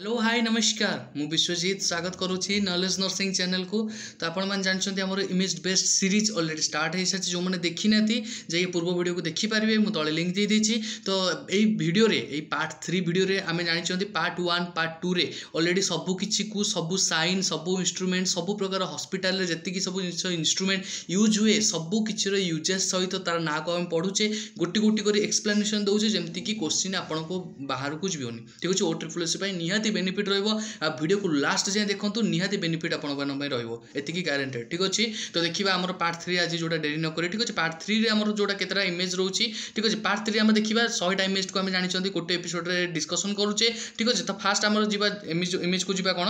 Hello हाय नमस्कार ମୁଁ ବିଶ୍ୱଜିତ ସ୍ୱାଗତ କରୁଛି ନଲେଜ ନର୍ସିଂ ଚ୍ୟାନେଲକୁ ତ ଆପଣମାନେ ଜାଣିଛନ୍ତି ଆମର image based series already start ହୋଇସାରିଛି ଯେଉଁମାନେ ଦେଖିନାହାନ୍ତି ଯାଇ ପୂର୍ବ ଭିଡ଼ିଓକୁ ଦେଖିପାରିବେ ମୁଁ ତଳେ ଲିଙ୍କ୍ ଦେଇଦେଇଛି ତ ଏଇ ଭିଡ଼ିଓରେ ଏଇ ପାର୍ଟ ଥ୍ରୀ ଭିଡ଼ିଓରେ ଆମେ ଜାଣିଛନ୍ତି ପାର୍ଟ ୱାନ୍ ପାର୍ଟ ଟୁରେ ଅଲରେଡ଼ି ସବୁ କିଛିକୁ ସବୁ ସାଇନ୍ ସବୁ ଇନ୍ଷ୍ଟ୍ରୁମେଣ୍ଟ ସବୁ ପ୍ରକାର ହସ୍ପିଟାଲରେ ଯେତିକି ସବୁ ଜିନିଷ ଇନ୍ଷ୍ଟ୍ରୁମେଣ୍ଟ ୟୁଜ୍ ହୁଏ ସବୁ କିଛିର ୟୁଜେସ୍ ସହିତ ତାର ନାଁକୁ ଆମେ ପଢ଼ୁଛେ ଗୋଟି ଗୋଟି କରି ଏକ୍ସପ୍ଲାନେସନ୍ ଦେଉଛେ ଯେମିତିକି କୋଶ୍ଚିନ୍ ଆପଣଙ୍କୁ ବାହାରକୁ ଯିବନି ଠିକ୍ ଅଛି ଓ ଟ୍ରିପଲ୍ ଏସ୍ ପାଇଁ ନିହାତି ବେନିଫିଟ୍ বেনিফিট রহব আর ভিডিওকে লাস্ট যাই দেখুন নিহতি বেনিফিট আপনার রহব এতিকি গ্যারেটেড ঠিক আছে তো দেখবা আমার পার্ট থ্রি আজ যেটা ডেরি নকরি ঠিক আছে পার্ট থ্রি আমার যেটা কেতটা ইমেজ রয়েছে ঠিক আছে পার্ট থ্রি আমি দেখবা শহেটা ইমেজকে আমি জাঁচান গোটে এপিসোডে ডিসকসন করুছে ঠিক আছে তো ফার্স্ট আমার যা ইমেজ ইমেজকে যা কোণ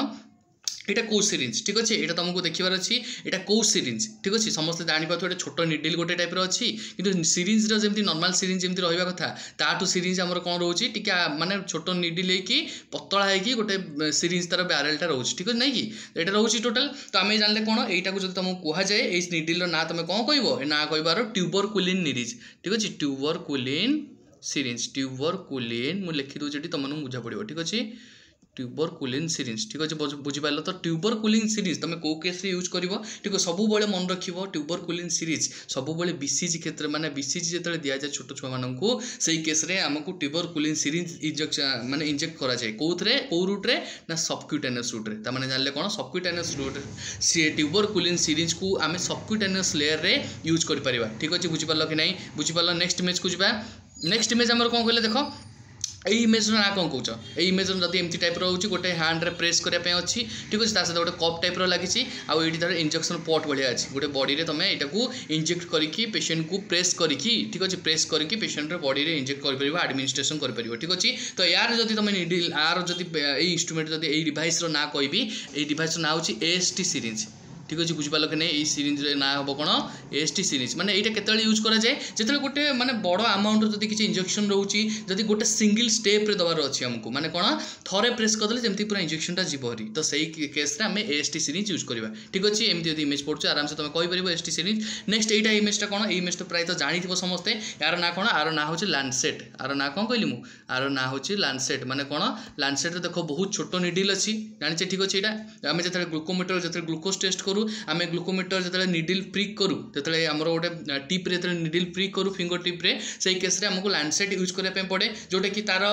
এটা କେଉଁ ସିରିଞ୍ଜ ଠିକ୍ ଅଛି ଏଇଟା ତୁମକୁ ଦେଖିବାର ଅଛି ଏଇଟା କେଉଁ ସିରିଞ୍ଜ ଠିକ୍ ଅଛି ସମସ୍ତେ ଜାଣିପାରୁଥିବେ ଗୋଟେ ଛୋଟ ନିଡିଲ୍ ଗୋଟେ ଟାଇପ୍ର ଅଛି କିନ୍ତୁ ସିରିଞ୍ଜର ଯେମିତି ନର୍ମାଲ୍ ସିରିଞ୍ଜ ଯେମିତି ରହିବା କଥା ତା'ଠୁ ସିରିଞ୍ଜ ଆମର କ'ଣ ରହୁଛି ଟିକେ ମାନେ ଛୋଟ ନିଡିଲ୍ ହେଇକି ପତଳା ହେଇକି ଗୋଟେ ସିରିଞ୍ଜ ତା'ର ବ୍ୟାରେଲ୍ଟା ରହୁଛି ଠିକ୍ ଅଛି ନାଇଁ କି ଏଇଟା ରହୁଛି ଟୋଟାଲ୍ ତ ଆମେ ଜାଣିଲେ କ'ଣ ଏଇଟାକୁ ଯଦି ତୁମକୁ କୁହାଯାଏ ଏଇ ନିଡିଲ୍ର ନାଁ ତୁମେ କ'ଣ କହିବ ଏ ନାଁ କହିବାର ଟ୍ୟୁବର କୁଲିନ୍ ନିରିଜ୍ ଠିକ୍ ଅଛି tuberculin syringe tuberculin ମୁଁ ଲେଖିଦେଉଛି ଏଠି ତୁମମାନଙ୍କୁ ବୁଝା ପଡ଼ିବ ଠିକ୍ ଅଛି କୁଲିନ୍ ସିରିଞ୍ଜ ଠିକ୍ ଅଛି ବୁଝିପାରିଲ ତ ଟ୍ୟୁବରକୁଲିନ୍ ସିରିଞ୍ଜ ତୁମେ କେଉଁ କେସ୍ରେ ୟୁଜ୍ କରିବ ଠିକ୍ ସବୁବେଳେ ମନେ ରଖିବ ଟ୍ୟୁବରକୁଲିନ୍ ସିରିଞ୍ଜ ସବୁବେଳେ ବିସିଜି କ୍ଷେତ୍ରରେ ମାନେ ବିସିଜି ଯେତେବେଳେ ଦିଆଯାଏ ଛୋଟ ଛୁଆମାନଙ୍କୁ ସେଇ କେସ୍ରେ ଆମକୁ ଟ୍ୟୁବରକୁଲିନ୍ ସିରିଞ୍ଜ ଇଞ୍ଜେକ୍ଟ ମାନେ ଇଞ୍ଜେକ୍ଟ କରାଯାଏ କେଉଁଥିରେ କେଉଁ ରୁଟ୍ରେ ନା ସବ୍କ୍ୟୁଟାନିୟସ୍ ରୁଟ୍ରେ ତା'ମାନେ ଜାଣିଲେ କ'ଣ ସବ୍କ୍ୟୁଟାନିୟସ୍ ରୁଟ୍ରେ ସିଏ ସେ ଟ୍ୟୁବରକୁଲିନ୍ ସିରିଞ୍ଜକୁ ଆମେ ସବ୍କ୍ୟୁଟାନିୟସ୍ ଲେୟାରରେ ୟୁଜ୍ କରିପାରିବା ଠିକ୍ ଅଛି ବୁଝିପାରିଲ କି ନାହିଁ ବୁଝିପାରିଲ ନେକ୍ସଟ ଇମେଜ୍କୁ ଯିବା ନେକ୍ସଟ ଇମେଜ୍ ଆମର କ'ଣ କହିଲେ ଦେଖ ଏଇ ଇମେଜ୍ର ନାଁ କ'ଣ କହୁଛ ଏଇ ଇମେଜ୍ର ଯଦି ଏମିତି ଟାଇପ୍ର ହେଉଛି ଗୋଟେ ହ୍ୟାଣ୍ଡରେ ପ୍ରେସ୍ କରିବା ପାଇଁ ଅଛି ଠିକ୍ ଅଛି ତା ସହିତ ଗୋଟେ କପ୍ ଟାଇପ୍ର ଲାଗିଛି ଆଉ ଏଇଠି ତା'ର ଇଞ୍ଜେକ୍ସନ୍ ପଟ୍ ଭଳିଆ ଅଛି ଗୋଟେ ବଡ଼ିରେ ତୁମେ ଏଇଟାକୁ ଇଞ୍ଜେକ୍ଟ କରିକି ପେସେଣ୍ଟକୁ ପ୍ରେସ୍ କରିକି ଠିକ୍ ଅଛି ପ୍ରେସ୍ କରିକି ପେସେଣ୍ଟର ବଡ଼ିରେ ଇଞ୍ଜେକ୍ଟ କରିପାରିବ ଆଡ଼ମିନିଷ୍ଟ୍ରେସନ୍ କରିପାରିବ ଠିକ୍ ଅଛି ତ ୟାର ଯଦି ତୁମେ ନିଡ଼ିଲ୍ ଆର ଯଦି ଏଇ ଇନ୍ଷ୍ଟ୍ରୁମେଣ୍ଟ ଯଦି ଏଇ ଡିଭାଇସ୍ର ନାଁ କହିବି ଏଇ ଡିଭାଇସ୍ର ନାଁ ହେଉଛି ଏସ୍ ଟି ସିରିଞ୍ଜ ঠিক ଅଛି ବୁଝିପାରିଲ କି ନାହିଁ ଏଇ ସିରିଞ୍ଜରେ ନାଁ ହେବ କ'ଣ ଏସ୍ ଟି ସିରିଞ୍ଜ ମାନେ ଏଇଟା କେତେବେଳେ ୟୁଜ୍ କରାଯାଏ ଯେତେବେଳେ ଗୋଟେ ମାନେ ବଡ଼ ଆମାଉଣ୍ଟର ଯଦି କିଛି ଇଞ୍ଜେକ୍ସନ୍ ରହୁଛି ଯଦି ଗୋଟେ ସିଙ୍ଗିଲ୍ ଷ୍ଟେପ୍ରେ ଦେବାର ଅଛି ଆମକୁ ମାନେ କ'ଣ ଥରେ ପ୍ରେସ୍ କରିଦେଲେ ଯେମିତି ପୁରା ଇଞ୍ଜେକ୍ସନ୍ଟା ଯିବ ହେରି ତ ସେଇ କେସ୍ରେ ଆମେ ଏସ୍ ଟି ସିରିଞ୍ଜ ୟୁଜ୍ କରିବା ଠିକ୍ ଅଛି ଏମିତି ଯଦି ଇମେଜ୍ ପଡ଼ୁଛି ଆରାମସେ ତୁମେ କହିପାରିବ ଏସ୍ ଟି ସିରିଞ୍ଜ ନେକ୍ସଟ ଏଇଟା ଇମେଜ୍ଟା କ'ଣ ଏଇ ଇମେଜ୍ଟା ପ୍ରାୟତଃ ଜାଣିଥିବ ସମସ୍ତେ ଏହାର ନାଁ କ'ଣ ଆର ନାଁ ହେଉଛି ଲାନ୍ସେଟ୍ ଆର ନାଁ କ'ଣ କହିଲି ମୁଁ ଆର ନାଁ ହେଉଛି ଲାନ୍ସେଟ୍ ମାନେ କ'ଣ ଲାନ୍ସେଟ୍ରେ ଦେଖ ବହୁତ ଛୋଟ ନିଡ଼ିଲ୍ ଅଛି ଜାଣିଛେ ଠିକ୍ ଅଛି ଏଇଟା ଆମେ ଯେତେବେଳେ ଗ୍ଲୁକୋମିଟର ଯେତେବେଳେ ଗ୍ଲୁକୋଜ୍ ଟେଷ୍ଟ କରୁ କରୁ ଆମେ ଗ୍ଲୁକୋମିଟର ଯେତେବେଳେ ନିଡିଲ୍ ପ୍ରିକ୍ କରୁ ଯେତେବେଳେ ଆମର ଗୋଟେ ଟିପ୍ରେ ଯେତେବେଳେ ନିଡିଲ୍ ପ୍ରିକ୍ କରୁ ଫିଙ୍ଗର ଟିପ୍ରେ ସେଇ କେସ୍ରେ ଆମକୁ ଲାନ୍ସେଟ୍ ୟୁଜ୍ କରିବା ପାଇଁ ପଡ଼େ ଯେଉଁଟାକି ତା'ର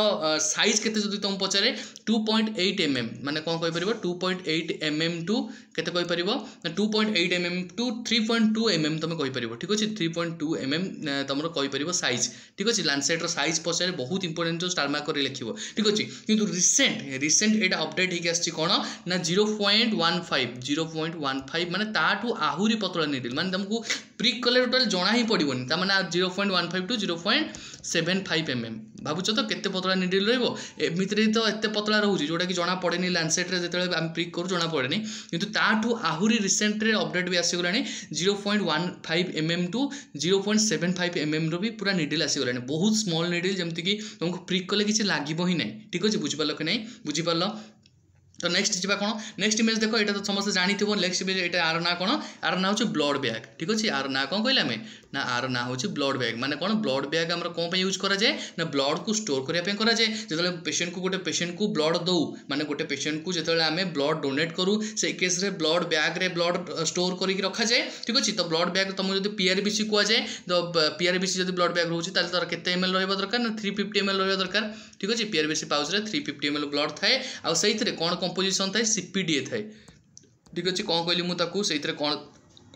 ସାଇଜ୍ କେତେ ଯଦି ତୁମ ପଚାରେ two point eight M M ମାନେ କ'ଣ କହିପାରିବ two point eight M M two କେତେ କହିପାରିବ two point eight M M two three point two M M ତୁମେ କହିପାରିବ ଠିକ୍ ଅଛି three point two M M ତୁମର କହିପାରିବ ସାଇଜ୍ ଠିକ୍ ଅଛି ଲାନ୍ସେଟ୍ର ସାଇଜ୍ ପଚାରେ ବହୁତ ଇମ୍ପୋର୍ଟାଣ୍ଟ ଯେଉଁ ଷ୍ଟାର୍ ମାର୍କରେ ଲେଖିବ ଠିକ୍ ଅଛି କିନ୍ତୁ ରିସେଣ୍ଟ ରିସେଣ୍ଟ ଏଇଟା ଅପଡେଟ୍ ହେଇକି ଆସିଛି କ'ଣ ନା zero point one five zero point one five five ମାନେ ତାଠୁ ଆହୁରି ପତଳା ନିଡ଼ିଲ୍ ମାନେ ତୁମକୁ ପ୍ରିକ୍ କଲେ ଟୋଟାଲ୍ ଜଣା ହିଁ ପଡ଼ିବନି ତା ମାନେ zero point one five two zero point seven five M M ଭାବୁଛ ତ କେତେ ପତଳା ନିଡ଼ିଲ୍ ରହିବ ଏମିତିରେ ତ ଏତେ ପତଳା ରହୁଛି ଯେଉଁଟାକି ଜଣା ପଡ଼େନି ଲାନ୍ସେଟ୍ରେ ଯେତେବେଳେ ଆମେ ପ୍ରିକ୍ କରୁ ଜଣା ପଡ଼େନି କିନ୍ତୁ ତାଠୁ ଆହୁରି ରିସେଣ୍ଟରେ ଅପଡ଼େଟ୍ ବି ଆସିଗଲାଣି zero point one five M M two zero point seven five M ଏମ୍ର ବି ପୁରା ନିଡ଼ିଲ୍ ଆସିଗଲାଣି ବହୁତ ସ୍ମଲ୍ ନିଡ଼ିଲ୍ ଯେମିତିକି ତୁମକୁ ପ୍ରିକ୍ କଲେ କିଛି ଲାଗିବ ହିଁ ନାହିଁ ଠିକ୍ ଅଛି ବୁଝିପାରିଲ କି ନାହିଁ ବୁଝିପାରିଲ ତ ନେକ୍ସଟ ଯିବା କ'ଣ ନେକ୍ସଟ ଇମେଜ୍ ଦେଖ ଏଇଟା ତ ସମସ୍ତେ ଜାଣିଥିବ ନେକ୍ସଟ ଇମେଜ୍ ଏଇଟା ଆର ନାଁ କ'ଣ ଆର ନାଁ ହେଉଛି ବ୍ଲଡ଼ ବ୍ୟାଗ୍ ଠିକ୍ ଅଛି ଆର ନାଁ କ'ଣ କହିଲେ ଆମେ ନା ଆର ନାଁ ହେଉଛି ବ୍ଲଡ଼ ବ୍ୟାଗ୍ ମାନେ କ'ଣ ବ୍ଲଡ଼ ବ୍ୟାଗ୍ ଆମର କ'ଣ ପାଇଁ ୟୁଜ୍ କରାଯାଏ ନା ବ୍ଲଡ଼କୁ ଷ୍ଟୋର୍ କରିବା ପାଇଁ କରାଯାଏ ଯେତେବେଳେ ପେସେଣ୍ଟକୁ ଗୋଟେ ପେସେଣ୍ଟକୁ ବ୍ଲଡ଼ ଦେଉ ମାନେ ଗୋଟେ ପେସେଣ୍ଟକୁ ଯେତେବେଳେ ଆମେ ବ୍ଲଡ଼ ଡୋନେଟ୍ କରୁ ସେଇ କେସ୍ରେ ବ୍ଲଡ଼ ବ୍ୟାଗ୍ରେ ବ୍ଲଡ଼ ଷ୍ଟୋର୍ କରିକି ରଖାଯାଏ ଠିକ୍ ଅଛି ତ ବ୍ଲଡ଼ ବ୍ୟାଗ୍ ତୁମକୁ ଯଦି ପିଆରବିସି କୁହାଯାଏ ତ ପିଆରବିସି ଯଦି ବ୍ଲଡ଼ ବ୍ୟାଗ୍ ରହୁଛି ତାହେଲେ ତା'ର କେତେ ଏମ୍ଏଲ୍ ରହିବା ଦରକାର ନା ଥ୍ରୀ ଫିଫ୍ଟି ଏମ୍ଏଲ୍ ରହିବା ଦରକାର ଠିକ୍ ଅଛି ପିଆରବିସି ପାଉଚ୍ରେ ଥ୍ରୀ ଫିଫ୍ଟି ଏମ୍ଏଲ୍ ବ୍ଲଡ଼ ଥାଏ ଆଉ ସେଇଥିରେ କ'ଣ କ'ଣ କମ୍ପୋଜିସନ୍ ଥାଏ ସି ପି ଡି ଏ ଥାଏ ଠିକ୍ ଅଛି କ'ଣ କହିଲି ମୁଁ ତାକୁ ସେଇଥିରେ କ'ଣ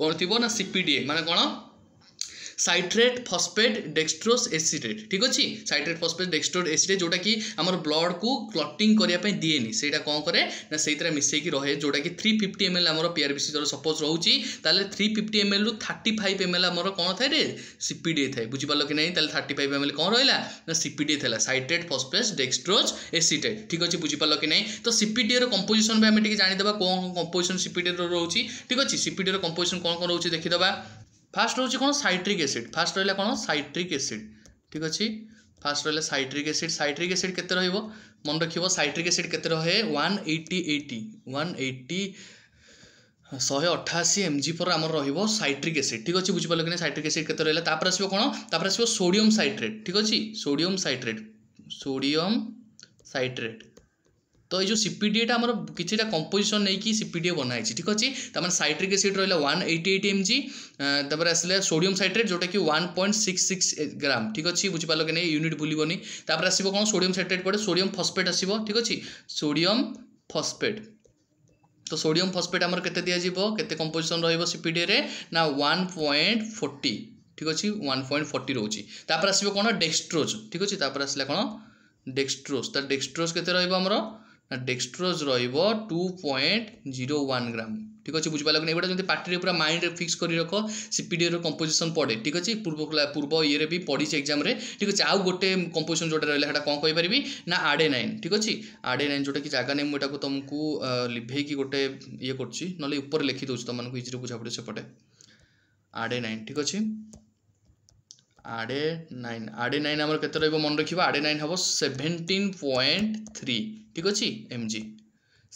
କ'ଣ ଥିବ ନା ସି ପି ଡି ଏ ମାନେ କ'ଣ ସାଇଟ୍ରେଟ୍ ଫସ୍ଫେଟ୍ ଡେକ୍ସଟ୍ରୋସ୍ ଏସିଡେଟ୍ ଠିକ୍ ଅଛି ସାଇଟ୍ରେଟ୍ ଫସ୍ଫେଟ୍ ଡେକ୍ସଟ୍ରୋଟ୍ ଏସିଡେଟ୍ ଯେଉଁଟାକି ଆମର ବ୍ଲଡ଼କୁ କ୍ଲଟିଂ କରିବା ପାଇଁ ଦିଏନି ସେଇଟା କ'ଣ କରେ ନା ସେଇଥିରେ ମିଶେଇକି ରହେ ଯେଉଁଟାକି ଥ୍ରୀ ଫିଫ୍ଟି ଏମ୍ ଏଲ୍ ଆମର ପିଆରବିସି ଧର ସପୋଜ୍ ରହୁଛି ତାହେଲେ ଥ୍ରୀ ଫିଫ୍ଟି ଏମ୍ ଏଲ୍ରୁ ଥାର୍ଟି ଫାଇଭ୍ ଏମ୍ ଏଲ୍ ଆମର କ'ଣ ଥାଏ ସିପିଡିଏ ଥାଏ ବୁଝିପାରିଲ କି ନାହିଁ ତାହେଲେ ଥାର୍ଟି ଫାଇଭ୍ ଏମ୍ ଏଲ୍ କ'ଣ ରହିଲା ନା ସିପିଡିଏ ଥିଲା ସାଇଟ୍ରେଟ୍ ଫସ୍ଫେଟ୍ ଡେକ୍ସଟ୍ରୋଜ୍ ଏସିଡେଟ୍ ଠିକ୍ ଅଛି ବୁଝିପାରିଲ କି ନାହିଁ ତ ସିପିଡିଏର କମ୍ପୋଜିସନ୍ ବି ଆମେ ଟିକେ ଜାଣିଦେବା କ'ଣ କମ୍ପୋଜିସନ୍ ସିପିଡିଏର ରହୁଛି ଠିକ୍ ଅଛି ସିପିଡିଏର କମ୍ପୋଜିସନ୍ କ'ଣ କ'ଣ ରହୁଛି ଦେଖିଦେବା ফার্স্ট রয়েছে কোন সাইট্রিক এসিড ফার্স্ট রহলা কোন সাইট্রিক এসিড ঠিক আছে ফার্স্ট রহলা সাইট্রিক এসিড সাইট্রিক এসিড কেতে রহব মনে রাখব সাইট্রিক এসিড কেতে রহে one eighty eighty one eighty ଶହେ ଅଠାଅଶୀ ଏମ୍ ଜି ପର ଆମର ରହିବ ସାଇଟ୍ରିକ୍ ଏସିଡ୍ ଠିକ୍ ଅଛି ବୁଝିପାରିଲ କି ନା ସାଇଟ୍ରିକ୍ ଏସିଡ୍ କେତେ ରହିଲା ତାପରେ ଆସିବ କ'ଣ ତାପରେ ଆସିବ ସୋଡ଼ିୟମ୍ ସାଇଟ୍ରେଟ୍ ଠିକ୍ ଅଛି ସୋଡ଼ିୟମ୍ ସାଇଟ୍ରେଟ୍ ସୋଡ଼ିୟମ୍ ସାଇଟ୍ରେଟ୍ তো ଏଇ ଯେଉଁ ସିପିଡ଼ିଏଟା ଆମର କିଛିଟା କମ୍ପୋଜିସନ୍ ନେଇକି ସିପିଡ଼ିଏ ବନାହେଇଛି ଠିକ୍ ଅଛି ତା'ମାନେ ସାଇଟ୍ରିକ୍ ଏସିଡ଼୍ ରହିଲା one eighty eight M G ତାପରେ ଆସିଲା ସୋଡ଼ିୟମ୍ ସାଇଟ୍ରେଟ୍ ଯେଉଁଟାକି one point six six gram ଠିକ୍ ଅଛି ବୁଝିପାରିଲ କି ନାହିଁ ୟୁନିଟ୍ ଭୁଲିବନି ତାପରେ ଆସିବ କ'ଣ ସୋଡ଼ିୟମ୍ ସାଇଟ୍ରେଟ୍ ପଡ଼େ ସୋଡ଼ିୟମ୍ ଫସ୍ଫେଟ୍ ଆସିବ ଠିକ୍ ଅଛି ସୋଡ଼ିୟମ୍ ଫସ୍ଫେଟ୍ ତ ସୋଡ଼ିୟମ୍ ଫସ୍ଫେଟ୍ ଆମର କେତେ ଦିଆଯିବ କେତେ କମ୍ପୋଜିସନ୍ ରହିବ ସିପିଡ଼ିଏରେ ନା ୱାନ୍ ପଏଣ୍ଟ ଫୋର୍ଟି ঠিক আছে ওয়ান পয়েন্ট ফর্টি রয়েছে তাপরে আসবে কোণ ডেক্সট্রোজ ঠিক আছে তাপরে আসলে কোণ ডেক্সট্রোজ তার ডেক্সট্রোজ কেতে রহব আমার ନା ଡେକ୍ସଟ୍ରୋଜ୍ ରହିବ two point zero one gram ঠিক আছে বুঝিপার লাগনি এগুলো যেমন পার্টিরে পুরা মাইন্ডে ফিক্স করে রখ সিপিডিএর কম্পোজিশন পড়ে ঠিক আছে পূর্ব পূর্ব ইয়ে বি পড়ছে এক্সামে ঠিক আছে আউ গোটে কম্পোজিশন যেটা রহলে সেটা কম কইপারি না আডে নাইন ঠিক আছে আডে নাইন যেটা কি জায়গা নাই এটা তুমকু লিভাইকি গোটে ইয়ে করছি নলে উপরে লিখি দেছি তোমাকে ইজিরে বুঝা পড়ে সেপটে আডে নাইন ঠিক আছে ଆଡ଼େ ନାଇନ୍ ଆଡ଼େ ନାଇନ୍ ଆମର କେତେ ରହିବ ମନେ ରଖିବା ଆଡ଼େ ନାଇନ୍ ହେବ ସେଭେଣ୍ଟିନ୍ ପଏଣ୍ଟ ଥ୍ରୀ ଠିକ୍ ଅଛି M G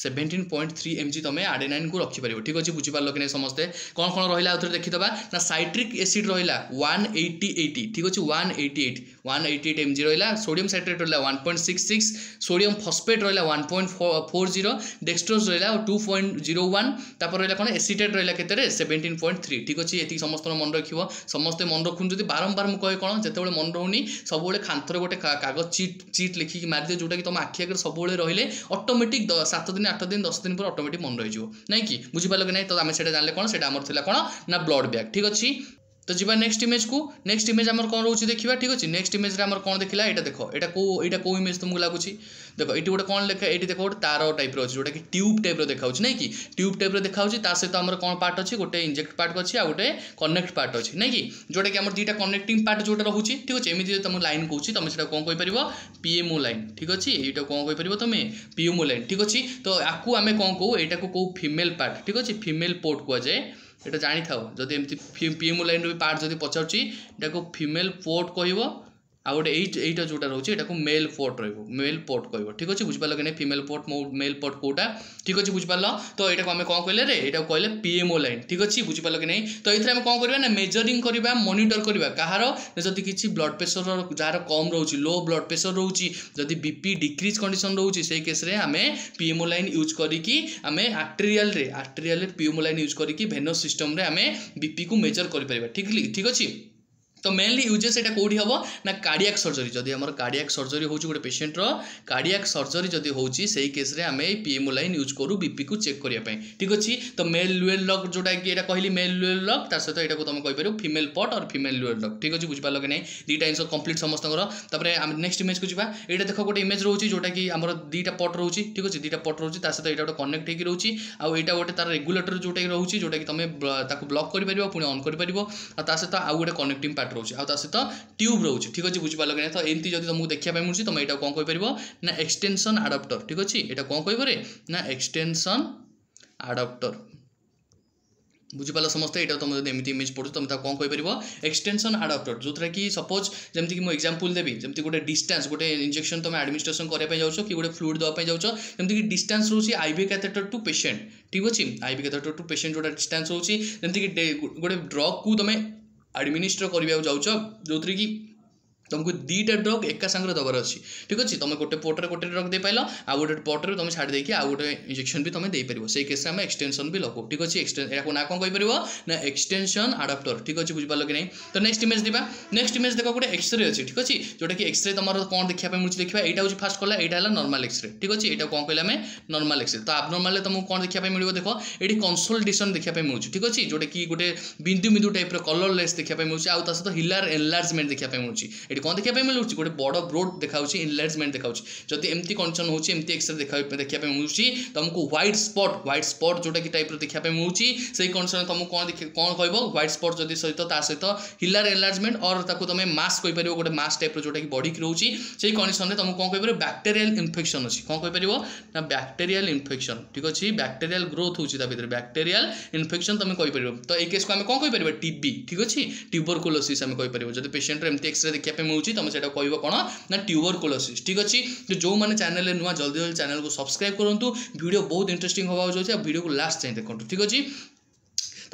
seventeen point three MG ତୁମେ ଆଡ଼େନାଇନ୍କୁ ରଖିପାରିବ ଠିକ୍ ଅଛି ବୁଝିପାରିଲ କି ନାହିଁ ସମସ୍ତେ କ'ଣ କ'ଣ ରହିଲା ଆଉଥରେ ଦେଖିଦେବା ନା ସାଇଟ୍ରିକ୍ ଏସିଡ଼୍ ରହିଲା ୱାନ୍ ଏଇଟି ଏଇଟି ଠିକ୍ ଅଛି one eighty eight one eighty eight MG ରହିଲା ସୋଡ଼ିୟମ୍ ସାଇଟ୍ରେଟ୍ ରହିଲା one point six six sodium phosphate ରହିଲା one point four zero dextrose ରହିଲା ଟୁ ପଏଣ୍ଟ ଜିରୋ ୱାନ୍ ତାପରେ ରହିଲା କ'ଣ ଏସିଟେଟ୍ ରହିଲା କେତେରେ ସେଭେଣ୍ଟିନ୍ ପଏଣ୍ଟ ଥ୍ରୀ ଠିକ୍ ଅଛି ଏତିକି ସମସ୍ତଙ୍କ ମନେ ରଖିବ ସମସ୍ତେ ମନେ ରଖୁଛନ୍ତି ଯଦି ବାରମ୍ବାର ମୁଁ କହେ କ'ଣ ଯେତେବେଳେ ମନେ ରହୁନି ସବୁବେଳେ ଖାନ୍ଥରେ ଗୋଟେ କାଗଜ ଚିଟ୍ ଚିଟ୍ ଲେଖିକି ମାରିଦିଅ ଯେଉଁଟାକି ତୁମ ଆଖି ଆଗରେ ସବୁବେଳେ ରହିଲେ ଅଟୋମେଟିକ୍ ସାତ ଦିନ ଦିନ ଆଠ ଦିନ ଦଶ ଦିନ ପରେ ଅଟୋମେଟିକ୍ ମନେ ରହିଯିବ ନାହିଁ କି ବୁଝିପାରିଲ କି ନାହିଁ ତ ଆମେ ସେଇଟା ଜାଣିଲେ କ'ଣ ସେଇଟା ଆମର ଥିଲା କ'ଣ ନା ବ୍ଲଡ଼୍ ବ୍ୟାଗ୍ ଠିକ୍ ଅଛି ତ ଯିବା ନେକ୍ସଟ୍ ଇମେଜକୁ ନେକ୍ସଟ ଇମେଜ୍ ଆମର କ'ଣ ରହୁଛି ଦେଖିବା ଠିକ୍ ଅଛି ନେକ୍ସଟ ଇମେଜରେ ଆମର କ'ଣ ଦେଖିଲା ଏଇଟା ଦେଖ ଏଇଟା କେଉଁ ଏଇଟା କେଉଁ ଇମେଜ୍ ତୁମକୁ ଲାଗୁଛି ଦେଖ ଏଇଠି ଗୋଟେ କ'ଣ ଲେଖା ଏଇଠି ଦେଖ ଗୋଟେ ତାର ଟାଇପ୍ର ଅଛି ଯେଉଁଟାକି ଟ୍ୟୁବ୍ ଟାଇପ୍ର ଦେଖାଉଛି ନାଇଁ କି ଟ୍ୟୁବ୍ ଟାଇପ୍ର ଦେଖାଉଛି ତା ସହିତ ଆମର କ'ଣ ପାର୍ଟ ଅଛି ଗୋଟେ ଇଞ୍ଜେକ୍ଟ ପାର୍ଟ ଅଛି ଆଉ ଗୋଟେ କନେକ୍ଟ ପାର୍ଟ ଅଛି ନାଇଁ କି ଯେଉଁଟାକି ଆମର ଦୁଇଟା କନେକ୍ଟିଂ ପାର୍ଟ ଯେଉଁଟା ରହୁଛି ଠିକ୍ ଅଛି ଏମିତି ତୁମ ଲାଇନ୍ କହୁଛି ତୁମେ ସେଇଟା କ'ଣ କହିପାରିବ ପିଏମ୍ଓ ଲାଇନ୍ ଠିକ୍ ଅଛି ଏଇଟା କ'ଣ କହିପାରିବ ତୁମେ ପିଏମ୍ଓ ଲାଇନ୍ ଠିକ୍ ଅଛି ତ ଆକୁ ଆମେ କ'ଣ କହୁ ଏଇଟାକୁ କେଉଁ ଫିମେଲ୍ ପାର୍ଟ ଠିକ୍ ଅଛି ଫିମେଲ୍ ପୋର୍ଟ କୁହାଯାଏ ଏଇଟା এটা জানিথাও যদি এমতি পিএমও ବି ପାର୍ଟ ଯଦି ପଚାରୁଛି ଏଇଟାକୁ ଫିମେଲ୍ ପୋର୍ଟ କହିବ ଆଉ ଗୋଟେ ଏଇଟ୍ ଏଇଟା ଯେଉଁଟା ରହୁଛି ଏଟାକୁ ମେଲ୍ ପୋର୍ଟ ରହିବ ମେଲ୍ ପୋର୍ଟ କହିବ ଠିକ୍ ଅଛି ବୁଝିପାରିଲ କି ନାହିଁ ଫିମେଲ୍ ପୋର୍ଟ ମେଲ୍ ପୋର୍ଟ କେଉଁଟା ଠିକ୍ ଅଛି ବୁଝିପାରିଲ ତ ଏଇଟାକୁ ଆମେ କ'ଣ କହିଲେ ରେ ଏଇଟାକୁ କହିଲେ ପିଏମ୍ଓ ଲାଇନ୍ ଠିକ୍ ଅଛି ବୁଝିପାରିଲ କି ନାହିଁ ତ ଏଇଥିରେ ଆମେ କ'ଣ କରିବା ନା ମେଜରିଂ କରିବା ମନିଟର କରିବା କାହାର ଯଦି କିଛି ବ୍ଲଡ଼ ପ୍ରେସର ଯାହାର କମ୍ ରହୁଛି ଲୋ ବ୍ଲଡ଼ ପ୍ରେସର ରହୁଛି ଯଦି ବିପି ଡିକ୍ରିଜ୍ କଣ୍ଡିସନ୍ ରହୁଛି ସେଇ କେସ୍ରେ ଆମେ ପିଏମ୍ଓ ଲାଇନ୍ ୟୁଜ୍ କରିକି ଆମେ ଆର୍ଟେରିଆଲ୍ରେ ଆର୍ଟେରିଆଲ୍ରେ ପିଏମ୍ଓ ଲାଇନ୍ ୟୁଜ୍ କରିକି ଭେନସ୍ ସିଷ୍ଟମ୍ରେ ଆମେ ବିପିକୁ ମେଜର୍ କରିପାରିବା ଠିକ୍ ଠିକ୍ ଅଛି ତ মেনলি ୟୁଜେସ୍ ଏଇଟା କେଉଁଠି ହେବ ନା କାର୍ଡ଼ିଆକ୍ ସର୍ଜରୀ ଯଦି ଆମର କାର୍ଡ଼ିଆକ୍ ସର୍ଜରୀ ହେଉଛି ଗୋଟେ ପେସେଣ୍ଟର କାର୍ଡ଼ିଆକ୍ ସର୍ଜରୀ ଯଦି ହେଉଛି ସେଇ କେସ୍ରେ ଆମେ ପି ଏମ୍ଓ ଲାଇନ୍ ୟୁଜ୍ କରୁ ବିପିକୁ ଚେକ୍ କରିବା ପାଇଁ ଠିକ୍ ଅଛି ତ ମେଲ୍ ଲୁଏଲ୍ ଲକ୍ ଯେଉଁଟାକି ଏଇଟା କହିଲି ମେଲ୍ ଲୁଏଲ୍ ଲକ୍ ତା ସହିତ ଏଇଟାକୁ ତୁମେ କହିପାରିବ ଫିମେଲ୍ ପଟ୍ ଅର୍ ଫିମେଲ୍ ଲୁଏଲ୍ ଲକ୍ ଠିକ୍ ଅଛି ବୁଝିପାରିଲ କି ନାହିଁ ଦୁଇଟା ଜିନିଷ କମ୍ପ୍ଲିଟ୍ ସମସ୍ତଙ୍କର ତାପରେ ଆମେ ନେକ୍ସଟ ଇମେଜ୍କୁ ଯିବା ଏଇଟା ଦେଖ ଗୋଟେ ଇମେଜ୍ ରହୁଛି ଯେଉଁଟାକି ଆମର ଦୁଇଟା ପଟ୍ ରହୁଛି ଠିକ୍ ଅଛି ଦୁଇଟା ପଟ୍ ରହୁଛି ତା ସହିତ ଏଇଟା ଗୋଟେ କନେକ୍ଟ ହେଇକି ରହୁଛି ଆଉ ଏଇଟା ଗୋଟେ ତାର ରେଗୁଲେଟର ଯେଉଁଟାକି ରହୁଛି ଯେଉଁଟାକି ତୁମେ ତାକୁ ବ୍ଲକ୍ କରିପାରିବ ପୁଣି ଅନ୍ କରିପାରିବ ଆଉ ତା ସହିତ ଆଉ ଗୋଟେ କନେକ୍ଟିଂ ପାର୍ଟ ପାର୍ଟ ରହୁଛି ଆଉ ତା ସହିତ ଟ୍ୟୁବ୍ ରହୁଛି ଠିକ୍ ଅଛି ବୁଝିପାରିଲ କି ନାହିଁ ତ ଏମିତି ଯଦି ତୁମକୁ ଦେଖିବା ପାଇଁ ମିଳୁଛି ତୁମେ ଏଇଟା କ'ଣ କହିପାରିବ ନା ଏକ୍ସଟେନସନ୍ ଆଡ଼ପ୍ଟର ଠିକ୍ ଅଛି ଏଇଟା କ'ଣ କହିପାରେ ନା ଏକ୍ସଟେନସନ୍ ଆଡ଼ପ୍ଟର ବୁଝିପାରିଲ ସମସ୍ତେ ଏଇଟା ତୁମେ ଯଦି ଏମିତି ଇମେଜ୍ ପଡ଼ୁଛି ତୁମେ ତାକୁ କ'ଣ କହିପାରିବ ଏକ୍ସଟେନସନ୍ ଆଡ଼ପ୍ଟର ଯେଉଁଥିରେ କି ସପୋଜ୍ ଯେମିତିକି ମୁଁ ଏକ୍ଜାମ୍ପଲ୍ ଦେବି ଯେମିତି ଗୋଟେ ଡିଷ୍ଟାନ୍ସ ଗୋଟେ ଇଞ୍ଜେକ୍ସନ୍ ତୁମେ ଆଡ଼ମିନିଷ୍ଟ୍ରେସନ୍ କରିବା ପାଇଁ ଯାଉଛ କି ଗୋଟେ ଫ୍ଲୁଡ଼ ଦେବା ପାଇଁ ଯାଉଛ ଯେମିତିକି ଡିଷ୍ଟାନ୍ସ ରହୁଛି ଆଇଭି କ୍ୟାଥେଟର ଟୁ ପେସେଣ୍ଟ ଠିକ୍ ଅଛି ଆଇଭି କ୍ୟାଥେଟର ଟୁ ପେସେଣ୍ଟ ଯେଉଁଟା ଡିଷ୍ଟାନ୍ସ ରହୁଛି ଯେମିତିକି ଗୋଟେ ଡ୍ରଗ୍କୁ ତୁମେ आडमिनिस्ट्रेट करवाक जाऊ जो थी ତୁମକୁ ଦୁଇଟା ଡ୍ରଗ୍ ଏକା ସାଙ୍ଗରେ ଦେବାର ଅଛି ଠିକ୍ ଅଛି ତୁମେ ଗୋଟେ ପଟରେ ଗୋଟେ ଡ୍ରଗ୍ ଦେଇପାରିଲ ଆଉ ଗୋଟେ ପଟରେ ତୁମେ ଛାଡ଼ି ଦେଇକି ଆଉ ଗୋଟେ ଇଞ୍ଜେକ୍ସନ୍ ବି ତୁମେ ଦେଇପାରିବ ସେଇ କେସ୍ରେ ଆମେ ଏକ୍ସଟେନସନ୍ ବି ଲଗାଉ ଠିକ୍ ଅଛି ଏହାକୁ ନା କ'ଣ କହିପାରିବ ନା ଏକ୍ସଟେନସନ୍ ଆଡ଼ାପ୍ଟର ଠିକ୍ ଅଛି ବୁଝିପାରିଲ କି ନାହିଁ ତ ନେକ୍ସଟ ଇମେଜ୍ ଯିବା ନେକ୍ସଟ ଇମେଜ୍ ଦେଖ ଗୋଟେ ଏକ୍ସରେ ଅଛି ଠିକ୍ ଅଛି ଯେଉଁଟାକି ଏକ୍ସରେ ତୁମର କ'ଣ ଦେଖିବା ପାଇଁ ମିଳୁଛି ଦେଖିବା ଏଇଟା ହେଉଛି ଫାଷ୍ଟ କଲା ଏଇଟା ହେଲା ନର୍ମାଲ୍ ଏକ୍ସରେ ଠିକ୍ ଅଛି ଏଇଟା କ'ଣ କହିଲେ ଆମେ ନର୍ମାଲ୍ ଏକ୍ସରେ ତ ଆବନର୍ମାଲ୍ରେ ତୁମକୁ କ'ଣ ଦେଖିବା ପାଇଁ ମିଳିବ ଦେଖ ଏଠି କନ୍ସଲ୍ଟେସନ୍ ଦେଖିବା ପାଇଁ ମିଳୁଛି ଠିକ୍ ଅଛି ଯେଉଁଟାକି ଗୋଟେ ବିନ୍ଦୁ ବିନ୍ଦୁ ଟାଇପ୍ର କଲର୍ ଲେସ୍ ଦେଖିବା ପାଇଁ ମିଳୁଛି ଆଉ ତା ସହିତ ହିଲାର ଏନଲାର୍ଜମେଣ୍ଟ ଦେଖିବା ପାଇଁ ମିଳୁଛି ଏଠି କ'ଣ ଦେଖିବା ପାଇଁ ମିଳୁଛି ଗୋଟେ ବଡ଼ ବ୍ରୋଡ୍ ଦେଖାଉଛି ଇନଲାର୍ଜମେଣ୍ଟ ଦେଖାଉଛି ଯଦି ଏମିତି କନସର୍ନ ହେଉଛି ଏମିତି ଏକ୍ସରେ ଦେଖା ଦେଖିବା ପାଇଁ ମିଳୁଛି ତୁମକୁ ହ୍ୱାଇଟ୍ ସ୍ପଟ୍ ହ୍ୱାଇଟ୍ ସ୍ପଟ୍ ଯେଉଁଟାକି ଟାଇପ୍ର ଦେଖିବା ପାଇଁ ମିଳୁଛି ସେଇ କନସର୍ନ ତୁମକୁ କ'ଣ ଦେଖି କ'ଣ କହିବ ହ୍ୱାଇଟ୍ ସ୍ପଟ୍ ଯଦି ସହିତ ତା ସହିତ ହିଲାର ଏନଲାର୍ଜମେଣ୍ଟ ଅର୍ ତାକୁ ତୁମେ ମାସ୍ କହିପାରିବ ଗୋଟେ ମାସ୍ ଟାଇପ୍ର ଯେଉଁଟାକି ବଢ଼ିକି ରହୁଛି ସେଇ କଣ୍ଡିସନରେ ତୁମକୁ କ'ଣ କହିପାରିବ ବ୍ୟାକ୍ଟେରିଆଲ ଇନଫେକ୍ସନ୍ ଅଛି କ'ଣ କହିପାରିବ ନା ବ୍ୟାକ୍ଟେରିଆଲ ଇନଫେକ୍ସନ୍ ଠିକ୍ ଅଛି ବ୍ୟାକ୍ଟେରିଆଲ ଗ୍ରୋଥ୍ ହେଉଛି ତା ଭିତରେ ବ୍ୟାକ୍ଟେରିଆଲ ଇନଫେକ୍ସନ୍ ତୁମେ କହିପାରିବ ତ ଏଇ କେସ୍କୁ ଆମେ କ'ଣ କହିପାରିବା ଟିବି ଠିକ୍ ଅଛି ଟ୍ୟୁବରକୁଲୋସିସ୍ ଆମେ କହିପାରିବା ଯଦି ପେସେଣ୍ଟର ଏମିତି ଏକ୍ସରେ ଦେଖିବା ପାଇଁ ଏଫେମ୍ ହେଉଛି ତୁମେ ସେଇଟା କହିବ କ'ଣ ନା ଟ୍ୟୁବର କୋଲୋସିସ୍ ଠିକ୍ ଅଛି ଯେଉଁମାନେ ଚ୍ୟାନେଲ୍ରେ ନୂଆ ଜଲ୍ଦି ଜଲ୍ଦି ଚ୍ୟାନେଲ୍କୁ ସବସ୍କ୍ରାଇବ୍ କରନ୍ତୁ ଭିଡ଼ିଓ ବହୁତ ଇଣ୍ଟରେଷ୍ଟିଂ ହେବାକୁ ଯାଉଛି ଆଉ ଭିଡ଼ିଓକୁ ଲାଷ୍ଟ ଯାଏଁ ଦେଖନ୍ତୁ ଠିକ୍ ଅଛି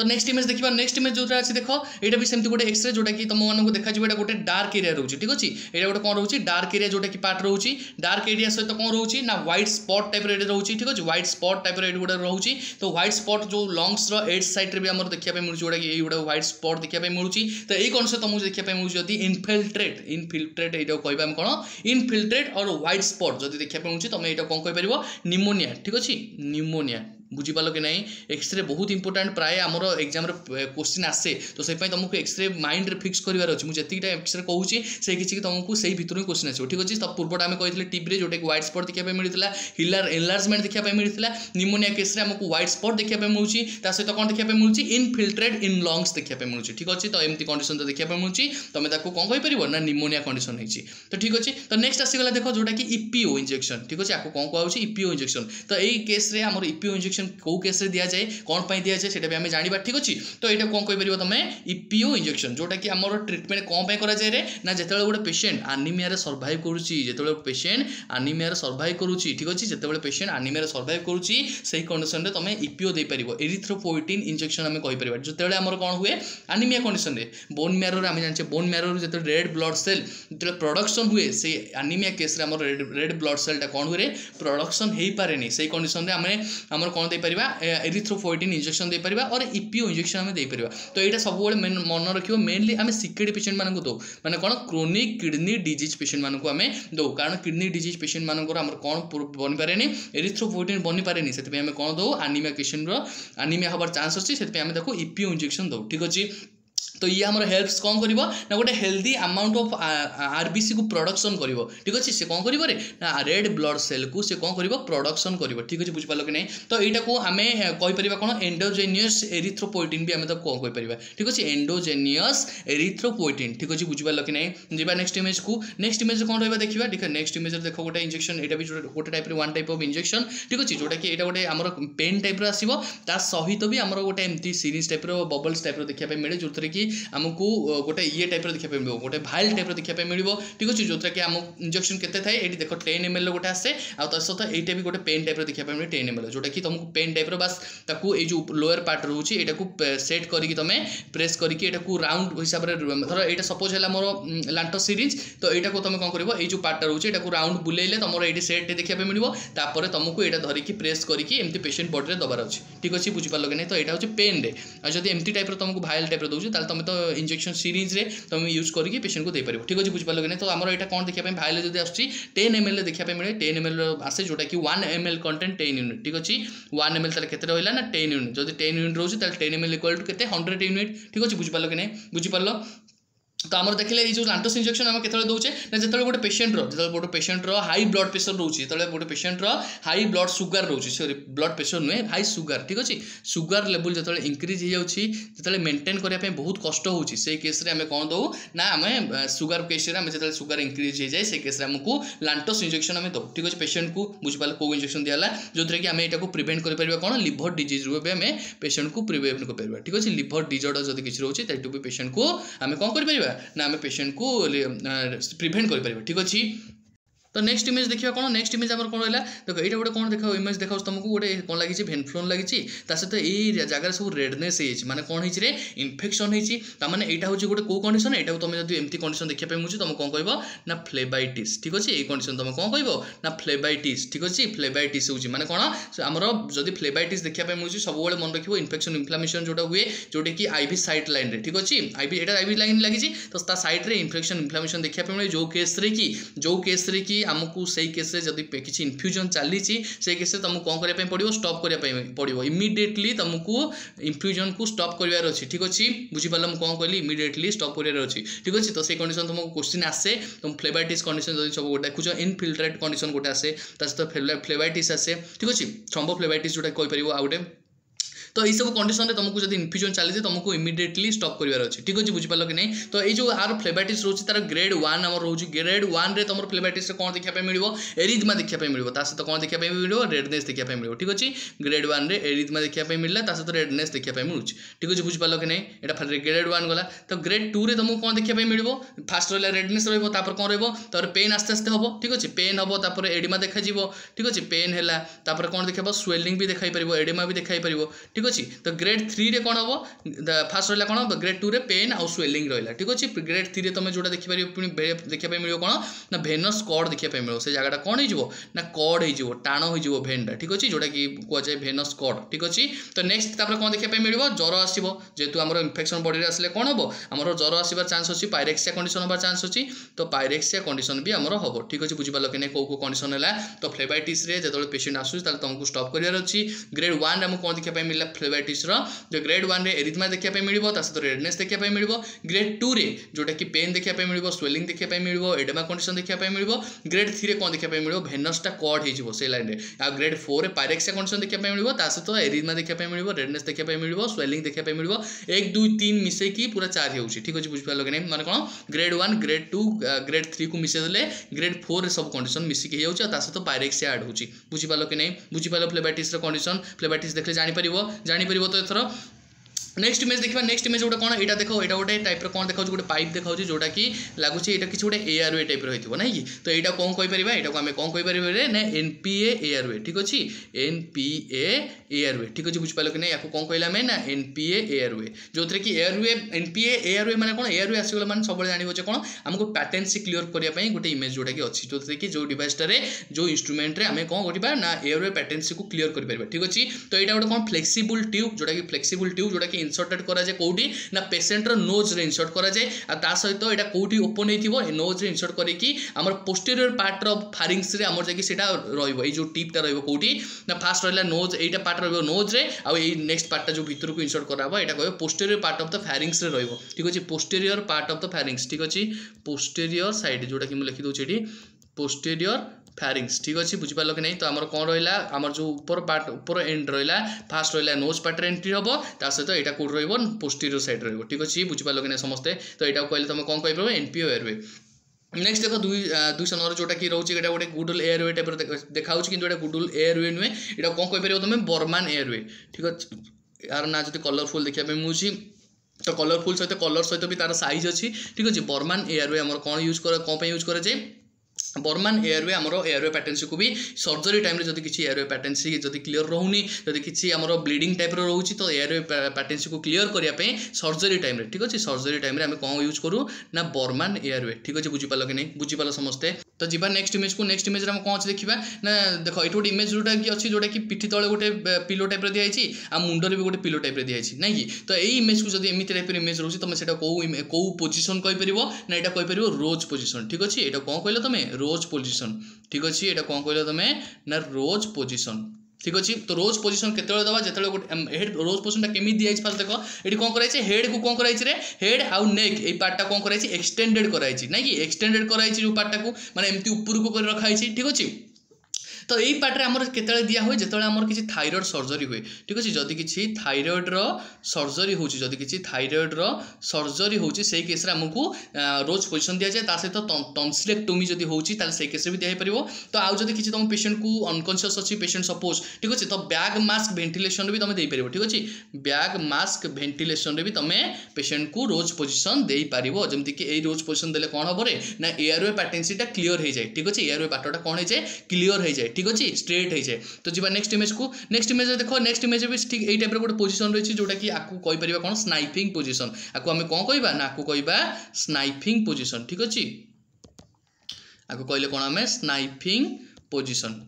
ତ ନେକ୍ସଟ ଇମେଜ୍ ଦେଖିବା ନେକ୍ସଟ ଇମେଜ୍ ଯେଉଁଟା ଅଛି ଦେଖ ଏଇଟା ବି ସେମିତି ଗୋଟେ ଏକ୍ସରେ ଯେଉଁଟାକି ତୁମମାନଙ୍କୁ ଦେଖାଯିବ ଏଇଟା ଗୋଟେ ଡାର୍କ ଏରିଆ ରହୁଛି ଠିକ୍ ଅଛି ଏଇଟା ଗୋଟେ କ'ଣ ରହୁଛି ଡାର୍କ ଏରିଆ ଯେଉଁଟାକି ପାର୍ଟ ରହୁଛି ଡାର୍କ ଏରିଆ ସହିତ କ'ଣ ରହୁଛି ନା ହ୍ୱାଇଟ୍ ସ୍ପଟ୍ ଟାଇପ୍ର ଏଇଟା ରହୁଛି ଠିକ୍ ଅଛି ହ୍ୱାଇଟ୍ ସ୍ପଟ୍ ଟାଇପ୍ର ଏଇଠି ଗୋଟେ ରହୁଛି ତ ହ୍ୱାଇଟ୍ ସ୍ପଟ୍ ଯେଉଁ ଲଙ୍ଗସ୍ର ଏଡ୍ ସାଇଡ଼୍ରେ ବି ଆମର ଦେଖିବା ପାଇଁ ମିଳୁଛି ଯେଉଁଟାକି ଏଇ ଗୋଟେ ହ୍ୱାଇଟ୍ ସ୍ପଟ୍ ଦେଖିବା ପାଇଁ ମିଳୁଛି ତ ଏଇ କନସେପ୍ଟ ତୁମକୁ ଦେଖିବା ପାଇଁ ମିଳୁଛି ଯଦି ଇନଫିଲ୍ଟ୍ରେଟ୍ ଇନଫିଲ୍ଟ୍ରେଟ୍ ଏଇଟାକୁ କହିବା ଆମେ କ'ଣ ଇନଫିଲ୍ଟ୍ରେଟ୍ ଅର୍ ହ୍ୱାଇଟ୍ ସ୍ପଟ୍ ଯଦି ଦେଖିବା ପାଇଁ ମିଳୁଛି ତୁମେ ଏଇଟା କ'ଣ କହିପାରିବ ନିମୋନିଆ ଠିକ୍ ଅଛି ନିମୋନିଆ বুঝিপার কি না এক্সরে বহুত ইম্পর্টাট প্রায় আমার এক্সামের কোশ্চিন আসে তো সেইপাই তোমাকে এক্সরে মাইন্ডরে ফিক্স করবার অছে মু যেতিটা এক্সরে কହୁছি সেই কিছু তোমাকে সেই ভিতর ହିଁ কোশ্চিন আসবে ঠিক আছে তা পূর্বটা আমি কইলে টিভিরে যেটা কি হোয়াইট স্পট দেখা মিলিলা হিলার এনলার্জমেন্ট দেখা মিলিলা নিমোনিয়া কেসরে আমাকে হোয়াইট স্পট দেখা মিলুছি তা সহ কোণ দেখা মিলুছি ইনফিল্ট্রেড ইন লংস দেখা মিলুছি ঠিক আছে তো এমতি কন্ডিশন তো দেখা মিলুছি তুমি তাকে কম কইপার না নিমোনিয়া কন্ডিশন হয়েছি তো ঠিক আছে তো নেক্সট আসিগলা দেখো যেটা কি ইপিও ইঞ্জেকশন ঠিক আছে আকু কম কুয়া হচ্ছে ইপিও ইঞ্জেকশন তো এই কেসরে আমার ইপিও ইঞ্জেকশন ରେଷ୍ଟ୍ରିକ୍ସନ୍ କେଉଁ କେସ୍ରେ ଦିଆଯାଏ କ'ଣ ପାଇଁ ଦିଆଯାଏ ସେଇଟା ବି ଆମେ ଜାଣିବା ଠିକ୍ ଅଛି ତ ଏଇଟା କ'ଣ କହିପାରିବ ତୁମେ ଇପିଓ ଇଞ୍ଜେକ୍ସନ୍ ଯେଉଁଟାକି ଆମର ଟ୍ରିଟମେଣ୍ଟ କ'ଣ ପାଇଁ କରାଯାଏ ନା ଯେତେବେଳେ ଗୋଟେ ପେସେଣ୍ଟ ଆନିମିଆରେ ସର୍ଭାଇଭ୍ କରୁଛି ଯେତେବେଳେ ପେସେଣ୍ଟ ଆନିମିଆରେ ସର୍ଭାଇଭ୍ କରୁଛି ଠିକ୍ ଅଛି ଯେତେବେଳେ ପେସେଣ୍ଟ ଆନିମିଆରେ ସର୍ଭାଇଭ୍ କରୁଛି ସେହି କଣ୍ଡିସନ୍ରେ ତୁମେ ଇପିଓ ଦେଇପାରିବ ଏରିଥ୍ରୋପୋଇଟିନ୍ ଇଞ୍ଜେକ୍ସନ୍ ଆମେ କହିପାରିବା ଯେତେବେଳେ ଆମର କ'ଣ ହୁଏ ଆନିମିଆ କଣ୍ଡିସନ୍ରେ ବୋନ୍ ମ୍ୟାରୋରେ ଆମେ ଜାଣିଛେ ବୋନ୍ ମ୍ୟାରୋରୁ ଯେତେବେଳେ ରେଡ୍ ବ୍ଲଡ୍ ସେଲ୍ ଯେତେବେଳେ ପ୍ରଡକ୍ସନ୍ ହୁଏ ସେଇ ଆନିମିଆ କେସ୍ରେ ଆମର ରେଡ୍ ରେଡ୍ ବ୍ଲଡ୍ ସେଲ୍ଟା କ'ଣ ହୁଏ ପ୍ରଡକ୍ସନ୍ ହେଇପାରେନି ସେଇ କଣ୍ଡିସନ୍ରେ ଆମେ ଆମର କ'ଣ ଦେଇପାରିବା ଏରିଥ୍ରୋପୋଏଟିନ୍ ଇଞ୍ଜେକ୍ସନ୍ ଦେଇପାରିବା ଅର୍ ଇପିଓ ଇଞ୍ଜେକ୍ସନ୍ ଆମେ ଦେଇପାରିବା ତ ଏଇଟା ସବୁବେଳେ ମନେ ରଖିବ ମେନଲି ଆମେ ସିକେଡ଼ି ପେସେଣ୍ଟମାନଙ୍କୁ ଦେଉ ମାନେ କ'ଣ କ୍ରୋନିକ୍ କିଡ଼ନୀ ଡିଜିଜ୍ ପେସେଣ୍ଟମାନଙ୍କୁ ଆମେ ଦେଉ କାରଣ କିଡ଼ନୀ ଡିଜିଜ୍ ପେସେଣ୍ଟମାନଙ୍କର ଆମର କ'ଣ ବନିପାରେନି ଏରିଥ୍ରୋ ଏରିଥ୍ରୋପୋଏଟିନ୍ ବନିପାରେନି ସେଥିପାଇଁ ଆମେ କ'ଣ ଦେଉ ଆନିମିଆ ପେସେଣ୍ଟର ଆନିମିଆ ହେବାର ଚାନ୍ସ ଅଛି ସେଥିପାଇଁ ଆମେ ତାକୁ ଇପିଓ ଇଞ୍ଜେକ୍ସନ୍ ଦେଉ ଠିକ୍ ଅଛି তো ইয়ে আমার হেল্পস কম করব না গোটে হেলদি আমাউন্ট অফ আরবিসি কু প্রডকশন করব ঠিক আছে সে কম করব রে না রেড ব্লড সেল কু সে কম করব প্রডকশন করব ঠিক আছে বুঝিপারল কি না তো এইটা কু আমি কইপারিবা কোন এন্ডোজেনিয়াস এরিথ্রোপোয়েটিন বি আমি তো কম কইপারিবা ঠিক আছে এন্ডোজেনিয়াস এরিথ্রোপোয়েটিন ঠিক আছে বুঝিপারল কি না যা নেক্সট ইমেজ কু নেক্সট ইমেজ কোন রহবা দেখিবা ঠিক নেক্সট ইমেজ দেখ গোটে ইনজেকশন এটা বি গোটে টাইপের ওয়ান টাইপ অফ ইনজেকশন ঠিক আছে যেটা কি এটা গোটে আমার পেন টাইপর আসব তা সহিত বি আমার গোটে এমতি সিরিজ টাইপর ববলস টাইপর দেখা মিলে যেটা কি ଆମକୁ ଗୋଟେ ଇଏ ଟାଇପ୍ର ଦେଖିବା ପାଇଁ ମିଳିବ ଗୋଟେ ଭାଇଲ୍ ଟାଇପ୍ର ଦେଖିବା ପାଇଁ ମିଳିବ ଠିକ୍ ଅଛି ଯେଉଁଥିରେକି ଆମ ଇଞ୍ଜେକ୍ସନ୍ କେତେ ଥାଏ ଏଇଠି ଦେଖ ଟେନ୍ ଏମ୍ ଏଲ୍ର ଗୋଟେ ଆସେ ଆଉ ତା ସହିତ ଏଇଟା ବି ଗୋଟେ ପେନ୍ ଟାଇପ୍ର ଦେଖିବା ପାଇଁ ମିଳିବ ଟେନ୍ ଏମ୍ ଏଲ୍ ଯେଉଁଟାକି ତୁମକୁ ପେନ୍ ଟାଇପ୍ର ବାସ୍ ତାକୁ ଏଇ ଯେଉଁ ଲୋୟର୍ ପାର୍ଟ ରହୁଛି ଏଇଟାକୁ ସେଟ୍ କରିକି ତୁମେ ପ୍ରେସ୍ କରିକି ଏଇଟାକୁ ରାଉଣ୍ଡ ହିସାବରେ ଧର ଏଇଟା ସପୋଜ୍ ହେଲା ମୋର ଲାଣ୍ଟ ସିରିଜ୍ ତ ଏଇଟାକୁ ତୁମେ କ'ଣ କରିବ ଏଇ ଯେଉଁ ପାର୍ଟଟା ରହୁଛି ଏଇଟାକୁ ରାଉଣ୍ଡ ବୁଲେଇଲେ ତୁମର ଏଇଠି ସେଟ୍ଟେ ଦେଖିବା ପାଇଁ ମିଳିବ ତାପରେ ତୁମକୁ ଏଇଟା ଧରିକି ପ୍ରେସ୍ କରିକି ଏମିତି ପେସେଣ୍ଟ ବଡ଼ିରେ ଦେବାର ଅଛି ଠିକ୍ ଅଛି ବୁଝିପାରିଲ କି ନାହିଁ ତ ଏଇଟା ହେଉଛି ପେନ୍ରେ ଆଉ ଯଦି ଏମିତି ଟାଇପ୍ର ତୁମକୁ ଭାଇଲ୍ ଟାଇପ୍ର ଦେଉଛି ତାହେଲେ ତୁମେ তুমি তো ইঞ্জেকশন সিরিজরে তুমি ୟୁଜ୍ କରିକି ପେସେଣ୍ଟକୁ ଦେଇପାରିବ ଠିକ୍ ଅଛି ବୁଝିପାରିଲ କି ନାହିଁ ତ ଆମର ଏଇଟା କ'ଣ ଦେଖିବା ପାଇଁ ଭାଇଲେ ଯଦି ଆସୁଛି ଟେନ୍ ଏମ୍ ଏଲ୍ରେ ଦେଖିବା ପାଇଁ ମିଳେ ଟେନ୍ ଏମ୍ ଏଲ୍ର ଆସେ ଯେଉଁଟାକି one M L content ten unit ଠିକ୍ ଅଛି ୱାନ୍ ଏମ୍ ଏଲ୍ ତାହେଲେ କେତେ ରହିଲା ନା ଟେନ୍ ୟୁନିଟ୍ ଯଦି ଟେନ୍ ୟୁନିଟ୍ ରହୁଛି ତାହେଲେ ten M L equal to କେତେ ହଣ୍ଡ୍ରେଡ଼ ୟୁନିଟ୍ ଠିକ୍ ଅଛି ବୁଝିପାରିଲ କି ନାହିଁ ବୁଝିପାରିଲ ତ ଆମର ଦେଖିଲେ ଏଇ ଯେଉଁ ଲାଣ୍ଟସ୍ ଇଞ୍ଜେକ୍ସନ୍ ଆମେ କେତେବେଳେ ଦେଉଛେ ନା ଯେତେବେଳେ ଗୋଟେ ପେସେଣ୍ଟର ଯେତେବେଳେ ଗୋଟେ ପେସେଣ୍ଟର ହାଇ ବ୍ଲଡ୍ ପ୍ରେସର ରହୁଛି ଯେତେବେଳେ ଗୋଟେ ପେସେଣ୍ଟର ହାଇ ବ୍ଲଡ୍ ସୁଗାର ରହୁଛି ସରି ବ୍ଲଡ୍ ପ୍ରେସର ନୁହେଁ ହାଇ ସୁଗାର ଠିକ୍ ଅଛି ସୁଗାର ଲେବୁଲ୍ ଯେତେବେଳେ ଇନକ୍ରିଜ୍ ହେଇଯାଉଛି ଯେତେବେଳେ ମେଣ୍ଟେନ୍ କରିବା ପାଇଁ ବହୁତ କଷ୍ଟ ହେଉଛି ସେଇ କେସ୍ରେ ଆମେ କ'ଣ ଦେଉ ନା ଆମେ ସୁଗାର କେସ୍ରେ ଆମେ ଯେତେବେଳେ ସୁଗାର ଇନକ୍ରିଜ୍ ହେଇଯାଏ ସେଇ କେସ୍ରେ ଆମକୁ ଲାଣ୍ଟସ୍ ଇଞ୍ଜେକ୍ସନ୍ ଆମେ ଦେଉ ଠିକ୍ ଅଛି ପେସେଣ୍ଟକୁ ବୁଝିପାରିଲେ କେଉଁ ଇଞ୍ଜେକ୍ସନ୍ ଦିଆହେଲା ଯେଉଁଥିରେ କି ଆମେ ଏଇଟାକୁ ପ୍ରିଭେଣ୍ଟ କରିପାରିବା କ'ଣ ଲିଭର୍ ଡିଜିଜ୍ରୁ ବି ଆମେ ପେସେଣ୍ଟକୁ ପ୍ରିଭେଣ୍ଟ କରିପାରିବା ଠିକ୍ ଅଛି ଲିଭର୍ ଡିଜର୍ଡ଼ର ଯଦି କିଛି ରହୁଛି ତାଠୁ ବି ପେସେଣ୍ଟକୁ ଆମେ କ'ଣ କରିପାରିବା নামে پیشنট কো প্রিভেন্ট করি পারি ঠিক আছে ତ ନେକ୍ସଟ ଇମେଜ୍ ଦେଖିବା କ'ଣ ନେକ୍ସଟ ଇମେଜ୍ ଆମର କ'ଣ ରହିଲା ଦେଖ ଏଇଟା ଗୋଟେ କ'ଣ ଦେଖାଉ ଇମେଜ୍ ଦେଖାଉଛି ତୁମକୁ ଗୋଟେ କ'ଣ ଲାଗିଛି ଭେନଫ୍ଲୋନ୍ ଲାଗିଛି ତା ସହିତ ଏଇ ଜାଗାରେ ସବୁ ରେଡ଼ନେସ୍ ହେଇଛି ମାନେ କ'ଣ ହେଇଛି ରେ ଇନଫେକ୍ସନ୍ ହେଇଛି ତା'ମାନେ ଏଇଟା ହେଉଛି ଗୋଟେ କେଉଁ କଣ୍ଡିସନ୍ ଏଇଟାକୁ ତୁମେ ଯଦି ଏମିତି କଣ୍ଡିସନ୍ ଦେଖିବା ପାଇଁ ମିଳୁଛି ତୁମେ କ'ଣ କହିବ ନା ଫ୍ଲେବାଇଟିସ୍ ଠିକ୍ ଅଛି ଏଇ କଣ୍ଡିସନ୍ ତୁମେ କ'ଣ କହିବ ନା ଫ୍ଲେବାଇଟିସ୍ ଠିକ୍ ଅଛି ଫ୍ଲେବାଇଟିସ୍ ହେଉଛି ମାନେ କ'ଣ ଆମର ଯଦି ଫ୍ଲେବାଇଟିସ୍ ଦେଖିବା ପାଇଁ ମିଳୁଛି ସବୁବେଳେ ମନେ ରଖିବ ଇନଫେକ୍ସନ୍ ଇନଫ୍ଲାମେସନ୍ ଯେଉଁଟା ହୁଏ ଯେଉଁଟାକି ଆଇଭି ସାଇଟ୍ ଲାଇନ୍ରେ ଠିକ୍ ଅଛି ଆଇଭି ଏଇଟା ଆଇଭି ଲାଇନ୍ ଲାଗିଛି ତ ତା ସାଇଟ୍ରେ ଇନଫେକ୍ସନ୍ ଇନଫ୍ଲାମେସନ୍ ଦେଖିବା ପାଇଁ ମିଳେ ଯେଉଁ କେସ୍ରେ କି ଯେଉଁ କେସ୍ରେ କି ଆମକୁ ସେଇ କେସ୍ରେ ଯଦି କିଛି ଇନଫ୍ୟୁଜନ୍ ଚାଲିଛି ସେଇ କେସ୍ରେ ତୁମକୁ କ'ଣ କରିବା ପାଇଁ ପଡ଼ିବ ଷ୍ଟପ୍ କରିବା ପାଇଁ ପଡ଼ିବ ଇମିଡ଼ିଏଟଲି ତୁମକୁ ଇନଫ୍ୟୁଜନ୍କୁ ଷ୍ଟପ୍ କରିବାର ଅଛି ଠିକ୍ ଅଛି ବୁଝିପାରିଲ ମୁଁ କ'ଣ କହିଲି ଇମିଡ଼ିଏଟଲି ଷ୍ଟପ୍ କରିବାର ଅଛି ଠିକ୍ ଅଛି ତ ସେଇ କଣ୍ଡିସନ୍ ତୁମକୁ କୋଶ୍ଚିନ୍ ଆସେ ତୁମ ଫ୍ଲେବାଇଟିସ୍ କଣ୍ଡିସନ୍ ଯଦି ସବୁ ଗୋଟେ ଦେଖୁଛ ଇନଫିଲ୍ଟ୍ରେଟ୍ କଣ୍ଡିସନ୍ ଗୋଟେ ଆସେ ତା ସହିତ ଫ୍ଲେବାଇଟିସ୍ ଆସେ ଠିକ୍ ଅଛି ସମ୍ଭବ ଫ୍ଲେବାଇଟିସ୍ ଯେଉଁଟା କହିପାରିବ ଆଉ ଗୋଟେ ତ ଏଇସବୁ କଣ୍ଡିସନରେ ତୁମକୁ ଯଦି ଇନଫ୍ୟୁଜନ୍ ଚାଲିଛି ତୁମକୁ ଇମିଡ଼ିଏଟଲି ଷ୍ଟପ୍ କରିବାର ଅଛି ଠିକ୍ ଅଛି ବୁଝିପାରିଲ କି ନାହିଁ ତ ଏଇ ଯେଉଁ ଆର ଫ୍ଲେବାଟିସ୍ ରହୁଛି ତାର ଗ୍ରେଡ୍ ୱାନ୍ ଆମର ରହୁଛି ଗ୍ରେଡ୍ ୱାନ୍ରେ ତୁମର ଫ୍ଲେବାଟିସ୍ରେ କ'ଣ ଦେଖିବା ପାଇଁ ମିଳିବ ଏରିଜ୍ମା ଦେଖିବା ପାଇଁ ମିଳିବ ତା ସହିତ କ'ଣ ଦେଖିବା ପାଇଁ ମିଳିବ ରେଡ୍ନେସ୍ ଦେଖିବା ପାଇଁ ମିଳିବ ଠିକ୍ ଅଛି ଗ୍ରେଡ୍ ୱାନ୍ରେ ଏରିଜ୍ମା ଦେଖିବା ପାଇଁ ମିଳିଲା ତା ସହିତ ରେଡ୍ନେସ୍ ଦେଖିବା ପାଇଁ ମିଳୁଛି ଠିକ୍ ଅଛି ବୁଝିପାରିଲ କି ନାହିଁ ଏଇଟା ଗ୍ରେଡ୍ ୱାନ୍ ଗଲା ତ ଗ୍ରେଡ୍ ଟୁରେ ତୁମକୁ କ'ଣ ଦେଖିବା ପାଇଁ ମିଳିବ ଫାର୍ଷ୍ଟ ରହିଲା ରେଡ୍ନେସ୍ ରହିବ ତାପରେ କ'ଣ ରହିବ ତାପରେ ପେନ୍ ଆସ୍ତେ ଆସ୍ତେ ହେବ ଠିକ୍ ଅଛି ପେନ୍ ହେବ ତାପରେ ଏଡ଼ିମା ଦେଖାଯିବ ଠିକ୍ ଅଛି ପେନ୍ ହେଲା ତାପରେ କ'ଣ ଦେଖାଇବ ସ୍ୱେଲିଂ ବି ଦେଖାଇପାରିବ ଏଡ଼ିମା ବି ଦେଖାଇପାରିବ ଠିକ୍ ঠিক ଅଛି ତ ଗ୍ରେଡ୍ ଥ୍ରୀରେ କ'ଣ ହେବ ଫାଷ୍ଟ ରହିଲା କ'ଣ ଗ୍ରେଡ୍ ଟୁରେ ପେନ୍ ଆଉ ସ୍ୱେଲିଂ ରହିଲା ଠିକ୍ ଅଛି ଗ୍ରେଡ୍ ଥ୍ରୀରେ ତୁମେ ଯେଉଁଟା ଦେଖିପାରିବ ପୁଣି ଦେଖିବା ପାଇଁ ମିଳିବ କ'ଣ ନା ଭେନସ୍ କଡ୍ ଦେଖିବା ପାଇଁ ମିଳିବ ସେ ଜାଗାଟା କ'ଣ ହେଇଯିବ ନା କଡ୍ ହେଇଯିବ ଟାଣ ହେଇଯିବ ଭେନ୍ଟା ଠିକ୍ ଅଛି ଯେଉଁଟାକି କୁହାଯାଏ ଭେନସ୍ କଡ୍ ଠିକ୍ ଅଛି ତ ନେକ୍ସଟ ତାପରେ କ'ଣ ଦେଖିବା ପାଇଁ ମିଳିବ ଜ୍ୱର ଆସିବ ଯେହେତୁ ଆମର ଇନଫେକ୍ସନ୍ ବଡ଼ିରେ ଆସିଲେ କ'ଣ ହେବ ଆମର ଜ୍ୱର ଆସିବାର ଚାନ୍ସ ଅଛି ପାଇରେକ୍ସିଆ କଣ୍ଡିସନ୍ ହେବାର ଚାନ୍ସ ଅଛି ତ ପାଇରେକ୍ସିଆ କଣ୍ଡିସନ୍ ବି ଆମର ହେବ ଠିକ୍ ଅଛି ବୁଝିପାରିଲ କି ନାହିଁ କେଉଁ କେଉଁ କଣ୍ଡିସନ୍ ହେଲା ତ ଫ୍ଲେବାଇଟିସ୍ରେ ଯେତେବେଳେ ପେସେଣ୍ଟ ଆସୁଛି ତାହେଲେ ତୁମକୁ ଷ୍ଟପ୍ କରିବାର ଅଛି ଗ୍ରେଡ୍ ୱାନ୍ ଆମକୁ କ'ଣ ଦେଖିବା ପାଇଁ ମିଳିଲା फ्लेवाइटिस जो ग्रेड वन एरिथमा देखा मिली तो रेडनेस देखा मिले ग्रेड टू में जोटा कि पेन देखा मिले स्वेलींग देखा मिले एडमा कंडीशन देखा मिले ग्रेड थ्री कौन देखा मिले भेनसटा कट हो लाइन में आ ग्रेड फोर में पारेक्सा कंडीशन देखा मिली सहित एरिथमा देखा मिले रेडनेस देखा मिले स्वेली देखा मिले एक दुई तीन कि पूरा चार हो ठीक अच्छे बुझे पारे नहीं मैंने कौन grade one grade two grade three को मिसेदे ग्रेड फोर में सब कंडीशन मिसिक पारेक्सी आड हो बुझ कि नहीं बुझ पार फ्लेबाइट कंडीशन फ्लेबाइट देखे जानपर ଜାଣିପାରିବ ତ ଏଥର নেক্সট ইমেজ দেখবা নেক্সট ইমেজ গোটে কোণ এটা দেখো এটা গোটে টাইপর কোণ দেখা হচ্ছে গোটে পাইপ দেখা হচ্ছে যেটা কি লাগুছে এটা কিছু গোটে এয়ারওয়ে টাইপর হয়েছে না কি তো এইটা কম কইপারা এটা আমি কম কইপারে না এনপিএ এয়ারওয়ে ঠিক আছে এনপিএ ଏୟାରୱେ ଠିକ୍ ଅଛି ବୁଝିପାରିଲ କି ନାହିଁ ୟାକୁ କ'ଣ କହିଲେ ଆମେ ନା ଏନ୍ ପି ଏ ଏୟାରୱେ ଯେଉଁଥିରେ କି airway N P A airway ମାନେ କ'ଣ ଏୟାରୱେ ଆସିଗଲା ମାନେ ସବୁବେଳେ ଜାଣିବ ଯେ କ'ଣ ଆମକୁ ପ୍ୟାଟେନ୍ସି କ୍ଲିୟର କରିବା ପାଇଁ ଗୋଟେ ଇମେଜ୍ ଯେଉଁଟାକି ଅଛି ଯେଉଁଥିରେ କି ଯେଉଁ ଡିଭାଇସ୍ଟାରେ ଯେଉଁ ଇନ୍ଷ୍ଟ୍ରୁମେଣ୍ଟରେ ଆମେ କ'ଣ କରିବା ନା ଏୟାରୱେ ପ୍ୟାଟେନ୍ସିକୁ କ୍ଲିୟର କରିପାରିବା ଠିକ୍ ଅଛି ତ ଏଇଟା ଗୋଟେ କ'ଣ ଫ୍ଲେକ୍ସିବୁଲ୍ ଟ୍ୟୁବ୍ ଯେଉଁଟାକି ଫ୍ଲେକ୍ସିବୁଲ୍ ଟ୍ୟୁବ୍ ଯେଉଁଟାକି ଇନସର୍ଟେଡ଼ କରାଯାଏ କେଉଁଠି ନା ପେସେଣ୍ଟର ନୋଜ୍ରେ ଇନସର୍ଟ କରାଯାଏ ଆଉ ତା ସହିତ ଏଇଟା କେଉଁଠି ଓପନ୍ ହେଇଥିବ ଏ ନୋଜ୍ରେ ଇନସର୍ଟ କରିକି ଆମର ପୋଷ୍ଟେରିୟର ପାର୍ଟର ଫାରିଙ୍ଗସରେ ଆମର ଯାଇକି ସେଇଟା ରହିବ ଏଇ ଯେଉଁ ଟିପ୍ଟା ରହିବ କେଉଁଠି ନା ଫାର୍ଷ୍ଟ ରହିଲା ନୋଜ୍ ଏଇଟା ପାର୍ଟ ତାପରେ ରହିବ ନୋଜ୍ରେ ଆଉ ଏଇ ନେକ୍ସଟ ପାର୍ଟଟା ଯେଉଁ ଭିତରକୁ ଇନସର୍ଟ କରାହେବ ଏଇଟା କହିବ ପୋଷ୍ଟେରିୟର ପାର୍ଟ ଅଫ୍ ଦ ଫ୍ୟାରିଙ୍ଗସରେ ରହିବ ଠିକ୍ ଅଛି ପୋଷ୍ଟେରିୟର ପାର୍ଟ ଅଫ୍ ଦ ଫ୍ୟାରିଙ୍ଗସ୍ ଠିକ୍ ଅଛି ପୋଷ୍ଟେରିୟର ସାଇଡ଼୍ ଯେଉଁଟାକି ମୁଁ ଲେଖିଦେଉଛି ଏଠି ପୋଷ୍ଟେରିୟର ଫ୍ୟାରିଙ୍ଗସ୍ ଠିକ୍ ଅଛି ବୁଝିପାରିଲ କି ନାହିଁ ତ ଆମର କ'ଣ ରହିଲା ଆମର ଯେଉଁ ଉପର ପାର୍ଟ ଉପର ଏଣ୍ଡ ରହିଲା ଫାର୍ଷ୍ଟ ରହିଲା ନୋଜ୍ ପାର୍ଟରେ ଏଣ୍ଟ୍ରି ହେବ ତା ସହିତ ଏଇଟା କେଉଁଠି ରହିବ ପୋଷ୍ଟେରିୟର ସାଇଡ଼୍ ରହିବ ଠିକ୍ ଅଛି ବୁଝିପାରିଲ କି ନାହିଁ ସମସ୍ତେ ତ ଏଇଟାକୁ କହିଲେ ତୁମେ କ'ଣ କହିପାରିବ ଏନ୍ପିଓ ଏୟାରୱେ নেক্সট দেখ দুই দুইশহ নর ଯେଉଁଟା କି ରହୁଛି ଏଇଟା ଗୋଟେ ଗୁଡଲ୍ ଏୟାରୱେ ଟାଇପ୍ର ଦେଖାହେଉଛି କିନ୍ତୁ ଏଇଟା ଗୁଡଲ୍ ଏୟାରୱେ ନୁହେଁ ଏଇଟା କ'ଣ କହିପାରିବ ତୁମେ ବର୍ମାନ ଏୟାରୱେ ଠିକ୍ ଅଛି ଏହାର ନାଁ ଯଦି କଲରଫୁଲ୍ ଦେଖିବା ପାଇଁ ମିଳୁଛି ତ କଲରଫୁଲ୍ ସହିତ କଲର୍ ସହିତ ବି ତା'ର ସାଇଜ୍ ଅଛି ଠିକ୍ ଅଛି ବର୍ମାନ ଏୟାରୱେ ଆମର କ'ଣ ୟୁଜ୍ କର କ'ଣ ପାଇଁ ୟୁଜ୍ କରାଯାଏ বর্মান এয়ারওয়ে আমার এয়ারওয়ে প্যাটেন্সিকে বি সর্জরি টাইমে যদি কিছু এয়ারওয়ে প্যাটেন্সি যদি ক্লিয়ার রহুনি যদি কিছু আমার ব্লিডিং টাইপর রয়েছে তো এয়ারওয়ে প্যাটেন্সিকে ক্লিয়ার করা সর্জরি টাইমে ঠিক আছে সর্জরি টাইমে আমি কম ইউজ করু না বর্মান এয়ারওয়ে ঠিক আছে বুঝিপাল কি না বুঝিপাল সমস্তে তো যা নেক্সট ইমেজ কু নেক্সট ইমেজ আমি কম অছে দেখা না দেখ এটি গোটে ইমেজ যেটা কি অছে যেটা কি পিঠি তলে গোটে পিলো টাইপের দিয়া হয়েছে আর মুন্ডরে বি গোটে পিলো টাইপের দিয়া হয়েছে নাই কি তো এই ইমেজ কু যদি এমিতি টাইপের ইমেজ রয়েছে তুমি সেটা কেউ কেউ পজিশন কইপার না এটা কইপার রোজ পজিশন ঠিক আছে এটা কম কহিল তুমি ରୋଜ୍ ପୋଜିସନ୍ ଠିକ୍ ଅଛି ଏଇଟା କ'ଣ କହିଲ ତୁମେ ନା ରୋଜ୍ ପୋଜିସନ୍ ঠিক আছে তো রোজ পজিশন কেতবে দেওয়া যেত হেড রোজ পজিশনটা কেমি দিয়েছে ফার্স্ট দেখ এটি কম করাইছে হেড কু কম করাইছে রে হেড আউ নেক এই পার্টটা কম করাইছে এক্সটেন্ডেড করাইছে নাকি এক্সটেন্ডেড করাইছে যে পার্টটা মানে এমতি উপরকু করে রাখা হয়েছে ঠিক আছে ତ ଏଇ ପାର୍ଟରେ ଆମର କେତେବେଳେ ଦିଆ ହୁଏ ଯେତେବେଳେ ଆମର କିଛି ଥାଇରଏଡ଼୍ ସର୍ଜରୀ ହୁଏ ଠିକ୍ ଅଛି ଯଦି କିଛି ଥାଇରଏଡ଼ର ସର୍ଜରୀ ହେଉଛି ଯଦି କିଛି ଥାଇରଏଡ଼ର ସର୍ଜରୀ ହେଉଛି ସେଇ କେସ୍ରେ ଆମକୁ ରୋଜ୍ ପୋଜିସନ୍ ଦିଆଯାଏ ତା ସହିତ ଟୁମି ଯଦି ହେଉଛି ତାହେଲେ ସେଇ କେସ୍ରେ ବି ଦିଆହେଇପାରିବ ତ ଆଉ ଯଦି କିଛି ତୁମ ପେସେଣ୍ଟକୁ ଅନକନସିୟସ୍ ଅଛି ପେସେଣ୍ଟ ସପୋଜ୍ ଠିକ୍ ଅଛି ତ ବ୍ୟାଗ୍ ମାସ୍କ ଭେଣ୍ଟିଲେସନ୍ରେ ବି ତୁମେ ଦେଇପାରିବ ଠିକ୍ ଅଛି ବ୍ୟାଗ୍ ମାସ୍କ ଭେଣ୍ଟିଲେସନ୍ରେ ବି ତୁମେ ପେସେଣ୍ଟକୁ ରୋଜ୍ ପୋଜିସନ୍ ଦେଇପାରିବ ଯେମିତିକି ଏଇ ରୋଜ୍ ପୋଜିସନ୍ ଦେଲେ କ'ଣ ହେବ ରେ ନା ଏୟାରୱେ ପାଟେନ୍ସିଟା କ୍ଲିଅର୍ ହେଇଯାଏ ଠିକ୍ ଅଛି ଏୟାରୱେ ପାଟଟା କ'ଣ ହେଇଯାଏ କ୍ଲିଅର୍ ହେଇଯାଏ ଠିକ୍ ঠিক ଅଛି ଷ୍ଟ୍ରେଟ୍ ହେଇଛେ ତ ଯିବା ନେକ୍ସଟ ଇମେଜକୁ ନେକ୍ସଟ ଇମେଜରେ ଦେଖ ନେକ୍ସଟ ଇମେଜରେ ବି ଠିକ୍ ଏଇ ଟାଇପ୍ର ଗୋଟେ ପୋଜିସନ୍ ରହିଛି ଯେଉଁଟାକି ଆକୁ କହିପାରିବା କ'ଣ ସ୍ନାଇଫିଂ ପୋଜିସନ୍ ଆକୁ ଆମେ କ'ଣ କହିବା ନା ଆକୁ କହିବା ସ୍ନାଇଫିଂ ପୋଜିସନ୍ ଠିକ୍ ଅଛି ଆକୁ କହିଲେ କ'ଣ ଆମେ ସ୍ନାଇଫିଂ ପୋଜିସନ୍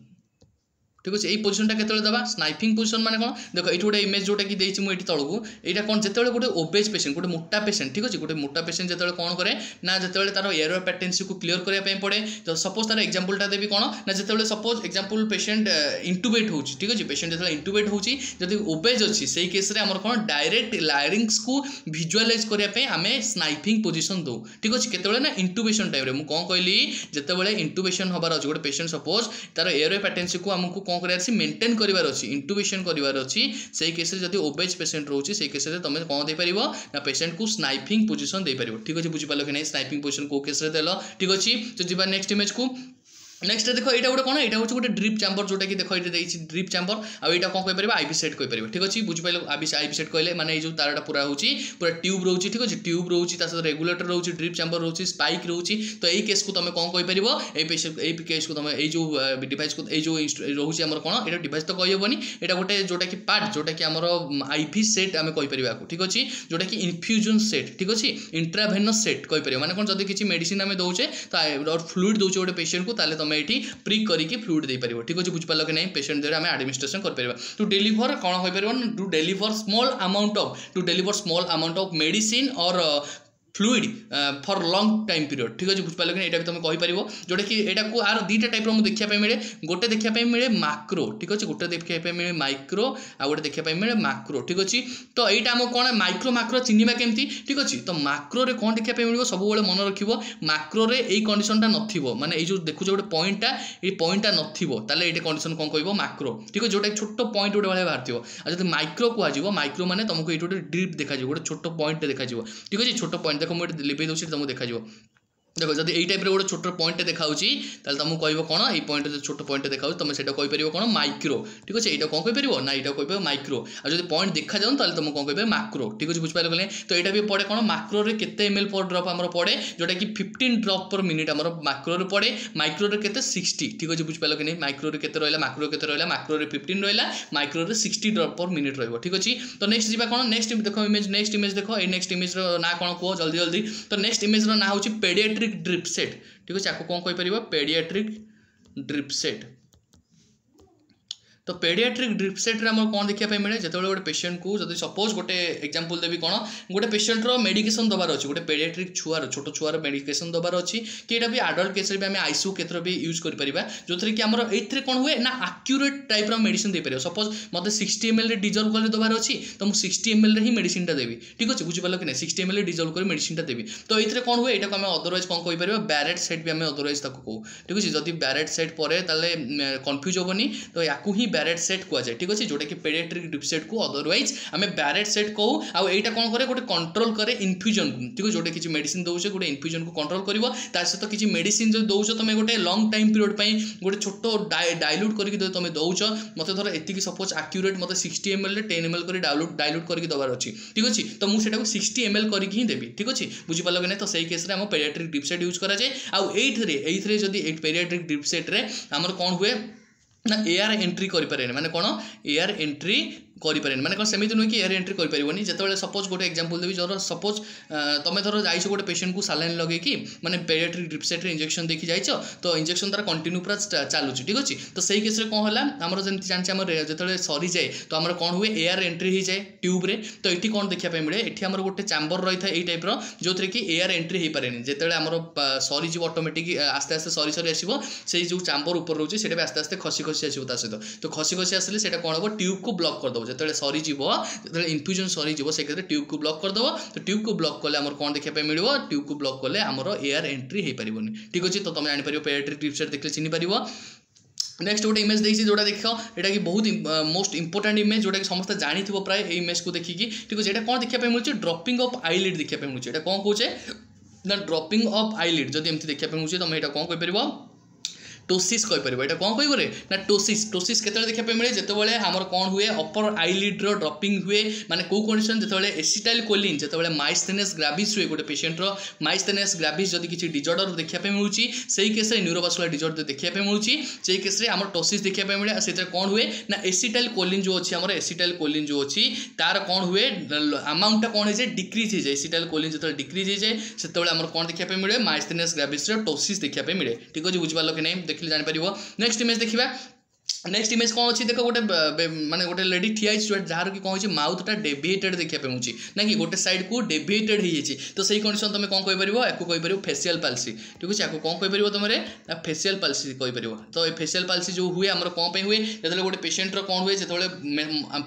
ঠিক আছে এই পজিশনটা কেতবে দেবা স্নাইফিং পজিশন মানে কোণ দেখ এইটি গোটে ইমেজ যেটা কি দিয়েছি মু এটি তলকু এইটা কোণ যেতবে গোটে ওবেজ পেসেন্ট গোটে মোটা পেসেন্ট ঠিক আছে গোটে মোটা পেসেন্ট যেতবে কোণ করে না যেতবে তার এরর প্যাটেন্সিকু ক্লিয়ার করা পড়ে তো সপোজ তার এক্সাম্পলটা দেবি কোণ না যেতবে সপোজ এক্সাম্পল পেসেন্ট ইন্টুবেট হচ্ছে ঠিক আছে পেসেন্ট যেতবে ইন্টুবেট হচ্ছে যদি ওবেজ অছি সেই কেসরে আমার কোণ ডাইরেক্ট লাইরিংসকু ভিজুয়ালাইজ করা আমি স্নাইফিং পজিশন দৌ ঠিক আছে কেতবে না ইন্টুবেশন টাইমে মু কোণ কহিলি যেতবে ইন্টুবেশন হবার অছে গোটে পেসেন্ট সপোজ তার এরর প্যাটেন্সিকু আমাকে କ'ଣ କରିବାର ଅଛି ମେଣ୍ଟେନ୍ କରିବାର ଅଛି ଇଣ୍ଟୁବେସନ୍ କରିବାର ଅଛି ସେଇ କେସ୍ରେ ଯଦି ଓବେଜ୍ ପେସେଣ୍ଟ ରହୁଛି ସେଇ କେସ୍ରେ ତୁମେ କ'ଣ ଦେଇପାରିବ ନା ପେସେଣ୍ଟକୁ ସ୍ନାଇଫିଂ ପୋଜିସନ୍ ଦେଇପାରିବ ଠିକ୍ ଅଛି ବୁଝିପାରିଲ କି ନାହିଁ ସ୍ନାଇଫିଂ ପୋଜିସନ୍ କେଉଁ କେସ୍ରେ ଦେଲ ଠିକ୍ ଅଛି ତ ଯିବା ନେକ୍ସଟ ଇମେଜ୍କୁ নেক্সট দেখ এটা গোটে কোণ এটা হচ্ছে গোটে ড্রিপ চ্যাম্বর যেটাকি দেখ এটা দিয়েছি ড্রিপ চ্যাম্বর আর এটা কোণ কইপার আইভি সেট কইপার ঠিক আছে বুঝিপাইল আইভি সেট কহিলে মানে এই যে তারটা পুরা হচ্ছে পুরা টিউব রয়েছে ঠিক আছে টিউব রয়েছে তা সহ রেগুলেটর রয়েছে ড্রিপ চ্যাম্বর রয়েছে স্পাইক রয়েছে তো এই কেসকে তুমি কোণ কইপার এই এই কেসকে তুমি এই যে ডিভাইসকে এই যে রয়েছে আমার কোণ এটা ডিভাইস তো কইহবনি এটা গোটে যেটাকি পার্ট যেটাকি আমার আইভি সেট আমি কইপার ঠিক আছে যেটাকি ইনফ্যুজন সেট ঠিক আছে ইন্ট্রাভেনস সেট কইপার মানে কোণ যদি কিছু মেডিসিন আমি দৌছে তো ফ্লুইড দৌছে গোটে পেসেন্টকে তাহলে তুমি এটি প্রি করিকি ফ্লুইড দিয়ে পারিব ঠিক আছে বুঝিপার কি না পেসেন্ট দেহে আমি আডমিনিষ্ট্রেসন করে টু ডেলিভর কোণ হয়ে পার to deliver small amount of to deliver small amount of medicine or fluid for long time period ଠିକ୍ ଅଛି ବୁଝିପାରିଲ କି ଏଇଟା ବି ତୁମେ କହିପାରିବ ଯେଉଁଟାକି ଏଇଟାକୁ ଆର ଦୁଇଟା ଟାଇପ୍ର ମୁଁ ଦେଖିବା ପାଇଁ ମିଳେ ଗୋଟେ ଦେଖିବା ପାଇଁ ମିଳେ ମାକ୍ରୋ ଠିକ୍ ଅଛି ଗୋଟେ ଦେଖିବା ପାଇଁ ମିଳେ ମାଇକ୍ରୋ ଆଉ ଗୋଟେ ଦେଖିବା ପାଇଁ ମିଳେ ମାକ୍ରୋ ଠିକ୍ ଅଛି ତ ଏଇଟା ଆମ କ'ଣ ମାଇକ୍ରୋ ମାକ୍ରୋ ଚିହ୍ନିବା କେମିତି ଠିକ୍ ଅଛି ତ ମାକ୍ରୋରେ କ'ଣ ଦେଖିବା ପାଇଁ ମିଳିବ ସବୁବେଳେ ମନେ ରଖିବ ମାକ୍ରୋରେ ଏଇ କଣ୍ଡିସନଟା ନଥିବ ମାନେ ଏଇ ଯେଉଁ ଦେଖୁଛ ଗୋଟେ ପଏଣ୍ଟଟା ଏଇ ପଏଣ୍ଟଟା ନଥିବ ତାହେଲେ ଏଇଟା କଣ୍ଡିସନ କ'ଣ କହିବ ମାକ୍ରୋ ଠିକ୍ ଅଛି ଯେଉଁଟାକି ଛୋଟ ପଏଣ୍ଟ ଗୋଟେ ଭଳିଆ ବାହାରିଥିବ ଆଉ ଯଦି ମାଇକ୍ରୋ କୁହାଯିବ ମାଇକ୍ରୋ ମାନେ ତୁମକୁ ଏଇଠି ଗୋଟେ ଡ୍ରିପ୍ ଦେଖାଯିବ ଗୋଟେ ଛୋଟ ପଏଣ୍ଟଟେ ଦେଖାଯିବ ଠିକ୍ ଅଛି ଛୋଟ ପଏଣ୍ଟ ଦେଖ ମୁଁ ଏଠି ଲିଭେଇ ଦେଉଛି ତୁମକୁ ଦେଖାଯିବ দেখো যদি এই টাইপ্র ଗୋଟେ ଛୋଟ ପଏଣ୍ଟଟେ ଦେଖାଉଛି ତାହେଲେ ତୁମକୁ କହିବ କ'ଣ ଏଇ ପଏଣ୍ଟ ଛୋଟ ପଏଣ୍ଟଟେ ଦେଖାଉଛି ତୁମେ ସେଇଟା କହିପାରିବ କ'ଣ ମାଇକ୍ରୋ ଠିକ୍ ଅଛି ଏଇଟା କ'ଣ କହିପାରିବ ନା ଏଇଟା କହିପାରିବ ମାଇକ୍ରୋ ଆଉ ଯଦି ପଏଣ୍ଟ ଦେଖାଯାଉନି ତାହେଲେ ତୁମକୁ କ'ଣ କହିବେ ମାକ୍ରୋ ଠିକ୍ ଅଛି ବୁଝିପାରିଲେ ତ ଏଇଟା ବି ପଡ଼େ କ'ଣ ମାକ୍ରୋରେ କେତେ ଏମ୍ ଏଲ୍ ପର୍ ଡ୍ରପ୍ ଆମର ପଡ଼େ ଯେଉଁଟାକି ଫିଫ୍ଟିନ୍ ଡ୍ରପ୍ ପର୍ ମିନିଟ୍ ଆମର ମାକ୍ରୋରେ ପଡ଼େ ମାଇକ୍ରୋରେ କେତେ ସିକ୍ସଟି ଠିକ୍ ଅଛି ବୁଝିପାରିଲ କି ନାହିଁ ମାଇକ୍ରୋରେ କେତେ ରହିଲା ମାକ୍ରୋ କେତେ ରହିଲା ମାକ୍ରୋରେ ଫିଫ୍ଟିନ୍ ରହିଲା ମାଇକ୍ରୋରେ ସିକ୍ସଟି ଡ୍ରପ୍ ପର୍ ମିନିଟ୍ ରହିବ ଠିକ୍ ଅଛି ତ ନେକ୍ସଟ ଯିବା କ'ଣ ନେକ୍ସଟ ଦେଖ ଇମେଜ୍ ନେକ୍ସଟ ଇମେଜ୍ ଦେଖ ଏଇ ନେକ୍ସଟ ଇମେଜ୍ର ନାଁ କ'ଣ କୁହ ଜଲ୍ଦି ଜଲ୍ଦି ତ ନେକ୍ସଟ ଇମେଜ୍ର ନାଁ ହେଉଛି ପେଡ଼ିଆଟ୍ରି पेडियाट्रिक सेट ठीक अच्छे आपको कौन कहीपर पेडियाट्रिक ड्रिपसेट ତ ପେଡିଆଟ୍ରିକ୍ ଡ୍ରିପ୍ ସେଟ୍ରେ ଆମର କ'ଣ ଦେଖିବା ପାଇଁ ମିଳେ ଯେତେବେଳେ ଗୋଟେ ପେସେଣ୍ଟକୁ ଯଦି ସପୋଜ୍ ଗୋଟେ ଏକ୍ଜାମ୍ପଲ୍ ଦେବି କ'ଣ ଗୋଟେ ପେସେଣ୍ଟର ମେଡ଼ିକେସନ୍ ଦେବାର ଅଛି ଗୋଟେ ପେଡିଆଟ୍ରିକ୍ ଛୁଆର ଛୋଟ ଛୁଆର ମେଡ଼ିକେସନ୍ ଦେବାର ଅଛି କି ଏଇଟା ବି ଆଡଲ୍ଟ କେସ୍ରେ ବି ଆମେ ଆଇସିୟୁ କ୍ଷେତ୍ର ବି ୟୁଜ୍ କରିପାରିବା ଯେଉଁଥିରେ କି ଆମର ଏଇଥିରେ କ'ଣ ହୁଏ ନା ଆକ୍ୟୁରେଟ୍ ଟାଇପ୍ର ମେଡ଼ିସିନ୍ ଦେଇପାରିବ ସପୋଜ୍ ମୋତେ ସିକ୍ସଟି ଏମ୍ଏଲ୍ରେ ଡିଜଲ୍ଭ କରି ଦେବାର ଅଛି ତ ମୁଁ ସିକ୍ସଟି ଏମ୍ଏଲ୍ରେ ହିଁ ମେଡ଼ିସିନ୍ଟା ଦେବି ଠିକ୍ ଅଛି ବୁଝିପାରିଲ କି ନାହିଁ ସିକ୍ସଟି ଏମ୍ଏଲ୍ରେ ଡିଜଲ୍ଭ କରି ମେଡ଼ିସିନ୍ଟା ଦେବି ତ ଏଇଥିରେ କ'ଣ ହୁଏ ଏଇଟାକୁ ଆମେ ଅଦରୱାଇଜ୍ କ'ଣ କହିପାରିବା ବ୍ୟାରେଟ୍ ସେଟ୍ ବି ଆମେ ଅଦରୱାଇଜ୍ ତାକୁ କହୁ ଠିକ୍ ଅଛି ଯଦି ବ୍ୟାରେଟ୍ ସେଟ୍ ପରେ ତାହେଲେ କନଫ୍ୟୁଜ୍ ହେବନି ତ ୟାକୁ ହିଁ ବ୍ୟାରେଟ୍ ସେଟ୍ କୁହାଯାଏ ଠିକ୍ ଅଛି ଯେଉଁଟାକି ପେଡିଆଟ୍ରିକ୍ ଡିପ୍ସେଟ୍କୁ ଅଦରୱାଇଜ୍ ଆମେ ବ୍ୟାରେଟ୍ ସେଟ୍ କହୁ ଆଉ ଏଇଟା କ'ଣ କରେ ଗୋଟେ କଣ୍ଟ୍ରୋଲ କରେ ଇନଫ୍ୟୁଜନକୁ ଠିକ୍ ଅଛି ଯେଉଁଟା କିଛି ମେଡ଼ିସିନ୍ ଦେଉଛେ ଗୋଟେ ଇନଫ୍ୟୁଜନକୁ କଣ୍ଟ୍ରୋଲ କରିବ ତା ସହିତ କିଛି ମେଡ଼ିସିନ୍ ଯଦି ଦେଉଛ ତୁମେ ଗୋଟେ ଲଙ୍ଗ୍ ଟାଇମ୍ ପିରିୟଡ଼ ପାଇଁ ଗୋଟେ ଛୋଟ ଡାଇଲ୍ୟୁଟ୍ କରିକି ଯଦି ତୁମେ ଦେଉଛ ମୋତେ ଧର ଏତିକି ସପୋଜ୍ ଆକ୍ୟୁରେଟ୍ ମୋତେ ସିକ୍ସଟି ଏମ୍ଏଲ୍ରେ ଟେନ୍ ଏମ୍ଏଲ୍ କରି ଡାଇଲ୍ୟୁଟ୍ ଡାଇଲ୍ୟୁଟ୍ କରିକି ଦେବାର ଅଛି ଠିକ୍ ଅଛି ତ ମୁଁ ସେଟାକୁ ସିକ୍ସଟି ଏମ୍ଏଲ୍ କରିକି ହିଁ ଦେବି ଠିକ୍ ଅଛି ବୁଝିପାରିଲ କି ନାହିଁ ତ ସେଇ କେସ୍ରେ ଆମ ପେରିଆଟ୍ରିକ୍ ଡିପ୍ସେଟ୍ ୟୁଜ୍ କରାଯାଏ ଆଉ ଏଇଥିରେ ଏଇଥିରେ ଯଦି ପେରିଆଟ୍ରିକ୍ ଡିପ୍ସେଟ୍ରେ ଆମର କ'ଣ ହୁଏ na air entry kori pare mane kono air entry କରିପାରେନି ମାନେ କ'ଣ ସେମିତି ନୁହେଁ କି ଏୟାର ଏଣ୍ଟ୍ରି କରିପାରିବନି ଯେତେବେଳେ ସପୋଜ୍ ଗୋଟେ ଏକ୍ଜାମ୍ପଲ୍ ଦେବି ଧର ସପୋଜ୍ ତମେ ଧର ଯାଇଛ ଗୋଟେ ପେସେଣ୍ଟକୁ ସାଲାଇନ୍ ଲଗେଇକି ମାନେ ପେରିଆଟ୍ରିକ୍ ଡ୍ରିପ୍ସେଟ୍ରେ ଇଞ୍ଜେକ୍ସନ୍ ଦେଖି ଯାଇଛ ତ ଇଞ୍ଜେକ୍ସନ୍ ତାର କଣ୍ଟିନ୍ୟୁ ପୁରା ଚାଲୁଛି ଠିକ୍ ଅଛି ତ ସେଇ କେସ୍ରେ କ'ଣ ହେଲା ଆମର ଯେମିତି ଜାଣିଛେ ଆମର ଯେତେବେଳେ ସରିଯାଏ ତ ଆମର କ'ଣ ହୁଏ ଏୟାର ଏଣ୍ଟ୍ରି ହେଇଯାଏ ଟ୍ୟୁବ୍ରେ ତ ଏଠି କ'ଣ ଦେଖିବା ପାଇଁ ମିଳେ ଏଠି ଆମର ଗୋଟେ ଚାମ୍ବର ରହିଥାଏ ଏଇ ଟାଇପ୍ର ଯେଉଁଥିରେ କି ଏୟାର ଏଣ୍ଟ୍ରି ହେଇପାରେନି ଯେତେବେଳେ ଆମର ସରିଯିବ ଅଟୋମେଟିକ୍ ଆସ୍ତେ ଆସ୍ତେ ସରି ସରି ଆସିବ ସେଇ ଯେଉଁ ଚାମ୍ବର ଉପରେ ରହୁଛି ସେଇଟା ବି ଆସ୍ତେ ଆସ୍ତେ ଖସି ଖସି ଆସିବ ତା ସହିତ ତ ଖସି ଖସି ଆସିଲେ ସେଇଟା କ'ଣ ହେବ ଟ୍ୟୁବ୍କୁ ବ୍ଲକ୍ କରିଦେବ सरीज সরিযোগ যেতবে ইনফ্যুজন সরিযোগ সেক্ষেত্রে টিউবু ব্লক করদেব তো টিউবু ব্লক কলে আমার কম দেখা মিলব টিউবু ব্লক কলে আমার এয়ার এন্ট্রি হয়ে পারবনি ঠিক আছে তো তুমি জাঁপার পেডিয়াট্রিক টিপসেট देखे चिन्ह पार नेक्स्ट गोटे इमेज देखिए जोटा देख यहाँ कि बहुत मोस्ट इंपोर्टाट इमेज जोटा कि समस्त जानथ प्राय इमेज को देखिकी ठीक अच्छे कौन देखा मिलूँ ड्रपिंग अफ आईलिड देखा मिलूँ कौन कौन ना ड्रपिंग अफ आईलिड जब एमती देखा मिलूँ तुम्हें यहाँ कौन कहीपर ଟୋସିସ୍ କହିପାରିବ ଏଇଟା କ'ଣ କହିବରେ ନା ଟୋସିସ୍ ଟୋସିସ୍ କେତେବେଳେ ଦେଖିବା ପାଇଁ ମିଳେ ଯେତେବେଳେ ଆମର କ'ଣ ହୁଏ ଅପର ଆଇଲିଡ଼୍ର ଡ୍ରପିଂ ହୁଏ ମାନେ କେଉଁ କଣ୍ଡିସନ୍ ଯେତେବେଳେ ଏସିଟାଇଲ୍ କୋଲିନ୍ ଯେତେବେଳେ ମାଇସ୍ଥେନେସ୍ ଗ୍ରାଭିସ୍ ହୁଏ ଗୋଟେ ପେସେଣ୍ଟର ମାଇସ୍ଥେନେସ୍ ଗ୍ରାଭିସ୍ ଯଦି କିଛି ଡିଜର୍ଡ଼ର ଦେଖିବା ପାଇଁ ମିଳୁଛି ସେଇ କେସ୍ରେ ନ୍ୟୁରୋଭାସ୍କୁଲାର ଡିଜର୍ଡ଼ର ଦେଖିବା ପାଇଁ ମିଳୁଛି ସେଇ କେସ୍ରେ ଆମର ଟୋସିସ୍ ଦେଖିବା ପାଇଁ ମିଳେ ଆଉ ସେଥିରେ କ'ଣ ହୁଏ ନା ଏସିଟାଇଲ୍ କୋଲିନ୍ ଯେଉଁ ଅଛି ଆମର ଏସିଟାଇଲ୍ କୋଲିନ୍ ଯେଉଁ ଅଛି ତାର କ'ଣ ହୁଏ ଆମାଉଣ୍ଟଟା କ'ଣ ହେଇଯାଏ ଡିକ୍ରିଜ୍ ହେଇଯାଏ ଏସିଟାଇଲ୍ କୋଲିନ୍ ଯେତେବେଳେ ଡିକ୍ରିଜ୍ ହେଇଯାଏ ସେତେବେଳେ ଆମର କ'ଣ ଦେଖିବା ପାଇଁ ମିଳେ ମାଇସ୍ଥେନେସ୍ ଗ୍ରାଭିସ୍ର ଟୋସିସ୍ ଦେଖିବା ପାଇଁ ମିଳେ ଠିକ୍ ଅଛି ବୁଝିପାରିଲ କି ନାହିଁ ଦେଖିଲେ ଜାଣିପାରିବ ନେକ୍ସଟ ଇମେଜ ଦେଖିବା নেক্সট ইমেজ କ'ଣ ଅଛି ଦେଖ ଗୋଟେ ମାନେ ଗୋଟେ ଲେଡି ଠିଆ ହେଇଛି ଯାହାର କି କ'ଣ ହେଉଛି ମାଉଥଟା ଡେଭିଏଟେଡ୍ ଦେଖିବା ପାଇଁ ହେଉଛି ନା କି ଗୋଟେ ସାଇଡ଼କୁ ଡେଭିଏଟେଡ୍ ହେଇଯାଇଛି ତ ସେଇ କଣ୍ଡିସନ୍ ତୁମେ କ'ଣ କହିପାରିବ ୟାକୁ କହିପାରିବ ଫେସିଆଲ୍ ପାଲସି ଠିକ୍ ଅଛି ୟାକୁ କ'ଣ କହିପାରିବ ତୁମରେ ନା ଫେସିଆଲ୍ ପାଲସି କହିପାରିବ ତ ଏ ଫେସିଆଲ୍ ପାଲସି ଯେଉଁ ହୁଏ ଆମର କ'ଣ ପାଇଁ ହୁଏ ଯେତେବେଳେ ଗୋଟେ ପେସେଣ୍ଟର କ'ଣ ହୁଏ ଯେତେବେଳେ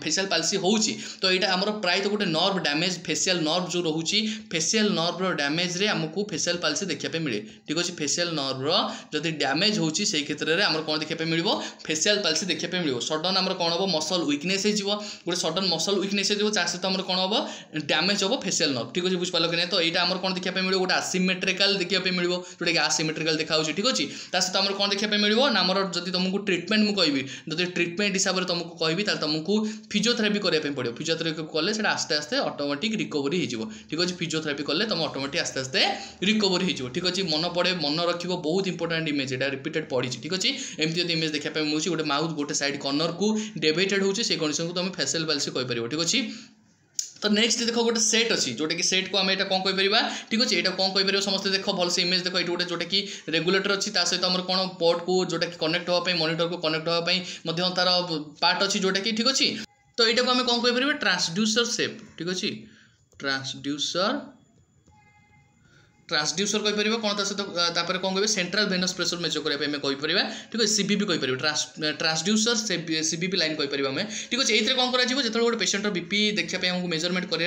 ଫେସିଆଲ୍ ପାଲସି ହେଉଛି ତ ଏଇଟା ଆମର ପ୍ରାୟତଃ ଗୋଟେ ନର୍ଭ ଡ୍ୟାମେଜ୍ ଫେସିଆଲ୍ ନର୍ଭ ଯେଉଁ ରହୁଛି ଫେସିଆଲ୍ ନର୍ଭର ଡ୍ୟାମେଜ୍ରେ ଆମକୁ ଫେସିଆଲ୍ ପାଲସି ଦେଖିବା ପାଇଁ ମିଳେ ଠିକ୍ ଅଛି ଫେସିଆଲ୍ ନର୍ଭର ଯଦି ଡ୍ୟାମେଜ୍ ହେଉଛି ସେଇ କ୍ଷେତ୍ରରେ ଆମର କ'ଣ ଦେଖିବା ପାଇଁ ମିଳିବ ଫେସିଆଲ୍ ପାଲିସି ଦେଖିବା ପାଇଁ ମିଳିବ ସଡ଼ନ୍ ଆମର କ'ଣ ହେବ ମସଲ୍ ୱିକନେସ୍ ହେଇଯିବ ଗୋଟେ ସଡ଼ନ୍ ମସଲ୍ ୱିକନେସ୍ ହେଇଯିବ ତା ସହିତ ଆମର କ'ଣ ହେବ ଡ୍ୟାମେଜ୍ ହେବ ଫେସିଆଲ୍ ନର୍ଭ ଠିକ୍ ଅଛି ବୁଝିପାରିଲ କି ନାହିଁ ତ ଏଇଟା ଆମର କ'ଣ ଦେଖିବା ପାଇଁ ମିଳିବ ଗୋଟେ ଆସିମେଟ୍ରିକାଲ୍ ଦେଖିବା ପାଇଁ ମିଳିବ ଯେଉଁଟାକି ଆସିମେଟ୍ରିକାଲ୍ ଦେଖାହେଉଛି ଠିକ୍ ଅଛି ତା ସହିତ ଆମର କ'ଣ ଦେଖିବା ପାଇଁ ମିଳିବ ନା ଆମର ଯଦି ତୁମକୁ ଟ୍ରିଟମେଣ୍ଟ ମୁଁ କହିବି ଯଦି ଟ୍ରିଟମେଣ୍ଟ ହିସାବରେ ତୁମକୁ କହିବି ତାହେଲେ ତୁମକୁ ଫିଜିଓଥେରାପି କରିବା ପାଇଁ ପଡ଼ିବ ଫିଜିଓଥେରାପି କଲେ ସେଇଟା ଆସ୍ତେ ଆସ୍ତେ ଅଟୋମେଟିକ୍ ରିକଭରି ହେଇଯିବ ଠିକ୍ ଅଛି ଫିଜିଓଥେରାପି କଲେ ତୁମ ଅଟୋମେଟିକ୍ ଆସ୍ତେ ଆସ୍ତେ ରିକଭରି ହେଇଯିବ ଠିକ୍ ଅଛି ମନ ପଡ଼େ ମନ ରଖିବ ବହୁତ ଇମ୍ପୋର୍ଟାଣ୍ଟ ଇମେଜ୍ ଏଇଟା ରିପିଟେଡ୍ ପଡ଼ିଛି ଠିକ୍ ଅଛି ଏମିତି ଯଦି ଇମେଜ୍ ଦେଖିବା ପାଇଁ ମିଳୁଛି ଗୋଟେ ମା মাউথ ଗୋଟେ সাইড কর্ণরকু ডেভেটেড ହେଉଛି ସେ କଣ୍ଡିସନକୁ ତୁମେ ଫେସେଲ୍ ବାଲିସି କହିପାରିବ ଠିକ୍ ଅଛି ତ ନେକ୍ସଟ ଦେଖ ଗୋଟେ ସେଟ୍ ଅଛି ଯେଉଁଟାକି ସେଟ୍କୁ ଆମେ ଏଇଟା କ'ଣ କହିପାରିବା ଠିକ୍ ଅଛି ଏଇଟା କ'ଣ କହିପାରିବ ସମସ୍ତେ ଦେଖ ଭଲସେ ଇମେଜ୍ ଦେଖ ଏଇଠି ଗୋଟେ ଯେଉଁଟାକି ରେଗୁଲେଟର ଅଛି ତା ସହିତ ଆମର କ'ଣ ପୋର୍ଟକୁ ଯେଉଁଟାକି କନେକ୍ଟ ହେବା ପାଇଁ ମନିଟର୍କୁ କନେକ୍ଟ ହେବା ପାଇଁ ମଧ୍ୟ ତା'ର ପାର୍ଟ ଅଛି ଯେଉଁଟାକି ଠିକ୍ ଅଛି ତ ଏଇଟାକୁ ଆମେ କ'ଣ କହିପାରିବା ଟ୍ରାନ୍ସଡ୍ୟୁସର୍ ସେପ୍ ଠିକ୍ ଅଛି ଟ୍ରାନ୍ସଡ୍ୟୁସର୍ ट्रांसड्यूसर कहीपर कौन सहित कौन कहे सेन्ट्राल भेनस प्रेसर मेजर करेंगे कहींपर ठीक है सीबी भी कहींपर ट्रांसड्यूसर से सीबी लाइन कहींपर आम ठीक है ये कौन करा जो गोटे पेसेंटर बीपी देखा हमको मेजरमेंट कर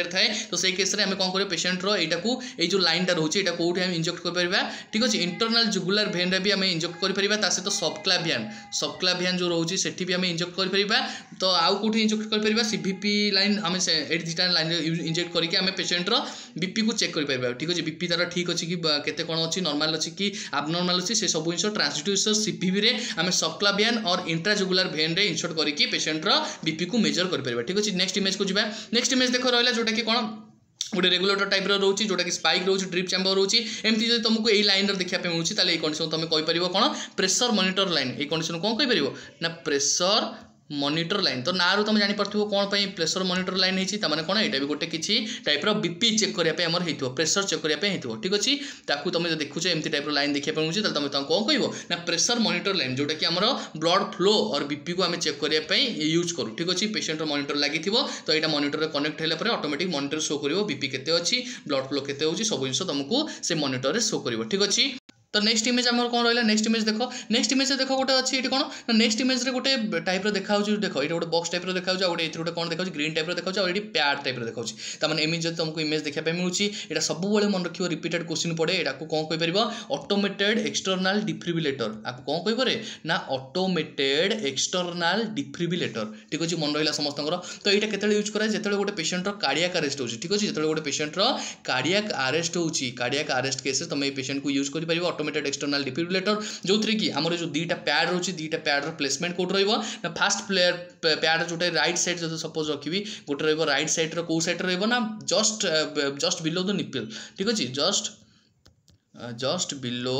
तो से केस में आम कौन कर पेसेंटर यहाँ को यो लाइन टा रोचे यहाँ कौटे आम इंजेक्ट कर ठीक अच्छे इंटरनाल जुगुलर भेन भी आम इंजेक्ट करता सहित सबक्लाभियान सबक्लाभियान जो रोचे से भी आम इंजेक्ट कर तो आउ कौट इंजेक्ट कर सीपी लाइन आम दुटा लाइन इंजेक्ट करके आम पेसेंटर बीपी को चेक कर ठीक अच्छे बीपी तरह ठीक ଠିକ୍ ଅଛି କି କେତେ କ'ଣ ଅଛି ନର୍ମାଲ୍ ଅଛି କି ଆବନର୍ମାଲ୍ ଅଛି ସେସବୁ ଜିନିଷ ଟ୍ରାନ୍ସଡ୍ୟୁସର ସିପିଭିରେ ଆମେ ସପ୍ଲାବିଆନ୍ ଅର୍ ଇଣ୍ଟ୍ରାଜୁଗୁଲାର ଭେନ୍ରେ ଇନସର୍ଟ କରିକି ପେସେଣ୍ଟର ବିପିକୁ ମେଜର କରିପାରିବା ଠିକ୍ ଅଛି ନେକ୍ସଟ ଇମେଜକୁ ଯିବା ନେକ୍ସଟ ଇମେଜ ଦେଖ ରହିଲା ଯେଉଁଟାକି କ'ଣ ଗୋଟେ ରେଗୁଲେଟର ଟାଇପ୍ର ରହୁଛି ଯେଉଁଟାକି ସ୍ପାଇକ୍ ରହୁଛି ଡ୍ରିପ୍ ଚାମ୍ବର ରହୁଛି ଏମିତି ଯଦି ତୁମକୁ ଏଇ ଲାଇନ୍ରେ ଦେଖିବା ପାଇଁ ମିଳୁଛି ତାହେଲେ ଏଇ କଣ୍ଡିସନ୍ ତୁମେ କହିପାରିବ କ'ଣ ପ୍ରେସର୍ ମନିଟର ଲାଇନ୍ ଏଇ କଣ୍ଡିସନ୍ କ'ଣ କହିପାରିବ ନା ପ୍ରେସର୍ ମନିଟର ଲାଇନ୍ ତ ନାଁରୁ ତୁମେ ଜାଣିପାରୁଥିବ କ'ଣ ପାଇଁ ପ୍ରେସର ମନିଟର ଲାଇନ୍ ହେଇଛି ତା'ମାନେ କ'ଣ ଏଇଟା ବି ଗୋଟେ କିଛି ଟାଇପ୍ର ବିପି ଚେକ୍ କରିବା ପାଇଁ ଆମର ହେଇଥିବ ପ୍ରେସର ଚେକ୍ କରିବା ପାଇଁ ହେଇଥିବ ଠିକ୍ ଅଛି ତାକୁ ତୁମେ ଯଦି ଦେଖୁଛ ଏମିତି ଟାଇପ୍ର ଲାଇନ୍ ଦେଖିବା ପାଇଁ ମିଳୁଛି ତାହେଲେ ତୁମେ ତାଙ୍କୁ କ'ଣ କହିବ ନା ପ୍ରେସର ମନିଟର ଲାଇନ୍ ଯେଉଁଟାକି ଆମର ବ୍ଲଡ଼ ଫ୍ଲୋ ଅର୍ ବିପିକୁ ଆମେ ଚେକ୍ କରିବା ପାଇଁ ୟୁଜ୍ କରୁ ଠିକ୍ ଅଛି ପେସେଣ୍ଟର ମନିଟର ଲାଗିଥିବ ତ ଏଇଟା ମନିଟରରେ କନେକ୍ଟ ହେଲା ପରେ ଅଟୋମେଟିକ୍ ମନିଟର ଶୋ କରିବ ବିପି କେତେ ଅଛି ବ୍ଲଡ଼ ଫ୍ଲୋ କେତେ ହେଉଛି ସବୁ ଜିନିଷ ତୁମକୁ ସେ ମନିଟରରେ ଶୋ କରିବ ଠିକ୍ ଅଛି ତ ନେକ୍ସଟ ଇମେଜ୍ ଆମର କ'ଣ ରହିଲା ନେକ୍ସଟ ଇମେଜ୍ ଦେଖ ନେକ୍ସଟ ଇମେଜ୍ରେ ଦେଖ ଗୋଟେ ଅଛି ଏଠି କ'ଣ ନା ନେକ୍ସଟ ଇମେଜ୍ରେ ଗୋଟେ ଟାଇପ୍ର ଦେଖାଉଛି ଦେଖ ଏଇଟା ଗୋଟେ ବକ୍ସ ଟାଇପ୍ର ଦେଖାଉଛି ଆଉ ଗୋଟେ ଏଥିରେ ଗୋଟେ କ'ଣ ଦେଖାଉଛି ଗ୍ରୀନ୍ ଟାଇପ୍ର ଦେଖାଉଛି ଆଉ ଏଠି ପ୍ୟାଡ୍ ଟାଇପ୍ର ଦେଖାଉଛି ତା'ମାନେ ଏମିତି ଯଦି ତୁମକୁ ଇମେଜ୍ ଦେଖିବା ପାଇଁ ମିଳୁଛି ଏଇଟା ସବୁବେଳେ ମନେ ରଖିବ ରିପିଟେଡ୍ କୋଶ୍ଚିନ୍ ପଡ଼େ ଏଟାକୁ କ'ଣ କହିପାରିବ ଅଟୋମେଟେଡ୍ ଏକ୍ସଟର୍ନାଲ୍ ଡିଫ୍ରିବିଲେଟର୍ ଆକୁ କ'ଣ କହିବରେ ନା ଅଟୋମେଟେଡ୍ ଏକ୍ସଟର୍ନାଲ୍ ଡିଫ୍ରିବିଲେଟର୍ ଠିକ୍ ଅଛି ମନେ ରହିଲା ସମସ୍ତଙ୍କର ତ ଏଇଟା କେତେବେଳେ ୟୁଜ୍ କରାଯାଏ ଯେତେବେଳେ ଗୋଟେ ପେସେଣ୍ଟର କାର୍ଡ଼ିଆକ୍ ଆରେଷ୍ଟ ହେଉଛି ଠିକ୍ ଅଛି ଯେତେବେଳେ ଗୋଟେ ପେସେଣ୍ଟର କାର୍ଡ଼ିଆକ୍ ଆରେଷ୍ଟ ହେଉଛି କାର୍ଡ଼ିଆକ୍ ଆରେଷ୍ଟ କେସ୍ରେ ତୁମେ ଏଇ ପେସେଣ୍ଟକୁ ୟୁଜ୍ କରିପାରିବ ଅଟୋମେଟେଡ୍ ଏକ୍ସଟର୍ନାଲ୍ ଡିଫିବ୍ରିଲେଟର୍ ଯେଉଁଥିରେ କି ଆମର ଯେଉଁ ଦୁଇଟା ପ୍ୟାଡ୍ ରହୁଛି ଦୁଇଟା ପ୍ୟାଡ୍ର ପ୍ଲେସମେଣ୍ଟ କେଉଁଠି ରହିବ ନା ଫାଷ୍ଟ ପ୍ଲେୟାର ପ୍ୟାଡ୍ ଯେଉଁଟା ରାଇଟ୍ ସାଇଡ୍ ଯଦି ସପୋଜ୍ ରଖିବି ଗୋଟେ ରହିବ ରାଇଟ୍ ସାଇଡ୍ର କେଉଁ ସାଇଡ୍ରେ ରହିବ ନା just just below the nipple ଠିକ୍ ଅଛି ଜଷ୍ଟ ଜଷ୍ଟ ବିଲୋ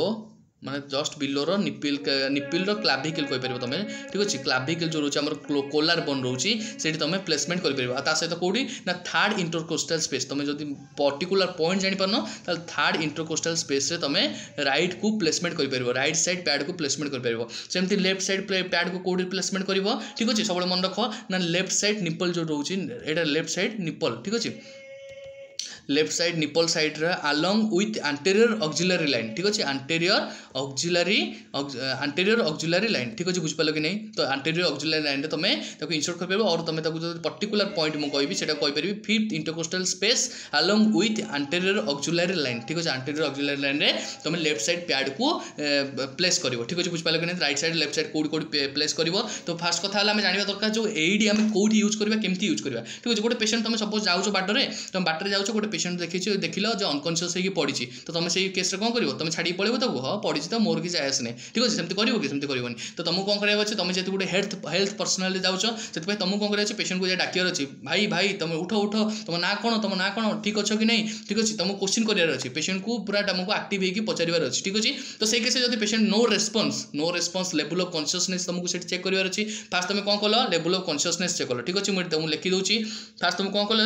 ମାନେ ଜଷ୍ଟ ବିଲୋର ନିପିଲ ନିପିଲର କ୍ଲାଭିକିଲ୍ କହିପାରିବ ତୁମେ ଠିକ୍ ଅଛି କ୍ଲାଭିକିଲ୍ ଯେଉଁ ରହୁଛି ଆମର କୋଲାର ବୋନ୍ ରହୁଛି ସେଇଠି ତୁମେ ପ୍ଲେସମେଣ୍ଟ କରିପାରିବ ଆଉ ତା ସହିତ କେଉଁଠି ନା ଥାର୍ଡ଼ ଇଣ୍ଟରକୋଷ୍ଟାଲ ସ୍ପେସ୍ ତୁମେ ଯଦି ପର୍ଟିକୁଲାର ପଏଣ୍ଟ ଜାଣିପାରୁନ ତାହେଲେ ଥାର୍ଡ଼ ଇଣ୍ଟରକୋଷ୍ଟାଲ ସ୍ପେସ୍ରେ ତୁମେ ରାଇଟ୍କୁ ପ୍ଲେସମେଣ୍ଟ କରିପାରିବ ରାଇଟ୍ ସାଇଡ଼୍ ପ୍ୟାଡ଼୍କୁ ପ୍ଲେସମେଣ୍ଟ କରିପାରିବ ସେମିତି ଲେଫ୍ଟ ସାଇଡ଼୍ ପ୍ୟାଡ଼୍କୁ କେଉଁଠି ପ୍ଲେସମେଣ୍ଟ କରିବ ଠିକ୍ ଅଛି ସବୁବେଳେ ମନେ ରଖ ନା ଲେଫ୍ଟ ସାଇଡ଼୍ ନିପଲ୍ ଯେଉଁ ରହୁଛି ଏଇଟା ଲେଫ୍ଟ ସାଇଡ଼୍ ନିପଲ୍ ଠିକ୍ ଅଛି লেফট সাইড নিপল সাইড্রে along with anterior axillary line ঠিক আছে anterior axillary anterior axillary line ঠিক আছে বুঝিপাল কি নাই তো আন্টেরিয়র অক্সিলারি লাইনরে তুমি তাকে ইনসর্ট করিপার আর তুমি তাকে যদি পর্টিকুলার পয়েন্ট মু কবি সেটা কইপারি fifth intercostal space along with anterior axillary line ঠিক আছে আন্টেরিয়র অক্সিলারি লাইনরে তুমি লেফট সাইড প্যাড কু প্লেস করিব ঠিক আছে বুঝিপাল কি নাই রাইট সাইড লেফট সাইড কোড কোড প্লেস করিব তো ফার্স্ট কথা হলে আমি জানিবা দরকার যে এইডি আমি কোটি ইউজ করিবা কেমতি ইউজ করিবা ঠিক আছে গোটে পেশেন্ট তুমি সপোজ যাওছো বাটরে তুমি বাটরে যাওছো গোটে ପେସେଣ୍ଟ ଦେଖିଛ ଦେଖିଲ ଯେ ଅନକନସିୟସ୍ ହେଇକି ପଡ଼ିଛି ତ ତୁମେ ସେଇ କେସ୍ରେ କ'ଣ କରିବ ତମେ ଛାଡ଼ିକି ପଳେଇବ ତାକୁ ହଁ ପଡ଼ିଛି ତ ମୋର କିଛି ଆୟାସ ନାହିଁ ଠିକ୍ ଅଛି ସେମିତି କରିବ କି ସେମିତି କରିବନି ତ ତୁମକୁ କ'ଣ କରିବାକୁ ଅଛି ତୁମେ ଯେହେତୁ ଗୋଟେ ହେଲ୍ଥ ହେଲ୍ଥ ପର୍ସନାଲି ଯାଉଛ ସେଥିପାଇଁ ତୁମକୁ କ'ଣ କରିବା ଅଛି ପେସେଣ୍ଟକୁ ଯାଇ ଡାକିବାର ଅଛି ଭାଇ ଭାଇ ତୁମେ ଉଠ ଉଠ ତୁମ ନାଁ କ'ଣ ତୁମ ନାଁ କ'ଣ ଠିକ୍ ଅଛ କି ନାହିଁ ଠିକ୍ ଅଛି ତୁମକୁ କୋଶ୍ଚିନ୍ କରିବାର ଅଛି ପେସେଣ୍ଟକୁ ପୁରା ତୁମକୁ ଆକ୍ଟିଭ ହେଇକି ପଚାରିବାର ଅଛି ଠିକ୍ ଅଛି ତ ସେଇ କେସ୍ରେ ଯଦି patient no response no response ଲେବୁଲ୍ ଅଫ୍ କନସିୟସନେସ୍ ତୁମକୁ ସେଠି ଚେକ୍ କରିବାର ଅଛି ଫାଷ୍ଟ ତମେ କ'ଣ କଲ ଲେବୁଲ୍ ଅଫ୍ କନସିୟସନେସ୍ ଚେକ୍ କଲ ଠିକ୍ ଅଛି ମୁଁ ଏଠି ତୁମକୁ ଲେଖିଦେଉଛି ଫାଷ୍ଟ ତୁମେ କ'ଣ କଲ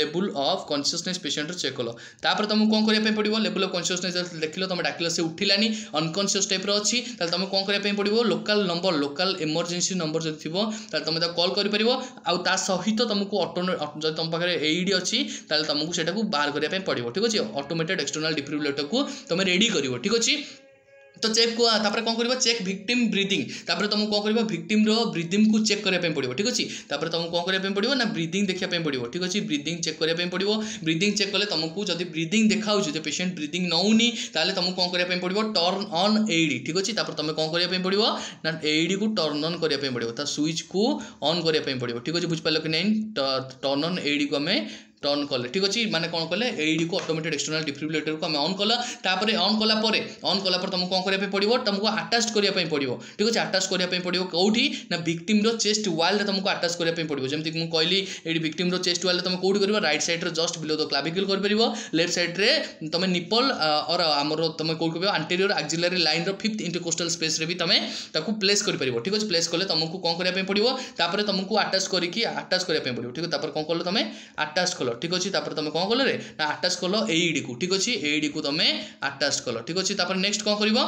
ଲେବୁଲ୍ ଅଫ୍ କନସିୟସନେସ୍ ପେସେଣ୍ଟ ପେସେଣ୍ଟରୁ ଚେକ୍ କଲ ତାପରେ ତୁମକୁ କ'ଣ କରିବା ପାଇଁ ପଡ଼ିବ ଲେବୁଲ୍ ଅଫ୍ କନସିୟସନେସ୍ ଦେଖିଲ ତୁମେ ଡାକିଲ ସେ ଉଠିଲାନି ଅନକନସିୟସ୍ ଟାଇପ୍ର ଅଛି ତାହେଲେ ତୁମକୁ କ'ଣ କରିବା ପାଇଁ ପଡ଼ିବ local number local emergency number ଯଦି ଥିବ ତାହେଲେ ତୁମେ ତାକୁ କଲ୍ କରିପାରିବ ଆଉ ତା ସହିତ ତୁମକୁ ଅଟୋ ଯଦି ତୁମ ପାଖରେ ଏଇଡ଼ି ଅଛି ତାହେଲେ ତୁମକୁ ସେଇଟାକୁ ବାହାର କରିବା ପାଇଁ ପଡ଼ିବ ଠିକ୍ ଅଛି ଅଟୋମେଟେଡ୍ ଏକ୍ସଟର୍ନାଲ୍ ଡିଫିବ୍ରିଲେଟର୍କୁ ତୁମେ ରେଡ଼ି କରିବ ଠିକ୍ ଅଛି ତ ଚେକ୍ କୁହା ତାପରେ କ'ଣ କରିବ ଚେକ୍ ଭିକ୍ଟିମ୍ ବ୍ରିଦିଂ ତାପରେ ତୁମକୁ କ'ଣ କରିବ ଭିକ୍ଟିମ୍ର ବ୍ରିଦିଂକୁ ଚେକ୍ କରିବା ପାଇଁ ପଡ଼ିବ ଠିକ୍ ଅଛି ତାପରେ ତୁମକୁ କ'ଣ କରିବା ପାଇଁ ପଡ଼ିବ ନା ବ୍ରିଦିଂ ଦେଖିବା ପାଇଁ ପଡ଼ିବ ଠିକ୍ ଅଛି ବ୍ରିଦିଂ ଚେକ୍ କରିବା ପାଇଁ ପଡ଼ିବ ବ୍ରିଦିଂ ଚେକ୍ କଲେ ତୁମକୁ ଯଦି ବ୍ରିଦିଂ ଦେଖାଉଛି ଯେ ପେସେଣ୍ଟ ବ୍ରିଦିଂ ନେଉନି ତାହେଲେ ତୁମକୁ କ'ଣ କରିବା ପାଇଁ ପଡ଼ିବ ଟର୍ନ ଅନ୍ ଏଇଡ଼ି ଠିକ୍ ଅଛି ତାପରେ ତୁମେ କ'ଣ କରିବା ପାଇଁ ପଡ଼ିବ ନା ଏଇଡ଼ିକୁ ଟର୍ନ ଅନ୍ କରିବା ପାଇଁ ପଡ଼ିବ ତା ସୁଇଚ୍କୁ ଅନ୍ କରିବା ପାଇଁ ପଡ଼ିବ ଠିକ୍ ଅଛି ବୁଝିପାରିଲ କି ନାହିଁ ଟର୍ନ ଅନ୍ ଏଇଡ଼ିକୁ ଆମେ ଟର୍ନ କଲେ ଠିକ୍ ଅଛି ମାନେ କ'ଣ କଲେ ଏଇଡ଼ିକୁ ଅଟୋମେଟେଡ୍ ଏକ୍ସଟର୍ନାଲ୍ ଡିଫିବ୍ରିଲେଟରକୁ ଆମେ ଅନ୍ କଲା ତାପରେ ଅନ୍ କଲା ପରେ ଅନ୍ କଲା ପରେ ତୁମକୁ କ'ଣ କରିବା ପାଇଁ ପଡ଼ିବ ତୁମକୁ ଆଟାଚ୍ କରିବା ପାଇଁ ପଡ଼ିବ ଠିକ୍ ଅଛି ଆଟାଚ୍ କରିବା ପାଇଁ ପଡ଼ିବ କେଉଁଠି ନା ଭିକ୍ଟିମ୍ର ଚେଷ୍ଟ ୱାଲ୍ରେ ତୁମକୁ ଆଟାଚ୍ କରିବା ପାଇଁ ପଡ଼ିବ ଯେମିତିକି ମୁଁ କହିଲି ଏଇଠି ଭିକ୍ଟିମ୍ର ଚେଷ୍ଟ ୱାଲ୍ରେ ତୁମେ କେଉଁଠି କରିବ ରାଇଟ୍ ସାଇଡ଼୍ରେ ଜଷ୍ଟ ବିଲୋ ଦ କ୍ଲାଭିକିଲ୍ କରିପାରିବ ଲେଫ୍ଟ ସାଇଡ଼୍ରେ ତୁମେ ନିପଲ୍ ଅର ଆମର ତୁମେ କେଉଁଠି କହିବ ଆଣ୍ଟେରିୟର ଆକ୍ଜିଲାରି ଲାଇନ୍ର ଫିଫ୍ଥ ଇଣ୍ଟରକୋଷ୍ଟାଲ୍ ସ୍ପେସ୍ରେ ବି ତୁମେ ତାକୁ ପ୍ଲେସ୍ କରିପାରିବ ଠିକ୍ ଅଛି ପ୍ଲେସ୍ କଲେ ତୁମକୁ କ'ଣ କରିବା ପାଇଁ ପଡ଼ିବ ତାପରେ ତୁମକୁ ଆଟାଚ୍ କରିକି ଆଟାଚ୍ କରିବା ପାଇଁ ପଡ଼ିବ ଠିକ୍ ଅଛି ତାପରେ କ'ଣ କଲ ତୁମେ ଆଟାଚ୍ କଲ ঠিক অছি তারপরে তুমি কম কলরে না আটাচ কল এইডি কু ঠিক অছি এইডি কু তুমি আটাচ কল ঠিক অছি তারপরে নেক্সট কম করব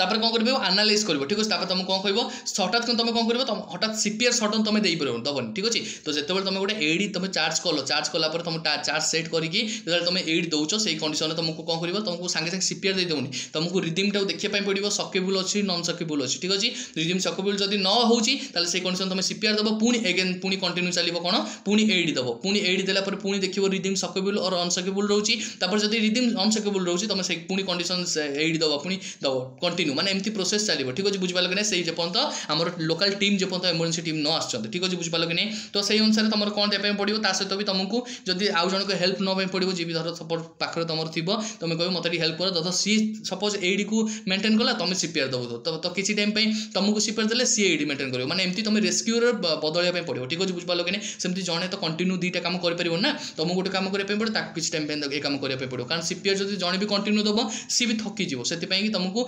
তাপরে কম করবে আনালাইজ করবে ঠিক আছে তারপরে তুমি কম কহব হঠাৎ তুমি কম করব হঠাৎ সিপিআর সটন তুমি দিয়ে দেবনি ঠিক আছে তো যেতবে তুমি গোটে এইট তুমি চার্জ কল চার্জ কলা পরে তুমি চার্জ সেট করি যেত তুমি এইট দৌছ সেই কন্ডিশনে তুমি কম করব তুমি সাংে সাংে সিপিআর দিয়ে দেবনি তুমি রিদিমটা দেখা পড়ব সকেবল অছি নন সকেবল অছি ঠিক আছে রিদিম সকেবল যদি ন হচ্ছে তাহলে সেই কন্ডিশন তুমি সিপিআর দেব পুনি এগেন পুনি কন্টিনিউ চালব কোণ পুনি এইট দেব পুনি এইট দেলা পরে পুনি দেখব রিদিম সকেবল অর অনসকেবল রয়েছে তারপরে যদি রিদিম অনসকেবল রয়েছে তুমি সেই পুনি কন্ডিশন এইট দেব পুনি দেব কন্টিনিউ মানে এমতি প্রোসেস চালিব ঠিক আছে বুঝবা লাগে না সেই যেপর্যন্ত আমার লোকাল টিম যেপর্যন্ত এমর্জেন্সি টিম ন আসছেন ঠিক আছে বুঝবা লাগে না তো সেই অনুসারে তোমার কোণ দেওয়া পড়ব তা সহ বি তোমাকে যদি আউ জনক হেল্প নেওয়া পড়ব যে ধর সপোর্ট পাখে তোমার থাকবে তুমি কেউ মতো টিকি হেল্প কর ধর সি সপোজ এইটিকে মেন্টেন কলা তুমি সিপিআর দেব তো তো কিছু টাইম তোমাকে সিপিআর দেলে সি এইটি মেন্টেন করবে মানে এমতি তুমি রেস্কিউর বদলাইয়া পড়ব ঠিক আছে বুঝবা লাগে না সেমতি জনে তো কন্টিনিউ দুইটা কাম করে না তুমি গোটে কাম করা পড়ে তাকে কিছু টাইম এই কাম করা পড়ব কারণ সিপিআর যদি জনে বি কন্টিনিউ দেব সি বি থকিযোগ সেপাই কি তোমাকে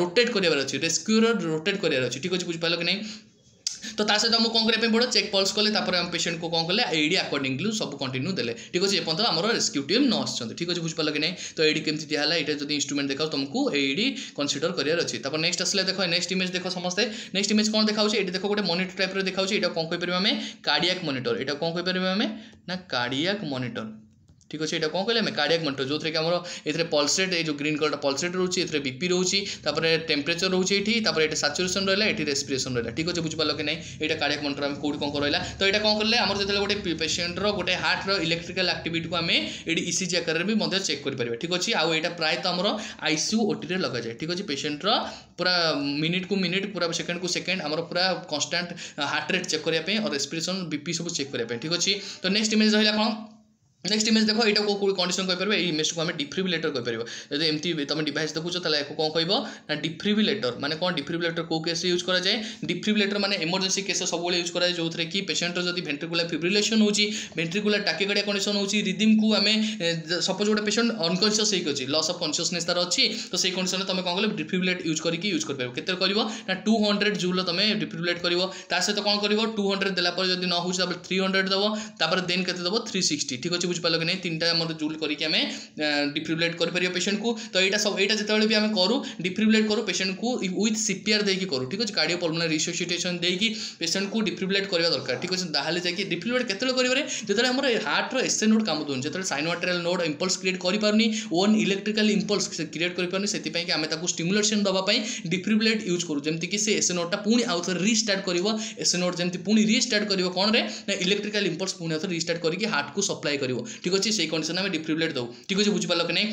ରୋଟେଟ୍ କରିବାର ଅଛି ରେସ୍କ୍ୟୁର ରୋଟେଟ୍ କରିବାର ଅଛି ଠିକ୍ ଅଛି ବୁଝିପାରିଲ କି ନାହିଁ তো তা সহ আমি কম করা পড়ে চেক পলস কলে তারপরে আমি পেসেন্ট কু কম কলে এইডি আকর্ডিংলি সব কন্টিনিউ দেলে ঠিক আছে এপর্যন্ত আমার রেস্কিউ টিম ন আসছেন ঠিক আছে বুঝিপার কি না তো এইডি কেমি দিয়া এটা যদি ইনস্ট্রুমেন্ট দেখাও তুমি এইডি কনসিডর করার অছি তারপর নেক্সট আসলে দেখো নেক্সট ইমেজ দেখো সমস্তে নেক্সট ইমেজ কোণ দেখা হচ্ছে এটা দেখো গোটে মনিটর টাইপের দেখা হচ্ছে এটা কম কইপার আমি কার্ডিয়াক মনিটর এটা কম কইপার আমি না কার্ডিয়াক মনিটর ঠিক ଅଛି এটা କ'ଣ କହିଲେ ଆମେ କାର୍ଡ଼ିଆକ୍ ମନିଟର ଯେଉଁଥିରେକି ଆମର ଏଥିରେ ପଲ୍ସ ରେଟ୍ ଏଇ ଯେଉଁ ଗ୍ରୀନ୍ କଲର୍ଟା ପଲ୍ସ ରେଟ୍ ରହୁଛି ଏଥିରେ ବିପି ରହୁଛି ତାପରେ ଟେମ୍ପରେଚର ରହୁଛି ଏଠି ତାପରେ ଏଠି ସାଚୁରେସନ୍ ରହିଲା ଏଠି ରେସ୍ପିରେସନ୍ ରହିଲା ଠିକ୍ ଅଛି ବୁଝିପାରିଲ କି ନାହିଁ ଏଇଟା କାର୍ଡ଼ିଆକ୍ ମନିଟର ଆମେ କେଉଁଠି କ'ଣ ରହିଲା ତ ଏଇଟା କ'ଣ କଲେ ଆମର ଯେତେବେଳେ ଗୋଟେ ପେସେଣ୍ଟର ଗୋଟେ ହାର୍ଟର ଇଲେକ୍ଟ୍ରିକାଲ୍ ଆକ୍ଟିଭିଟିକୁ ଆମେ ଏଠି ଇସିଜି ଆକାରରେ ବି ମଧ୍ୟ ଚେକ୍ କରିପାରିବା ଠିକ୍ ଅଛି ଆଉ ଏଇଟା ପ୍ରାୟତଃ ଆମର ଆଇସିୟୁ ଓଟିରେ ଲଗାଯାଏ ଠିକ୍ ଅଛି ପେସେଣ୍ଟର ପୁରା ମିନିଟ୍କୁ ମିନିଟ୍ ପୁରା ସେକେଣ୍ଡକୁ ସେକେଣ୍ଡ ଆମର ପୁରା କନଷ୍ଟାଣ୍ଟ ହାର୍ଟ ରେଟ୍ ଚେକ୍ କରିବା ପାଇଁ ରେସ୍ପିରେସନ୍ ବିପି ସବୁ ଚେକ୍ କରିବା ପାଇଁ ଠିକ୍ ଅଛି ତ ନେକ୍ସଟ ଇମେଜ୍ ରହିଲା କ'ଣ ନେକ୍ସଟ ଇମେଜ୍ ଦେଖ ଏଇଟାକୁ କେଉଁ କଣ୍ଡିସନ୍ କହିପାରିବ ଏଇ ଇମେଜ୍କୁ ଆମେ ଡିଫ୍ରିବିଲେଟର କହିପାରିବା ଯଦି ଏମିତି ତୁମେ ଡିଭାଇସ୍ ଦେଖୁଛ ତାହେଲେ ଏହାକୁ କ'ଣ କହିବ ନା ଡିଫ୍ରିବିଲେଟର ମାନେ କ'ଣ ଡିଫ୍ରିବିଲେଟର କେଉଁ କେସ୍ରେ ୟୁଜ୍ କରାଯାଏ ଡିଫ୍ରିବିଲେଟର ମାନେ ଏମର୍ଜେନ୍ସି କେସ୍ରେ ସବୁବେଳେ ୟୁଜ୍ କରାଯାଏ ଯେଉଁଥିରେ କି ପେସେଣ୍ଟର ଯଦି ଭେଣ୍ଟ୍ରିକୁଲାର ଫିବ୍ରିଲେସନ୍ ହେଉଛି ଭେଣ୍ଟ୍ରିକୁଲାର ଟାକିଗାଡ଼ିଆ କଣ୍ଡିସନ୍ ହେଉଛି ରିଦିମ୍କୁ ଆମେ ସପୋଜ୍ ଗୋଟେ ପେସେଣ୍ଟ ଅନକନସିୟସ୍ ହେଇକି ଅଛି ଲସ୍ ଅଫ୍ କନସିୟସନେସ୍ ତାର ଅଛି ତ ସେଇ କଣ୍ଡିସନ୍ରେ ତୁମେ କ'ଣ କହିଲ ଡିଫ୍ରିବିଲେଟ୍ ୟୁଜ୍ କରିକି ୟୁଜ୍ କରିପାରିବ କେତେ କରିବ ନା ଟୁ ହଣ୍ଡ୍ରେଡ଼ ଜୁଲ୍ର ତୁମେ ଡିଫ୍ରିବିଲେଟ୍ କରିବ ତା ସହିତ କ'ଣ କରିବ ଟୁ ହଣ୍ଡ୍ରେଡ଼ ଦେଲା ପରେ ଯଦି ନ ହେଉଛି ତାପରେ ଥ୍ରୀ ହଣ୍ଡ୍ରେଡ଼ ଦେବ ତାପରେ ଦେନ୍ କେତେ ଦେବ ଥ୍ରୀ ସିକ୍ସଟି ଠିକ୍ ଅଛି પલકને 3 ટામર જુલ કરી કે મે ડિફિબ્રિલેટ કરી પરીઓ પેશન્ટ કુ તો એટા સબ એટા જેતાળી ભી અમે કરું ડિફિબ્રિલેટ કરું પેશન્ટ કુ વિથ સીપીઆર દેકી કરું ઠીક છે કાર્ડિયોપલ્મોનરી રિસસિટેશન દેકી પેશન્ટ કુ ડિફિબ્રિલેટ કરવા દરકાર ઠીક છે તાહલે જે કે ડિફિબ્રિલેટ કેતળ કરી પરે જેતાળી અમાર હાર્ટ એસએ નોડ કામતું નહિ જેતાળી sinoatrial node impulse create કરી પરની ઓન ઇલેક્ટ્રિકલ ઇમ્પલ્સ ક્રિએટ કરી પરની સેતિ પય કે અમે તાકુ સ્ટીમ્યુલેશન દવા પય ડિફિબ્રિલેટ યુઝ કરું જેમતી કે સે એસએ નોડ તા પૂણી આઉથર રીસ્ટાર્ટ કરીબો એસએ નોડ જેમતી પૂણી રીસ્ટાર્ટ કરીબો કોન રે ના ઇલેક્ટ્રિકલ ঠিক ଅଛି সেই কন্ডিশন আমি ডিফିବ୍ରିଲେଟ୍ ଦେଉ ঠিক ଅଛି ବୁଝିପାରିଲ କି ନାହିଁ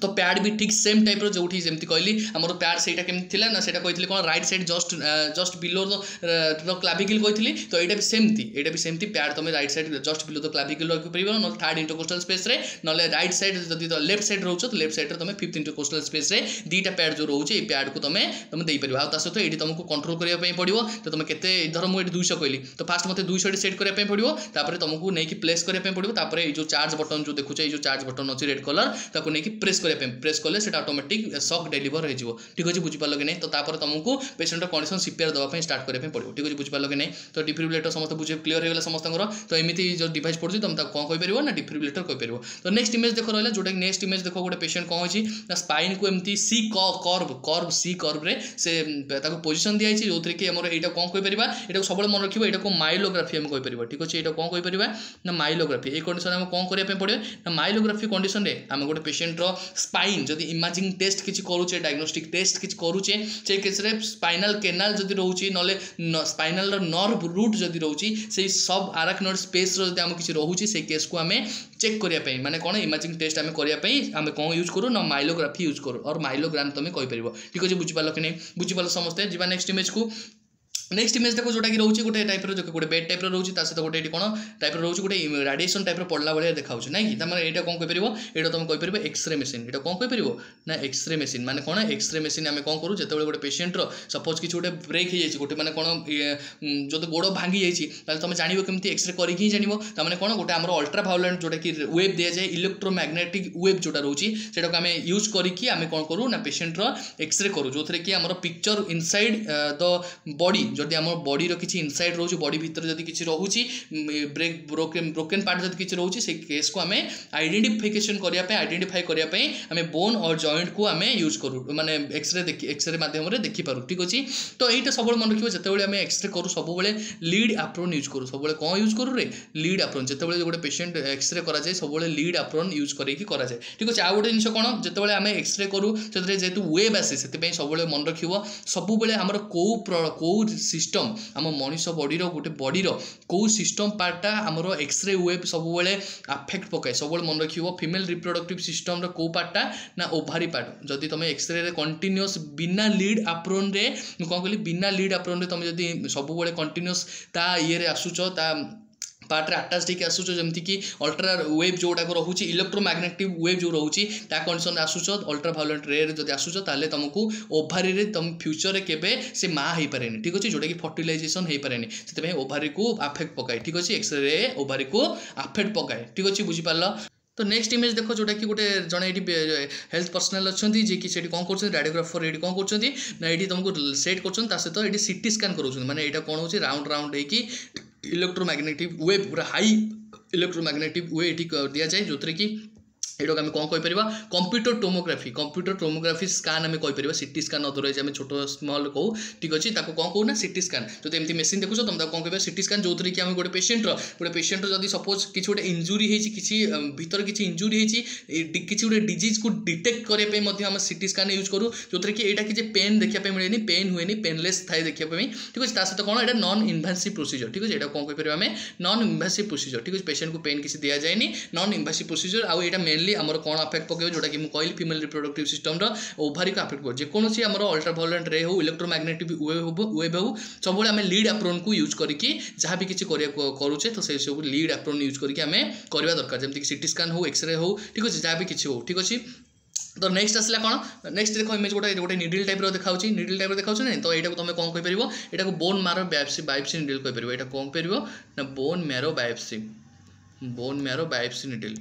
তো ପ୍ୟାଡ୍ ବି ଠିକ୍ ସେମ୍ ଟାଇପ୍ର ଯେଉଁଠି ଯେମିତି କହିଲି ଆମର ପ୍ୟାଡ୍ ସେଇଟା କେମିତି ଥିଲା ନା ସେଇଟା କହିଥିଲି କ'ଣ right side just just below the clavicle କହିଥିଲି ତ ଏଇଟା ବି ସେମିତି ଏଇଟା ବି ସେମିତି ପ୍ୟାଡ୍ ତୁମେ right side just below the clavicle ରଖିପାରିବ ନହେଲେ ଥାର୍ଡ଼ ଇଣ୍ଟରକୋଷ୍ଟାଲ୍ ସ୍ପେସ୍ରେ ନହେଲେ ରାଇଟ୍ ସାଇଡ଼୍ ଯଦି ଲେଫ୍ଟ ସାଇଡ଼୍ ରହୁଛ ତ ଲେଫ୍ଟ ସାଇଡ଼୍ରେ ତୁମେ ଫିଫ୍ଥ ଇଣ୍ଟରକୋଷ୍ଟାଲ୍ ସ୍ପେସ୍ରେ ଦୁଇଟା ପ୍ୟାଡ୍ ଯେଉଁ ରହୁଛି ଏଇ ପ୍ୟାଡ୍କୁ ତୁମେ ତୁମେ ଦେଇପାରିବ ଆଉ ତା ସହିତ ଏଇଠି ତୁମକୁ କଣ୍ଟ୍ରୋଲ୍ କରିବା ପାଇଁ ପଡ଼ିବ ତ ତୁମେ କେତେ ଧର ମୁଁ ଏଠି ଦୁଇଶହ କହିଲି ତ ଫାର୍ଷ୍ଟ ମୋତେ ଦୁଇଶହଟି ସେଟ୍ କରିବା ପାଇଁ ପଡ଼ିବ ତାପରେ ତୁମକୁ ନେଇକି ପ୍ଲେସ୍ କରିବା ପାଇଁ ପଡ଼ିବ ତାପରେ ଏଇ ଯେଉଁ ଚାର୍ଜ ବଟନ୍ ଯେଉଁ ଦେଖୁଛ ଏଇ ଯେଉଁ ଚାର୍ଜ ବଟନ୍ ଅଛି ରେଡ୍ କଲର୍ ତାକୁ ନେଇକି ପ୍ରେସ୍ করে পেম প্রেস করলে সেটা অটোমেটিক শক ডেলিভার হ জিও ঠিক আছে বুঝ পারল কি নাই তো তারপর তমকু পেশেন্ট কন্ডিশন সিপিআর দবা পই স্টার্ট করি পই পডি ঠিক আছে বুঝ পারল কি নাই তো ডিফিবিলেটর সমস্ত বুঝে ক্লিয়ার হই গেল সমস্ত তো এমিতি যে ডিভাইস পড়ি তুমি তা কো কই পারিব না ডিফিবিলেটর কই পারিব তো নেক্সট ইমেজ দেখো হইলা জোডা নেক্সট ইমেজ দেখো গড পেশেন্ট কো হইছি স্পাইন কো এমতি C curve curve C curve রে সে তা কো পজিশন দি আইছি জো তরিকি আমরা এইটা কো কই পারিবা এটা সবল মন রাখিব এটা কো মাইলোগ্রাফি আমরা কই পারিব ঠিক আছে এটা কো কই পারিবা না মাইলোগ্রাফি এই কন্ডিশন আমরা কো কই পই পড়ি না মাইলোগ্রাফি কন্ডিশন রে আমরা গড পেশেন্ট র ସ୍ପାଇନ୍ ଯଦି ଇମାଜିଂ ଟେଷ୍ଟ କିଛି କରୁଛେ ଡାଇଗ୍ନୋଷ୍ଟିକ୍ ଟେଷ୍ଟ କିଛି କରୁଛେ ସେ କେସ୍ରେ ସ୍ପାଇନାଲ୍ କେନାଲ୍ ଯଦି ରହୁଛି ନହେଲେ ସ୍ପାଇନାଲ୍ର ନର୍ଭ ରୁଟ୍ ଯଦି ରହୁଛି ସେଇ ସବ୍ ଆରାକ୍ନଡ଼ ସ୍ପେସ୍ର ଯଦି ଆମ କିଛି ରହୁଛି ସେଇ କେସ୍କୁ ଆମେ ଚେକ୍ କରିବା ପାଇଁ ମାନେ କ'ଣ ଇମାଜିଂ ଟେଷ୍ଟ ଆମେ କରିବା ପାଇଁ ଆମେ କ'ଣ ୟୁଜ୍ କରୁ ନା ମାଇଲୋଗ୍ରାଫି ୟୁଜ୍ କରୁ ଅର୍ ମାଇଲୋଗ୍ରାମ୍ ତୁମେ କହିପାରିବ ଠିକ୍ ଅଛି ବୁଝିପାରିଲ କି ନାହିଁ ବୁଝିପାରିଲ ସମସ୍ତେ ଯିବା ନେକ୍ସଟ ଇମେଜ୍କୁ নেক্সট ইমেজ দেখো ଯେଉଁଟାକି ରହୁଛି ଗୋଟେ ଟାଇପ୍ର ଗୋଟେ ବେଡ୍ ଟାଇପ୍ର ରହୁଛି ତା ସହିତ ଗୋଟେ ଏଠି କ'ଣ ଟାଇପ୍ର ରହୁଛି ଗୋଟେ ରାଡ଼ିଏସନ୍ ଟାଇପ୍ର ପଡ଼ିଲା ଭଳିଆ ଦେଖାଉଛି ନାଇଁ କି ତାମାନେ ଏଇଟା କ'ଣ କହିପାରିବ ଏଇଟା ତୁମେ କହିପାରିବ ଏକ୍ସରେ ମେସିନ୍ ଏଇଟା କ'ଣ କହିପାରିବ ନା ଏକ୍ସରେ ମେସିନ୍ ମାନେ କ'ଣ ଏକ୍ସରେ ମେସିନ୍ ଆମେ କ'ଣ କରୁ ଯେତେବେଳେ ଗୋଟେ ପେସେଣ୍ଟର ସପୋଜ୍ କିଛି ଗୋଟେ ବ୍ରେକ୍ ହେଇଯାଇଛି ଗୋଟେ ମାନେ କ'ଣ ଯଦି ଗୋଡ଼ ଭାଙ୍ଗି ଯାଇଛି ତାହେଲେ ତୁମେ ଜାଣିବ କେମିତି ଏକ୍ସରେ କରିକି ହିଁ ଜାଣିବ ତାମାନେ କ'ଣ ଗୋଟେ ଆମର ଅଲ୍ଟ୍ରା ଭାଓଲେଣ୍ଟ ଯେଉଁଟାକି ୱେବ୍ ଦିଆଯାଏ ଇଲେକ୍ଟ୍ରୋମ୍ୟାଗ୍ନେଟିକ୍ ୱେବ୍ ଯେଉଁଟା ରହୁଛି ସେଇଟାକୁ ଆମେ ୟୁଜ୍ କରିକି ଆମେ କ'ଣ କରୁ ନା ପେସେଣ୍ଟର ଏକ୍ସରେ କରୁ ଯେଉଁଥିରେ କି ଆମର ପିକ୍ଚର ଇନସାଇଡ଼୍ ଦ ବଡ଼ି ଯଦି ଆମ ବଡ଼ିର କିଛି ଇନସାଇଡ଼୍ ରହୁଛି ବଡ଼ି ଭିତରେ ଯଦି କିଛି ରହୁଛି ବ୍ରେକ୍ ବ୍ରୋକେନ୍ ବ୍ରୋକେନ୍ ପାର୍ଟ ଯଦି କିଛି ରହୁଛି ସେଇ କେସ୍କୁ ଆମେ ଆଇଡେଣ୍ଟିଫିକେସନ୍ କରିବା ପାଇଁ ଆଇଡେଣ୍ଟିଫାଇ କରିବା ପାଇଁ ଆମେ ବୋନ୍ ଅର୍ ଜଏଣ୍ଟକୁ ଆମେ ୟୁଜ୍ କରୁ ମାନେ ଏକ୍ସରେ ଦେଖି ଏକ୍ସରେ ମାଧ୍ୟମରେ ଦେଖିପାରୁ ଠିକ୍ ଅଛି ତ ଏଇଟା ସବୁବେଳେ ମନେ ରଖିବ ଯେତେବେଳେ ଆମେ ଏକ୍ସରେ କରୁ ସବୁବେଳେ ଲିଡ଼୍ ଆପ୍ରୋନ୍ ୟୁଜ୍ କରୁ ସବୁବେଳେ କଣ ୟୁଜ୍ করু রে লিড আপ্রন যেতবে ଗୋଟେ ପେସେଣ୍ଟ ଏକ୍ସରେ କରାଯାଏ ସବୁବେଳେ ଲିଡ଼୍ ଆପ୍ରୋନ୍ ୟୁଜ୍ ইউজ କରାଯାଏ ଠିକ୍ ଅଛି ଆଉ ଗୋଟେ ଜିନିଷ କଣ ଯେତେବେଳେ ଆମେ ଏକ୍ସରେ କରୁ ସେଥିରେ ଯେହେତୁ সেতরে যেহেতু ওয়েভ আসে সেপাই সবুলে মনে রাখব সবুলে କେଉଁ ସିଷ୍ଟମ୍ ଆମ ମଣିଷ ବଡ଼ିର ଗୋଟେ ବଡ଼ିର କେଉଁ ସିଷ୍ଟମ୍ ପାର୍ଟଟା ଆମର ଏକ୍ସରେ ୱେଭ୍ ସବୁବେଳେ ଆଫେକ୍ଟ ପକାଏ ସବୁବେଳେ ମନେ ରଖିବ ଫିମେଲ୍ ରିପ୍ରଡକ୍ଟିଭ୍ ସିଷ୍ଟମ୍ର କେଉଁ ପାର୍ଟଟା ନା ଓଭାରୀ ପାର୍ଟ ଯଦି ତୁମେ ଏକ୍ସରେରେ କଣ୍ଟିନ୍ୟୁଅସ୍ ବିନା ଲିଡ୍ ଆପ୍ରୋନ୍ରେ ମୁଁ କ'ଣ କହିଲି ବିନା ଲିଡ୍ ଆପ୍ରୋନ୍ରେ ତୁମେ ଯଦି ସବୁବେଳେ କଣ୍ଟିନ୍ୟୁଅସ୍ ତା ଇଏରେ ଆସୁଛ ତା আট্রা আটাস্টিক আসুছ জেমতি কি আল্ট্রা ওয়েভ জোডা কো রহুছি ইলেকট্রোম্যাগনেটিক ওয়েভ জো রহুছি তা কন্ডিশন আসুছ আল্ট্রা ভায়োলেট রে যদি আসুছ তাহলে তমকু ওভারি রে তম ফিউচারে কেবে সে মা হেই পারে নি ঠিক আছে জোডা কি ফার্টিলাইজেশন হেই পারে নি তেতে ভাই ওভারি কো अफेক্ট পকাই ঠিক আছে এক্স রে ওভারি কো अफेক্ট পকাই ঠিক আছে বুঝি পারলা তো নেক্সট ইমেজ দেখো জোডা কি গটে জনা ইডি হেলথ পার্সনাল আছেন জি কি সেডি কোন করছন রেডিওগ্রাফার রেডি কোন করছন না ইডি তমকু সেট করছন তা সেতো ইডি সিটি স্ক্যান করছন মানে এটা কোন হচি রাউন্ড রাউন্ড হকি इलेक्ट्रोमैग्नेटिक वेव पूरा हाई इलेक्ट्रोमैग्नेटिक वेव एटी कर दिया जाए जो कि ଏଇଟାକୁ ଆମେ କ'ଣ କହିପାରିବା computer tomography computer tomography scan ଆମେ କହିପାରିବା ସିଟି ସ୍କାନ୍ ଅଦରୱାଇଜ୍ ଆମେ ଛୋଟ ସ୍ମଲ୍ କହୁ ଠିକ୍ ଅଛି ତାକୁ କ'ଣ କହୁନା ସିଟି ସ୍କାନ୍ ଯଦି ଏମିତି ମେସିନ୍ ଦେଖୁଛ ତୁମେ ତାକୁ କ'ଣ କହିବା ସିଟି ସ୍କାନ୍ ଯେଉଁଥିରେ କି ଆମେ ଗୋଟେ ପେସେଣ୍ଟର ଗୋଟେ ପେସେଣ୍ଟର ଯଦି ସପୋଜ୍ କିଛି ଗୋଟେ ଇଞ୍ଜୁରି ହେଇଛି କିଛି ଭିତରେ କିଛି ଇଞ୍ଜୁରି ହେଇଛି କିଛି ଗୋଟେ ଡିଜିଜ୍କୁ ଡିଟେକ୍ଟ କରିବା ପାଇଁ ମଧ୍ୟ ଆମେ ସିଟି ସ୍କାନ୍ ୟୁଜ୍ କରୁ ଯେଉଁଥିରେ କି ଏଇଟା କିଛି ପେନ୍ ଦେଖିବା ପାଇଁ ମିଳେନି ପେନ୍ ହୁଏନି ପେନ୍ଲେସ୍ ଥାଏ ଦେଖିବା ପାଇଁ ଠିକ୍ ଅଛି ତା ସହିତ କ'ଣ ଏଇଟା ନନ୍ ଇନ୍ଭାସିଭ୍ ପ୍ରୋସିଜର ଠିକ୍ ଅଛି ଏଇଟା କ'ଣ କହିପାରିବା ଆମେ ନନ୍ ଇନ୍ଭାସିଭ୍ ପ୍ରୋସିଜର ଠିକ୍ ଅଛି ପେସେଣ୍ଟକୁ ପେନ୍ କିଛି ଦିଆଯାଏନି ନନ୍ ଇନ୍ଭାସିଭ୍ ପ୍ରୋସିଜର ଆଉ ଏଇଟା ମେନ୍ ମେନ୍ଲି ଆମର କ'ଣ ଆଫେକ୍ଟ ପକାଇବ ଯେଉଁଟାକି ମୁଁ କହିଲି ଫିମେଲ୍ ରିପ୍ରଡକ୍ଟିଭ୍ ସିଷ୍ଟମ୍ର ଓଭାରିକୁ ଆଫେକ୍ଟ କରିବ ଯେକୌଣସି ଆମର ଅଲ୍ଟ୍ରାଭାଓଲେଣ୍ଟ ରେ ହେଉ ଇଲେକ୍ଟ୍ରୋମାଗ୍ନେଟିକ୍ ୱେବ୍ ହେଉ ସବୁବେଳେ ଆମେ ଲିଡ୍ ଆପ୍ରୋନ୍କୁ ୟୁଜ୍ କରିକି ଯାହା ବି କିଛି କରିବାକୁ କରୁଛେ ତ ସେସବୁ ଲିଡ୍ ଆପ୍ରୋନ୍ ୟୁଜ୍ କରିକି ଆମେ କରିବା ଦରକାର ଯେମିତିକି ସିଟି ସ୍କାନ୍ ହେଉ ଏକ୍ସରେ ହେଉ ଠିକ୍ ଅଛି ଯାହା ବି କିଛି ହେଉ ଠିକ୍ ଅଛି ତ ନେକ୍ସଟ ଆସିଲା କ'ଣ ନେକ୍ସଟ ଦେଖ ଇମେଜ୍ ଗୋଟେ ଗୋଟେ ନିଡିଲ୍ ଟାଇପ୍ର ଦେଖାଉଛି ନିଡିଲ୍ ଟାଇପ୍ର ଦେଖାଉଛି ନାହିଁ ତ ଏଇଟାକୁ ତୁମେ କ'ଣ କହିପାରିବ ଏଇଟାକୁ bone marrow biopsy biopsy needle କହିପାରିବ ଏଇଟା କ'ଣ କହିପାରିବ ନା bone marrow biopsy bone marrow biopsy needle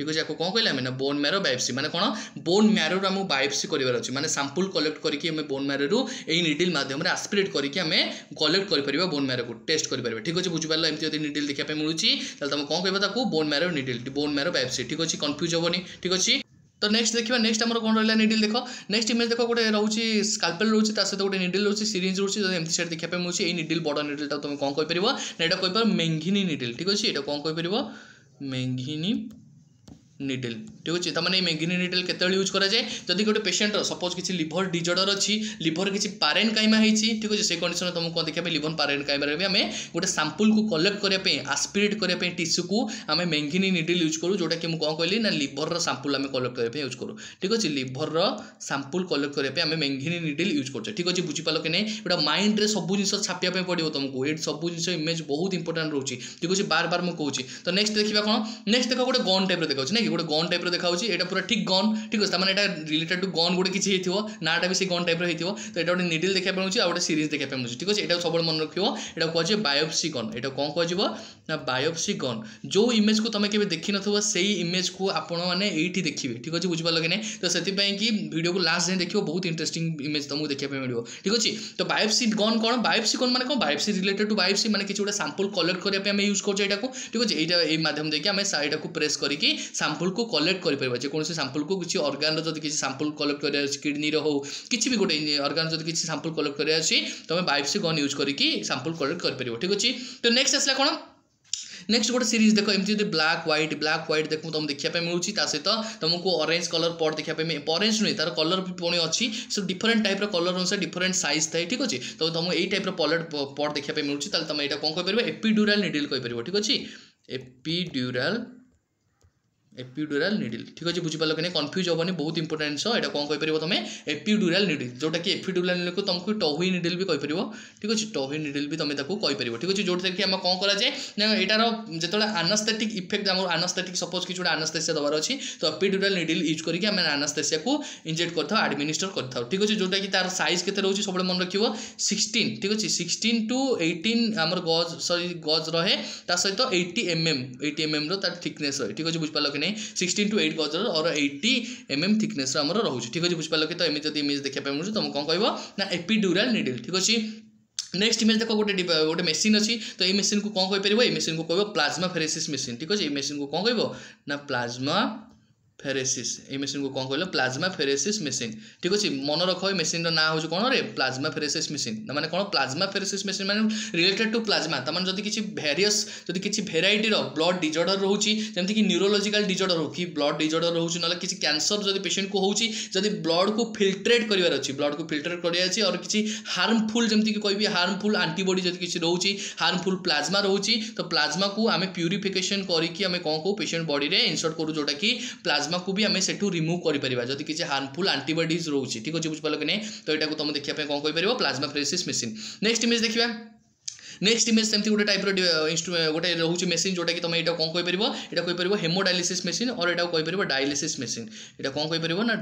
ঠিক আছে ୟାକୁ କ'ଣ କହିଲେ ଆମେ ନା ବୋନ୍ ମ୍ୟାରୋ ବାୟୋପ୍ସି ମାନେ କ'ଣ ବୋନ୍ ମ୍ୟାରୋରୁ ଆମକୁ ବାୟୋପ୍ସି କରିବାର ଅଛି ମାନେ ସାମ୍ପୁଲ୍ କଲେକ୍ଟ କରିକି ଆମେ ବୋନ୍ ମ୍ୟାରୋରୁ ଏଇ ନିଡିଲ୍ ମାଧ୍ୟମରେ ଆସ୍ପିରେଟ୍ କରିକି ଆମେ କଲେକ୍ଟ କରିପାରିବା ବୋନ୍ ମ୍ୟାରୋକୁ ଟେଷ୍ଟ କରିପାରିବା ଠିକ୍ ଅଛି ବୁଝିପାରିଲ ଏମିତି ଯଦି ନିଡିଲ୍ ଦେଖିବା ପାଇଁ ମିଳୁଛି ତାହେଲେ ତୁମେ କ'ଣ କହିବ ତାକୁ bone marrow needle bone marrow biopsy ଠିକ୍ ଅଛି କନଫ୍ୟୁଜ୍ ହେବନି ଠିକ୍ ଅଛି তো নেক্সট দেখবা নেক্সট আমার কোণ রহলা নিডিল দেখ নেক্সট ইমেজ দেখ গোটে রয়েছে স্কালপেল রয়েছে তা সহ গোটে নিডিল রয়েছে সিরিঞ্জ রয়েছে যদি এমতি সেটা দেখা মিলুছে এই নিডিল বড় নিডিলটা তুমি কম কইপার না এটা কইপার মেঙ্গিনি নিডিল ঠিক আছে এটা কম কইপার মেঙ্গিনি needle ঠিক ଅଛି ତାମାନେ ଏଇ ମେଗ୍ନିନିଡିଲ୍ କେତେବେଳେ ୟୁଜ୍ କରାଯାଏ ଯଦି ଗୋଟେ ପେସେଣ୍ଟର ସପୋଜ୍ କିଛି ଲିଭର ଡିଜର୍ଡ଼ର ଅଛି ଲିଭର କିଛି ପାରେନ୍ କାଇମା ହେଇଛି ଠିକ୍ ଅଛି ସେ କଣ୍ଡିସନରେ ତୁମକୁ କ'ଣ ଦେଖିବା ପାଇଁ ଲିଭର ପାରେନ୍ କାଇମାରେ ବି ଆମେ ଗୋଟେ ସାମ୍ପୁଲକୁ କଲେକ୍ଟ କରିବା ପାଇଁ ଆସ୍ପିରେଟ୍ କରିବା ପାଇଁ ଟିସୁକୁ ଆମେ ମେଙ୍ଗିନି ନିଡିଲ୍ ୟୁଜ୍ କରୁ ଯେଉଁଟାକି ମୁଁ କ'ଣ କହିଲି ନା ଲିଭରର ସାମ୍ପୁଲ୍ ଆମେ କଲେକ୍ଟ କରିବା ପାଇଁ ୟୁଜ୍ କରୁ ଠିକ୍ ଅଛି ଲିଭରର ସାମ୍ପୁଲ୍ କଲେକ୍ଟ କରିବା ପାଇଁ ଆମେ ମେଙ୍ଗିନି ନିଡିଲ୍ ୟୁଜ୍ କରୁଛେ ଠିକ୍ ଅଛି ବୁଝିପାରିଲ କି ନାହିଁ ଗୋଟେ ମାଇଣ୍ଡରେ ସବୁ ଜିନିଷ ଛାପିବା ପାଇଁ ପଡ଼ିବ ତୁମକୁ ଏଇଠି ସବୁ ଜିନିଷ ଇମେଜ୍ ବହୁତ ଇମ୍ପୋର୍ଟାଣ୍ଟ ରହୁଛି ଠିକ୍ ଅଛି ବାର ବାର ମୁଁ କହୁଛି ତ ନେକ୍ସଟ ଦେଖିବା କ'ଣ ନେକ୍ସଟ ଦେଖ ଗୋଟେ ଗନ୍ ଟାଇପ୍ର ଦେଖାଉଛି ନାଇଁ କି ଗୋଟେ ଗନ୍ ଟାଇପ୍ର দেখাউছি এটা পুরা ঠিক গন ঠিক আছে তার মানে এটা রিলেটেড টু গন গোটে কিছু হয়েছিল নাটা বি সেই গন টাইপর হয়েছিল তো এটা গোটে নিডিল দেখা পাচ্ছি আর গোটে সিরিজ দেখা পাচ্ছি ঠিক আছে এটা সবুজ মনে রাখব এটা কুহযায় বায়োপসি গন এটা কম কুহযিব না বায়োপসি গন যে ইমেজ কু তুমি কেবে দেখি নথব সেই ইমেজ কু আপন মানে এইটি দেখবে ঠিক আছে বুঝিপার লাগে না তো সেপাই কি ভিডিও কু লাস্ট যাই দেখ বহুত ইন্টারেস্টিং ইমেজ তুমি দেখা মিলব ঠিক আছে তো বায়োপসি গন কোণ বায়োপসি গন মানে কোণ বায়োপসি রিলেটেড টু বায়োপসি মানে কিছু গোটে স্যাম্পল কলেক্ট করা আমি ইউজ করছো এটা ঠিক আছে এইটা এই মাধ্যম দিয়ে আমি এটা প্রেস করি স্যাম্পল কু কলেক্ট କଲେକ୍ଟ କରିପାରିବା ଯେକୌଣସି ସାମ୍ପଲ୍କୁ କିଛି ଅର୍ଗାନର ଯଦି କିଛି ସାମ୍ପଲ୍ କଲେକ୍ଟ କରିବାର ଅଛି କିଡ଼ନୀର ହେଉ କିଛି ବି ଗୋଟେ ଅର୍ଗାନ ଯଦି କିଛି ସାମ୍ପଲ୍ କଲେକ୍ଟ କରିବାର ଅଛି ତୁମେ ବାଇପ୍ସି ଗନ୍ ୟୁଜ୍ କରିକି ସାମ୍ପଲ୍ କଲେକ୍ଟ କରିପାରିବ ଠିକ୍ ଅଛି ତ ନେକ୍ସଟ ଆସିଲା କ'ଣ ନେକ୍ସଟ ଗୋଟେ ସିରିଜ୍ ଦେଖ ଏମିତି ଯଦି ବ୍ଲାକ୍ ହ୍ୱାଇଟ୍ ବ୍ଲାକ୍ ହ୍ୱାଇଟ୍ ଦେଖ ତୁମକୁ ଦେଖିବା ପାଇଁ ମିଳୁଛି ତା ସହିତ ତୁମକୁ ଅରେଞ୍ଜ କଲର୍ ପଟ୍ ଦେଖିବା ପାଇଁ ଅରେଞ୍ଜ ନୁହେଁ ତାର କଲର୍ ବି ପୁଣି ଅଛି ସବୁ ଡିଫରେଣ୍ଟ ଟାଇପ୍ର କଲର୍ ଅନୁସାରେ ଡିଫରେଣ୍ଟ ସାଇଜ୍ ଥାଏ ଠିକ୍ ଅଛି ତ ତୁମକୁ ଏଇ ଟାଇପ୍ର ପଲେଟ୍ ପଟ୍ ଦେଖିବା ପାଇଁ ମିଳୁଛି ତାହେଲେ ତୁମେ ଏଇଟା କ'ଣ କହିପାରିବ ଏପିଡ୍ୟୁରାଲ୍ ନିଡିଲ୍ କହିପାରିବ ଠିକ୍ ଅଛି ଏପିଡ୍ୟୁରାଲ୍ ଏପିଡୁରାଲ ନିଡିଲ ଠିକ୍ ଅଛି ବୁଝିପାରିଲ କି ନାହିଁ କନଫ୍ୟୁଜ୍ ହେବନି ବହୁତ ଇମ୍ପୋର୍ଟାଣ୍ଟ ଜିନିଷ ଏଇଟା କ'ଣ କହିପାରିବ ତୁମେ ଏପିଡୁରାଲ ନିଡିଲ ଯେଉଁଟାକି ଏପିଡୁରାଲ ନିଡିଲକୁ ତୁମକୁ ଟହି ନିଡିଲ ବି କହିପାରିବ ଠିକ୍ ଅଛି ଟହି ନିଡିଲ ବି ତୁମେ ତାକୁ କହିପାରିବ ଠିକ୍ ଅଛି ଯେଉଁଥିରେ କି ଆମେ କ'ଣ କରାଯାଏ ନା ଏଇଟାର ଯେତେବେଳେ ଆନାସ୍ଥେଟିକ୍ ଇଫେକ୍ଟ ଆମର ଆନାସ୍ଥେଟିକ୍ ସପୋଜ୍ କିଛି ଗୋଟେ ଆନାସ୍ଥେସିଆ ଦେବାର ଅଛି ତ ଏପିଡୁରାଲ ନିଡିଲ ୟୁଜ୍ କରିକି ଆମେ ଆନାସ୍ଥେସିଆକୁ ଇଞ୍ଜେକ୍ଟ କରିଥାଉ ଆଡ଼ମିନିଷ୍ଟର କରିଥାଉ ଠିକ୍ ଅଛି ଯେଉଁଟାକି ତାର ସାଇଜ୍ କେତେ ରହୁଛି ସବୁବେଳେ ମନେ ରଖିବ ସିକ୍ସଟିନ୍ ଠିକ୍ ଅଛି ସିକ୍ସଟିନ୍ ଟୁ ଏଇଟିନ୍ ଆମର ଗଜ୍ ସରି ଗଜ୍ ରହେ ତା ସହିତ ଏଇଟି ଏମ୍ଏମ୍ ଏଇଟି ଏମ୍ଏମ୍ର ତାର ଥିକନେସ୍ ରହେ ଠିକ୍ ଅଛି ବୁଝିପାରିଲ କି କି ନାହିଁ ସିକ୍ସଟିନ୍ ଟୁ ଏଇଟ୍ ଗଜର ଅର ଏଇଟି ଏମ୍ ଏମ୍ ଥିକନେସ୍ର ଆମର ରହୁଛି ଠିକ୍ ଅଛି ବୁଝିପାରିଲ କି ତ ଏମିତି ଯଦି ଇମେଜ୍ ଦେଖିବା ପାଇଁ ମିଳୁଛି ତୁମକୁ କ'ଣ କହିବ ନା ଏପିଡ୍ୟୁରାଲ୍ ନିଡିଲ୍ ଠିକ୍ ଅଛି ନେକ୍ସଟ ଇମେଜ୍ ଦେଖ ଗୋଟେ ଗୋଟେ ମେସିନ୍ ଅଛି ତ ଏଇ ମେସିନ୍କୁ କ'ଣ କହିପାରିବ ଏଇ ମେସିନ୍କୁ କହିବ ପ୍ଲାଜମା ଫେରେସିସ୍ ମେସିନ୍ ଠିକ୍ ଅଛି ଏଇ ମେସିନ୍କୁ କ'ଣ କହିବ ନା ପ୍ଲାଜମା फेरेसीस ये मेसीन को कौन कह प्लाज्मा फेरेसीस मेसीन ठीक अच्छे मन रख मेसीन रहा हूँ कौन रे प्लाज्मा फेरेसीस मेसीन मैंने कौन प्लाज्मा फेरेसीस मेसीन मैंने रिलेटेड टू प्लाज्मा तमें जब किसी भेरियस जब किसी भेरटर ब्लड डिजर्डर रोचे जमीक न्यूरोलोजिकाल डिजर्डर हो कि ब्लड डिजर्डर रोच ना किसी क्यासर जब पेसेंट को हो ब्लड को फिल्ट्रेट कर ब्लड को फिल्ट्रेट कर किसी हार्मफुल जमीक कह हार्मफुल आंटबडी जब किसी रोच हार्मफुल प्लाज्मा रोचे तो प्लाज्मा को आम प्यूरीफिकेसन करें कौन कौ पेसेंट बडी इनसर्ट करूँ जोटा कि प्लाजमा प्लाज्माକୁ ବି ଆମେ ସେଠୁ ରିମୁଭ୍ କରିପାରିବା ଯଦି କିଛି ହାର୍ମଫୁଲ୍ ଆଣ୍ଟିବଡ଼ିଜ୍ ରହୁଛି ଠିକ୍ ଅଛି ବୁଝିପାରିଲ କି ନାହିଁ ତ ଏଇଟାକୁ ତୁମେ ଦେଖିବା ପାଇଁ କ'ଣ କହିପାରିବ plasma pheresis machine next image ଦେଖିବା नेक्स्ट इमेज सेमती गोटे टाइप रोटे रोचे मेसीन जोटा कि तुम यहाँ कौन कहींपर यहाँ कहींपर हेमोडायलीसीस् मेसीन और यहाँ कहींपर डायलीसीस् मेसीन यहाँ कौन कहींपर ना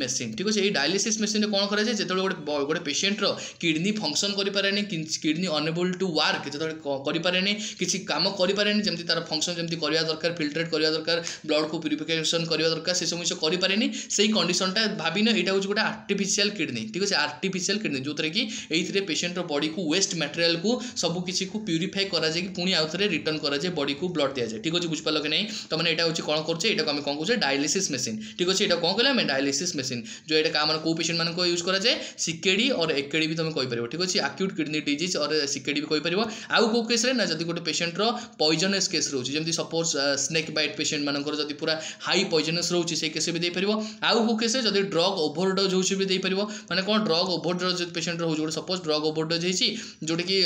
ମେସିନ୍ ଠିକ୍ ଅଛି ଏଇ ଡାଇଲିସିସ୍ ମେସିନ୍ରେ କ'ଣ କରାଯାଏ ଯେତେବେଳେ ଗୋଟେ ଗୋଟେ ପେସେଣ୍ଟର କିଡ଼ନୀ ଫଙ୍କସନ୍ କରିପାରେନି କିଡ଼ନୀ ଅନେବୁଲ୍ ଟୁ ୱାର୍କ ଯେତେବେଳେ କରିପାରେନି କିଛି କାମ କରିପାରେନି ଯେମିତି ତା'ର ଫଙ୍କସନ୍ ଯେମିତି କରିବା ଦରକାର ଫିଲ୍ଟ୍ରେଟ୍ କରିବା ଦରକାର ବ୍ଲଡ଼କୁ ପ୍ୟୁରିଫିକେସନ୍ କରିବା ଦରକାର ସେସବୁ ଜିନିଷ କରିପାରେନି ସେଇ କଣ୍ଡିସନ୍ଟା ଭାବିନ ଏଇଟା ହେଉଛି ଗୋଟେ ଆର୍ଟିଫିସିଆଲ୍ କିଡ଼ନୀ ଠିକ୍ ଅଛି ଆର୍ଟିଫିସିଆଲ୍ କିଡ଼ନୀ ଯେଉଁଥିରେ କି ଏଇଥିରେ ପେସେଣ୍ଟର ବଡ଼ିକୁ ୱେଷ୍ଟ ମ୍ୟାଟେରିଆଲ୍କୁ ସବୁ କିଛିକୁ ପ୍ୟୁରିଫାଏ କରାଯାଇକି ପୁଣି ଆଉଥରେ ରିଟର୍ଣ୍ଣ କରାଯାଏ ବଡ଼ିକୁ ବ୍ଲଡ଼ ଦିଆଯାଏ ଠିକ୍ ଅଛି ବୁଝିପାରିଲ କି ନାହିଁ ତମାନେ ଏଇଟା ହେଉଛି କ'ଣ କରୁଛେ ଏଇଟାକୁ ଆମେ କ'ଣ କହୁଛେ ଡାଇଲିସିସ୍ ମେସିନ୍ ଠିକ୍ ଅଛି ଏଇଟା କ'ଣ କହିଲେ ଆମେ ଡାଇଲିସିସ୍ ମେସିନ୍ ମେଡ଼ିସିନ୍ ଯେଉଁ ଏଇଟା କାହା ମାନେ କେଉଁ ପେସେଣ୍ଟମାନଙ୍କୁ ୟୁଜ୍ କରାଯାଏ ସିକେଡ଼ି ଅର୍ ଏକେଡ଼ି ବି ତୁମେ କହିପାରିବ ଠିକ୍ ଅଛି acute kidney disease or CKD ବି କହିପାରିବ ଆଉ କେଉଁ କେସ୍ରେ ନା ଯଦି ଗୋଟେ ପେସେଣ୍ଟର ପଏଜନସ୍ କେସ୍ ରହୁଛି ଯେମିତି ସପୋଜ୍ ସ୍ନେକ୍ ବାଇଟ୍ ପେସେଣ୍ଟମାନଙ୍କର ଯଦି ପୁରା ହାଇ ପଏଜନସ୍ ରହୁଛି ସେଇ କେସ୍ ବି ଦେଇପାରିବ ଆଉ କେଉଁ କେସ୍ରେ ଯଦି ଡ୍ରଗ୍ ଓଭରଡୋଜ୍ ହେଉଛି ବି ଦେଇପାରିବ ମାନେ କ'ଣ ଡ୍ରଗ୍ ଓଭରଡୋଜ୍ ଯଦି ପେସେଣ୍ଟର ହେଉଛି ଗୋଟେ ସପୋଜ୍ ଡ୍ରଗ୍ ଓଭରଡୋଜ୍ ହେଇଛି ଯେଉଁଟାକି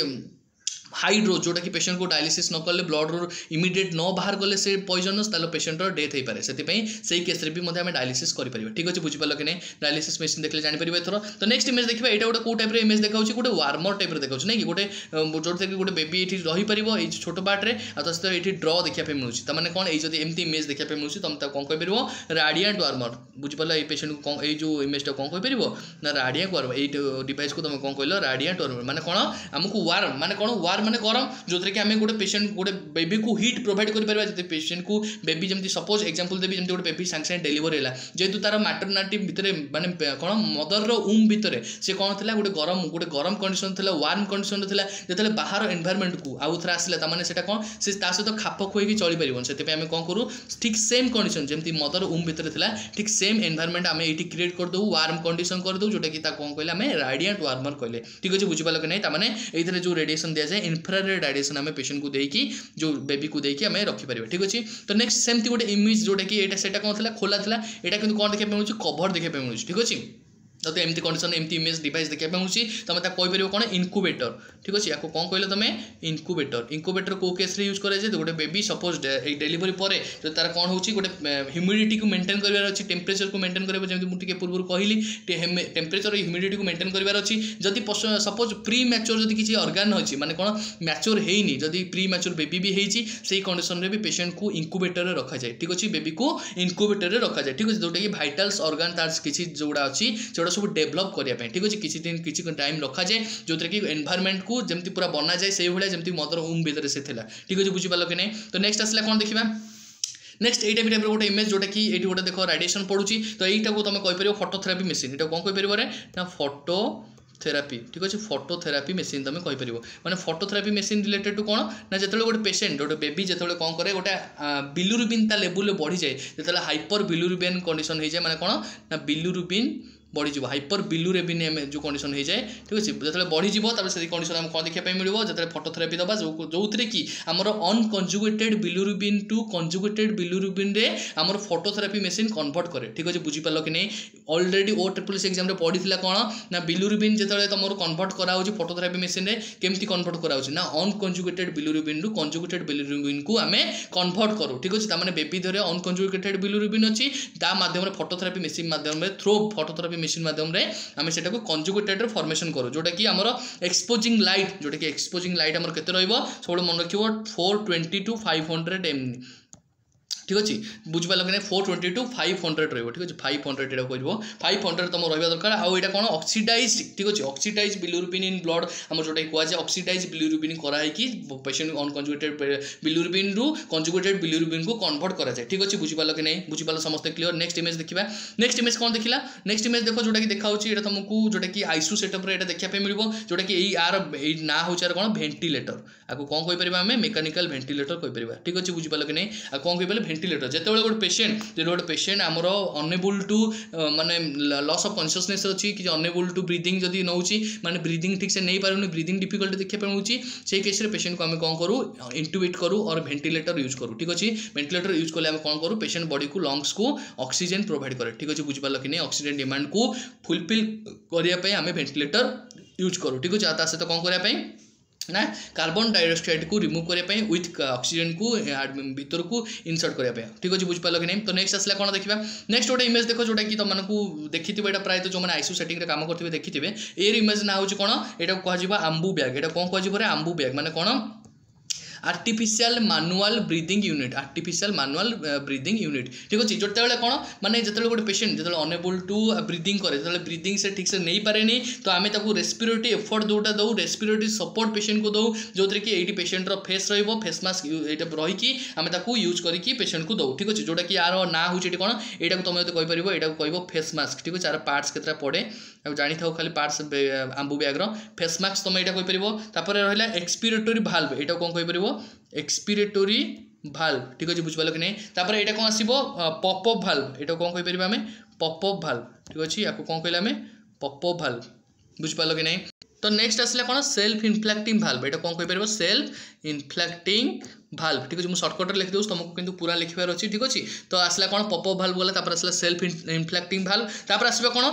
হাই ডোজ যেটাকি পেসেন্টকে ডায়ালিসিস ନ କଲେ ବ୍ଲଡ଼ରୁ ଇମିଡ଼ିଏଟ୍ ନ ବାହାର କଲେ ସେ ପଏଜନସ୍ ତାହେଲେ ପେସେଣ୍ଟର ଡେଥ୍ ହୋଇପାରେ ସେଥିପାଇଁ ସେଇ କେସ୍ରେ ବି ମଧ୍ୟ ଆମେ ଡାୟାଲିସିସ୍ କରିପାରିବା ଠିକ୍ ଅଛି ବୁଝିପାରିଲ କି ନାହିଁ ଡାୟାଲିସିସ୍ ମେସିନ୍ ଦେଖିଲେ ଜାଣିପାରିବା ଏଥର ତ ନେକ୍ସଟ ଇମେଜ୍ ଦେଖିବା ଏଇଟା ଗୋଟେ କେଉଁ ଟାଇପ୍ର ଇମେଜ୍ ଦେଖାଉଛି ଗୋଟେ ୱାର୍ମର ଟାଇପ୍ର ଦେଖାଉଛି ନାଇଁ କି ଗୋଟେ ଯେଉଁଥିରେ ଗୋଟେ ବେବି ଏଠି ରହିପାରିବ ଏଇ ଛୋଟ ପାର୍ଟରେ ଆଉ ତା ସହିତ ଏଠି ଡ୍ର ଦେଖିବା ପାଇଁ ମିଳୁଛି ତା'ମାନେ କ'ଣ ଏଇ ଯଦି ଏମିତି ଇମେଜ୍ ଦେଖିବା ପାଇଁ ମିଳୁଛି ତୁମେ ତାକୁ କ'ଣ କହିପାରିବ ରାଡ଼ିଆଣ୍ଟ ୱାର୍ମର ବୁଝିପାରିଲ ଏଇ ପେସେଣ୍ଟକୁ କ'ଣ ଏଇ ଯେଉଁ ଇମେଜ୍ଟା କ'ଣ କହିପାରିବ ନା ରାଡ଼ିଆଣ୍ଟ ୱାର୍ମ ଏଇ ଡିଭାଇସ୍କୁ ତୁମେ କ'ଣ କହିଲ ରାଡ଼ିଆଣ୍ଟ ୱାର୍ମର ମାନେ କ'ଣ ଆମକୁ ୱାର୍ମ ମାନେ କ'ଣ ୱାର୍ମ ମାନେ ଗରମ ଯେଉଁଥିରେ କି ଆମେ ଗୋଟେ ପେସେଣ୍ଟ ଗୋଟେ ବେବିକୁ ହିଟ୍ ପ୍ରୋଭାଇଡ଼ କରିପାରିବା ଯେତେ ପେସେଣ୍ଟକୁ ବେବି ଯେମିତି ସପୋଜ୍ ଏକ୍ଜାମ୍ପଲ୍ ଦେବି ଯେମିତି ଗୋଟେ ବେବି ସାଙ୍ଗେ ସାଙ୍ଗେ ଡେଲିଭରି ହେଲା ଯେହେତୁ ତାର ମାଟର୍ନାଟି ଭିତରେ ମାନେ କ'ଣ ମଦରର ଉମ୍ ଭିତରେ ସେ କ'ଣ ଥିଲା ଗୋଟେ ଗରମ ଗୋଟେ ଗରମ କଣ୍ଡିସନ୍ ଥିଲା ୱାର୍ମ କଣ୍ଡିସନ୍ ଥିଲା ଯେତେବେଳେ ବାହାର ଏନ୍ଭାରମେଣ୍ଟକୁ ଆଉ ଥରେ ଆସିଲା ତାମାନେ ସେଇଟା କ'ଣ ସେ ତା ସହିତ ଖାପ ଖୁଆଇକି ଚଳିପାରିବନି ସେଥିପାଇଁ ଆମେ କ'ଣ କରୁ ଠିକ୍ ସେମ୍ କଣ୍ଡିସନ୍ ଯେମିତି ମଦର ଉମ୍ ଭିତରେ ଥିଲା ଠିକ୍ ସେମ୍ ଏନ୍ଭାରମେଣ୍ଟ ଆମେ ଏଇଠି କ୍ରିଏଟ୍ କରିଦେଉ ୱାର୍ମ କଣ୍ଡିସନ୍ କରିଦେଉ ଯେଉଁଟାକି ତାକୁ କ'ଣ କହିଲେ ଆମେ ରାଡ଼ିଆଣ୍ଟ ୱାର୍ମର୍ କହିଲେ ଠିକ୍ ଅଛି ବୁଝିପାରିଲ କି ନାହିଁ ତାମାନେ ଏଇଥିରେ ଯେଉଁ ରେଡ଼ିଏସନ୍ ଦିଆଯାଏ ইনফ্রারেড রাডিয়েসন আমি পেসেন্টকে দেখি যে বেবিকে দেখি আমি রক্ষিপারা ঠিক আছে তো নেক্সট সেমতি গোটে ইমেজ যেটা কি এটা সেটা কোণ লা খোলা লা এটা কিন্তু কোণ দেখা মিলুଛି কভর দেখা মিলুଛି ঠিক আছে ଯଦି ଏମିତି କଣ୍ଡିସନ୍ ଏମିତି ଇମେଜ୍ ଡିଭାଇସ୍ ଦେଖିବା ପାଇଁ ହେଉଛି ତୁମେ ତାକୁ କହିପାରିବ କ'ଣ ଇନକ୍ୟୁବେଟର ଠିକ୍ ଅଛି ୟାକୁ କ'ଣ କହିଲେ ତୁମେ ଇନକ୍ୟୁବେଟର ଇନକ୍ୟୁବେଟର କେଉଁ କେସ୍ରେ ୟୁଜ୍ କରାଯାଏ ଗୋଟେ ବେବି ସପୋଜ୍ ଏଇ ଡେଲିଭରି ପରେ ଯଦି ତା'ର କ'ଣ ହେଉଛି ଗୋଟେ ହ୍ୟୁମିଡ଼ିଟିକୁ ମେଣ୍ଟେନ୍ କରିବାର ଅଛି ଟେମ୍ପରେଚରକୁ ମେଣ୍ଟେନ୍ କରିବାର ଯେମିତି ମୁଁ ଟିକେ ପୂର୍ବରୁ କହିଲି ଟେମ୍ପରେଚର ହ୍ୟୁମିଡ଼ିଟିକୁ ମେଣ୍ଟେନ୍ କରିବାର ଅଛି ଯଦି ସପୋଜ୍ ପ୍ରି ମ୍ୟାଚୋର ଯଦି କିଛି ଅର୍ଗାନ୍ ଅଛି ମାନେ କ'ଣ ମ୍ୟାଚୋର ହେଇନି ଯଦି ପ୍ରି ମ୍ୟାଚୋର ବେବି ବି ହେଇଛି ସେଇ କଣ୍ଡିସନ୍ରେ ବି ପେସେଣ୍ଟକୁ ଇନକ୍ୟୁବେଟରରେ ରଖାଯାଏ ଠିକ୍ ଅଛି ବେବିକୁ ଇନକ୍ୟୁବେଟରରେ ରଖାଯାଏ ଠିକ୍ ଅଛି ଯେଉଁଟାକି ଭାଇଟାଲ୍ସ ଅର୍ଗାନ୍ ତାର କିଛି ଯେଉଁଗୁଡ଼ା ଅଛି ସେଗୁଡ଼ା ସବୁ ଡେଭଲପ୍ କରିବା ପାଇଁ ଠିକ୍ ଅଛି କିଛି ଦିନ କିଛି ଟାଇମ୍ ରଖାଯାଏ ଯେଉଁଥିରେ କି ଏନ୍ଭାରମେଣ୍ଟକୁ ଯେମିତି ପୁରା ବନାଯାଏ ସେଇଭଳିଆ ଯେମିତି ମଦର ଉମ୍ ଭିତରେ ସେ ଥିଲା ଠିକ୍ ଅଛି ବୁଝିପାରିଲ କି ନାହିଁ ତ ନେକ୍ସଟ ଆସିଲା କ'ଣ ଦେଖିବା নেক্সট এই টাইপের গোটে ইমেজ যেটা কি এইটি গোটে দেখ রেডিয়েসন পড়ুছি তো এইটাকে তুমি কইপার ফটোথেরাপি মেসিন এটা কম কইপার না ফটো থেরাপি ঠিক আছে ফটোথেরাপি মেসিন তুমি কইপার মানে ফটোথেরাপি মেসিন রিলেটেড টু কোণ না যেতবে গোটে পেসেন্ট গোটে বেবি যেতবে কম করে গোটে বিলুরুবিন তা লেভেল বড়ি যায় যেতবে হাইপর বিলুরুবিন কন্ডিশন হয়ে যায় মানে কোণ না বিলুরুবিন বড়িযোগ হাইপর বিলুরে ବି ଯେଉଁ କଣ୍ଡିସନ୍ ହୋଇଯାଏ ଠିକ୍ ଅଛି ଯେତେବେଳେ ବଢ଼ିଯିବ ତା'ପରେ ସେଇ କଣ୍ଡିସନ୍ ଆମକୁ କ'ଣ ଦେଖିବା ପାଇଁ ମିଳିବ ଯେତେବେଳେ ଫଟୋଥେରାପି ଦେବା ଯେଉଁଥିରେ କି ଆମର ଅନକଞ୍ଜୁଗେଟେଡ୍ ବିଲୁରୁବିନ୍ ଟୁ କଞ୍ଜୁଗେଟେଡ୍ ବିଲୁରୁବିନ୍ରେ ଆମର ଫଟୋଥେରାପି ମେସିନ୍ କନଭର୍ଟ କରେ ଠିକ୍ ଅଛି ବୁଝିପାରିଲ କି ନାହିଁ ଅଲରେଡ଼ି ଓ ଟ୍ରିପଲ୍ ସି ଏକ୍ଜାମ୍ରେ ପଡ଼ିଥିଲା କ'ଣ ନା ବିଲୁରୁବିନ୍ ଯେତେବେଳେ ତୁମର କନଭର୍ଟ କରାହେଉଛି ଫଟୋଥେରାପି ମେସିନ୍ରେ କେମିତି କନଭର୍ଟ କରାହେଉଛି ନା ଅନକଞ୍ଜୁଗେଟେଡ୍ ବିଲୁରୁବିନ୍ରୁ କଞ୍ଜୁଗେଟେଡ୍ ବିଲୁରୁବିନ୍କୁ ଆମେ କନଭର୍ଟ କରୁ ଠିକ୍ ଅଛି ତା'ମାନେ ବେବି ଦେହରେ ଅନକଞ୍ଜୁଗେଟେଡ୍ ବିଲୁରୁବିନ୍ ଅଛି ତା ମାଧ୍ୟମରେ ଫଟୋଥେରାପି ମେସିନ୍ ମାଧ୍ୟମରେ ଥ୍ରୋ ଫଟୋଥେରାପି ଗୋଟେ ମେସିନ୍ ମାଧ୍ୟମରେ ଆମେ ସେଟାକୁ କଞ୍ଜୁଗେଟେଡ଼୍ରେ ଫର୍ମେସନ୍ କରୁ ଯେଉଁଟାକି ଆମର ଏକ୍ସପୋଜିଂ ଲାଇଟ୍ ଯେଉଁଟାକି ଏକ୍ସପୋଜିଂ ଲାଇଟ୍ ଆମର କେତେ ରହିବ ସବୁବେଳେ ମନେ ରଖିବ four twenty to five hundred M ঠিক ଅଛି ବୁଝିପାରିଲ କି ନାହିଁ four twenty to five hundred ରହିବ ଠିକ୍ ଅଛି ଫାଇଭ୍ ହଣ୍ଡ୍ରେଡ଼ ଏଇଟା କହିବ ଫାଇଭ୍ ହଣ୍ଡ୍ରେଡ଼ ତୁମ ରହିବା ଦରକାର ଆଉ ଏଇଟା କ'ଣ ଅକ୍ସିଡାଇଜ୍ ଠିକ୍ ଅଛି ଅକ୍ସିଡାଇଜ୍ ବିଲୁରୁବିନ୍ ଇନ୍ ବ୍ଲଡ୍ ଆମର ଯେଉଁଟାକି କୁହାଯାଏ ଅକ୍ସିଡାଇଜ୍ ବିଲୁରୁବିନ୍ କରାହେଇକି ପେସେଣ୍ଟ ଅନକଞ୍ଜୁଗେଟେଡ୍ ବିଲୁରୁବିନ୍ରୁ କଞ୍ଜୁଗେଟେଡ୍ ବିଲୁରୁବିନ୍କୁ କନଭର୍ଟ କରାଯାଏ ଠିକ୍ ଅଛି ବୁଝିପାରିଲ କି ନାହିଁ ବୁଝିପାରିଲ ସମସ୍ତେ କ୍ଲିଅର୍ ନେକ୍ସଟ ଇମେଜ୍ ଦେଖିବା ନେକ୍ସଟ ଇମେଜ୍ କ'ଣ ଦେଖିଲା ନେକ୍ସଟ ଇମେଜ୍ ଦେଖ ଯେଉଁଟାକି ଦେଖାଉଛି ଏଇଟା ତୁମକୁ ଯେଉଁଟାକି ଆଇସୁ ସେଟଅପ୍ରେ ଏଇଟା ଦେଖିବା ପାଇଁ ମିଳିବ ଯେଉଁଟାକି ଏଇ ଆର ଏଇ ନାଁ ହେଉଛି ଆର କ'ଣ ଭେଣ୍ଟିଲେଟର ଆକୁ କ'ଣ କହିପାରିବା ଆମେ ମେକାନିକାଲ ଭେଣ୍ଟିଲେଟର କହିପାରିବା ଠିକ୍ ଅଛି ବୁଝିପାରିଲ କି ନାହିଁ ଆଉ କ'ଣ କହିପାରିଲେ ভেন্টিলেটর যেতবে গোটে পেসেন্ট যেতবে গোটে পেসেন্ট আমার অনেবল টু মানে লস অফ কনসিয়সনেস অছি কি অনেবল টু ব্রিদিং যদি নেଉଛି মানে ব্রিদিং ঠিক সে নেই পারুনি ব্রিদিং ডিফিকল্ট দেখা পাউছি সেই কেসরে পেসেন্টকে আমি কম করু ইন্টুবেট করু অর ভেন্টিলেটর ইউজ করু ঠিক আছে ভেন্টিলেটর ইউজ কলে আমি কম করু পেসেন্ট বডি কু লংস কু অক্সিজেন প্রোভাইড করে ঠিক আছে বুঝিপার কি না অক্সিজেন ডিমান্ড কু ফুলফিল করা আমি ভেন্টিলেটর ୟୁଜ୍ କରୁ ଠିକ୍ ଅଛି ଆଉ ତା ସହିତ କ'ଣ କରିବା ପାଇଁ ନା କାର୍ବନ୍ ଡାଇଅକ୍ସାଇଡ଼କୁ ରିମୁଭ୍ କରିବା ପାଇଁ ୱିଥ୍ ଅକ୍ସିଜେନ୍କୁ ଭିତରକୁ ଇନସର୍ଟ କରିବା ପାଇଁ ଠିକ୍ ଅଛି ବୁଝିପାରିଲ କି ନାହିଁ ତ ନେକ୍ସଟ ଆସିଲା କ'ଣ ଦେଖିବା ନେକ୍ସଟ ଗୋଟେ ଇମେଜ୍ ଦେଖ ଯେଉଁଟାକି ତୁମମାନଙ୍କୁ ଦେଖିଥିବେ ଏଇଟା ପ୍ରାୟତଃ ଯେଉଁମାନେ ଆଇସୁ ସେଟିଂରେ କାମ କରୁଥିବେ ଦେଖିଥିବେ ଏର ଇମେଜ୍ ନାଁ ହେଉଛି କ'ଣ ଏଇଟାକୁ କୁହାଯିବ ଆମ୍ବୁ ବ୍ୟାଗ୍ ଏଇଟା କ'ଣ କୁହାଯିବ ଆମ୍ବୁ ବ୍ୟାଗ୍ ମାନେ କ'ଣ artificial manual breathing unit artificial manual breathing unit ଠିକ୍ ଅଛି ଯେତେବେଳେ କ'ଣ ମାନେ ଯେତେବେଳେ ଗୋଟେ ପେସେଣ୍ଟ ଯେତେବେଳେ ଅନେବୁଲ୍ ଟୁ ବ୍ରିଦିଂ କରେ ଯେତେବେଳେ ବ୍ରିଦିଂ ସେ ଠିକ୍ସେ ନେଇପାରେନି ତ ଆମେ ତାକୁ ରେସ୍ପିରେଟୋରୀ ଏଫର୍ଟ ଯେଉଁଟା ଦେଉ ରେସ୍ପିରେଟୋରୀ ସପୋର୍ଟ ପେସେଣ୍ଟକୁ ଦେଉ ଯେଉଁଥିରେ କି ଏଇଠି ପେସେଣ୍ଟର ଫେସ୍ ରହିବ ଫେସ୍ ମାସ୍କ ଏଇଟା ରହିକି ଆମେ ତାକୁ ୟୁଜ୍ କରିକି ପେସେଣ୍ଟକୁ ଦେଉ ଠିକ୍ ଅଛି ଯେଉଁଟା କି ଆର ନାଁ ହେଉଛି ଏଠି କ'ଣ ଏଇଟାକୁ ତୁମେ ଯଦି କହିପାରିବ ଏଇଟାକୁ କହିବ ଫେସ୍ ମାସ୍କ ଠିକ୍ ଅଛି ଆର ପାର୍ଟସ୍ କେତେଟା ପଡ଼େ ଆଉ ଜାଣିଥାଉ ଖାଲି ପାର୍ଟସ୍ ଆମ୍ବୁ ବ୍ୟାଗ୍ର ଫେସ୍ ମାସ୍କ ତୁମେ ଏଇଟା କହିପାରିବ ତାପରେ ରହିଲା ଏକ୍ସପିରେଟୋରୀ ଭାଲ୍ଭ ଏଇଟାକୁ କ'ଣ କହିପାରିବ এক্সপিরেটোরি ভাল্ভ ঠিক আছে বুঝিপার কি না তাপরে এটা কম আসব পপঅপ ভাল্ভ এটা কম কইপার আমি পপঅপ ভাল্ভ ঠিক আছে ইয়াকে কম কহিলে আমি পপঅপ ভাল্ভ বুঝিপার কি না তো নেক্সট আসলে কোণ সেলফ ইনফ্লাক্টিং ভাল্ভ এটা কম কইপার সেলফ ইনফ্লাক্টিং ভাল্ভ ঠিক ଅଛି ମୁଁ ସର୍ଟକଟ୍ରେ ଲେଖିଦେଉଛି ତୁମକୁ କିନ୍ତୁ ପୁରା ଲେଖିବାର ଅଛି ଠିକ୍ ଅଛି ତ ଆସିଲା କ'ଣ ପପ୍ ଅଫ୍ ଭାଲ୍ଭ ଗଲା ତାପରେ ଆସିଲା ସେଲ୍ଫ ଇନଫ୍ଲାକ୍ଟିଂ ଭାଲ୍ଭ ତାପରେ ଆସିବ କ'ଣ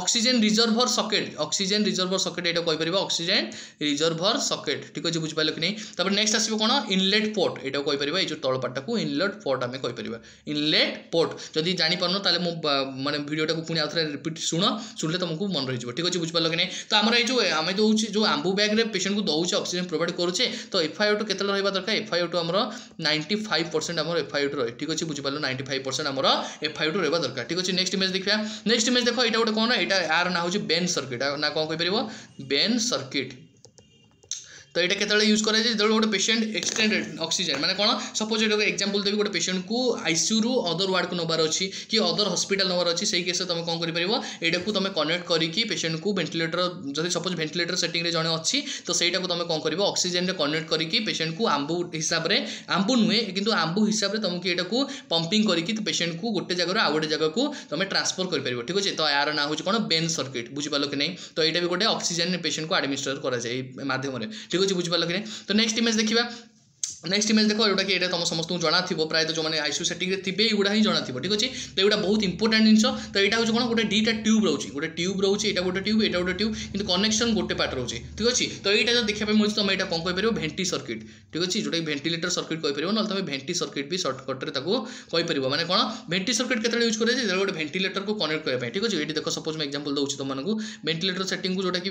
oxygen reservoir socket oxygen reservoir socket ଏଇଟା କହିପାରିବା ଅକ୍ସିଜେନ୍ ରିଜର୍ଭର ସକେଟ୍ ଠିକ୍ ଅଛି ବୁଝିପାରିଲ କି ନାହିଁ ତାପରେ ନେକ୍ସଟ ଆସିବ କ'ଣ ଇନଲେଟ୍ ପୋର୍ଟ ଏଇଟାକୁ କହିପାରିବା ଏଇ ଯେଉଁ ତଳପାଟଟାକୁ ଇନଲେଟ୍ ପୋର୍ଟ ଆମେ କହିପାରିବା ଇନଲେଟ୍ ପୋର୍ଟ ଯଦି ଜାଣିପାରୁନ ତାହେଲେ ମୁଁ ମାନେ ଭିଡ଼ିଓଟାକୁ ପୁଣି ଆଉଥରେ ରିପିଟ୍ ଶୁଣ ଶୁଣିଲେ ତୁମକୁ ମନେ ରହିଯିବ ଠିକ୍ ଅଛି ବୁଝିପାରିଲ କି ନାହିଁ ତ ଆମର ଏଇ ଯେଉଁ ଆମେ ଦେଉଛୁ ଯେଉଁ ଆମ୍ବୁ ବ୍ୟାଗ୍ରେ ପେସେଣ୍ଟକୁ ଦେଉଛେ ଅକ୍ସିଜେନ୍ ପ୍ରୋଭାଇଡ଼ କରୁଛେ ତ ଏଫ୍ଆଇଓ ଟୁ କେତେବେଳେ ରହିବା ଦରକାର ଏଫ୍ଆଇଓ টু আমার নাইনটি ফাইভ পরসেন্ট আমার এফআইউ রয়ে ঠিক আছে বুঝিপার নাইনটি ফাইভ পরসেন্ট আমার এফআইউ রহবা দরকার ঠিক আছে নেক্সট ইমেজ দেখা নেক্সট ইমেজ দেখ এটা গোটে কোণ এটা এর না হচ্ছে বেন সর্কিট না কোণ কইপার বেন সর্কিট তো ଏଇଟା କେତେବେଳେ ୟୁଜ୍ କରାଯାଏ ଯେତେବେଳେ ଗୋଟେ ପେସେଣ୍ଟ ଏକ୍ସଟେଣ୍ଡେଡ଼ ଅକ୍ସିଜେନ୍ ମାନେ କ'ଣ ସପୋଜ୍ ଏଇଟାକୁ ଏକ୍ଜାମ୍ପଲ୍ ଦେବି ଗୋଟେ ପେସେଣ୍ଟକୁ ଆଇସିୟୁରୁ ଅଦର ୱାର୍ଡ଼କୁ ନେବାର ଅଛି କି ଅଦର ହସ୍ପିଟାଲ୍ ନେବାର ଅଛି ସେଇ କେସ୍ରେ ତୁମେ କ'ଣ କରିପାରିବ ଏଇଟାକୁ ତୁମେ କନେକ୍ଟ କରିକି ପେସେଣ୍ଟକୁ ଭେଣ୍ଟିଲେଟର ଯଦି ସପୋଜ୍ ଭେଣ୍ଟିଲେଟର ସେଟିଂରେ ଜଣେ ଅଛି ତ ସେଇଟାକୁ ତୁମେ କ'ଣ କରିବ ଅକ୍ସିଜେନ୍ରେ କନେକ୍ଟ କରିକି ପେସେଣ୍ଟକୁ ଆମ୍ବୁ ହିସାବରେ ଆମ୍ବୁ ନୁହେଁ କିନ୍ତୁ ଆମ୍ବୁ ହିସାବରେ ତୁମକୁ ଏଇଟାକୁ ପମ୍ପିଂ କରିକି ପେସେଣ୍ଟକୁ ଗୋଟେ ଜାଗାରୁ ଆଉ ଗୋଟେ ଜାଗାକୁ ତୁମେ ଟ୍ରାନ୍ସଫର୍ କରିପାରିବ ଠିକ୍ ଅଛି ତ ଏହାର ନାଁ ହେଉଛି କ'ଣ ବେନ୍ ସର୍କିଟ୍ ବୁଝିପାରିଲ କି ନାହିଁ ତ ଏଇଟା ବି ଗୋଟେ ଅକ୍ସିଜେନ୍ ପେସେଣ୍ଟକୁ ଆଡ଼ମିନିଷ୍ଟର କରାଯାଏ ମାଧ୍ୟମରେ ଠିକ୍ कुछ बुझा लगे तो नेक्स्ट इमेज देखा ନେକ୍ସଟ ଇମେଜ୍ ଦେଖ ଯେଉଁଟାକି ଏଇଟା ତୁମ ସମସ୍ତଙ୍କୁ ଜଣାଥିବ ପ୍ରାୟତଃ ଯେଉଁମାନେ ଆଇସିୟୁ ସେଟିଂରେ ଥିବେ ଏଗୁଡ଼ା ହିଁ ଜଣାଥିବ ଠିକ୍ ଅଛି ତ ଏଗୁଡ଼ା ବହୁତ ଇମ୍ପୋର୍ଟାଣ୍ଟ ଜିନିଷ ତ ଏଇଟା ହେଉଛି କ'ଣ ଗୋଟେ ଦୁଇଟା ଟ୍ୟୁବ୍ ରହୁଛି ଗୋଟେ ଟ୍ୟୁବ୍ ରହୁଛି ଏଇଟା ଗୋଟେ ଟ୍ୟୁବ୍ ଏଇଟା ଗୋଟେ ଟ୍ୟୁବ୍ କିନ୍ତୁ କନେକ୍ସନ୍ ଗୋଟେ ପାର୍ଟ ରହୁଛି ଠିକ୍ ଅଛି ତ ଏଇଟା ଯଦି ଦେଖିବା ପାଇଁ ମିଳୁଛି ତୁମେ ଏଇଟା କ'ଣ କହିପାରିବ ଭେଣ୍ଟି ସର୍କିଟ୍ ଠିକ୍ ଅଛି ଯେଉଁଟାକି ଭେଣ୍ଟିଲେଟର ସର୍କିଟ୍ କହିପାରିବ ନହେଲେ ତୁମେ ଭେଣ୍ଟି ସର୍କିଟ୍ ବି ସର୍ଟକଟ୍ରେ ତାକୁ କହିପାରିବ ମାନେ କ'ଣ ଭେଣ୍ଟି ସର୍କିଟ୍ କେତେବେଳେ ୟୁଜ୍ କରାଯାଏ ଯେତେବେଳେ ଗୋଟେ ଭେଣ୍ଟିଲେଟରକୁ କନେକ୍ଟ କରିବା ପାଇଁ ଠିକ୍ ଅଛି ଏଇଠି ଦେଖ ସପୋଜ୍ ମୁଁ ଏକ୍ଜାମ୍ପଲ୍ ଦେଉଛି ତୁମମାନଙ୍କୁ ଭେଣ୍ଟିଲେଟର ସେଟିଂକୁ ଯେଉଁଟାକି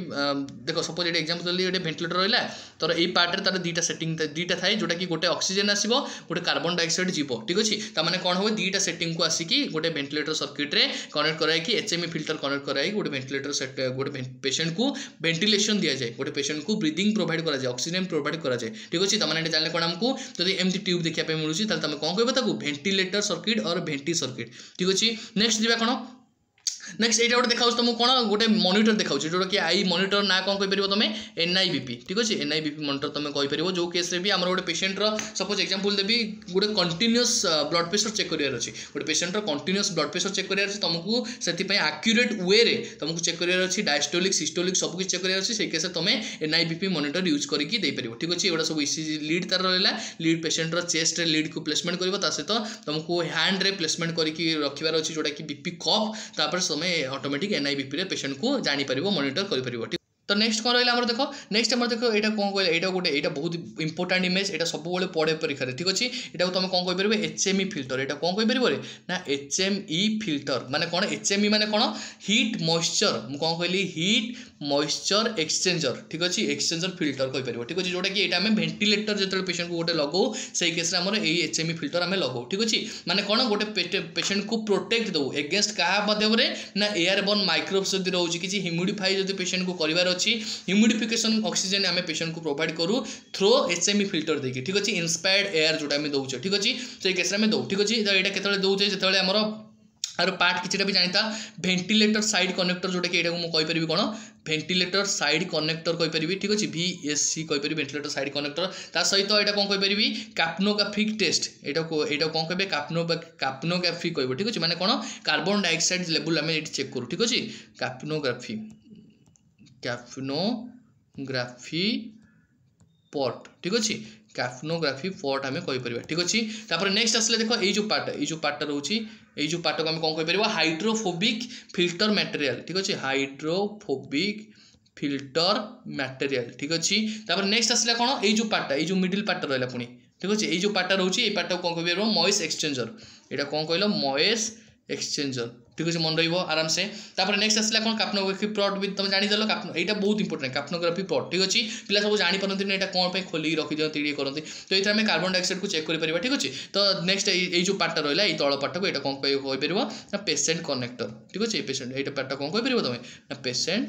ଦେଖ ସପୋଜ୍ ଏଇଠି ଏକ୍ଜାମ୍ପଲ୍ ଦେଲି ଏଇଠି ଭେଣ୍ଟିଲେଟର ରହିଲା ତ ଏଇ ପାର୍ଟରେ ତା'ର ଦୁଇଟା ସେଟିଂ ଦୁଇଟା ଥାଏ ଯେଉଁଟାକି କି ଗୋଟେ ଅକ୍ସିଜେନ୍ ଆସିବ ଗୋଟେ କାର୍ବନ୍ ଡାଇଅକ୍ସାଇଡ୍ ଯିବ ଠିକ୍ ଅଛି ତାମାନେ କ'ଣ ହେବ ଦୁଇଟା ସେଟିଂକୁ ଆସିକି ଗୋଟେ ଭେଣ୍ଟିଲେଟର ସର୍କିଟ୍ରେ କନେକ୍ଟ କରାଇକି ଏଚ୍ଏମ୍ଇ ଫିଲ୍ଟର କନେକ୍ଟ କରାଇକି ଗୋଟେ ଭେଣ୍ଟିଲେଟର ସେଟ୍ ଗୋଟେ ପେସେଣ୍ଟକୁ ଭେଣ୍ଟିଲେସନ୍ ଦିଆଯାଏ ଗୋଟେ ପେସେଣ୍ଟକୁ ବ୍ରିଦିଂ ପ୍ରୋଭାଇଡ଼ କରାଯାଏ ଅକ୍ସିଜେନ୍ ପ୍ରୋଭାଇଡ଼ କରାଯାଏ ଠିକ୍ ଅଛି ତାମାନେ ଏଇଟା ଜାଣିଲେ କ'ଣ ଆମକୁ ଯଦି ଏମିତି ଟ୍ୟୁବ୍ ଦେଖିବା ପାଇଁ ମିଳୁଛି ତାହେଲେ ତୁମେ କ'ଣ କହିବ ତାକୁ ventilator circuit or venti circuit ଠିକ୍ ଅଛି ନେକ୍ସଟ ଯିବା କ'ଣ ନେକ୍ସଟ ଏଇଟା ଗୋଟେ ଦେଖାଉଛି ତୁମକୁ କ'ଣ ଗୋଟେ ମନିଟର ଦେଖାଉଛି ଯେଉଁଟାକି ଆଇ ମନିଟର ନାଁ କ'ଣ କହିପାରିବ ତୁମେ ଏନ୍ଆଇବିପି ଠିକ୍ ଅଛି ଏନ୍ଆଇବିପି ମନିଟର ତୁମେ କହିପାରିବ ଯେଉଁ କେସ୍ରେ ବି ଆମର ଗୋଟେ ପେସେଣ୍ଟର ସପୋଜ୍ ଏକ୍ଜାମ୍ପଲ୍ ଦେବି ଗୋଟେ କଣ୍ଟିନ୍ୟୁଅସ୍ ବ୍ଲଡ୍ ପ୍ରେସର ଚେକ୍ କରିବାର ଅଛି ଗୋଟେ ପେସେଣ୍ଟର କଣ୍ଟିନ୍ୟୁଅସ୍ ବ୍ଲଡ୍ ପ୍ରେସର ଚେକ୍ କରିବାର ଅଛି ତୁମକୁ ସେଥିପାଇଁ ଆକ୍ୟୁରେଟ୍ ୱେରେ ତୁମକୁ ଚେକ୍ କରିବାର ଅଛି ଡାଇଷ୍ଟୋଲିକ୍ ସିଷ୍ଟୋଲିକ୍ ସବୁକିଛି ଚେକ୍ କରିବାର ଅଛି ସେଇ କେସ୍ରେ ତୁମେ ଏନ୍ଆଇବିପି ମନିଟର ୟୁଜ୍ କରିକି ଦେଇପାରିବ ଠିକ୍ ଅଛି ଏଗୁଡ଼ା ସବୁ ଇସିଜି লিড তার রহলা লিড পেসেন্টর চেস্টরে লিডকু প্লেসমেন্ট করব তা সহ তুমি হ্যান্ডরে প্লেসমেন্ট করি রাখবার অছি যেটা কি বিপি কফ তাপরে তুমি অটোমেটিক এনআইবিপিরে পেসেন্টকে জাঁপার মনিটর করে তো নেক্সট কম রহলা আমার দেখ নেক্সট আমার দেখ এটা কম কহিলা এটা গোটে এটা বহুত ইম্পর্টাট ইমেজ এটা সবুলে পড়ে পরীক্ষার ঠিক আছে এটা তুমি কম কইপার এচএমই ফিল্টর এটা কম কইপার না এচএমই ফিল্টর মানে কোণ এচএমই মানে কোণ হিট ময়শ্চর মু কম কহিলি হিট মইশ্চর এক্সচেঞ্জর ঠিক আছে এক্সচেঞ্জর ফিল্টর কইপার ঠিক আছে যেটা কি এটা আমি ভেন্টিলেটর যেত পেসেন্ট কু গোটে লগাও সেই কেসে আমার এই এচএমই ফিল্টর আমি লগাও ঠিক আছে মানে কোণ গোটে পেসেন্ট কু প্রোটেক্ট দেবু এগেনস্ট কাহা মাধ্যমে না এয়ারবর্ন মাইক্রোবস যদি রয়েছে কিছু হিউমিডিফাই যদি পেসেন্ট কু করবার অছি হিউমিডিফিকেশন অক্সিজেন আমি পেসেন্ট কু প্রোভাইড করু থ্রো এচএমই ফিল্টর দেখি ঠিক আছে ইন্সপায়ার্ড এয়ার যেটা আমি দৌছে ঠিক আছে সেই কেসে আমি দৌ ঠিক আছে তো এটা কেতবে দৌছে যেতবে আমার ଆର ପାର୍ଟ କିଛିଟା ବି ଜାଣିଥା ଭେଣ୍ଟିଲେଟର ସାଇଡ୍ କନେକ୍ଟର ଯେଉଁଟାକି ଏଇଟାକୁ ମୁଁ କହିପାରିବି କ'ଣ ଭେଣ୍ଟିଲେଟର ସାଇଡ୍ କନେକ୍ଟର କହିପାରିବି ଠିକ୍ ଅଛି ଭି ଏସ୍ ସି କହିପାରିବି ଭେଣ୍ଟିଲେଟର ସାଇଡ୍ କନେକ୍ଟର ତା ସହିତ ଏଇଟା କ'ଣ କହିପାରିବି କାପ୍ନୋକାଫିକ୍ ଟେଷ୍ଟ ଏଇଟା ଏଇଟା କ'ଣ କହିବେ କାପ୍ନୋ କାପ୍ନୋଗ୍ରାଫି କହିବ ଠିକ୍ ଅଛି ମାନେ କ'ଣ କାର୍ବନ ଡାଇଅକ୍ସାଇଡ୍ ଲେବୁଲ୍ ଆମେ ଏଠି ଚେକ୍ କରୁ ଠିକ୍ ଅଛି କାପ୍ନୋଗ୍ରାଫି କ୍ୟାପ୍ନୋଗ୍ରାଫି ପଟ୍ ଠିକ୍ ଅଛି କାର୍ଟୋଗ୍ରାଫି ଫର୍ଟ ଆମେ କହିପାରିବା ଠିକ୍ ଅଛି ତାପରେ ନେକ୍ସଟ ଆସିଲେ ଦେଖ ଏଇ ଯେଉଁ ପାର୍ଟ ଏଇ ଯେଉଁ ପାର୍ଟଟା ରହୁଛି ଏଇ ଯେଉଁ ପାର୍ଟକୁ ଆମେ କ'ଣ କହିପାରିବା ହାଇଡ୍ରୋଫୋବିକ୍ ଫିଲ୍ଟର ମ୍ୟାଟେରିଆଲ ଠିକ୍ ଅଛି ହାଇଡ୍ରୋଫୋବିକ୍ ଫିଲ୍ଟର ମ୍ୟାଟେରିଆଲ ଠିକ୍ ଅଛି ତାପରେ ନେକ୍ସଟ ଆସିଲା କ'ଣ ଏଇ ଯେଉଁ ପାର୍ଟଟା ଏଇ ଯେଉଁ ମିଡିଲ୍ ପାର୍ଟଟା ରହିଲା ପୁଣି ଠିକ୍ ଅଛି ଏଇ ଯେଉଁ ପାର୍ଟଟା ରହୁଛି ଏଇ ପାର୍ଟଟାକୁ କ'ଣ କହିପାରିବ ମଏସ୍ ଏକ୍ସଚେଞ୍ଜର ଏଇଟା କ'ଣ କହିଲ ମଏସ୍ ଏକ୍ସଚେଞ୍ଜର ঠিক আছে মনে রহব আরামসে তাপরে নেক্সট আসলে কোণ কাপনোগ্রাফি প্লট বি তুমি জাঁদে কাপন এইটা বহুত ইম্পর্টাট কাপনোগ্রাফি প্লট ঠিক আছে পিলা সব জাঁপারতি এটা কোণ পাই খোলি রখি দিও ইয়ে করতে তো এইটা আমি কার্বন ডাইঅক্সাইড কু চেক করে পারিবা ঠিক আছে তো নেক্সট এই যে পার্টটা রহিলা এই তল পার্টটা এটা কোণ পাই হয়ে পারিব না পেসেন্ট কনেক্টর ঠিক আছে এই পেসেন্ট এইটা পার্টটা কোণ কই পারিব তুমি না পেসেন্ট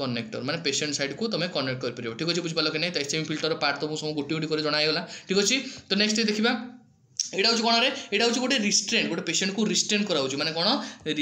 কনেক্টর মানে পেসেন্ট সাইডকু তুমি কনেক্ট করে পারিব ঠিক আছে বুঝিপার কি না তো এসএম ফিল্টর পার্ট তো সব গোটি গোটি করে জনাইগলা ঠিক আছে তো নেক্সট দেখিবা এটা হচ্ছে কোণ ଏଇଟା ହେଉଛି ଗୋଟେ রিষ্ট্রেন্ট ଗୋଟେ ପେସେଣ୍ଟକୁ ରିଷ୍ଟ୍ରେଣ୍ଟ କରାହେଉଛି ମାନେ କ'ଣ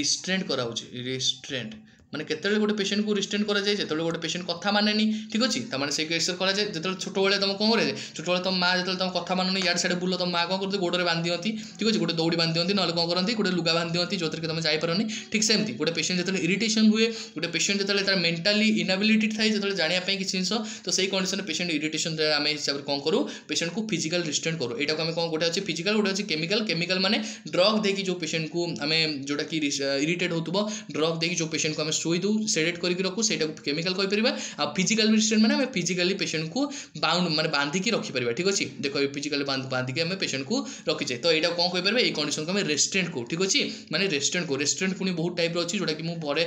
ରିଷ୍ଟ୍ରେଣ୍ଟ କରାହେଉଛି ରିଷ୍ଟ୍ରେଣ୍ଟ ମାନେ କେତେବେଳେ ଗୋଟେ ପେସେଣ୍ଟକୁ ରିଷ୍ଟ୍ରେନ୍ କରାଯାଏ ଯେତେବେଳେ ଗୋଟେ ପେସେଣ୍ଟ କଥା ମାନେନି ଠିକ୍ ଅଛି ତା'ମାନେ ସେ କେସ୍ରେ କରାଯାଏ ଯେତେବେଳେ ଛୋଟବେଳେ ତୁମକୁ କ'ଣ କରାଯାଏ ଛୋଟବେଳେ ତୁମ ମା ଯେତେବେଳେ ତୁମ କଥା ମାନୁନି ଇଆଡ଼େ ସିଆଡ଼େ ବୁଲ ତୁମ ମା କ'ଣ କରନ୍ତି ଗୋଡ଼ରେ ବାନ୍ଧି ଦିଅନ୍ତି ଠିକ୍ ଅଛି ଗୋଟେ ଦୌଡ଼ି ବାନ୍ଧି ଦିଅନ୍ତି ନହେଲେ କ'ଣ କରନ୍ତି ଗୋଟେ ଲୁଗା ବାନ୍ଧି ଦିଅନ୍ତି ଯେଉଁଥିରେ ତୁମେ ଯାଇପାରନି ଠିକ୍ ସେମିତି ଗୋଟେ ପେସେଣ୍ଟ ଯେତେବେଳେ ଇରିଟେସନ୍ ହୁଏ ଗୋଟେ ପେସେଣ୍ଟ ଯେତେବେଳେ ତା'ର ମେଣ୍ଟାଲି ଇନାବିଲିଟି ଥାଏ ଯେତେବେଳେ ଜାଣିବା ପାଇଁ କିଛି ଜିନିଷ ତ ସେଇ କଣ୍ଡିସନ୍ରେ ପେସେଣ୍ଟ ଇରିଟେସନ୍ ଆମେ ହିସାବରେ କ'ଣ କରୁ ପେସେଣ୍ଟକୁ ଫିଜିକାଲ୍ ରିଷ୍ଟ୍ରେଣ୍ଟ କରୁ ଏଇଟାକୁ ଆମେ କ'ଣ ଗୋଟେ ଅଛି ଫିଜିକାଲ୍ ଗୋଟେ ଅଛି କେମିକାଲ୍ କେମିକାଲ୍ ମାନେ ଡ୍ରଗ୍ ଦେଇକି ଯେଉଁ ପେସେଣ୍ଟକୁ ଆମେ ଯେଉଁଟାକି ଇରିଟେଟ୍ ହେଉଥିବ ଡ୍ରଗ୍ ଦେଇକି ଯେଉଁ ପେସେଣ୍ଟକୁ ଆମେ ଶୋଇଦେଉ ସେଡ଼େଟ୍ କରିକି ରଖୁ ସେଇଟାକୁ କେମିକାଲ୍ କହିପାରିବା ଆଉ ଫିଜିକାଲ୍ ରିଷ୍ଟ୍ରେଣ୍ଟ ମାନେ ଆମେ ଫିଜିକାଲି ପେସେଣ୍ଟକୁ ବାଉଣ୍ଡ ମାନେ ବାନ୍ଧିକି ରଖିପାରିବା ଠିକ୍ ଅଛି ଦେଖ ଫିଜିକାଲି ବାନ୍ଧିକି ଆମେ ପେସେଣ୍ଟକୁ ରଖିଛେ ତ ଏଇଟା କ'ଣ କହିପାରିବା ଏଇ କଣ୍ଡିସନକୁ ଆମେ ରେଷ୍ଟୁରାଣ୍ଟ କହୁ ଠିକ୍ ଅଛି ମାନେ ରେଷ୍ଟୁରାଣ୍ଟ କହୁ ରେଷ୍ଟୁରାଣ୍ଟ ପୁଣି ବହୁତ ଟାଇପ୍ର ଅଛି ଯେଉଁଟାକି ମୁଁ ପରେ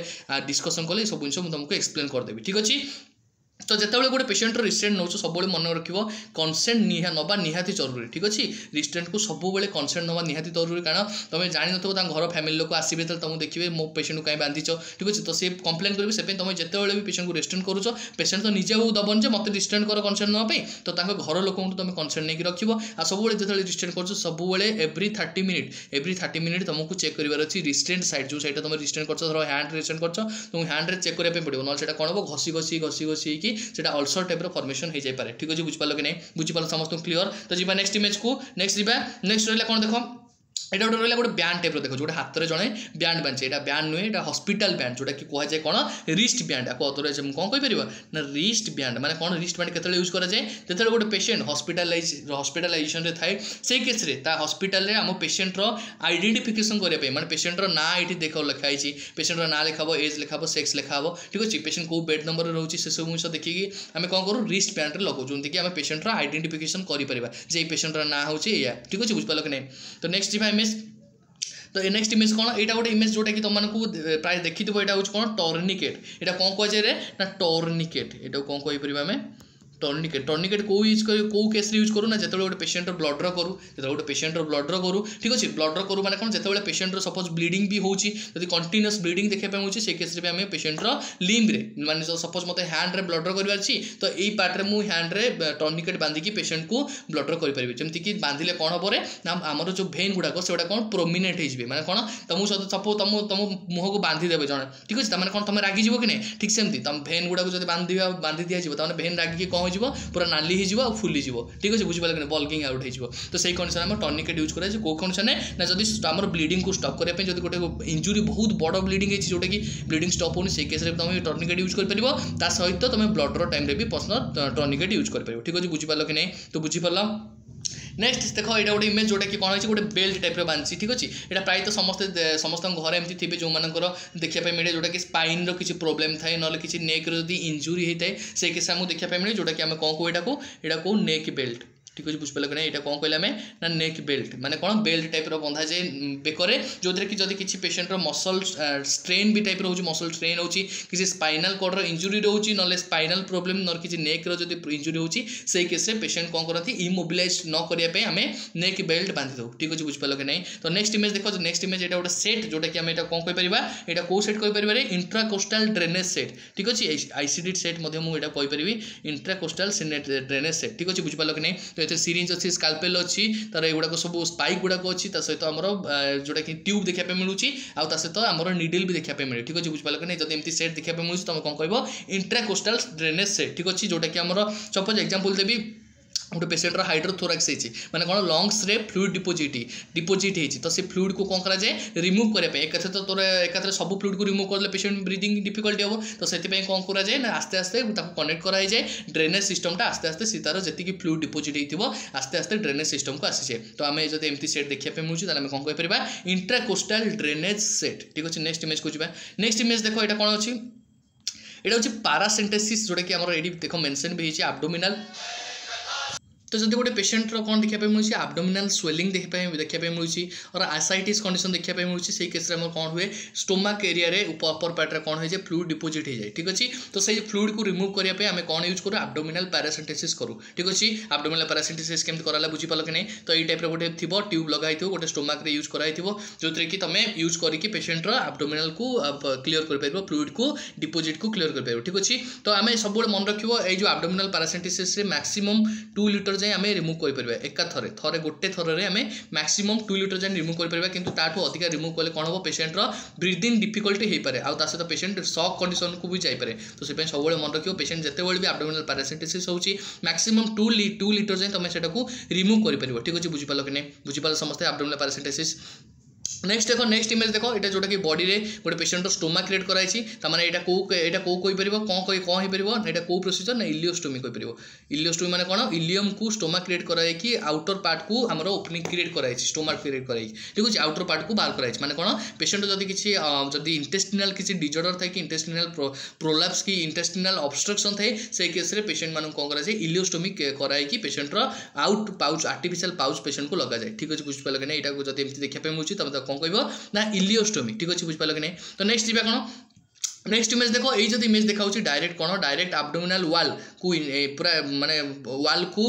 ଡିସ୍କସନ୍ କଲେ ଏସବୁ ଜିନିଷ ମୁଁ ତୁମକୁ ଏକ୍ସପ୍ଲେନ୍ କରିଦେବି ଠିକ୍ ଅଛି ତ ଯେତେବେଳେ ଗୋଟେ ପେସେଣ୍ଟର ରିଷ୍ଟେଣ୍ଟ ନେଉଛୁ ସବୁବେଳେ ମନେ ରଖିବ କନସେଣ୍ଟ ନିହା ନେବା ନିହାତି ଜରୁରୀ ଠିକ୍ ଅଛି ରିଷ୍ଟେଣ୍ଟକୁ ସବୁବେଳେ କନସେଣ୍ଟ ନେବା ନିହାତି ଜରୁରୀ କାରଣ ତୁମେ ଜାଣିନଥିବ ତାଙ୍କ ଘର ଫ୍ୟାମିଲି ଲୋକ ଆସିବେ ଯେତେବେଳେ ତୁମକୁ ଦେଖିବେ ମୋ ପେସେଣ୍ଟକୁ କାହିଁ ବାନ୍ଧିଛ ଠିକ୍ ଅଛି ତ ସେ କମ୍ପ୍ଲେନ୍ କରିବେ ସେପାଇଁ ତୁମେ ଯେତେବେଳେ ବି ପେସେଣ୍ଟକୁ ରିଷ୍ଟେଣ୍ଟ କରୁଛ ପେସେଣ୍ଟ ତ ନିଜେ ନିଜକୁ ଦେବନି ଯେ ମୋତେ ରିଷ୍ଟେଣ୍ଟ କର କନସେଣ୍ଟ ନେବା ପାଇଁ ତ ତାଙ୍କ ଘର ଲୋକଙ୍କୁ ତୁମେ କନସେଣ୍ଟ ନେଇକି ରଖିବ ଆଉ ସବୁବେଳେ ଯେତେବେଳେ ରିଷ୍ଟେଣ୍ଟ କରୁଛ ସବୁବେଳେ every thirty minute every thirty minute ତୁମକୁ ଚେକ୍ କରିବାର ଅଛି ରିଷ୍ଟେଣ୍ଟ ସାଇଡ଼୍ ଯେଉଁ ସାଇଡ଼୍ଟା ତମେ ରିଷ୍ଟେଣ୍ଟ କରୁଛ ଧର ହ୍ୟାଣ୍ଡ ରିଷ୍ଟେଣ୍ଟ କରୁଛ ତୁମକୁ ହ୍ୟାଣ୍ଡରେ ଚେକ୍ କରିବା ପାଇଁ ପଡ଼ିବ ନହେଲେ ସେଇଟା କ'ଣ ହେବ ଘଷି ଘସି ଘସି ଘସି ହେଇକି ମିଶିକି সেটা ଅଲସର ଟାଇପ୍ର ଫର୍ମେସନ୍ ହେଇଯାଇପାରେ ଠିକ୍ ଅଛି ବୁଝିପାରିଲ କି ନାହିଁ ବୁଝିପାରିଲ ସମସ୍ତଙ୍କୁ କ୍ଲିଅର ତ ଯିବା ନେକ୍ସଟ ଇମେଜକୁ ନେକ୍ସଟ ଯିବା ନେକ୍ସଟ ରହିଲା କ'ଣ ଦେଖ এটা ଗୋଟେ ରହିଲା ଗୋଟେ ବ୍ୟାଣ୍ଡ ଟାଇପ୍ର ଦେଖାଉଛି ଗୋଟେ ହାତରେ ଜଣେ ବ୍ୟାଣ୍ଡ ବାନ୍ଧିଛି ଏଇଟା ବ୍ୟାଣ୍ଡ ନୁହେଁ ଏଇଟା ହସ୍ପିଟାଲ ବ୍ୟାଣ୍ଡ ଯେଉଁଟାକି କୁହାଯାଏ କ'ଣ ରିଷ୍ଟ ବ୍ୟାଣ୍ଡ ଆକୁ ଅଦରୱାଇଜ୍ ମୁଁ କ'ଣ କହିପାରିବା ନା ରିଷ୍ଟ ବ୍ୟାଣ୍ଡ ମାନେ କ'ଣ ରିଷ୍ଟ ବ୍ୟାଣ୍ଡ କେତେବେଳେ ୟୁଜ୍ କରାଯାଏ ଯେତେବେଳେ ଗୋଟେ ପେସେଣ୍ଟ ହସ୍ପିଟାଲାଇଜ୍ ହସ୍ପିଟାଲାଇଜେସନ୍ରେ ଥାଏ ସେଇ କେସ୍ରେ ତା ହସ୍ପିଟାଲରେ ଆମ ପେସେଣ୍ଟର ଆଇଡେଣ୍ଟିଫିକେସନ୍ କରିବା ପାଇଁ ମାନେ ପେସେଣ୍ଟର ନାଁ ଏଠି ଦେଖ ଲେଖା ହେଇଛି ପେସେଣ୍ଟର ନାଁ ଲେଖା ହେବ ଏଜ୍ ଲେଖା ହେବ ସେକ୍ସ ଲେଖା ହେବ ଠିକ୍ ଅଛି ପେସେଣ୍ଟ କେଉଁ ବେଡ୍ ନମ୍ବରରେ ରହୁଛି ସେସବୁ ଜିନିଷ ଦେଖିକି ଆମେ କ'ଣ କରୁ ରିଷ୍ଟ ବ୍ୟାଣ୍ଡରେ ଲଗାଉ ଯେମିତିକି ଆମେ ପେସେଣ୍ଟର ଆଇଡେଣ୍ଟିଫିକେସନ୍ କରିପାରିବା ଯେ ଏଇ ପେସେଣ୍ଟର ନାଁ ହେଉଛି ଏଇଆ ଠିକ୍ ଅଛି ବୁଝିପାରିଲ କି ନାହିଁ ତ ନେକ୍ସଟ ଯିବା ଆମେ ইমেজ তো নেক্সট ইমেজ কোণ এইটা গোটে ইমেজ যেটা কি তোমাকে প্রায় দেখিথিব এটা হচ্ছে কোণ টর্নিকেট এটা কোণ কুযায় না টর্নিকেট এটা কোণ কইপার আমি ଟର୍ଣ୍ଣିକେଟ୍ ଟର୍ଣ୍ଣିକେଟ୍ କେଉଁ ୟୁଜ୍ କେଉଁ କେସ୍ରେ ୟୁଜ୍ କରୁ ନା ଯେତେବେଳେ ଗୋଟେ ପେସେଣ୍ଟର ବ୍ଲଡ଼ ଡ୍ର କରୁ ଯେତେବେଳେ ଗୋଟେ ପେସେଣ୍ଟର ବ୍ଲଡ଼ ଡ୍ର କରୁ ଠିକ୍ ଅଛି ବ୍ଲଡ଼ ଡ୍ର କରୁ ମାନେ କ'ଣ ଯେତେବେଳେ ପେସେଣ୍ଟର ସପୋଜ୍ ବ୍ଲିଡ଼ିଂ ବି ହେଉଛି ଯଦି କଣ୍ଟିନ୍ୟୁସ୍ ବ୍ଲିଡ଼ିଂ ଦେଖିବା ପାଇଁ ହେଉଛି ସେ କେସ୍ରେ ବି ଆମେ ପେସେଣ୍ଟର ଲିମ୍ବରେ ମାନେ ସପୋଜ୍ ମୋତେ ହ୍ୟାଣ୍ଡରେ ବ୍ଲଡ଼ ଡ୍ର କରିବାର ଅଛି ତ ଏଇ ପାର୍ଟରେ ମୁଁ ହ୍ୟାଣ୍ଡରେ ଟର୍ଣ୍ଣିକେଟ୍ ବାନ୍ଧିକି ପେସେଣ୍ଟକୁ ବ୍ଲଡ଼ ଡ୍ର କରିପାରିବି ଯେମିତିକି ବାନ୍ଧିଲେ କ'ଣ ପରେ ନା ଆମର ଯେଉଁ ଭେନ୍ ଗୁଡ଼ାକ ସେଗୁଡ଼ା କ'ଣ ପ୍ରୋମିନେଣ୍ଟ ହେଇଯିବେ ମାନେ କ'ଣ ତମକୁ ସପୋଜ୍ ତମ ତମ ମୁହଁକୁ ବାନ୍ଧିଦେବେ ଜଣେ ଠିକ୍ ଅଛି ତାମାନେ କ'ଣ ତୁମେ ରାଗିଯିବ କି ନାହିଁ ଠିକ୍ ସେମିତି ତମ ଭେନ୍ ଗୁଡ଼ାକୁ ଯଦି ବାନ୍ଧିବା ବାନ୍ଧି ଦିଆଯିବ ତାମାନେ ଭେନ୍ ରାଗିକି କ'ଣ ᱡিবো পুরা ᱱᱟᱞᱤ ᱦᱤᱡᱩᱜᱟ ᱟᱨ ᱯᱷᱩᱞᱤ ᱡᱤᱵᱚ ᱴᱷᱤᱠ ᱜᱮᱭᱟ ᱵᱩᱡᱷᱤ ᱯᱟᱞᱮ ᱠᱤᱱᱟ ᱵᱚᱞᱠᱤᱝ ᱟᱨ ᱩᱴᱷᱟᱹᱭ ᱡᱤᱵᱚ ᱛᱚ ᱥᱮ ᱠᱚᱱᱰᱤᱥᱚᱱ ᱟᱢ ᱴᱚᱨᱱᱤᱠᱮᱴ ᱭᱩᱡ ᱠᱟᱨᱟᱭ ᱡᱮ ᱠᱚ ᱠᱚᱱᱥᱚᱱᱮ ᱱᱟ ᱡᱚᱫᱤ ᱥᱴᱚ ᱟᱢᱨ ᱵᱞᱤᱰᱤᱝ ᱠᱚ ᱥᱴᱚᱯ ᱠᱟᱨᱮ ᱯᱮ ᱡᱚᱫᱤ ᱜᱚᱴᱮ ᱤᱱᱡᱩᱨᱤ ᱵᱚᱦᱩᱛ ᱵᱚᱰᱚ ᱵᱞᱤᱰᱤᱝ ᱦᱮᱡ ᱡᱚᱴᱮ ᱠᱤ ᱵᱞᱤᱰᱤᱝ ᱥᱴᱚᱯ ᱦᱚᱱᱤ ᱥᱮ ᱠᱮᱥ ᱨᱮ ᱛᱟᱢ নেক্সট দেখ এটা গোটে ইমেজ যেটাকি কোণ হয়েছে গোটে বেল্ট টাইপ্র বাঁধিছি ঠিক আছে এটা প্রায়ত সমস্তে সমস্ত ঘরে এমতি থাকবে যেমনকর দেখা মিলে যেটাকি স্পাইনর কিছু প্রোবলেম থাকে নহলে কিছু নেক্র যদি ইঞ্জুরি হয়ে থাকে সেই কেস আমি দেখা মিলে যেটাকি আমি কম কু এটা এটা কেউ নেক বেল্ট ঠিক ଅଛି ବୁଝିପାରିଲ କି ନାହିଁ ଏଇଟା କ'ଣ କହିଲେ ଆମେ ନା ନେକ୍ ବେଲ୍ଟ ମାନେ କ'ଣ ବେଲ୍ଟ ଟାଇପ୍ର ବନ୍ଧାଯାଏ ବେକରେ ଯେଉଁଥିରେ କି ଯଦି କିଛି ପେସେଣ୍ଟର ମସଲ ଷ୍ଟ୍ରେନ୍ ବି ଟାଇପ୍ର ହେଉଛି ମସଲ ଷ୍ଟ୍ରେନ୍ ହେଉଛି କିଛି ସ୍ପାଇନାଲ୍ କର୍ଡ଼ର ଇଞ୍ଜୁରି ରହୁଛି ନହେଲେ ସ୍ପାଇନାଲ୍ ପ୍ରୋବ୍ଲେମ୍ ନହେଲେ କିଛି ନେକ୍ର ଯଦି ଇଞ୍ଜୁରି ହେଉଛି ସେଇ କେସ୍ରେ ପେସେଣ୍ଟ କ'ଣ କରନ୍ତି ଇମୋବିଲାଇଜ୍ ନ କରିବା ପାଇଁ ଆମେ ନେକ୍ ବେଲ୍ଟ ବାନ୍ଧି ଦେଉ ଠିକ୍ ଅଛି ବୁଝିପାରିଲ କି ନାହିଁ ତ ନେକ୍ସଟ ଇମେଜ୍ ଦେଖ ନେକ୍ସଟ ଇମେଜ୍ ଏଇଟା ଗୋଟେ ସେଟ୍ ଯେଉଁଟାକି ଆମେ ଏଇଟା କ'ଣ କହିପାରିବା ଏଇଟା କେଉଁ ସେଟ୍ କହିପାରିବାରେ ଇଣ୍ଟ୍ରାକୋଷ୍ଟାଲ୍ ଡ୍ରେନେଜ୍ ସେଟ୍ ଠିକ୍ ଅଛି ଆଇସିଡି ସେଟ୍ ମଧ୍ୟ ମୁଁ ଏଇଟା କହିପାରିବି ଇଣ୍ଟ୍ରାକୋଷ୍ଟାଲ୍ ଡ୍ରେନେଜ୍ ସେଟ୍ ଠିକ୍ ଅଛି ବୁଝିପାରିଲ କି ନାହିଁ ତ ଏଥିରେ ସିରିଞ୍ଜ ଅଛି ସ୍କାଲପେଲ୍ ଅଛି ତା'ର ଏଗୁଡ଼ାକ ସବୁ ସ୍ପାଇକ୍ ଗୁଡ଼ାକ ଅଛି ତା ସହିତ ଆମର ଯେଉଁଟାକି ଟ୍ୟୁବ୍ ଦେଖିବା ପାଇଁ ମିଳୁଛି ଆଉ ତା ସହିତ ଆମର ନିଡ଼ିଲ୍ ବି ଦେଖିବା ପାଇଁ ମିଳେ ଠିକ୍ ଅଛି ବୁଝିପାରିଲ କି ନାହିଁ ଯଦି ଏମିତି ସେଟ୍ ଦେଖିବା ପାଇଁ ମିଳୁଛି ତୁମେ କ'ଣ କହିବ ଇଣ୍ଟ୍ରାକୋଷ୍ଟାଲ୍ ଡ୍ରେନେଜ୍ ସେଟ୍ ଠିକ୍ ଅଛି ଯେଉଁଟାକି ଆମର ସପୋଜ୍ ଏକ୍ଜାମ୍ପଲ୍ ଦେବି ଗୋଟେ ପେସେଣ୍ଟର ହାଇଡ୍ରୋଥୋରାକ୍ସ ହେଇଛି ମାନେ କ'ଣ ଲଙ୍ଗସରେ ଫ୍ଲୁଇଡ଼ ଡିପୋଜିଟ୍ ଡିପୋଜିଟ୍ ହେଇଛି ତ ସେ ଫ୍ଲୁଇଡ଼କୁ କ'ଣ କରାଯାଏ ରିମୁଭ୍ କରିବା ପାଇଁ ଏକାଥରେ ତୋର ଏକାଥରେ ସବୁ ଫ୍ଲୁଇଡ଼କୁ ରିମୁଭ୍ କରିଦେଲେ ପେସେଣ୍ଟ ବ୍ରିଦିଂ ଡିଫିକଲ୍ଟି ହେବ ତ ସେଥିପାଇଁ କ'ଣ କରାଯାଏ ନା ଆସ୍ତେ ଆସ୍ତେ ତାକୁ କନେକ୍ଟ କରାହେଇଯାଏ ଡ୍ରେନେଜ୍ ସିଷ୍ଟମଟା ଆସ୍ତେ ଆସ୍ତେ ସେ ତା'ର ଯେତିକି ଫ୍ଲୁଇଡ଼ ଡିପୋଜିଟ୍ ହେଇଥିବ ଆସ୍ତେ ଆସ୍ତେ ଡ୍ରେନେଜ୍ ସିଷ୍ଟମକୁ ଆସିଯାଏ ତ ଆମେ ଯଦି ଏମିତି ସେଟ୍ ଦେଖିବା ପାଇଁ ମିଳୁଛି ତାହେଲେ ଆମେ କ'ଣ କହିପାରିବା ଇଣ୍ଟ୍ରାକୋଷ୍ଟାଲ୍ ଡ୍ରେନେଜ୍ ସେଟ୍ ଠିକ୍ ଅଛି ନେକ୍ସଟ ଇମେଜ୍କୁ ଯିବା ନେକ୍ସଟ ଇମେଜ୍ ଦେଖ ଏଇଟା କ'ଣ ଅଛି এটা হচ্ছে প্যারাসেন্টেসিস যেটা কি আমার এটি দেখো মেনশন হয়েছে আবডোমিনাল ᱡᱚᱛᱚ ᱜᱚᱴᱮ ᱯᱮᱥᱤᱭᱮᱱᱴ ᱨᱮ ᱠᱚᱱ ᱫᱮᱠᱷᱮᱯᱮ ᱢᱩᱞᱤ ᱥᱮ ᱟᱵᱰᱚᱢᱤᱱᱟᱞ ᱥᱣᱮᱞᱤᱝ ᱫᱮᱠᱷᱮᱯᱮ ᱢᱩᱞᱤ ᱫᱮᱠᱷᱮᱯᱮ ᱢᱩᱞᱤ ᱟᱨ ᱟᱥᱟᱭᱴᱤᱥ ᱠᱚᱱᱰᱤᱥᱚᱱ ᱫᱮᱠᱷᱮᱯᱮ ᱢᱩᱞᱤ ᱥᱮ ᱠᱮᱥ ᱨᱮ ᱟᱢᱚ ᱠᱚᱱ ᱦᱩᱭᱮ ᱥᱴᱚᱢᱟᱠ ᱮᱨᱤᱭᱟ ᱨᱮ ᱩᱯᱚᱯᱚᱨ ᱯᱮᱴ ᱨᱮ ᱠᱚᱱ ᱦᱚᱭᱮᱡᱮ ᱯᱷᱞᱩᱭᱤᱰ ᱰᱤᱯᱚᱡᱤᱴ ᱦᱚᱭ જાય ᱴᱷᱤᱠ ᱟᱪᱷᱤ ᱛᱚ ᱥᱮ ᱯᱷᱞᱩᱭᱤᱰ ᱠᱚ ᱨᱤᱢᱩᱵ ᱠᱚᱨᱤᱭᱟ ᱯᱮ ଯାଏଁ ଆମେ ରିମୁଭ୍ କରିପାରିବା ଏକା ଥରେ ଥରେ ଗୋଟେ ଥରରେ ଆମେ ମ୍ୟାକ୍ସିମମ୍ ଟୁ ଲିଟର ଯାଏଁ ରିମୁଭ୍ କରିପାରିବା କିନ୍ତୁ ତାଠୁ ଅଧିକା ରିମୁଭ୍ କଲେ କ'ଣ ହେବ ପେସେଣ୍ଟର ବ୍ରିଦିଂ ଡିଫିକଲ୍ଟି ହେଇପାରେ ଆଉ ତା ସହିତ ପେସେଣ୍ଟ ସକ୍ କଣ୍ଡିସନକୁ ବି ଯାଇପାରେ ତ ସେଥିପାଇଁ ସବୁବେଳେ ମନେ ରଖିବ ପେସେଣ୍ଟ ଯେତେବେଳେ ବି ଆବଡୋମିନାଲ ପାରାସିଟିସ୍ ହେଉଛି ମ୍ୟାକ୍ସିମମ୍ ଟୁ ଲି ଟୁ ଲିଟର ଯାଏଁ ତୁମେ ସେଟାକୁ ରିମୁଭ୍ କରିପାରିବ ଠିକ୍ ଅଛି ବୁଝିପାରିଲ କି ନାହିଁ ବୁଝିପାରିଲ ସମସ୍ତେ ଆବଡୋମିନାଲ ପାରାସିଟିସ୍ ନେକ୍ସଟ ଦେଖ ନେକ୍ସଟ ଇମେଜ୍ ଦେଖ ଏଇଟା ଯେଉଁଟାକି ବଡ଼ିରେ ଗୋଟେ ପେସେଣ୍ଟର ଷ୍ଟୋମା କ୍ରିଏଟ୍ କରାଯାଇଛି ତା'ମାନେ ଏଇଟା କେଉଁ ଏଇଟା କେଉଁ କହିପାରିବ କ'ଣ କହି କ'ଣ ହେଇପାରିବ ଏଇଟା କେଉଁ ପ୍ରୋସିଜର୍ ନା ଇଲିଓଷ୍ଟୋମି କହିପାରିବ ଇଲିଓଷ୍ଟୋମି ମାନେ କ'ଣ ଇଲିୟମ୍କୁ ଷ୍ଟୋମା କ୍ରିଏଟ୍ କରାଯାଇକି ଆଉଟର ପାର୍ଟକୁ ଆମର ଓପନିଂ କ୍ରିଏଟ୍ କରାଯାଇଛି ଷ୍ଟୋମା କ୍ରିଏଟ୍ କରାଯାଇଛି ଠିକ୍ ଅଛି ଆଉଟର ପାର୍ଟକୁ ବାହାର କରାଯାଇଛି ମାନେ କ'ଣ ପେସେଣ୍ଟ ଯଦି କିଛି ଯଦି ଇଣ୍ଟେଷ୍ଟିନାଲ୍ କିଛି ଡିଜର୍ଡର୍ ଥାଏ କି ଇଣ୍ଟେଷ୍ଟିନାଲ୍ ପ୍ରୋଲାପ୍ସ କି ଇଣ୍ଟେଷ୍ଟିନାଲ୍ ଅବଷ୍ଟ୍ରକ୍ସନ୍ ଥାଏ ସେଇ କେସ୍ରେ ପେସେଣ୍ଟମାନଙ୍କୁ କ'ଣ କରାଯାଏ ଇଲିଓଷ୍ଟୋମି କରାଇକି ପେସେଣ୍ଟର ଆଉଟ୍ ପାଉଚ୍ ଆର୍ଟିଫିସିଆଲ୍ ପାଉଚ୍ ପେସେଣ୍ଟକୁ ଲଗାଯାଏ ଠିକ୍ ଅଛି ବୁଝିପାରିଲ କି ନା ଏଇଟାକୁ ଯଦି ଏମିତି ଦେଖିବା ପାଇଁ ମିଳୁଛି ତୁମେ ତାକୁ କ'ଣ କହିବ ନା ଇଲିଓଷ୍ଟୋମି ଠିକ୍ ଅଛି ବୁଝିପାରିଲ କି ନାହିଁ ତ ନେକ୍ସଟ୍ ଯିବା କ'ଣ নেক্সট ইমেজ দেখো এই যদি ইমেজ দেখা ডাইরেক্ট কোন ডাইরেক্ট আবডোমিনাল ওয়াল কু পুরা মানে ওয়াল কু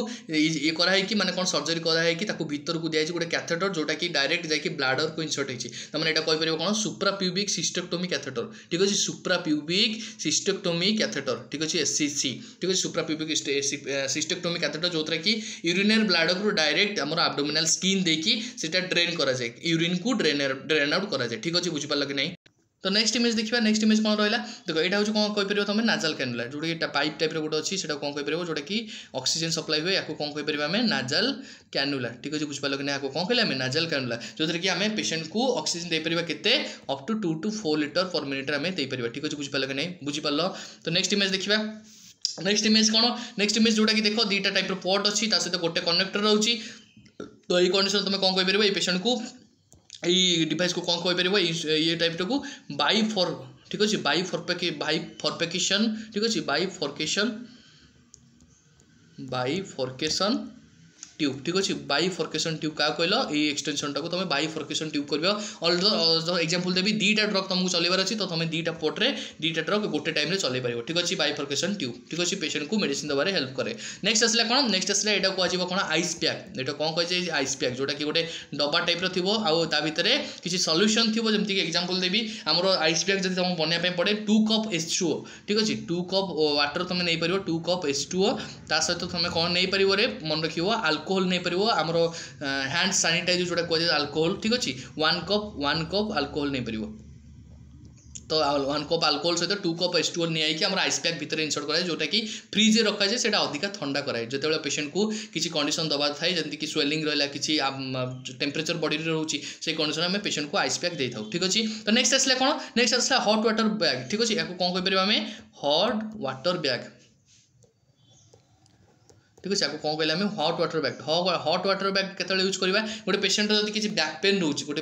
ইয়ে করা হয়েকি মানে কোন সর্জরি করা হয়েকি তাকে ভিতরকু দিয়া গোটে ক্যাথেটর যেটা কি ডাইরেক্ট যাই ব্লাডর কু ইনসর্ট হয়েছে মানে এটা কইপার কোণ সুপ্রা পিউবিক সিস্টেকটোমি ক্যাথেটর ঠিক আছে সুপ্রা পিউবিক সিস্টেকটোমি ক্যাথেটর ঠিক আছে এসসিসি ঠিক আছে সুপ্রা পিউবিক সিস্টেকটোমি ক্যাথেটর যেটা কি ইউরিনের ব্লাডর রু ডাইরেক্ট আমার আবডোমিনাল স্কিন দিয়ে সেটা ড্রেন করা যায় ইউরিন কু ড্রেন ড্রেন আউট করা যায় ঠিক আছে বুঝিপার কি না তো নেক্সট ইমেজ দেখবা নেক্সট ইমেজ কোণ রহলা দেখ এটা হচ্ছে কোণ কইপার তুমি নাজাল ক্যানুলা যেটা পাইপ টাইপের গোটে অছি সেটা কোণ কইপার যেটা কি অক্সিজেন সপ্লাই হুয়ে এখন কোণ কইপার আমি নাজাল ক্যানুলা ঠিক আছে বুঝিপার কি না এখন কোণ কহিলে আমি নাজাল ক্যানুলা যেটা কি আমি পেসেন্ট কু অক্সিজেন দেইপার কেতে up to two to four litre per minute আমি দেইপার ঠিক আছে বুঝিপার কি না বুঝিপার তো নেক্সট ইমেজ দেখবা নেক্সট ইমেজ কোণ নেক্সট ইমেজ যেটা কি দেখ দুইটা টাইপর পট অছি তা সহ গোটে কনেক্টর রয়েছে তো এই কন্ডিশন তুমি কোণ কইপার এই পেসেন্ট কু डिवाइस को कौन कहपर ये टाइपटा को बै फर ठीक अच्छे बै फरपेक बै फरपेकेशन ठीक अच्छे बै फरकेशन बै फरकेशन ଟ୍ୟୁବ୍ ଠିକ୍ ଅଛି ବାଇ ଫର୍କେସନ୍ ଟ୍ୟୁବ୍ କାହା କହିଲ ଏଇ ଏକ୍ସଟେନସନ୍ଟାକୁ ତୁମେ ବାଇ ଫର୍କେସନ୍ ଟ୍ୟୁବ୍ କରିବ ଅଲଦର ଏକ୍ଜାମ୍ପଲ୍ ଦେବି ଦୁଇଟା ଟ୍ରକ୍ ତୁମକୁ ଚଲେଇବାର ଅଛି ତ ତୁମେ ଦୁଇଟା ପଟ୍ରେ ଦୁଇଟା ଟ୍ରକ୍ ଗୋଟେ ଟାଇମ୍ରେ ଚଲେଇ ପାରିବ ଠିକ୍ ଅଛି ବାଇ ଫର୍କେସନ୍ ଟ୍ୟୁବ୍ ଠିକ୍ ଅଛି ପେସେଣ୍ଟକୁ ମେଡ଼ିସିନ୍ ଦେବାରେ ହେଲ୍ପ କରେ ନେକ୍ସଟ ଆସିଲା କ'ଣ ନେକ୍ସଟ ଆସିଲା ଏଇଟା କୁହାଯିବ କ'ଣ ଆଇସ୍ ପ୍ୟାକ୍ ଏଇଟା କ'ଣ କୁହାଯାଏ ଆଇସ୍ ପ୍ୟାକ୍ ଯେଉଁଟାକି ଗୋଟେ ଡବା ଟାଇପ୍ର ଥିବ ଆଉ ତା ଭିତରେ କିଛି ସଲ୍ୟୁସନ୍ ଥିବ ଯେମିତିକି ଏକ୍ଜାମ୍ପଲ୍ ଦେବି ଆମର ଆଇସ୍ ପ୍ୟାକ୍ ଯଦି ତୁମକୁ ବନେଇବା ପାଇଁ ପଡ଼େ two cup H two O ଠିକ୍ ଅଛି ଟୁ କପ୍ ୱାଟର୍ ତୁମେ ନେଇପାରିବ two cup H two O ତା ସହିତ ତୁମେ କ'ଣ ନେଇପାରିବରେ ମନେ ରଖିବ ଆଲ୍ ଆଲକୋହଲ ନେଇପାରିବ ଆମର ହ୍ୟାଣ୍ଡ ସାନିଟାଇଜର ଯେଉଁଟା କୁହାଯାଏ ଆଲକୋହଲ ଠିକ୍ ଅଛି one cup one cup alcohol ନେଇପାରିବ ତ ୱାନ୍ କପ୍ ଆଲକୋହଲ ସହିତ two cup S two L ଆମର ଆଇସ୍ ପ୍ୟାକ୍ ଭିତରେ ଇନସର୍ଟ କରାଯାଏ ଯେଉଁଟାକି ଫ୍ରିଜ୍ରେ ରଖାଯାଏ ସେଇଟା ଅଧିକା ଥଣ୍ଡା କରାଏ ଯେତେବେଳେ ପେସେଣ୍ଟକୁ କିଛି କଣ୍ଡିସନ୍ ଦେବାର ଥାଏ ଯେମିତିକି ସ୍ୱେଲିଂ ରହିଲା କିଛି ଟେମ୍ପରେଚର୍ ବଡ଼ିରେ ରହୁଛି ସେଇ କଣ୍ଡିସନ୍ ଆମେ ପେସେଣ୍ଟକୁ ଆଇସ୍ ପ୍ୟାକ୍ ଦେଇଥାଉ ଠିକ୍ ଅଛି ତ ନେକ୍ସଟ ଆସିଲା କ'ଣ ନେକ୍ସଟ ଆସିଲା ହଟ୍ ୱାଟର୍ ବ୍ୟାଗ୍ ଠିକ୍ ଅଛି ଏହାକୁ କ'ଣ କହିପାରିବା ଆମେ ହଟ୍ ୱାଟର୍ ବ୍ୟାଗ୍ ठीक है आपको कौन कहें हट व्टर बैग हट व्टर बैग के यूज करवा गोटे पेसेंटर जब किसी बैक पेन रोच गोटे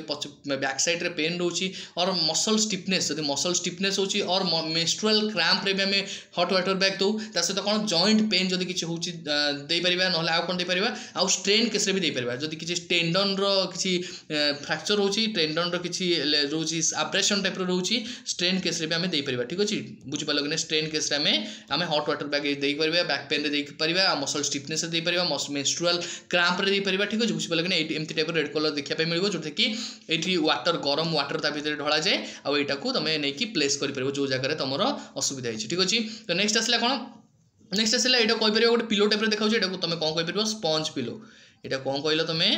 बैक सैड पेन रोच और मसल स्टिफने मसल स्टिफने और मेस्ट्रुआल क्रांप्रे भी आम हट व्टर बैग दू सहित कौन जॉन्ट पेन जब किसी हूँ देपर ना आउ कौन देपर आउ स्ट्रेन केस जब किसी टेंडन रिच्छ फ्राक्चर हो टेंडन रिच्छी रोच आप्रेसन टाइप रोच स्ट्रेन केस भी आम देपर ठीक अच्छे बुझीपाल कि strain case hot water bag देपर बैक पेन देपर मसल ଷ୍ଟିଫନେସ୍ରେ ଦେଇପାରିବା ମେନ୍ଷ୍ଟ୍ରୁଆଲ୍ କ୍ରାମ୍ପରେ ଦେଇପାରିବା ଠିକ୍ ଅଛି ବୁଝିପାରିଲେ କି ନା ଏଇଠି ଏମିତି ଟାଇପ୍ର ରେଡ୍ କଲର୍ ଦେଖିବା ପାଇଁ ମିଳିବ ଯେଉଁଥିରେକି ଏଇଠି ୱାଟର୍ ଗରମ ୱାଟର୍ ତା ଭିତରେ ଢଳାଯାଏ ଆଉ ଏଇଟାକୁ ତୁମେ ନେଇକି ପ୍ଲେସ୍ କରିପାରିବ ଯେଉଁ ଜାଗାରେ ତୁମର ଅସୁବିଧା ହେଇଛି ଠିକ୍ ଅଛି ତ ନେକ୍ସଟ ଆସିଲା କ'ଣ ନେକ୍ସଟ ଆସିଲା ଏଇଟା କହିପାରିବ ଗୋଟେ ପିଲୋ ଟାଇପ୍ରେ ଦେଖାଉଛି ଏଇଟାକୁ ତୁମେ କ'ଣ କହିପାରିବ ସ୍ପଞ୍ଜ ପିଲୋ ଏଇଟା କ'ଣ କହିଲ ତୁମେ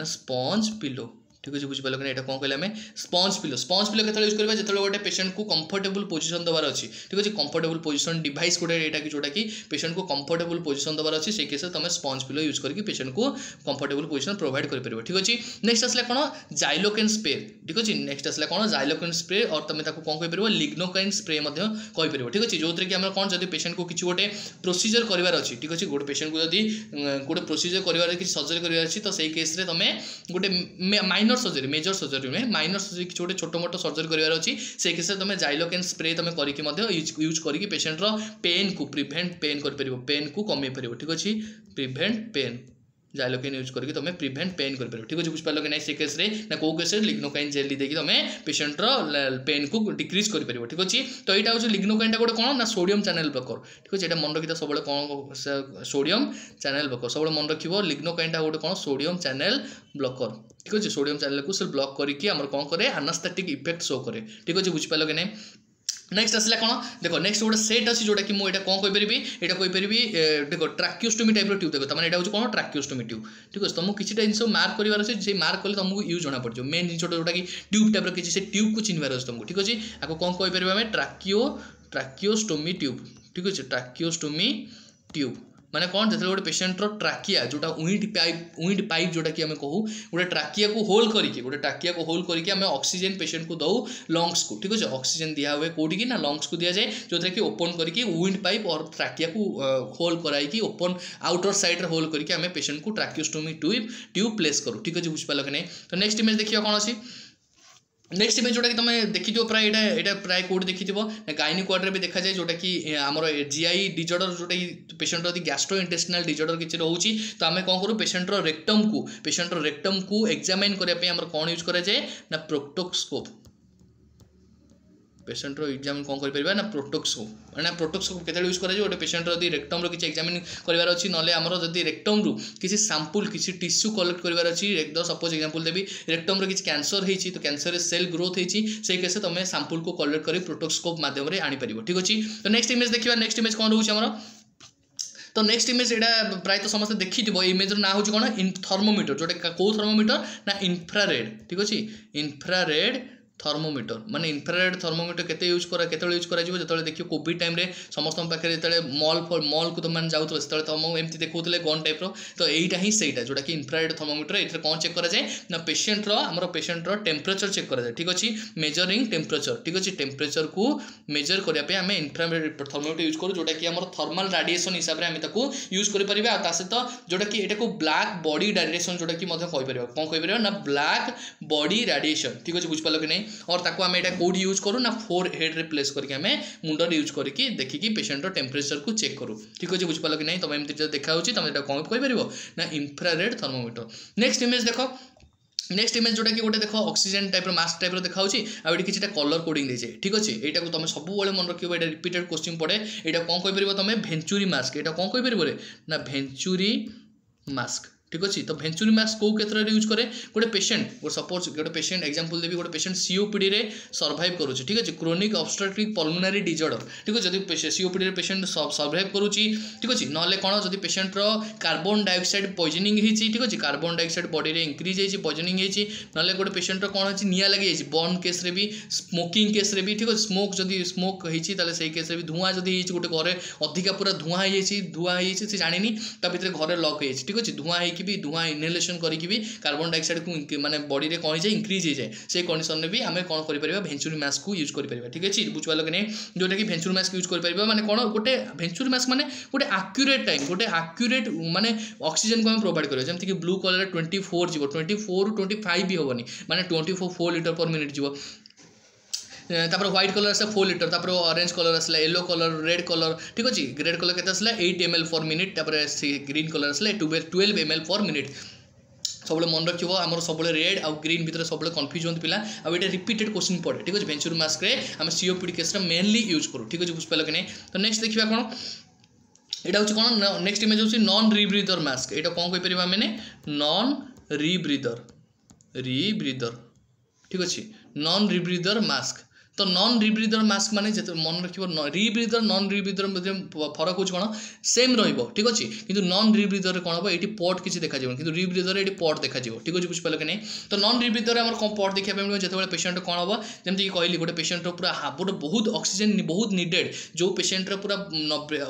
ନା ସ୍ପଞ୍ଜ ପିଲୋ ठीक अच्छे बुझीपाल कि यहाँ कौन कहें स्पंज पिलो स्पंज पिलो के यूज करवा जो गोटे पेसेंट को कंफर्टेबल पोजिशन देवार अच्छे ठीक अच्छे कंफर्टेबल पोजिशन डिवइस गोटे ये कि जोटा कि पेसेंट को कंफर्टेबल पोजिशन देवार अच्छे से केस तुम स्पंज पिलो यूज करके पेसेंट को कंफर्टेबल पोजिशन प्रोभाइड कर ठीक अच्छे नेक्स्ट आसा कौन जैलोकेन स्प्रे ठीक अच्छे नेक्स्ट आसा कौन जैलोकेन स्प्रे और तुम्हें कौन कहपर लिग्नोकैन स्प्रे कहपर ठीक अच्छे जो थे कि कौन जब पेसेंट को किसी गोटे प्रोसीजर करार ठीक अच्छे गोटे पेसेंट को जब गोटे प्रोसीजर कर सर्जरी करार तो सही केस्रे तुम गोटे minor minor surgery major surgery ନୁହେଁ ମାଇନର୍ ସର୍ଜରୀ କିଛି ଗୋଟେ ଛୋଟ ମୋଟ ସର୍ଜରୀ କରିବାର ଅଛି ସେ କ୍ଷେତ୍ରରେ ତୁମେ ଜାଇଲୋକେନ୍ ସ୍ପ୍ରେ ତୁମେ କରିକି ମଧ୍ୟ ୟୁଜ୍ ୟୁଜ୍ କରିକି ପେସେଣ୍ଟର ପେନ୍କୁ ପ୍ରିଭେଣ୍ଟ ପେନ୍ କରିପାରିବ ପେନ୍କୁ କମେଇ ପାରିବ ଠିକ୍ ଅଛି ପ୍ରିଭେଣ୍ଟ ପେନ୍ जायोकिन यूज करके तुम प्रिभेन्ट पेन कर पार ठीक अच्छे बुझ पार्लो कि नाई से केस कौ केस लिग्नोकैन जेल देखिए तुम पेसेंटर पेन को डिक्रीज कर पार ठीक अच्छे तो यहाँ हूँ लिग्नोकैन टा गोटे कौन ना सोडियम चैनल ब्लकर ठीक है यहाँ मन रखी तो सब कौन सोडियम चैनल ब्लकर सब मन रख लिग्नोकैन टा गोटे कौन सोडियम चैनल ब्लकर ठीक अच्छे सोडियम चैनल को ब्लक करके आम कौन कैसे आनास्थाटिक इफेक्ट शो कैसे बुझे ना নেক্সট আসলে কোণ দেখ নেক্সট গোটে সেট আছে যেটা কি এটা কম কইপারি এটা কইপারি দেখ ট্রাকিওস্টোমি টাইপর টিউব দেখ তার এটা হচ্ছে কোণ ট্রাকিওস্টোমি টিউব ঠিক আছে তোমাকে কিছুটা জিনিস মার্ক করবার আছে সেই মার্ক কলে তোমাকে ইউ জনা পড়ছে মেন জিনিসটা যেটা কি টিউব টাইপর কিছু সে টিউবকে চিনবার আছে তোমাকে ঠিক আছে আকু কম কইপারি আমি ট্রাকিও ট্রাকিওস্টোমি টিউব ঠিক আছে ট্রাকিওস্টোমি টিউব मैंने कौन जो गोटे पेसेंटर ट्राकिया जो उइट पाइप उइट पाइप जोटा कि गोटे ट्राकिया को होल करके गोटे ट्राकिया को होल करके आम अक्सीजेन पेसेंट को दौ लंगस को ठीक अच्छे अक्सीजेन दिया हुए कौटिकी ना लंगस को दि जाए जो कि ओपन करके उइंड पाइप और ट्राकिया को होल कराई कि ओपन आउटर सैड्रे होल करके पेसेंट को ट्राकिस्टोमी ट्यूब ट्यूब प्लेस करूँ ठीक अच्छे बुझिपाल कि नहीं तो नेक्स्ट इमेज देखिए कौन अच्छी নেক্সট ইমেজ ଯେଉଁଟାକି ତୁମେ ଦେଖିଥିବ ପ୍ରାୟ ଏଇଟା ଏଇଟା ପ୍ରାୟ କେଉଁଠି ଦେଖିଥିବ ଗାଇନି କ୍ୱାର୍ଡ଼ରେ ବି ଦେଖାଯାଏ ଯେଉଁଟାକି ଆମର ଜିଆଇ ଡିଜର୍ଡ଼ର ଯେଉଁଟାକି ପେସେଣ୍ଟର ଯଦି ଗ୍ୟାଷ୍ଟ୍ରୋ ଇଣ୍ଟେଷ୍ଟିନାଲ୍ ଡିଜର୍ଡ଼ର କିଛି ରହୁଛି ତ ଆମେ କ'ଣ କରୁ ପେସେଣ୍ଟର ରେକ୍ଟମ୍କୁ ପେସେଣ୍ଟର ରେକ୍ଟମ୍କୁ ଏକ୍ଜାମାଇନ୍ କରିବା ପାଇଁ ଆମର କ'ଣ ୟୁଜ୍ କରାଯାଏ ନା ପ୍ରୋକ୍ଟୋସ୍କୋପ୍ पेसेंटर एक्जाम कौन करना प्रोटोक्स हो मैंने प्रोटोक्स के यूज करेंगे पेसेंटर रेक्टम रेक्टम्र किसी एक्जामिन करार अच्छी ना आम जब रेक्टम्रु किसी सांपुल किसी टीस्यू कलेक्ट कर सपोज एक्जामपल देवी रेक्टम्र किसी कैंसर होती तो कैंसर सेल ग्रोथ होती केस तुम सांपुल को कलेक्ट कर प्रोटोक्सकोप मध्यम आनीपर ठीक अच्छे तो नेक्स्ट इमेज देखा नेक्स्ट इमेज कौन रोचर तो नेक्स्ट इमेज यहाँ प्रायत तो समस्त देखी थोड़ा इमेजर ना हो थर्मोमीटर जो कौ थर्मोमीटर ना इनफ्रारेड ठीक अच्छे इनफ्रारेड থর্মোমিটর মানে ইনফ্রারেড থর্মোমিটর কেতে ইউজ করা কেতবে ইউজ করা যেতবে দেখি কোভিড টাইমে সমস্ত পাখে যেত মল মলকু তুমি যাওয়া সেতবে থর্মো এমতি দেখুলে গন টাইপ্র তো এইটা হি সেইটা যেটা কি ইনফ্রারেড থর্মোমিটর এটার কম চেক করা যায় না পেসেন্টর আমার পেসেন্টর টেম্পরেচর চেক করা যায় ঠিক আছে মেজরিং টেম্পরেচর ঠিক আছে টেম্পরেচর কু মেজর করা আমি ইনফ্রারেড থর্মোমিটর ইউজ করু যেটা কি আমার থর্মাল রাডিয়েসন হিসাবে আমি তাকে ইউজ করে পারিবা আর তা সহিত যেটা কি এটাকে ব্ল্যাক বডি রাডিয়েসন যেটা কি মধ্যে কইপারিবা কোন কইপারিবা না ব্ল্যাক বডি রাডিয়েসন ঠিক আছে বুঝিপারল কি নাই और ताको आम एटा कोडी यूज करू ना फोर हेड रे प्लेस करके आम मुंड यूज करके देखिकी पेसेंट टेम्परेचर को चेक करू ठीक अच्छे बुझिपार कि ना तुम एम देखा तुम एटा कौन कहीपर ना ইনফ্রারেড থর্মোমিটর নেক্সট ইমেজ দেখো নেক্সট ইমেজ যেটা কি গোটে দেখ অক্সিজেন টাইপর মাস্ক টাইপর দেখা হচ্ছে আর এটি কিছুটা কলর কোডিং দিয়েছে ঠিক আছে এইটা তুমি সবুলে মনে রাখবে এটা রিপিটেড কোশ্চিন পড়ে এটা কম কইপার তুমি ভেঞ্চুরি মাস্ক এটা কম কইপার না ভেঞ্চুরি মাস্ক ঠিক ଅଛି ତ ଭେଞ୍ଚୁରୀ ମ୍ୟାକ୍ସ କେଉଁ କ୍ଷେତ୍ରରେ ୟୁଜ୍ କରେ ଗୋଟେ ପେସେଣ୍ଟ ଗୋଟେ ସପୋଜ୍ ଗୋଟେ ପେସେଣ୍ଟ ଏକ୍ଜାମ୍ପଲ୍ ଦେବି ଗୋଟେ ପେସେଣ୍ଟ ସିଓପିଡ଼ିରେ ସର୍ଭାଇଭ୍ କରୁଛି ଠିକ୍ ଅଛି କ୍ରୋନିକ୍ ଅବଷ୍ଟ୍ରକ୍ଟିଭ୍ ପଲ୍ମୋନାରୀ ଡିଜର୍ଡର୍ ଠିକ୍ ଅଛି ଯଦି ସିଓପିଡ଼ିରେ ପେସେଣ୍ଟ ସର୍ଭାଇଭ୍ କରୁଛି ଠିକ୍ ଅଛି ନହେଲେ କ'ଣ ଯଦି ପେସେଣ୍ଟର କାର୍ବନ୍ ଡାଇଅକ୍ସାଇଡ୍ ପଏଜନିଂ ହେଇଛି ଠିକ୍ ଅଛି କାର୍ବନ୍ ଡାଇଅକ୍ସାଇଡ୍ ବଡ଼ିରେ ଇନକ୍ରିଜ୍ ହେଇଛି ପଏଜନିଂ ହେଇଛି ନହେଲେ ଗୋଟେ ପେସେଣ୍ଟର କ'ଣ ହେଇଛି ନିଆଁ ଲାଗିଯାଇଛି ବର୍ନ କେସ୍ରେ ବି ସ୍ମୋକିଂ କେସ୍ରେ ବି ଠିକ୍ ଅଛି ସ୍ମୋକ୍ ଯଦି ସ୍ମୋକ୍ ହେଇଛି ତାହେଲେ ସେଇ କେସ୍ରେ ବି ଧୂଆଁ ଯଦି ହେଇଛି ଗୋଟେ ଘରେ ଅଧିକା ପୁରା ଧୂଆଁ ହେଇଯାଇଛି ଧୂଆଁ ହେଇଯାଇଛି ସେ ଜାଣିନି ତା ଭିତରେ ଘରେ ଲକ୍ ହେଇଯାଇଛି ଠିକ୍ ଅଛି ଧୂଆଁ ହେଇକି କରିକି ବି ଧୂଆଁ ଇନହେଲେସନ୍ କରିକି ବି କାର୍ବନ୍ ଡାଇଅକ୍ସାଇଡ଼କୁ ମାନେ ବଡ଼ିରେ କ'ଣ ହେଇଯାଏ ଇନକ୍ରିଜ୍ ହେଇଯାଏ ସେଇ କଣ୍ଡିସନ୍ରେ ବି ଆମେ କ'ଣ କରିପାରିବା ଭେଞ୍ଚୁରି ମାସ୍କକୁ ୟୁଜ୍ କରିପାରିବା ଠିକ୍ ଅଛି ବୁଝିପାରିଲ କି ନାହିଁ ଯେଉଁଟାକି ଭେଞ୍ଚୁରି ମାସ୍କ ୟୁଜ୍ କରିପାରିବା ମାନେ କ'ଣ ଗୋଟେ ଭେଞ୍ଚୁରି ମାସ୍କ ମାନେ ଗୋଟେ ଆକ୍ୟୁରେଟ୍ ଟାଇମ୍ ଗୋଟେ ଆକ୍ୟୁରେଟ୍ ମାନେ ଅକ୍ସିଜେନ୍କୁ ଆମେ ପ୍ରୋଭାଇଡ଼ କରିବା ଯେମିତିକି ବ୍ଲୁ କଲର୍ ଟ୍ୱେଣ୍ଟି ଫୋର୍ ଯିବ ଟ୍ୱେଣ୍ଟି ଫୋର୍ରୁ ଟ୍ୱେଣ୍ଟି ଫାଇଭ୍ ବି ହେବନି ମାନେ twenty four four litre per minute ଯିବ তারপরে হোয়াইট କଲର୍ ଆସିଲା ଫୁଲ୍ ଲିଟର ତାପରେ ଅରେଞ୍ଜ କଲର୍ ଆସିଲା ୟେଲୋ କଲର୍ ରେଡ୍ କଲର୍ ଠିକ୍ ଅଛି ଗ୍ରେଡ୍ କଲର୍ କେତେ ଆସିଲା eight M L for minute ତାପରେ ଗ୍ରୀନ୍ କଲର୍ ଆସିଲା twelve twelve M L for minute ସବୁବେଳେ ମନେ ରଖିବ ଆମର ସବୁବେଳେ ରେଡ୍ ଆଉ ଗ୍ରୀନ୍ ଭିତରେ ସବୁବେଳେ କନଫ୍ୟୁଜ୍ ହୁଅନ୍ତି ପିଲା ଆଉ ଏଇଟା ରିପିଟେଡ୍ କୋଶ୍ଚିନ୍ ପଡ଼େ ଠିକ୍ ଅଛି ଭେଞ୍ଚୁର ମାସ୍କରେ ଆମେ ସିଓପିଡ଼ି କେସ୍ଟା ମେନଲି ୟୁଜ୍ କରୁ ଠିକ୍ ଅଛି ବୁଝିପାରିଲ କି ନାହିଁ ତ ନେକ୍ସଟ ଦେଖିବା କ'ଣ এটা হচ্ছে কোন নেক্সট ইমেজ হচ্ছে নন রিব্রিদর মাস্ক এটা কম কইপার মানে নন রিব্রিদর রিব্রিদর ঠিক আছে নন রিব্রিদর মাস্ক ତ ନନ୍ ରିବ୍ରିଦର ମାସ୍କ ମାନେ ଯେତେ ମନେ ରଖିବ ରିବ୍ରିଦର ନନ୍ ରିବ୍ରିଦର ମଧ୍ୟରେ ଫରକ ହେଉଛି କ'ଣ ସେମ୍ ରହିବ ଠିକ୍ ଅଛି କିନ୍ତୁ ନନ୍ ରିବ୍ରିଦରରେ କ'ଣ ହେବ ଏଠି ପଟ୍ କିଛି ଦେଖାଯିବ କିନ୍ତୁ ରିବ୍ରିଦରରେ ଏଠି ପଟ୍ ଦେଖାଯିବ ଠିକ୍ ଅଛି ବୁଝିପାରିଲ କି ନାହିଁ ତ ନନ୍ ରିବ୍ରିଦରରେ ଆମର କ'ଣ ପଟ୍ ଦେଖିବା ପାଇଁ ମିଳିବ ଯେତେବେଳେ ପେସେଣ୍ଟ କ'ଣ ହେବ ଯେମିତିକି କହିଲି ଗୋଟେ ପେସେଣ୍ଟର ପୁରା ଗୋଟେ ବହୁତ ଅକ୍ସିଜେନ୍ ବହୁତ ନିଡେଡ୍ ଯେଉଁ ପେସେଣ୍ଟର ପୁରା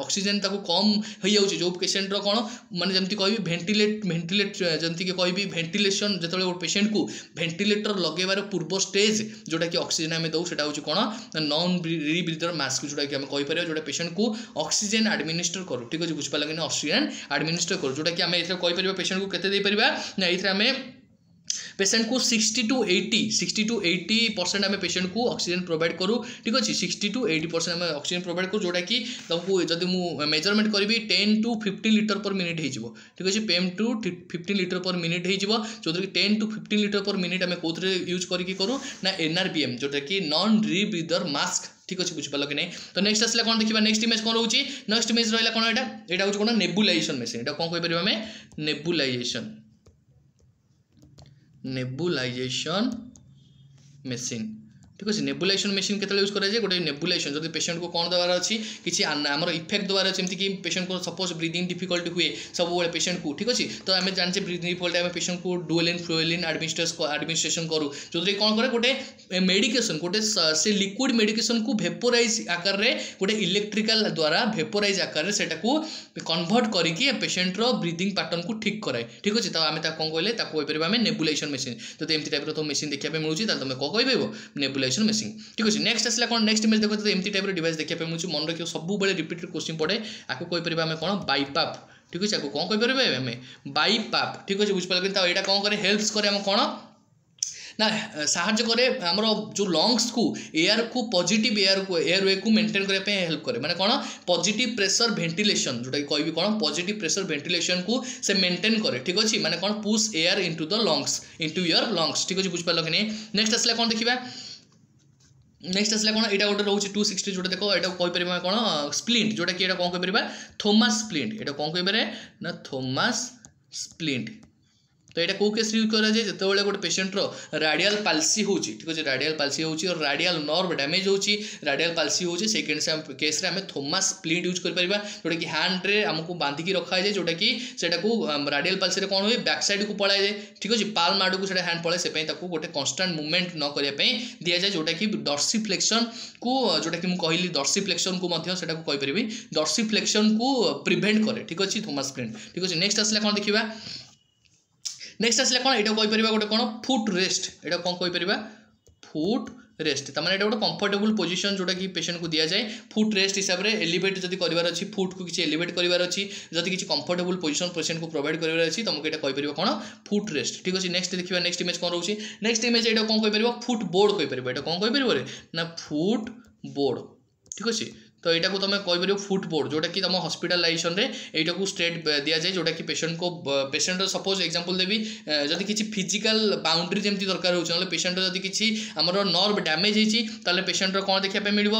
ଅକ୍ସିଜେନ୍ ତାକୁ କମ୍ ହୋଇଯାଉଛି ଯେଉଁ ପେସେଣ୍ଟର କ'ଣ ମାନେ ଯେମିତି କହିବି ଭେଣ୍ଟିଲେଟ୍ ଭେଣ୍ଟିଲେଟ୍ ଯେମିତିକି କହିବି ଭେଣ୍ଟିଲେସନ୍ ଯେତେବେଳେ ଗୋଟେ ପେସେଣ୍ଟକୁ ଭେଣ୍ଟିଲେଟର୍ ଲଗାଇବାର ପୂର୍ବ ଷ୍ଟେଜ୍ ଯେଉଁଟାକି ଅକ୍ସିଜେନ୍ ଆମେ ଦେଉ ସେଇଟା ହେଉଛି କ'ଣ ନନ୍ ରିବ୍ରିଦର ମାସ୍କ ଯେଉଁଟାକି ଆମେ କହିପାରିବା ଯେଉଁଟା ପେସେଣ୍ଟକୁ ଅକ୍ସିଜେନ୍ ଆଡ଼ମିନିଷ୍ଟର କରୁ ଠିକ୍ ଅଛି ବୁଝିପାରିଲା କି ନା ଅକ୍ସିଜେନ୍ ଆଡ଼ମିନିଷ୍ଟର କରୁ ଯେଉଁଟାକି ଆମେ ଏଥିରେ କହିପାରିବା ପେସେଣ୍ଟକୁ କେତେ ଦେଇପାରିବା ନା ଏଥିରେ ଆମେ पेसेंट को sixty to eighty sixty to eighty percent आम पेसेंट को अक्सीजेन प्रोभाइड करूँ ठीक अच्छे सिक्सटी टू एट्टी परसेंट आम अक्सीजेन प्रोभाइड करूँ जोटा कि तुमको जब मुझ मेजरमेंट करी ten to fifteen litre per minute हो ठीक अच्छे पेम to fifteen litre per minute हो जो ten to fifteen litre per minute आम कौन यूज करके करूँ ना एनआरबीएम जोटा कि नन रिब्रिदर मास्क ঠিক আছে বুঝিপার কি না তো নেক্সট আসলে কোণ দেখবা নেক্সট ইমেজ কোণ রয়েছে নেক্সট ইমেজ রহলা কোণ এটা এটা হচ্ছে কোণ নেবুলাইজেসন মেশিন এটা কোণ কইপার আমি নেবুলাইজেসন nebulization machine ঠিক আছে ନେବୁଲାଇଜେସନ୍ ମେସିନ୍ କେତେବେଳେ ୟୁଜ୍ କରାଯାଏ ଗୋଟେ ନେବୁଲାଇଜେସନ୍ ଯଦି ପେସେଣ୍ଟକୁ କ'ଣ ଦେବାର ଅଛି କିଛି ଆମର ଇଫେକ୍ଟ ଦେବାର ଅଛି ଏମିତିକି ପେସେଣ୍ଟକୁ ସପୋଜ୍ ବ୍ରିଦିଂ ଡିଫିକଲ୍ଟ ହୁଏ ସବୁବେଳେ ପେସେଣ୍ଟକୁ ଠିକ୍ ଅଛି ତ ଆମେ ଜାଣିଛେ ବ୍ରିଦିଂ ଡିଫିକଲ୍ଟ ଆମେ ପେସେଣ୍ଟକୁ ଡୁଏଲିନ୍ ଫ୍ଲୁଏଲିନ୍ ଆଡ଼ମିନିଷ୍ଟ୍ରେସନ୍ କରୁ ଯେଉଁଥିରେ କ'ଣ କରେ ଗୋଟେ ମେଡ଼ିକେସନ୍ ଗୋଟେ ସେ ଲିକ୍ୱିଡ଼ ମେଡ଼ିକେସନ୍କୁ ଭେପୋରାଇଜ୍ ଆକାରରେ ଗୋଟେ ଇଲେକ୍ଟ୍ରିକାଲ୍ ଦ୍ୱାରା ଭେପୋରାଇଜ୍ ଆକାରରେ ସେଟାକୁ କନଭର୍ଟ କରିକି ପେସେଣ୍ଟର ବ୍ରିଦିଂ ପାଟର୍ନକୁ ଠିକ୍ କରାଏ ଠିକ୍ ଅଛି ତ ଆମେ ତାକୁ କ'ଣ କହିଲେ ତାକୁ କହିପାରିବା ଆମେ ନେବୁଲାଇଜେସନ୍ ମେସିନ୍ ଯଦି ଏମିତି ଟାଇପ୍ର ତ ମେସିନ୍ ଦେଖିବା ପାଇଁ ମିଳୁଛି ତାହେଲେ ତୁମେ କ'ଣ କହିପାରିବ ନେବୁଲାଇଜେସନ୍ ରେଜଲ୍ୟୁସନ୍ ମେସିନ୍ ଠିକ୍ ଅଛି ନେକ୍ସଟ ଆସିଲା କ'ଣ ନେକ୍ସଟ ଇମେଜ୍ ଦେଖନ୍ତୁ ଏମିତି ଟାଇପ୍ର ଡିଭାଇସ୍ ଦେଖିବା ପାଇଁ ମୁଁ ମନେ ରଖିବ ସବୁବେଳେ ରିପିଟେଡ଼ କୋଶ୍ଚିନ୍ ପଡ଼େ ଆକୁ କହିପାରିବା ଆମେ କ'ଣ ବାଇପାପ୍ ଠିକ୍ ଅଛି ଆକୁ କ'ଣ କହିପାରିବା ଆମେ ବାଇପାପ୍ ଠିକ୍ ଅଛି ବୁଝିପାରିଲେ କିନ୍ତୁ ଏଇଟା କ'ଣ କରେ ହେଲ୍ପସ୍ କରେ ଆମେ କ'ଣ ନା ସାହାଯ୍ୟ କରେ ଆମର ଯେଉଁ ଲଙ୍ଗସ୍କୁ ଏୟାରକୁ ପଜିଟିଭ୍ ଏୟାରକୁ ଏୟାରୱେକୁ ମେଣ୍ଟେନ୍ କରିବା ପାଇଁ ହେଲ୍ପ କରେ ମାନେ କ'ଣ ପଜିଟିଭ ପ୍ରେସର ଭେଣ୍ଟିଲେସନ୍ ଯେଉଁଟାକି କହିବି କ'ଣ ପଜିଟିଭ୍ ପ୍ରେସର ଭେଣ୍ଟିଲେସନ୍କୁ ସେ ମେଣ୍ଟେନ୍ କରେ ଠିକ୍ ଅଛି ମାନେ କ'ଣ push air into the lungs into air lungs ଠିକ୍ ଅଛି ବୁଝିପାରିଲ କି ନାହିଁ ନେକ୍ସଟ ଆସିଲା କ'ଣ ଦେଖିବା ନେକ୍ସଟ ଆସିଲା କ'ଣ ଏଇଟା ଗୋଟେ ରହୁଛି ଟୁ ସିକ୍ସଟି ଯେଉଁଟା ଦେଖ ଏଇଟା କହିପାରିବା କ'ଣ ସ୍ପ୍ଲିଣ୍ଟ ଯେଉଁଟାକି ଏଇଟା କ'ଣ କହିପାରିବା ଥୋମାସ୍ ସ୍ପ୍ଲିଣ୍ଟ ଏଇଟା କ'ଣ କହିପାରିବା ନା ଥୋମାସ୍ ସ୍ପ୍ଲିଣ୍ଟ तो ये कौ केस यूज कर जो गोटे पेसेंटर राडियाल पालसी हो ठीक है राडियाल पालसी हो राडियाल नर्व डैमेज हो राडियाल पालसी हो केस थोमास प्लीट यूज कर जोटा कि हाण्रे आमको बांधिक रखा जाए जोटा कि राडियाल पालसी कौन हुए बैक्साइड को पलाए जाए ठीक अच्छे पाल मार्ड को हाण पलाए से गोटे कन्स्टाट मुवमेंट न करने दि जाए जोटा कि डर्सी फ्लेक्शन को जोटा कि कहली डर्सी फ्लेक्शन कोई दर्शी फ्लेक्शन को प्रिभेन्ट कै ठीक अच्छे थोमास प्लीट ठीक अच्छे नेक्स्ट आसा कौन देखा নেক্সট আসলে কোণ এটা কইপারা গোটে কোণ ফুট রেস্ট এটা কোণ কইপারা ফুট রেস্ট তার মানে এটা গোটে কম্ফর্টেবল পোজিশন যেটা কি পেসেন্টকে দিয়া যায় ফুট রেস্ট হিসাবে এলিভেট যদি করবার অছি ফুটকু কিছু এলিভেট করবার অছি যদি কিছু কম্ফর্টেবল পোজিশন পেসেন্টকে প্রোভাইড করবার অছি তোমাকে এটা কইপার কোণ ফুট রেস্ট ঠিক আছে নেক্সট দেখিবা নেক্সট ইমেজ কোণ রয়েছে নেক্সট ইমেজ এটা কোণ কইপার ফুট বোর্ড কইপার এটা কোণ কইপার না ফুট বোর্ড ঠিক আছে ତ ଏଇଟାକୁ ତୁମେ କହିପାରିବ ଫୁଟ୍ ବୋର୍ଡ଼ ଯେଉଁଟାକି ତୁମ ହସ୍ପିଟାଲାଇଜେସନ୍ରେ ଏଇଟାକୁ ଷ୍ଟ୍ରେଟ୍ ଦିଆଯାଏ ଯେଉଁଟାକି ପେସେଣ୍ଟକୁ ପେସେଣ୍ଟର ସପୋଜ୍ ଏକ୍ଜାମ୍ପଲ୍ ଦେବି ଯଦି କିଛି ଫିଜିକାଲ୍ ବାଉଣ୍ଡ୍ରି ଯେମିତି ଦରକାର ହେଉଛି ନହେଲେ ପେସେଣ୍ଟର ଯଦି କିଛି ଆମର ନର୍ଭ ଡ୍ୟାମେଜ୍ ହେଇଛି ତାହେଲେ ପେସେଣ୍ଟର କ'ଣ ଦେଖିବା ପାଇଁ ମିଳିବ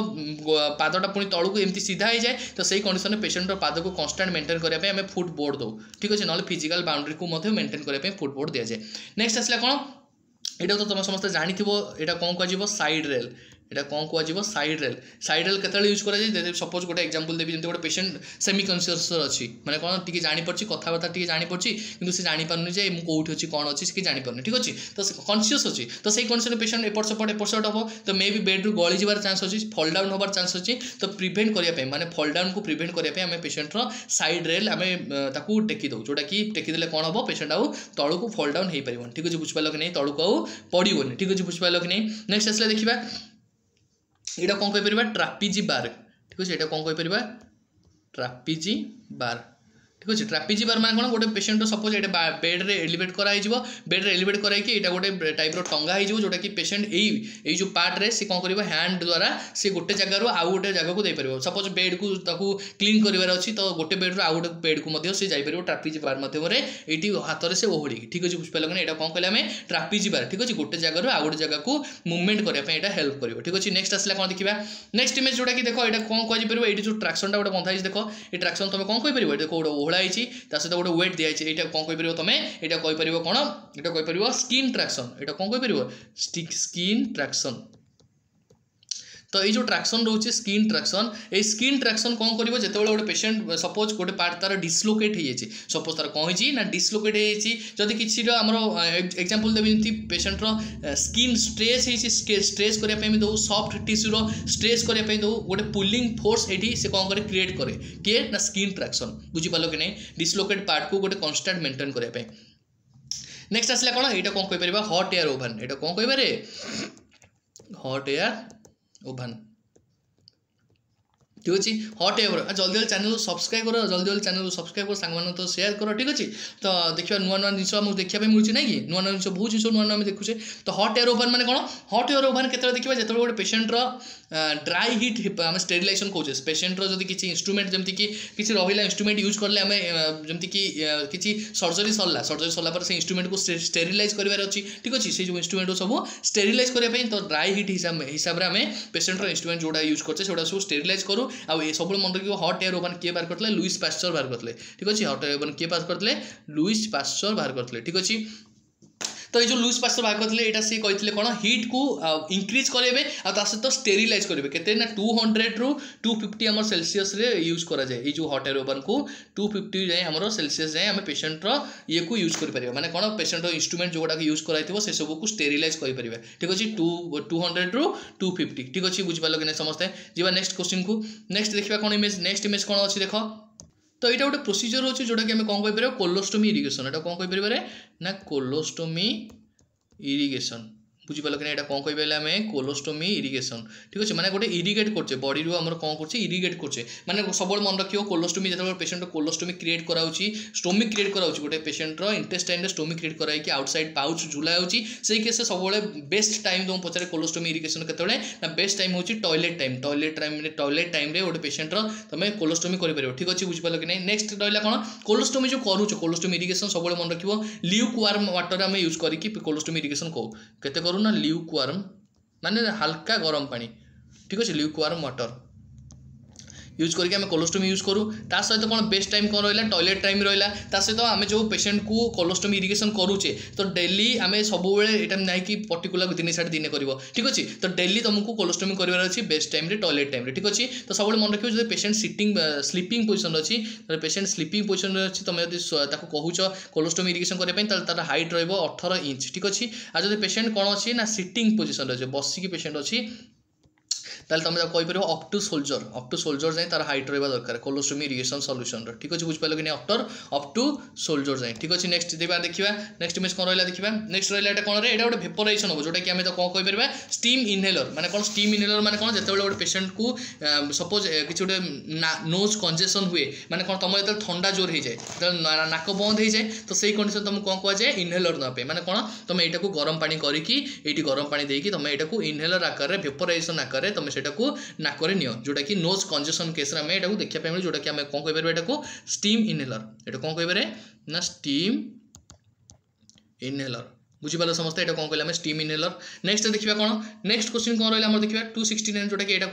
ପାଦଟା ପୁଣି ତଳକୁ ଏମିତି ସିଧା ହେଇଯାଏ ତ ସେଇ କଣ୍ଡିସନରେ ପେସେଣ୍ଟର ପାଦକୁ କନଷ୍ଟାଣ୍ଟ ମେଣ୍ଟେନ୍ କରିବା ପାଇଁ ଆମେ ଫୁଟ୍ ବୋର୍ଡ଼ ଦେଉ ଠିକ୍ ଅଛି ନହେଲେ ଫିଜିକାଲ୍ ବାଉଣ୍ଡ୍ରିକୁ ମଧ୍ୟ ମେଣ୍ଟେନ୍ କରିବା ପାଇଁ ଫୁଟ୍ ବୋର୍ଡ଼ ଦିଆଯାଏ ନେକ୍ସଟ ଆସିଲା କ'ଣ ଏଇଟାକୁ ତ ତୁମେ ସମସ୍ତେ ଜାଣିଥିବ ଏଇଟା କ'ଣ କୁହାଯିବ ସାଇଡ଼୍ ରେଲ୍ এটা କ'ଣ କୁହାଯିବ ସାଇଡ୍ରେଲ୍ ସାଇଡ୍ରେଲ୍ କେତେବେଳେ ୟୁଜ୍ କରାଯାଏ ସପୋଜ୍ ଗୋଟେ ଏକ୍ଜାମ୍ପଲ୍ ଦେବି ଯେମିତି ଗୋଟେ ପେସେଣ୍ଟ ସେମି କନସିୟସର ଅଛି ମାନେ କ'ଣ ଟିକେ ଜାଣିପାରୁଛି କଥାବାର୍ତ୍ତା ଟିକେ ଜାଣିପାରୁଛି କିନ୍ତୁ ସେ ଜାଣିପାରୁନି ଯେ ମୁଁ କେଉଁଠି ଅଛି କ'ଣ ଅଛି ସେ କି ଜାଣିପାରୁନି ଠିକ୍ ଅଛି ତ ସେ କନସିୟସ୍ ଅଛି ତ ସେଇ କନସିୟସ୍ରେ ପେସେଣ୍ଟ ଏପଟ ସେପଟ ଏପଟ ସେପଟ ହେବ ତ ମେ ବି ବେଡ଼୍ରୁ ଗଳି ଯିବାର ଚାନ୍ସ ଅଛି ଫଲ୍ ଡାଉନ୍ ହେବାର ଚାନ୍ସ ଅଛି ତ ପ୍ରିଭେଣ୍ଟ କରିବା ପାଇଁ ମାନେ ଫଲ୍ ଡାଉନ୍କୁ ପ୍ରିଭେଣ୍ଟ କରିବା ପାଇଁ ଆମେ ପେସେଣ୍ଟର ସାଇଡ୍ରେଲ୍ ଆମେ ତାକୁ ଟେକି ଦେଉ ଯେଉଁଟାକି ଟେକିଦେଲେ କ'ଣ ହେବ ପେସେଣ୍ଟ ଆଉ ତଳକୁ ଫଲ୍ ଡାଉନ୍ ହେଇପାରିବନି ଠିକ୍ ଅଛି ବୁଝିପାରିଲ କି ନାହିଁ ତଳକୁ ଆଉ ପଡ଼ିବନି ଠିକ୍ ଅଛି ବୁଝିପାରିଲ କି ନାହିଁ ନେକ୍ସଟ ଆସିଲେ ଦେଖିବା এটা କ'ଣ କହିପାରିବା ଟ୍ରାପିଜି ବାର୍ ଠିକ୍ ଅଛି ଏଇଟା କ'ଣ କହିପାରିବା ଟ୍ରାପିଜି ବାର୍ ঠিক আছে ট্রাপিজিবার মানে কোণ গোটে পেসেন্টর সপোজ এটা বেড্রে এলিভেট করা হয়েছে বেড্রে এলিভেট করাইকি এটা গোটে টাইপ্র টঙ্গা হয়ে যোটা কি পেসেন্ট এই এই যে পার্টরে সে কম করব হ্যান্ড দ্বারা সে গোটে জায়গার আউ গোটে জায়গাকে দেইপার সপোজ বেড্কু তাকে ক্লিন করবার অছি তো গোটে বেড্রু আউ গোটে বেড্কু সে যাইপার ট্রাপিজিবার মাধ্যমে এইটি হাতরে সে ওহড়ি ঠিক আছে বুঝিপার কিনা এটা কম কলে আমি ট্রাপিজিবার ঠিক আছে গোটে জায়গার আউ গোটে জায়গাকে মুভমেন্ট করা এটা হেল্প করব ঠিক আছে নেক্সট আসলে কোণ দেখা নেক্সট ইমেজ যেটা কি দেখ এটা কম কুয়া এইটি যে ট্রাকশনটা গোটে বন্ধা হয়েছে দেখ এই ট্রাকশন তুমি কম কইপার দেখো গোটে ঘোড়া ହେଇଛି ତା ସହିତ ଗୋଟେ ୱେଟ୍ ଦିଆହେଇଛି ଏଇଟା କ'ଣ କହିପାରିବ ତୁମେ ଏଇଟା କହିପାରିବ କ'ଣ ଏଇଟା କହିପାରିବ ସ୍କିନ୍ ଟ୍ରାକ୍ସନ୍ ଏଇଟା କ'ଣ କହିପାରିବ ସ୍କିନ୍ ଟ୍ରାକ୍ସନ୍ তো এই যে ট্রাকসন রয়েছে স্কিন ট্রাকসন এই স্কিন ট্রাকসন কম করব যেতবে গোটে পেসেন্ট সপোজ গোটে পার্ট তার ডিসলোকেট হয়েছে সপোজ তার কম হয়েছে না ডিসলোকেট হয়েছে যদি কিছুটা আমার এক্সাম্পল দেবে যেমনি পেসেন্টর স্কিন স্ট্রেচ হয়েছে স্ট্রেচ করা দেবু সফট টিস্যুর স্ট্রেচ করা দেবু গোটে পুলিং ফোর্স এটি সে কম করে ক্রিয়েট করে কে না স্কিন ট্রাকসন বুঝিপার কি না ডিসলোকেট পার্টকু গোটে কনস্টান্ট মেন্টেন করা নেক্সট আসলে কোণ এইটা কম কইপার হট এয়ার ওভান এটা কম কইপারে হট এয়ার ଓଭାନ ঠিক আছে হট এভর আর জলদি জলদি চ্যানেল সবসক্রাইব করো জলদি জলদি চ্যানেল সবসক্রাইব করো সাংমানক তো সেয়ার করো ঠিক আছে তো দেখিবা নূয়া নূয়া জিনিস আমি দেখিবা পাই মিলুছি নাকি নূয়া নূয়া জিনিস বহুত জিনিস নূয়া নূয়া আমি দেখুছে তো হট এয়ার ওভান মানে কোন হট এয়ার ওভান কেতবে দেখিবা যেতবে গোটে পেসেন্টর ড্রাই হিট ଆମେ ଷ୍ଟେରିଲାଇଜେସନ୍ କହୁଛେ ପେସେଣ୍ଟର ଯଦି କିଛି ଇନ୍ଷ୍ଟ୍ରୁମେଣ୍ଟ ଯେମିତିକି କିଛି ରହିଲା ଇନ୍ଷ୍ଟ୍ରୁମେଣ୍ଟ ୟୁଜ୍ କଲେ ଆମେ ଯେମିତିକି କିଛି ସର୍ଜରୀ ସରିଲା ସର୍ଜରୀ ସରିଲା ପରେ ସେ ଇନ୍ଷ୍ଟ୍ରୁମେଣ୍ଟକୁ ଷ୍ଟେରିଲାଇଜ୍ କରିବାର ଅଛି ଠିକ୍ ଅଛି ସେ ଯେଉଁ ଇନ୍ଷ୍ଟ୍ରୁମେଣ୍ଟ ସବୁ ଷ୍ଟେରିଲାଇଜ୍ କରିବା ପାଇଁ ତ ଡ୍ରାଇ ହିଟ୍ ହିସାବରେ ଆମେ ପେସେଣ୍ଟର ଇନ୍ଷ୍ଟ୍ରୁମେଣ୍ଟ ଯେଉଁଟା ୟୁଜ୍ କରୁଛେ ସେଗୁଡ଼ା ସବୁ ଷ୍ଟେରିଲାଇଜ୍ କରୁ ଆଉ ଏ ସବୁବେଳେ ମନେ ରଖିବ ହଟ୍ ଏୟାର ଓଭାନ୍ କିଏ ବାହାର କରିଥିଲେ ଲୁଇସ୍ ପାଶ୍ଚର ବାହାର କରିଥିଲେ ଠିକ୍ ଅଛି ହଟ୍ ଏୟାର ଓଭାନ୍ କିଏ ବାହାର କରିଥିଲେ ଲୁଇସ୍ ପାଶ୍ଚର ବାହାର କରିଥିଲେ ଠିକ୍ ଅଛି तो ये जो लुज पास्टर बाहर करते यहाँ सी कही कौन हिट को इनक्रिज करेंगे आत स्टेरिलइज करेंगे के टू हंड्रेड रु टू फिफ्टी आम सेलसीयस यूज कराए जो हट एयर ओवन को टू फिफ्टी जाए आम सेलसीयस जाए आम पेसेंटर ये को यूज कर मैंने कौन पेसेंटर इन्स्ट्रुमेंट जोटा यूज कराइव से कुछ स्टेरिलइज कर ठीक अच्छे टू टू हंड्रेड रु टू फिफ्टी ठीक अच्छे बुझे लगे समस्ते जी नेक्स्ट क्वेश्चन को नेक्स्ट देखा कौन इमेज नेक्स्ट इमेज कौन अच्छी देख ତ ଏଇଟା ଗୋଟେ ପ୍ରୋସିଜର୍ ଅଛି ଯେଉଁଟାକି ଆମେ କ'ଣ କହିପାରିବା କୋଲୋଷ୍ଟୋମି ଇରିଗେସନ୍ ଏଇଟା କ'ଣ କହିପାରିବାରେ ନା କୋଲୋଷ୍ଟୋମି ଇରିଗେସନ୍ বুঝিপাল কিনা এটা କ'ଣ କହିପାରିଲେ ଆମେ କୋଲୋଷ୍ଟୋମି ଇରିଗେସନ୍ ଠିକ୍ ଅଛି ମାନେ ଗୋଟେ ଇରିଗେଟ୍ କରୁଛେ ବଡ଼ିରୁ ଆମର କ'ଣ କରୁଛେ ଇରିଗେଟ୍ କରୁଛେ ମାନେ ସବୁବେଳେ ମନେ ରଖିବ କୋଲୋଷ୍ଟୋମି ଯେତେବେଳେ ପେସେଣ୍ଟର କୋଲୋଷ୍ଟୋମି କ୍ରିଏଟ୍ କରାହେଉଛି ଷ୍ଟୋମିକ୍ କ୍ରିଏଟ୍ କରାହେଉଛି ଗୋଟେ ପେସେଣ୍ଟର ଇଣ୍ଟେଷ୍ଟାଇନ୍ରେ ଷ୍ଟୋମିକ୍ କ୍ରିଏଟ୍ କରାହେଇକି ଆଉଟସାଇଡ୍ ପାଉଚ୍ ଝୁଲା ହେଉଛି ସେଇ କେସ୍ରେ ସବୁବେଳେ ବେଷ୍ଟ ଟାଇମ୍ ତୁମ ପଚାରେ କୋଲୋଷ୍ଟୋମି ଇରିଗେସନ୍ କେତେବେଳେ ନା ବେଷ୍ଟ ଟାଇମ୍ ହେଉଛି ଟଏଲେଟ୍ ଟାଇମ୍ ଟଏଲେଟ୍ ଟାଇମ୍ରେ ଟଏଲେଟ୍ ଟାଇମ୍ରେ ଗୋଟେ ପେସେଣ୍ଟର ତୁମେ କୋଲୋଷ୍ଟୋମି କରିପାରିବ ଠିକ୍ ଅଛି ବୁଝିପାରିଲ କି ନାହିଁ ନେକ୍ସଟ ରହିଲା କ'ଣ କୋଲୋଷ୍ଟୋମି ଯେଉଁ କରୁଛ କୋଲୋଷ୍ଟୋମି ଇରିଗେସନ୍ ସବୁବେଳେ ମନେ ରଖିବ ଲିଉକ୍ ୱାର୍ମ ୱାଟର୍ ଆମେ ୟୁଜ୍ କରିକି କୋଲୋଷ୍ଟୋମି ଇରିଗେସନ୍ କହୁ କେତେ କରୁ করুন না লিউকওয়ার্ম মানে হালকা গরম পানি ঠিক আছে লিউকওয়ার্ম ওয়াটার यूज करके आम कोलोस्टोमी यूज करूँ ता सहित कौन बेस्ट टाइम कौन रहा टॉयलेट टाइम रहा ता सहित आम जो पेसेंट को कोलोस्टोमी इरिगेसन करुचे तो डेली आम सबुबले यहाँ ना कि पर्टिकुला दिन साढ़े दिन कर ठीक अच्छे तो डेली तुमको कोलोस्टोमी करार अच्छे बेस्ट टाइम टॉयलेट टाइम ठीक अच्छे तो सब मन रखियो जो पेसेंट सिटिंग स्लीपिंग पोजिशन अच्छी पेसेंट स्लीपिंग पोजिशन अच्छी तुम जब ताको कहूच कोलोस्टोमी इरिगेसन करने तार हाइट रहा अठर इंच ठीक अच्छे आ जब पेसेंट कौन अच्छे ना सिटिंग पोजिशन रही बसिकी पेसेंट अच्छी ତାହେଲେ ତୁମେ ତାକୁ କହିପାରିବ up to shoulder up to shoulder ଯାଏଁ ତାର ହାଇଟ୍ ରହିବା ଦରକାର କୋଲୋଷ୍ଟୋମି ଇରିଗେସନ୍ ସଲ୍ୟୁସନ୍ର ଠିକ୍ ଅଛି ବୁଝିପାରିଲ କି ନାହିଁ ଅପ୍ଟର୍ ଅପ୍ ଟୁ ସୋଲଜର୍ ଯାଏଁ ଠିକ୍ ଅଛି ନେକ୍ସଟ ଦେବା ଦେଖିବା ନେକ୍ସଟ ଇମେଜ୍ କ'ଣ ରହିଲା ଦେଖିବା ନେକ୍ସଟ ରହିଲା ଏଇଟା କ'ଣ ରେ ଏଇଟା ଗୋଟେ ଭେପରାଇଜେସନ୍ ହେବ ଯେଉଁଟାକି ଆମେ ତ କ'ଣ କହିପାରିବା ଷ୍ଟିମ୍ ଇନହେଲର୍ ମାନେ କ'ଣ ଷ୍ଟିମ୍ ଇନହେଲର୍ ମାନେ କ'ଣ ଯେତେବେଳେ ଗୋଟେ ପେସେଣ୍ଟକୁ ସପୋଜ୍ କିଛି ଗୋଟେ ନୋଜ୍ କଞ୍ଜେସନ୍ ହୁଏ ମାନେ କ'ଣ ତୁମର ଯେତେବେଳେ ଥଣ୍ଡା ଜୋର ହେଇଯାଏ ଯେତେବେଳେ ନାକ ବନ୍ଦ ହେଇଯାଏ ତ ସେଇ କଣ୍ଡିସନ୍ ତୁମକୁ କ'ଣ କୁହାଯାଏ ଇନହେଲର୍ ନେବା ପାଇଁ ମାନେ କ'ଣ ତୁମେ ଏଇଟାକୁ ଗରମ ପାଣି କରିକି ଏଇଠି ଗରମ ପାଣି ଦେଇକି ତୁମେ ଏଇଟାକୁ ଇନହେଲର୍ ଆକାରରେ ଭେପରାଇଜେସନ୍ ଆକାରରେ ତୁମେ সেটাকে নাকরে নিও যেটাকি নোজ কনজেসন কেসরে আমি এটা দেখা মিলে যেটা কি আমি কম কইপার এটা স্টিম ইনহেলর এটা কম কইপারে না স্টিম ইনহেলর বুঝিপাল সমস্ত এটা কম কলে আমি স্টিম ইনহেলর নেক্সট দেখা কোণ নেক্সট কোশ্চিন কোণ রহলে আমার দেখা টু সিক্সটি নাইন যেটা কি এটা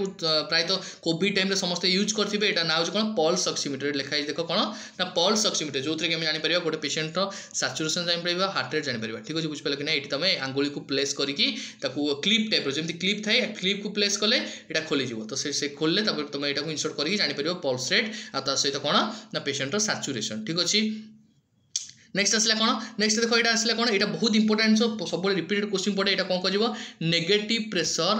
প্রায়ত কোভিড টাইমে সমস্ত ইউজ করবে এটা না হচ্ছে কোণ পल्स অক্সিমিটর লেখা হয়েছে দেখ কোণ না পल्स অক্সিমিটর যেতে আমি জাঁপার গোটে পেসেন্টর সাচুরেসন জাঁপার হার্ট রেট জাঁপার ঠিক আছে বুঝিপাল কি না এটি তুমি আঙ্গুড়ি প্লেস করিকি তাকে ক্লিপ টাইপর যেমন ক্লিপ থাকে ক্লিপ কু প্লেস কলে এটা খোলিযোগ তো সে খোললে তারপরে তুমি এটা ইনসর্ট করি জাঁপার পल्स রেট আর তা সহ কোণ না পেসেন্টর সাচুরেসন ঠিক আছে নেক্সট আসলে কোণ নেক্সট দেখ এটা আসলে কোণ এটা বহুত ইম্পর্টাট জিনিস সবুলে রিপিটেড কোশ্চিন পড়ে এটা কোণ কব নেগেটিভ প্রেসর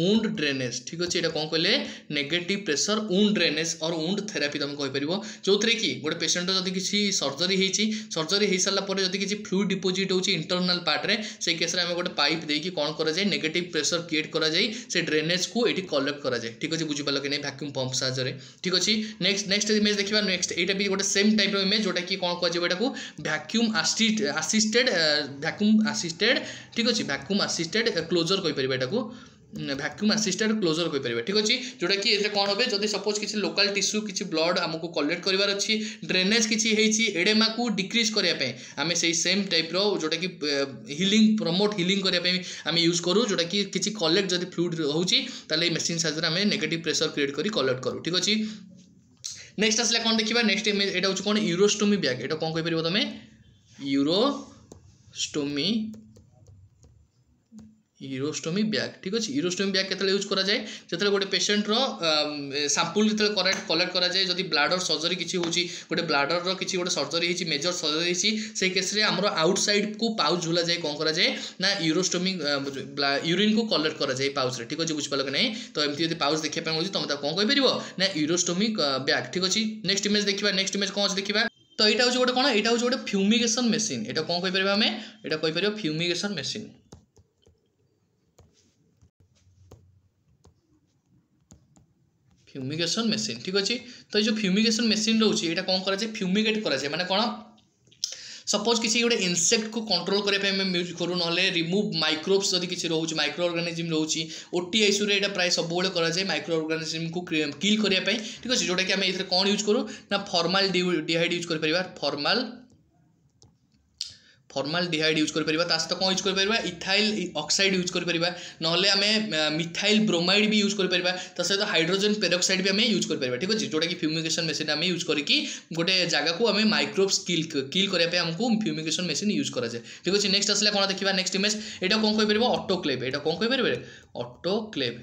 ଉଣ୍ଡ ଡ୍ରେନେଜ୍ ଠିକ୍ ଅଛି ଏଇଟା କ'ଣ କହିଲେ negative pressure wound drainage or wound therapy ତୁମେ କହିପାରିବ ଯେଉଁଥିରେ କି ଗୋଟେ ପେସେଣ୍ଟର ଯଦି କିଛି ସର୍ଜରୀ ହେଇଛି ସର୍ଜରୀ ହେଇସାରିଲା ପରେ ଯଦି କିଛି ଫ୍ଲୁଇଡ୍ ଡିପୋଜିଟ୍ ହେଉଛି ଇଣ୍ଟରନାଲ୍ ପାର୍ଟରେ ସେଇ କେସ୍ରେ ଆମେ ଗୋଟେ ପାଇପ୍ ଦେଇକି କ'ଣ କରାଯାଏ ନେଗେଟିଭ୍ ପ୍ରେସର୍ କ୍ରିଏଟ୍ କରାଯାଇ ସେ ଡ୍ରେନେଜ୍କୁ ଏଠି କଲେକ୍ଟ କରାଯାଏ ଠିକ୍ ଅଛି ବୁଝିପାରିଲ କି ନାହିଁ ଭ୍ୟାକ୍ୟୁମ୍ ପମ୍ପ ସାହାଯ୍ୟରେ ଠିକ୍ ଅଛି ନେକ୍ସଟ ନେକ୍ସଟ ଇମେଜ୍ ଦେଖିବା ନେକ୍ସଟ ଏଇଟା ବି ଗୋଟେ ସେମ୍ ଟାଇପ୍ର ଇମେଜ୍ ଯେଉଁଟାକି କ'ଣ କୁହାଯିବ ଏଟାକୁ ଭ୍ୟାକ୍ୟୁମ୍ ଆସିଷ୍ଟେଡ୍ ଭ୍ୟାକ୍ୟୁମ୍ ଆସିଷ୍ଟେଡ୍ ଠିକ୍ ଅଛି ଭ୍ୟାକ୍ୟୁମ୍ ଆସିଷ୍ଟେଡ୍ କ୍ଲୋଜର୍ କହିପାରିବା ଏଟାକୁ ভ্যাকুম আসিষ্টার ক্লোজর করে ঠিক আছে যেটা কি এতে কম হবে যদি সপোজ কিছু লোকাল টিস্যু কিছু ব্লড আমি কলেক্ট করবার অনেক ড্রেনেজ কিছু হয়েছি এডেমা কু ডিক্রিজ করা আমি সেই সেম টাইপর যেটা কি হিলিং প্রমোট হিলিং করা আমি ইউজ করু যেটা কি কিছু কলেক্ট যদি ফ্লুইড হচ্ছে তাহলে এই মেসিন সাহায্যে আমি নেগেটিভ প্রেসর ক্রিয়েট করে কলেক্ট করু ঠিক আছে নেক্সট আসলে কম দেখবা নেক্সট ইমেজ এটা হচ্ছে কোণ ইউরোস্টোমি ব্যাগ এটা কম কইপার তুমি ইউরোস্টোমি ଇରୋଷ୍ଟୋମି ବ୍ୟାଗ୍ ଠିକ୍ ଅଛି ଇରୋଷ୍ଟୋମି ବ୍ୟାଗ୍ କେତେବେଳେ ୟୁଜ୍ କରାଯାଏ ଯେତେବେଳେ ଗୋଟେ ପେସେଣ୍ଟର ସାମ୍ପୁଲ୍ ଯେତେବେଳେ କଲେକ୍ଟ କଲେକ୍ଟ କରାଯାଏ ଯଦି ବ୍ଲାଡର୍ ସର୍ଜରୀ କିଛି ହେଉଛି ଗୋଟେ ବ୍ଲାଡର୍ର କିଛି ଗୋଟେ ସର୍ଜରୀ ହେଇଛି ମେଜର୍ ସର୍ଜରୀ ହେଇଛି ସେଇ କେସ୍ରେ ଆମର ଆଉଟ୍ ସାଇଡ଼୍କୁ ପାଉଚ୍ ଝୁଲାଯାଏ କ'ଣ କରାଯାଏ ନା ଇରୋଷ୍ଟୋମି ୟୁରିନ୍କୁ କଲେକ୍ଟ କରାଯାଏ ପାଉଚ୍ରେ ଠିକ୍ ଅଛି ବୁଝିପାରିଲ କି ନାହିଁ ତ ଏମିତି ଯଦି ପାଉଚ୍ ଦେଖିବା ପାଇଁ ମିଳୁଛି ତୁମେ ତାକୁ କ'ଣ କହିପାରିବ ନା ଇରୋଷ୍ଟୋମି ବ୍ୟାଗ୍ ଠିକ୍ ଅଛି ନେକ୍ସଟ ଇମେଜ୍ ଦେଖିବା ନେକ୍ସଟ ଇମେଜ୍ କ'ଣ ଅଛି ଦେଖିବା ତ ଏଇଟା ହେଉଛି ଗୋଟେ କ'ଣ ଏଇଟା ହେଉଛି ଗୋଟେ ଫ୍ୟୁମିଗେସନ୍ ମେସିନ୍ এটা କ'ଣ କହିପାରିବା ଆମେ এটা କହିପାରିବା ଫ୍ୟୁମିଗେସନ୍ ମେସିନ୍ ফ্ୟୁମିଗେସନ୍ ମେସିନ୍ ଠିକ୍ ଅଛି ତ ଏଇ ଯେଉଁ ଫ୍ୟୁମିଗେସନ୍ ମେସିନ୍ ରହୁଛି ଏଇଟା କ'ଣ କରାଯାଏ ଫ୍ୟୁମିଗେଟ୍ କରାଯାଏ ମାନେ କ'ଣ ସପୋଜ୍ କିଛି ଗୋଟେ ଇନସେକ୍ଟକୁ କଣ୍ଟ୍ରୋଲ୍ କରିବା ପାଇଁ ଆମେ ୟୁଜ୍ କରୁ ନହେଲେ ରିମୁଭ୍ ମାଇକ୍ରୋବ୍ସ ଯଦି କିଛି ରହୁଛି ମାଇକ୍ରୋ ଅର୍ଗାନିଜିମ୍ ରହୁଛି ଓଟି ଆଇସୁରେ ଏଇଟା ପ୍ରାୟ ସବୁବେଳେ କରାଯାଏ ମାଇକ୍ରୋ ଅର୍ଗାନିଜିମ୍କୁ କିଲ୍ କରିବା ପାଇଁ ଠିକ୍ ଅଛି ଯେଉଁଟାକି ଆମେ ଏଥିରେ କ'ଣ ୟୁଜ୍ କରୁ ନା ଫର୍ମାଲ୍ ଡିହାଇଡ୍ ୟୁଜ୍ କରିପାରିବା ଫର୍ମାଲ୍ ফর্মালডিহাইড ইউজ କରିପାରିବା ତା ସହିତ କ'ଣ ୟୁଜ୍ କରିପାରିବା ଇଥାଇଲ୍ ଅକ୍ସାଇଡ଼୍ ୟୁଜ୍ କରିପାରିବା ନହେଲେ ଆମେ ମିଥାଇଲ୍ ବ୍ରୋମାଇଡ଼୍ ବି ୟୁଜ୍ କରିପାରିବା ତା ସହିତ ହାଇଡ୍ରୋଜେନ୍ ପେରୋକ୍ସାଇଡ଼୍ ବି ଆମେ ୟୁଜ୍ କରିପାରିବା ଠିକ୍ ଅଛି ଯେଉଁଟାକି ଫ୍ୟୁମିଗେସନ୍ ମେସିନ୍ ଆମେ ୟୁଜ୍ କରିକି ଗୋଟେ ଜାଗାକୁ ଆମେ ମାଇକ୍ରୋବ୍ସ କିଲ୍ କିଲ୍ କରିବା ପାଇଁ ଆମକୁ ଫ୍ୟୁମିଗେସନ୍ ମେସିନ୍ ୟୁଜ୍ କରାଯାଏ ଠିକ୍ ଅଛି ନେକ୍ସଟ୍ ଆସିଲା କ'ଣ ଦେଖିବା ନେକ୍ସଟ୍ ଇମେଜ୍ ଏଇଟା କ'ଣ କହିପାରିବ ଅଟୋକ୍ଲେଭ୍ ଏଇଟା କ'ଣ କହିପାରିବେ ଅଟୋକ୍ଲେଭ୍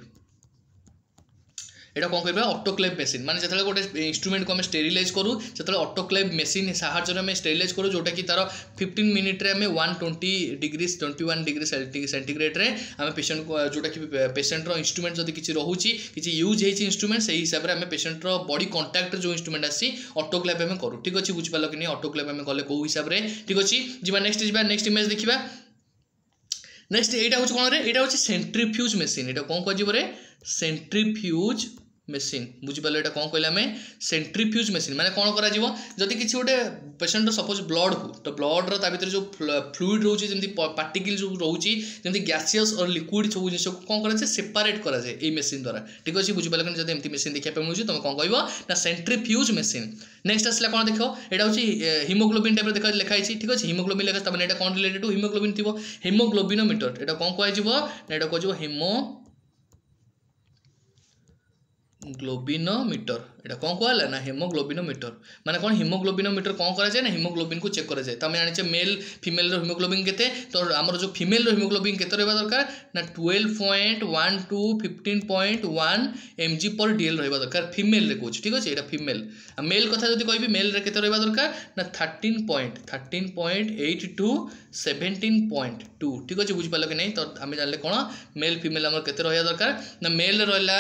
এটা କ'ଣ କରିବା ଅଟୋକ୍ଲେଭ୍ ମେସିନ୍ ମାନେ ଯେତେବେଳେ ଗୋଟେ ଇନ୍ଷ୍ଟ୍ରୁମେଣ୍ଟକୁ ଆମେ ଷ୍ଟେରିଲାଇଜ୍ କରୁ ସେତେବେଳେ ଅଟୋକ୍ଲେଭ୍ ମେସିନ୍ ସାହାଯ୍ୟରେ ଆମେ ଷ୍ଟେରିଲାଇଜ୍ କରୁ ଯେଉଁଟାକି ତା'ର ଫିଫ୍ଟିନ୍ ମିନିଟ୍ରେ ଆମେ one twenty degree twenty one degree ସେଣ୍ଟିଗ୍ରେଡ଼୍ରେ ଆମେ ପେସେଣ୍ଟକୁ ଯେଉଁଟାକି ପେସେଣ୍ଟର ଇନ୍ଷ୍ଟ୍ରୁମେଣ୍ଟ ଯଦି କିଛି ରହୁଛି କିଛି ୟୁଜ୍ ହେଇଛି ଇନ୍ଷ୍ଟ୍ରୁମେଣ୍ଟ ସେହି ହିସାବରେ ଆମେ ପେସେଣ୍ଟର ବଡ଼ି କଣ୍ଟାକ୍ଟରେ ଯେଉଁ ଇନ୍ଷ୍ଟ୍ରୁମେଣ୍ଟ ଆସିଛି ଅଟୋକ୍ଲେଭ୍ ଆମେ କରୁ ଠିକ୍ ଅଛି ବୁଝିପାରିଲ କି ନାହିଁ ଅଟୋକ୍ଲେଭ୍ ଆମେ କଲେ କେଉଁ ହିସାବରେ ଠିକ୍ ଅଛି ଯିବା ନେକ୍ସଟ ଯିବା ନେକ୍ସଟ ଇମେଜ୍ ଦେଖିବା ନେକ୍ସଟ ଏଇଟା ହେଉଛି କ'ଣରେ ଏଇଟା ହେଉଛି ସେଣ୍ଟ୍ରିଫ୍ୟୁଜ୍ ମେସିନ୍ ଏଇଟା କ'ଣ କୁହାଯିବରେ ସେଣ୍ଟ୍ରିଫ୍ୟୁଜ୍ मेसीन बुझीपाले कौन कहे आम सेट्रिफ्यूज मेसीन मैंने कौन करदी किसी गोटे पेसेंटर सपोज ब्लड को तो ब्लड्र तर जो फ्लूड रोचे पार्टिकल जो रोचे जमी ग्यासीयस और लिक्विड सब जिस कौन कर सेपारेट कर मेसीन द्वारा ठीक अच्छे बुझीपाल क्या जब एमती मेसीन देखा मिलूँ तुम कौन कह सेट्रिफ्यूज मेसीन नेक्स्ट आसा कौन देख एटा हो हिमोग्लोबिन टाइप देखा लिखाई ठीक अच्छे हिमोग्लोबिन लिखा मैंने कौन रिलेटेड टू हिमोग्लोबिन थी हिमोग्लोबिनोमीटर एट कौन कहुआ कहोग ग्लोबिनोमीटर এটা କ'ଣ କୁହାଗଲା ନା ହିମୋଗ୍ଲୋବିନୋମିଟର ମାନେ କ'ଣ ହିମୋଗ୍ଲୋବିନୋମିଟର କ'ଣ କରାଯାଏ ନା ହିମୋଗ୍ଲୋବିନକୁ ଚେକ୍ କରାଯାଏ ତୁମେ ଜାଣିଛେ ମେଲ୍ ଫିମେଲ୍ର ହିମୋଗ୍ଲୋବିନ୍ କେତେ ତ ଆମର ଯେଉଁ ଫିମେଲ୍ର ହିମୋଗ୍ଲୋବିନ୍ କେତେ ରହିବା ଦରକାର ନା twelve point one to fifteen point one M G per DL ରହିବା ଦରକାର ଫିମେଲ୍ରେ କହୁଛି ଠିକ୍ ଅଛି ଏଇଟା ଫିମେଲ୍ ଆଉ ମେଲ୍ କଥା ଯଦି କହିବି ମେଲ୍ରେ କେତେ ରହିବା ଦରକାର ନା thirteen point thirteen point eight to seventeen point two ଠିକ୍ ଅଛି ବୁଝିପାରିଲ କି ନାହିଁ ତ ଆମେ ଜାଣିଲେ କ'ଣ ମେଲ୍ ଫିମେଲ୍ ଆମର କେତେ ରହିବା ଦରକାର ନା ମେଲ୍ରେ ରହିଲା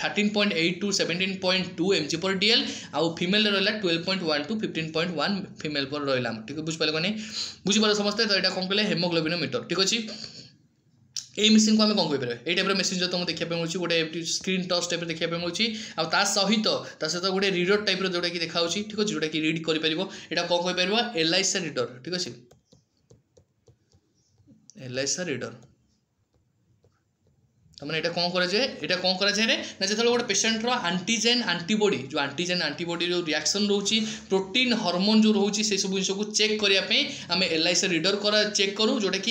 thirteen point eight to seventeen point point two M G per D L ଆଉ ଫିମେଲ୍ରେ ରହିଲା twelve point one to fifteen point one female ପରେ ରହିଲା ଟିକେ ବୁଝିପାରିଲେ କ'ଣ ବୁଝିପାରିଲେ ସମସ୍ତେ ତ ଏଇଟା କ'ଣ କହିଲେ ହେମୋଗ୍ଲୋବିନ୍ ମିଟର ଠିକ୍ ଅଛି এই মেসিনকু আমি কম কইপারে এই টাইপের মেসিন যেহেতু আমি দেখা মিলুছি গোটে স্ক্রিন টচ টাইপের দেখা মিলুছি আর তা সহিত তা সহিত গোটে রিডর টাইপের যেটা কি দেখা হচ্ছে ঠিক আছে যেটা কি রিড করে পারিব এটা কম কইপারিব এলআইসা রিডর ঠিক আছে এলআইসা রিডর ତାମାନେ ଏଇଟା କ'ଣ କରାଯାଏ ଏଇଟା କ'ଣ କରାଯାଏ ନା ଯେତେବେଳେ ଗୋଟେ ପେସେଣ୍ଟର ଆଣ୍ଟିଜେନ୍ ଆଣ୍ଟିବଡ଼ି ଯେଉଁ ଆଣ୍ଟିଜେନ୍ ଆଣ୍ଟିବଡ଼ି ଯେଉଁ ରିଆକ୍ସନ୍ ରହୁଛି ପ୍ରୋଟିନ୍ ହର୍ମୋନ୍ ଯେଉଁ ରହୁଛି ସେସବୁ ଜିନିଷକୁ ଚେକ୍ କରିବା ପାଇଁ ଆମେ ଏଲ୍ଆଇସି ରିଡର୍ କରା ଚେକ୍ କରୁ ଯେଉଁଟାକି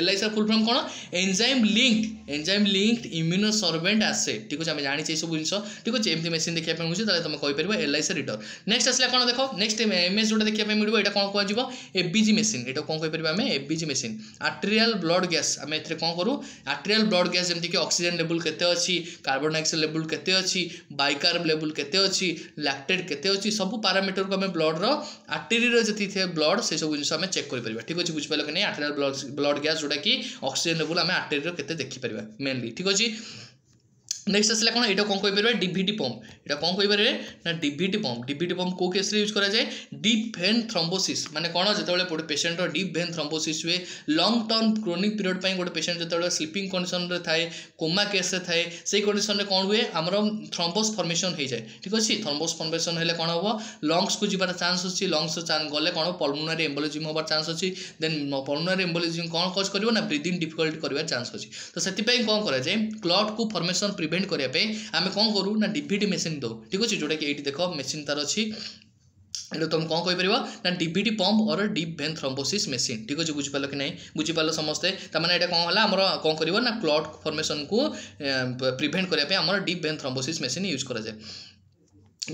ଏଲ୍ଆଇସିର ଫୁଲ୍ ଫର୍ମ କ'ଣ enzyme link enzyme link immunosorbent ଆସେ ଠିକ୍ ଅଛି ଆମେ ଜାଣିଛେ ଏସବୁ ଜିନିଷ ଠିକ୍ ଅଛି ଏମିତି ମେସିନ୍ ଦେଖିବା ପାଇଁ ମିଳୁଛି ତାହେଲେ ତୁମେ କହିପାରିବ ଏଲ୍ଆଇସି ରିଡର୍ ନେକ୍ସଟ ଆସିଲା କ'ଣ ଦେଖ ନେକ୍ସଟ ଏମ୍ ଏସ୍ ଯେଉଁଟା ଦେଖିବା ପାଇଁ ମିଳିବ ଏଇଟା କ'ଣ କୁହାଯିବ ଏବିଜି ମେସିନ୍ ଏଇଟା କ'ଣ କହିପାରିବା ଆମେ ABG machine arterial blood gas ଆମେ ଏଥିରେ କ'ଣ କରୁ ଆର୍ଟେରିଆଲ୍ ବ୍ଲଡ୍ ଗ୍ୟାସ୍ ଯେମିତି ସେଠି ଅକ୍ସିଜେନ୍ ଲେବୁଲ୍ କେତେ ଅଛି କାର୍ବନ୍ ଡାଇଅକ୍ସାଇଡ୍ ଲେବୁଲ୍ କେତେ ଅଛି ବାଇକାର୍ବ ଲେବୁଲ୍ କେତେ ଅଛି ଲାକ୍ଟେଡ଼୍ କେତେ ଅଛି ସବୁ ପାରାମିଟରକୁ ଆମେ ବ୍ଲଡ଼ର ଆର୍ଟେରିର ଯେତିକି ଥାଏ ବ୍ଲଡ଼୍ ସେସବୁ ଜିନିଷ ଆମେ ଚେକ୍ କରିପାରିବା ଠିକ୍ ଅଛି ବୁଝିପାରିଲ କି ନାହିଁ ଆର୍ଟେରିଆଲ୍ ବ୍ଲଡ଼୍ ଗ୍ୟାସ୍ ଯେଉଁଟାକି ଅକ୍ସିଜେନ୍ ଲେବୁଲ୍ ଆମେ ଆର୍ଟେରୀର କେତେ ଦେଖିପାରିବା ମେନ୍ଲି ଠିକ୍ ଅଛି নেক্সট আসলে কোণ এটা কোণ কইপারে ডিভিডি পম্প এটা কোণ কইপারে না ডিভিডি পম্প ডিভিডি পম্প কেউ কেসরে ইউজ করা যায় ডিপ ভেন থ্রম্বোসিস মানে কোণ যেতবে গোটে পেসেন্টর ডিপ ভেন থ্রম্বোসিস হুয়ে লং টর্ম ক্রোনিক পিরিয়ড পাই গোটে পেসেন্ট যেতবে স্লিপিং কন্ডিশনরে থাকে কোমা কেসরে থাকে সেই কন্ডিশনরে কোণ হুয়ে আমার থ্রম্বোস ফর্মেসন হয়ে যায় ঠিক আছে থ্রম্বোস ফর্মেসন হলে কোণ হব লংসকু যাবার চান্স অছি লংস গলে কোণ পলমোনারি এম্বোলিজিম হবার চান্স অছি দেন পলমোনারি এম্বোলিজিম কোণ কজ করব না ব্রিদিং ডিফিকল্ট করার চান্স অছি তো সেপাই কোণ করা যায় ক্লট কু ফর্মেসন প্রিভেন্ট ଇଭେଣ୍ଟ କରିବା ପାଇଁ ଆମେ କ'ଣ କରୁ ନା ଡିଭିଡି ମେସିନ୍ ଦେଉ ଠିକ୍ ଅଛି ଯେଉଁଟାକି ଏଇଠି ଦେଖ ମେସିନ୍ ତା'ର ଅଛି ଏଠୁ ତୁମେ କ'ଣ କହିପାରିବ ନା DVT pump or deep vein thrombosis machine ଠିକ୍ ଅଛି ବୁଝିପାରିଲ କି ନାହିଁ ବୁଝିପାରିଲ ସମସ୍ତେ ତାମାନେ ଏଇଟା କ'ଣ ହେଲା ଆମର କ'ଣ କରିବ ନା କ୍ଲଟ୍ ଫର୍ମେସନ୍କୁ ପ୍ରିଭେଣ୍ଟ କରିବା ପାଇଁ ଆମର deep vein thrombosis machine use କରାଯାଏ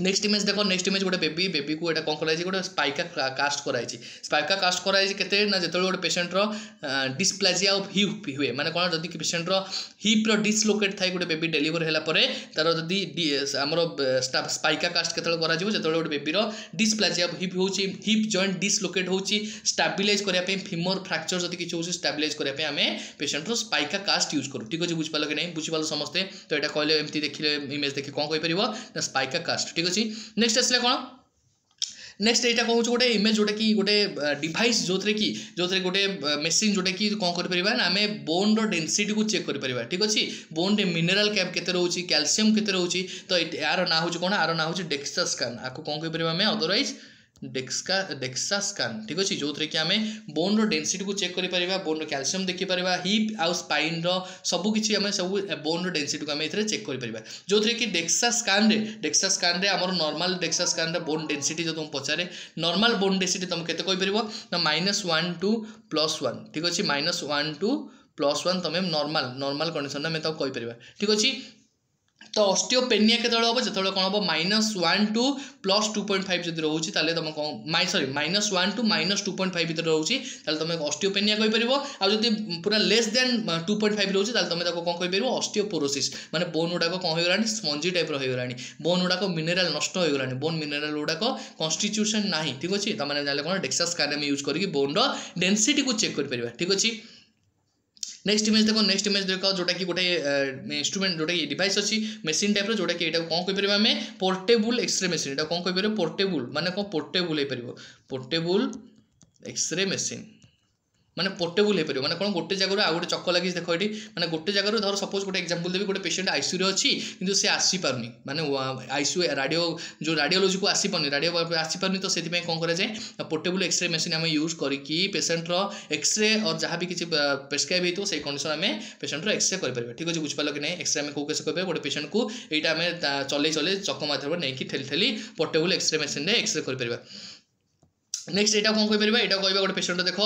নেক্সট ইমেজ দেখ নেক্সট ইমেজ গোটে বেবি বেবিକୁ ଏଇଟା କ'ଣ କରାଯାଇଛି ଗୋଟେ ସ୍ପାଇକା କାଷ୍ଟ କରାଯାଇଛି ସ୍ପାଇକା କାଷ୍ଟ କରାଯାଇଛି କେତେବେଳେ ନା ଯେତେବେଳେ ଗୋଟେ ପେସେଣ୍ଟର ଡିସ୍ପ୍ଲାଜିଆ ଅଫ୍ ହିପ୍ ହୁଏ ମାନେ କ'ଣ ଯଦି ପେସେଣ୍ଟର ହିପ୍ର ଡିସ୍ଲୋକେଟ୍ ଥାଏ ଗୋଟେ ବେବି ଡେଲିଭର ହେଲା ପରେ ତା'ର ଯଦି ଆମର ସ୍ପାଇକା କାଷ୍ଟ କେତେବେଳେ କରାଯିବ ଯେତେବେଳେ ଗୋଟେ ବେବିର ଡିସ୍ପ୍ଲାଜିଆ ଅଫ୍ ହିପ୍ ହେଉଛି ହିପ୍ ଜଏଣ୍ଟ ଡିସ୍ଲୋକେଟ୍ ହେଉଛି ଷ୍ଟାବିଲାଇଜ୍ କରିବା ପାଇଁ ଫିମର ଫ୍ରାକ୍ଚର ଯଦି କିଛି ହେଉଛି ଷ୍ଟାବିଲାଇଜ୍ କରିବା ପାଇଁ ଆମେ ପେସେଣ୍ଟର ସ୍ପାଇକା କାଷ୍ଟ ୟୁଜ୍ କରୁ ଠିକ୍ ଅଛି ବୁଝିପାରିଲ କି ନାହିଁ ବୁଝିପାରିଲ ସମସ୍ତେ ତ ଏଇଟା କହିଲେ ଏମିତି ଦେଖିଲେ ଇମେଜ୍ ଦେଖି କ'ଣ କହିପାରିବ ନା ସ୍ପାଇକା କାଷ୍ଟ ঠিক ଅଛି ନେକ୍ସଟ ଆସିଲା କ'ଣ নেক্সট এইটা କହୁଛୁ ଗୋଟେ ଇମେଜ୍ ଯେଉଁଟାକି ଗୋଟେ ଡିଭାଇସ୍ ଯେଉଁଥିରେ କି ଯେଉଁଥିରେ ଗୋଟେ ମେସିନ୍ ଯେଉଁଟା କି କ'ଣ କରିପାରିବା ନା ଆମେ ବୋନ୍ର ଡେନ୍ସିଟିକୁ ଚେକ୍ କରିପାରିବା ଠିକ୍ ଅଛି ବୋନ୍ରେ ମିନେରାଲ୍ କ୍ୟାପ୍ କେତେ ରହୁଛି କ୍ୟାଲସିୟମ୍ କେତେ ରହୁଛି ତ ଏହାର ନାଁ ହେଉଛି କ'ଣ ଆର ନାଁ ହେଉଛି ଡେକ୍ସା ସ୍କାନ୍ ଆକୁ କ'ଣ କହିପାରିବା ଆମେ ଅଦରୱାଇଜ୍ ଡେକ୍ସା ଡେକ୍ସାସ୍କାନ୍ ଠିକ୍ ଅଛି ଯେଉଁଥିରେ କି ଆମେ ବୋନ୍ର ଡେନ୍ସିଟିକୁ ଚେକ୍ କରିପାରିବା ବୋନ୍ର କ୍ୟାଲସିୟମ୍ ଦେଖିପାରିବା ହିପ୍ ଆଉ ସ୍ପାଇନ୍ର ସବୁକିଛି ଆମେ ସବୁ ବୋନ୍ର ଡେନ୍ସିଟିକୁ ଆମେ ଏଥିରେ ଚେକ୍ କରିପାରିବା ଯେଉଁଥିରେ କି ଡେକ୍ସାସ୍କାନ୍ରେ ଡେକ୍ସାସ୍କାନ୍ରେ ଆମର ନର୍ମାଲ୍ ଡେକ୍ସାସ୍କାନ୍ର ବୋନ୍ ଡେନ୍ସିଟି ଯଦି ମୁଁ ପଚାରେ ନର୍ମାଲ୍ ବୋନ୍ ଡେନ୍ସିଟି ତୁମେ କେତେ କହିପାରିବ ନା minus one to plus one ଠିକ୍ ଅଛି minus one to plus one ତୁମେ ନର୍ମାଲ୍ ନର୍ମାଲ୍ କଣ୍ଡିସନ୍ରେ ଆମେ ତାକୁ କହିପାରିବା ଠିକ୍ ଅଛି ତ ଅଷ୍ଟିଓପେନିଆ କେତେବେଳେ ହେବ ଯେତେବେଳେ କ'ଣ ହେବ minus one to plus two point five ଯଦି ରହୁଛି ତାହେଲେ ତୁମେ କ'ଣ my sorry minus one to minus two point five ଭିତରେ ରହୁଛି ତାହେଲେ ତୁମେ ଅଷ୍ଟିଓପେନିଆ କହିପାରିବ ଆଉ ଯଦି ପୁରା less than two point five ରହୁଛି ତାହେଲେ ତୁମେ ତାକୁ କ'ଣ କହିପାରିବ ଅଷ୍ଟିଓପୋରୋସିସ୍ ମାନେ ବୋନ୍ ଗୁଡ଼ାକ କ'ଣ ହୋଇଗଲାଣି ସ୍ପଞ୍ଜି ଟାଇପ୍ର ହୋଇଗଲାଣି ବୋନ୍ ଗୁଡ଼ାକ ମିନେରାଲ୍ ନଷ୍ଟ ହୋଇଗଲାଣି ବୋନ୍ ମିନେରାଲ୍ ଗୁଡ଼ାକ କନଷ୍ଟିଚ୍ୟୁସନ୍ ନାହିଁ ଠିକ୍ ଅଛି ତାମାନେ ଜାଣିଲେ କ'ଣ ଡେକ୍ସାସ୍ କାରାମି ୟୁଜ୍ କରିକି ବୋନ୍ର ଡେନ୍ସିଟିକୁ ଚେକ୍ କରିପାରିବା ଠିକ୍ ଅଛି নেক্সট ইমেজ দেখ নেক্সট ইমেজ দেখ ଯେଉଁଟାକି ଗୋଟେ ଇନ୍ଷ୍ଟ୍ରୁମେଣ୍ଟ ଯେଉଁଟାକି ଡିଭାଇସ୍ ଅଛି ମେସିନ୍ ଟାଇପ୍ର ଯେଉଁଟାକି ଏଇଟାକୁ କ'ଣ କହିପାରିବା ଆମେ ପୋର୍ଟେବୁଲ୍ ଏକ୍ସରେ ମେସିନ୍ ଏଇଟା କ'ଣ କହିପାରିବ ପୋର୍ଟେବୁଲ୍ ମାନେ କ'ଣ ପୋର୍ଟେବୁଲ୍ ହେଇପାରିବ ପୋର୍ଟେବୁଲ୍ ଏକ୍ସରେ ମେସିନ୍ ମାନେ ପୋର୍ଟେବୁଲ୍ ହେଇପାରିବ ମାନେ କ'ଣ ଗୋଟେ ଜାଗାରୁ ଆଉ ଗୋଟେ ଚକ ଲାଗିଛି ଦେଖ ଏଠି ମାନେ ଗୋଟେ ଜାଗାରୁ ଧର ସପୋଜ୍ ଗୋଟେ ଏକ୍ଜାମ୍ପଲ୍ ଦେବି ଗୋଟେ ପେସେଣ୍ଟ ଆଇସିୟୁରେ ଅଛି କିନ୍ତୁ ସେ ଆସିପାରୁନି ମାନେ ଆଇସିୟୁ ରାଡ଼ିଓ ଯେଉଁ ରାଡ଼ିଓଲୋଜିକୁ ଆସିପାରୁନି ରାଡ଼ିଓ ଆସିପାରୁନି ତ ସେଥିପାଇଁ କ'ଣ କରାଯାଏ ପୋର୍ଟେବୁଲ୍ ଏକ୍ସରେ ମେସିନ୍ ଆମେ ୟୁଜ୍ କରିକି ପେସେଣ୍ଟର ଏକ୍ସରେ ଅର୍ ଯାହା ବି କିଛି ପ୍ରେସ୍କ୍ରାଇବ୍ ହେଇଥିବ ସେଇ କଣ୍ଡିସନ୍ ଆମେ ପେସେଣ୍ଟର ଏକ୍ସରେ କରିପାରିବା ଠିକ୍ ଅଛି ବୁଝିପାରିଲ କି ନାହିଁ ଏକ୍ସରେ ଆମେ କେଉଁ କେସ୍ କରିପାରିବା ଗୋଟେ ପେସେଣ୍ଟକୁ ଏଇଟା ଆମେ ଚଲେଇ ଚଲେଇ ଚକ ମାଧ୍ୟମରେ ନେଇକି ଠେଲି ଠେଲି ପୋର୍ଟେବୁଲ୍ ଏକ୍ସରେ ମେସିନ୍ରେ ଏକ୍ସରେ କରିପାରିବା ନେକ୍ସଟ ଏଇଟା କ'ଣ କହିପାରିବା ଏଇଟା କହିବା ଗୋଟେ ପେସେଣ୍ଟ ଦେଖ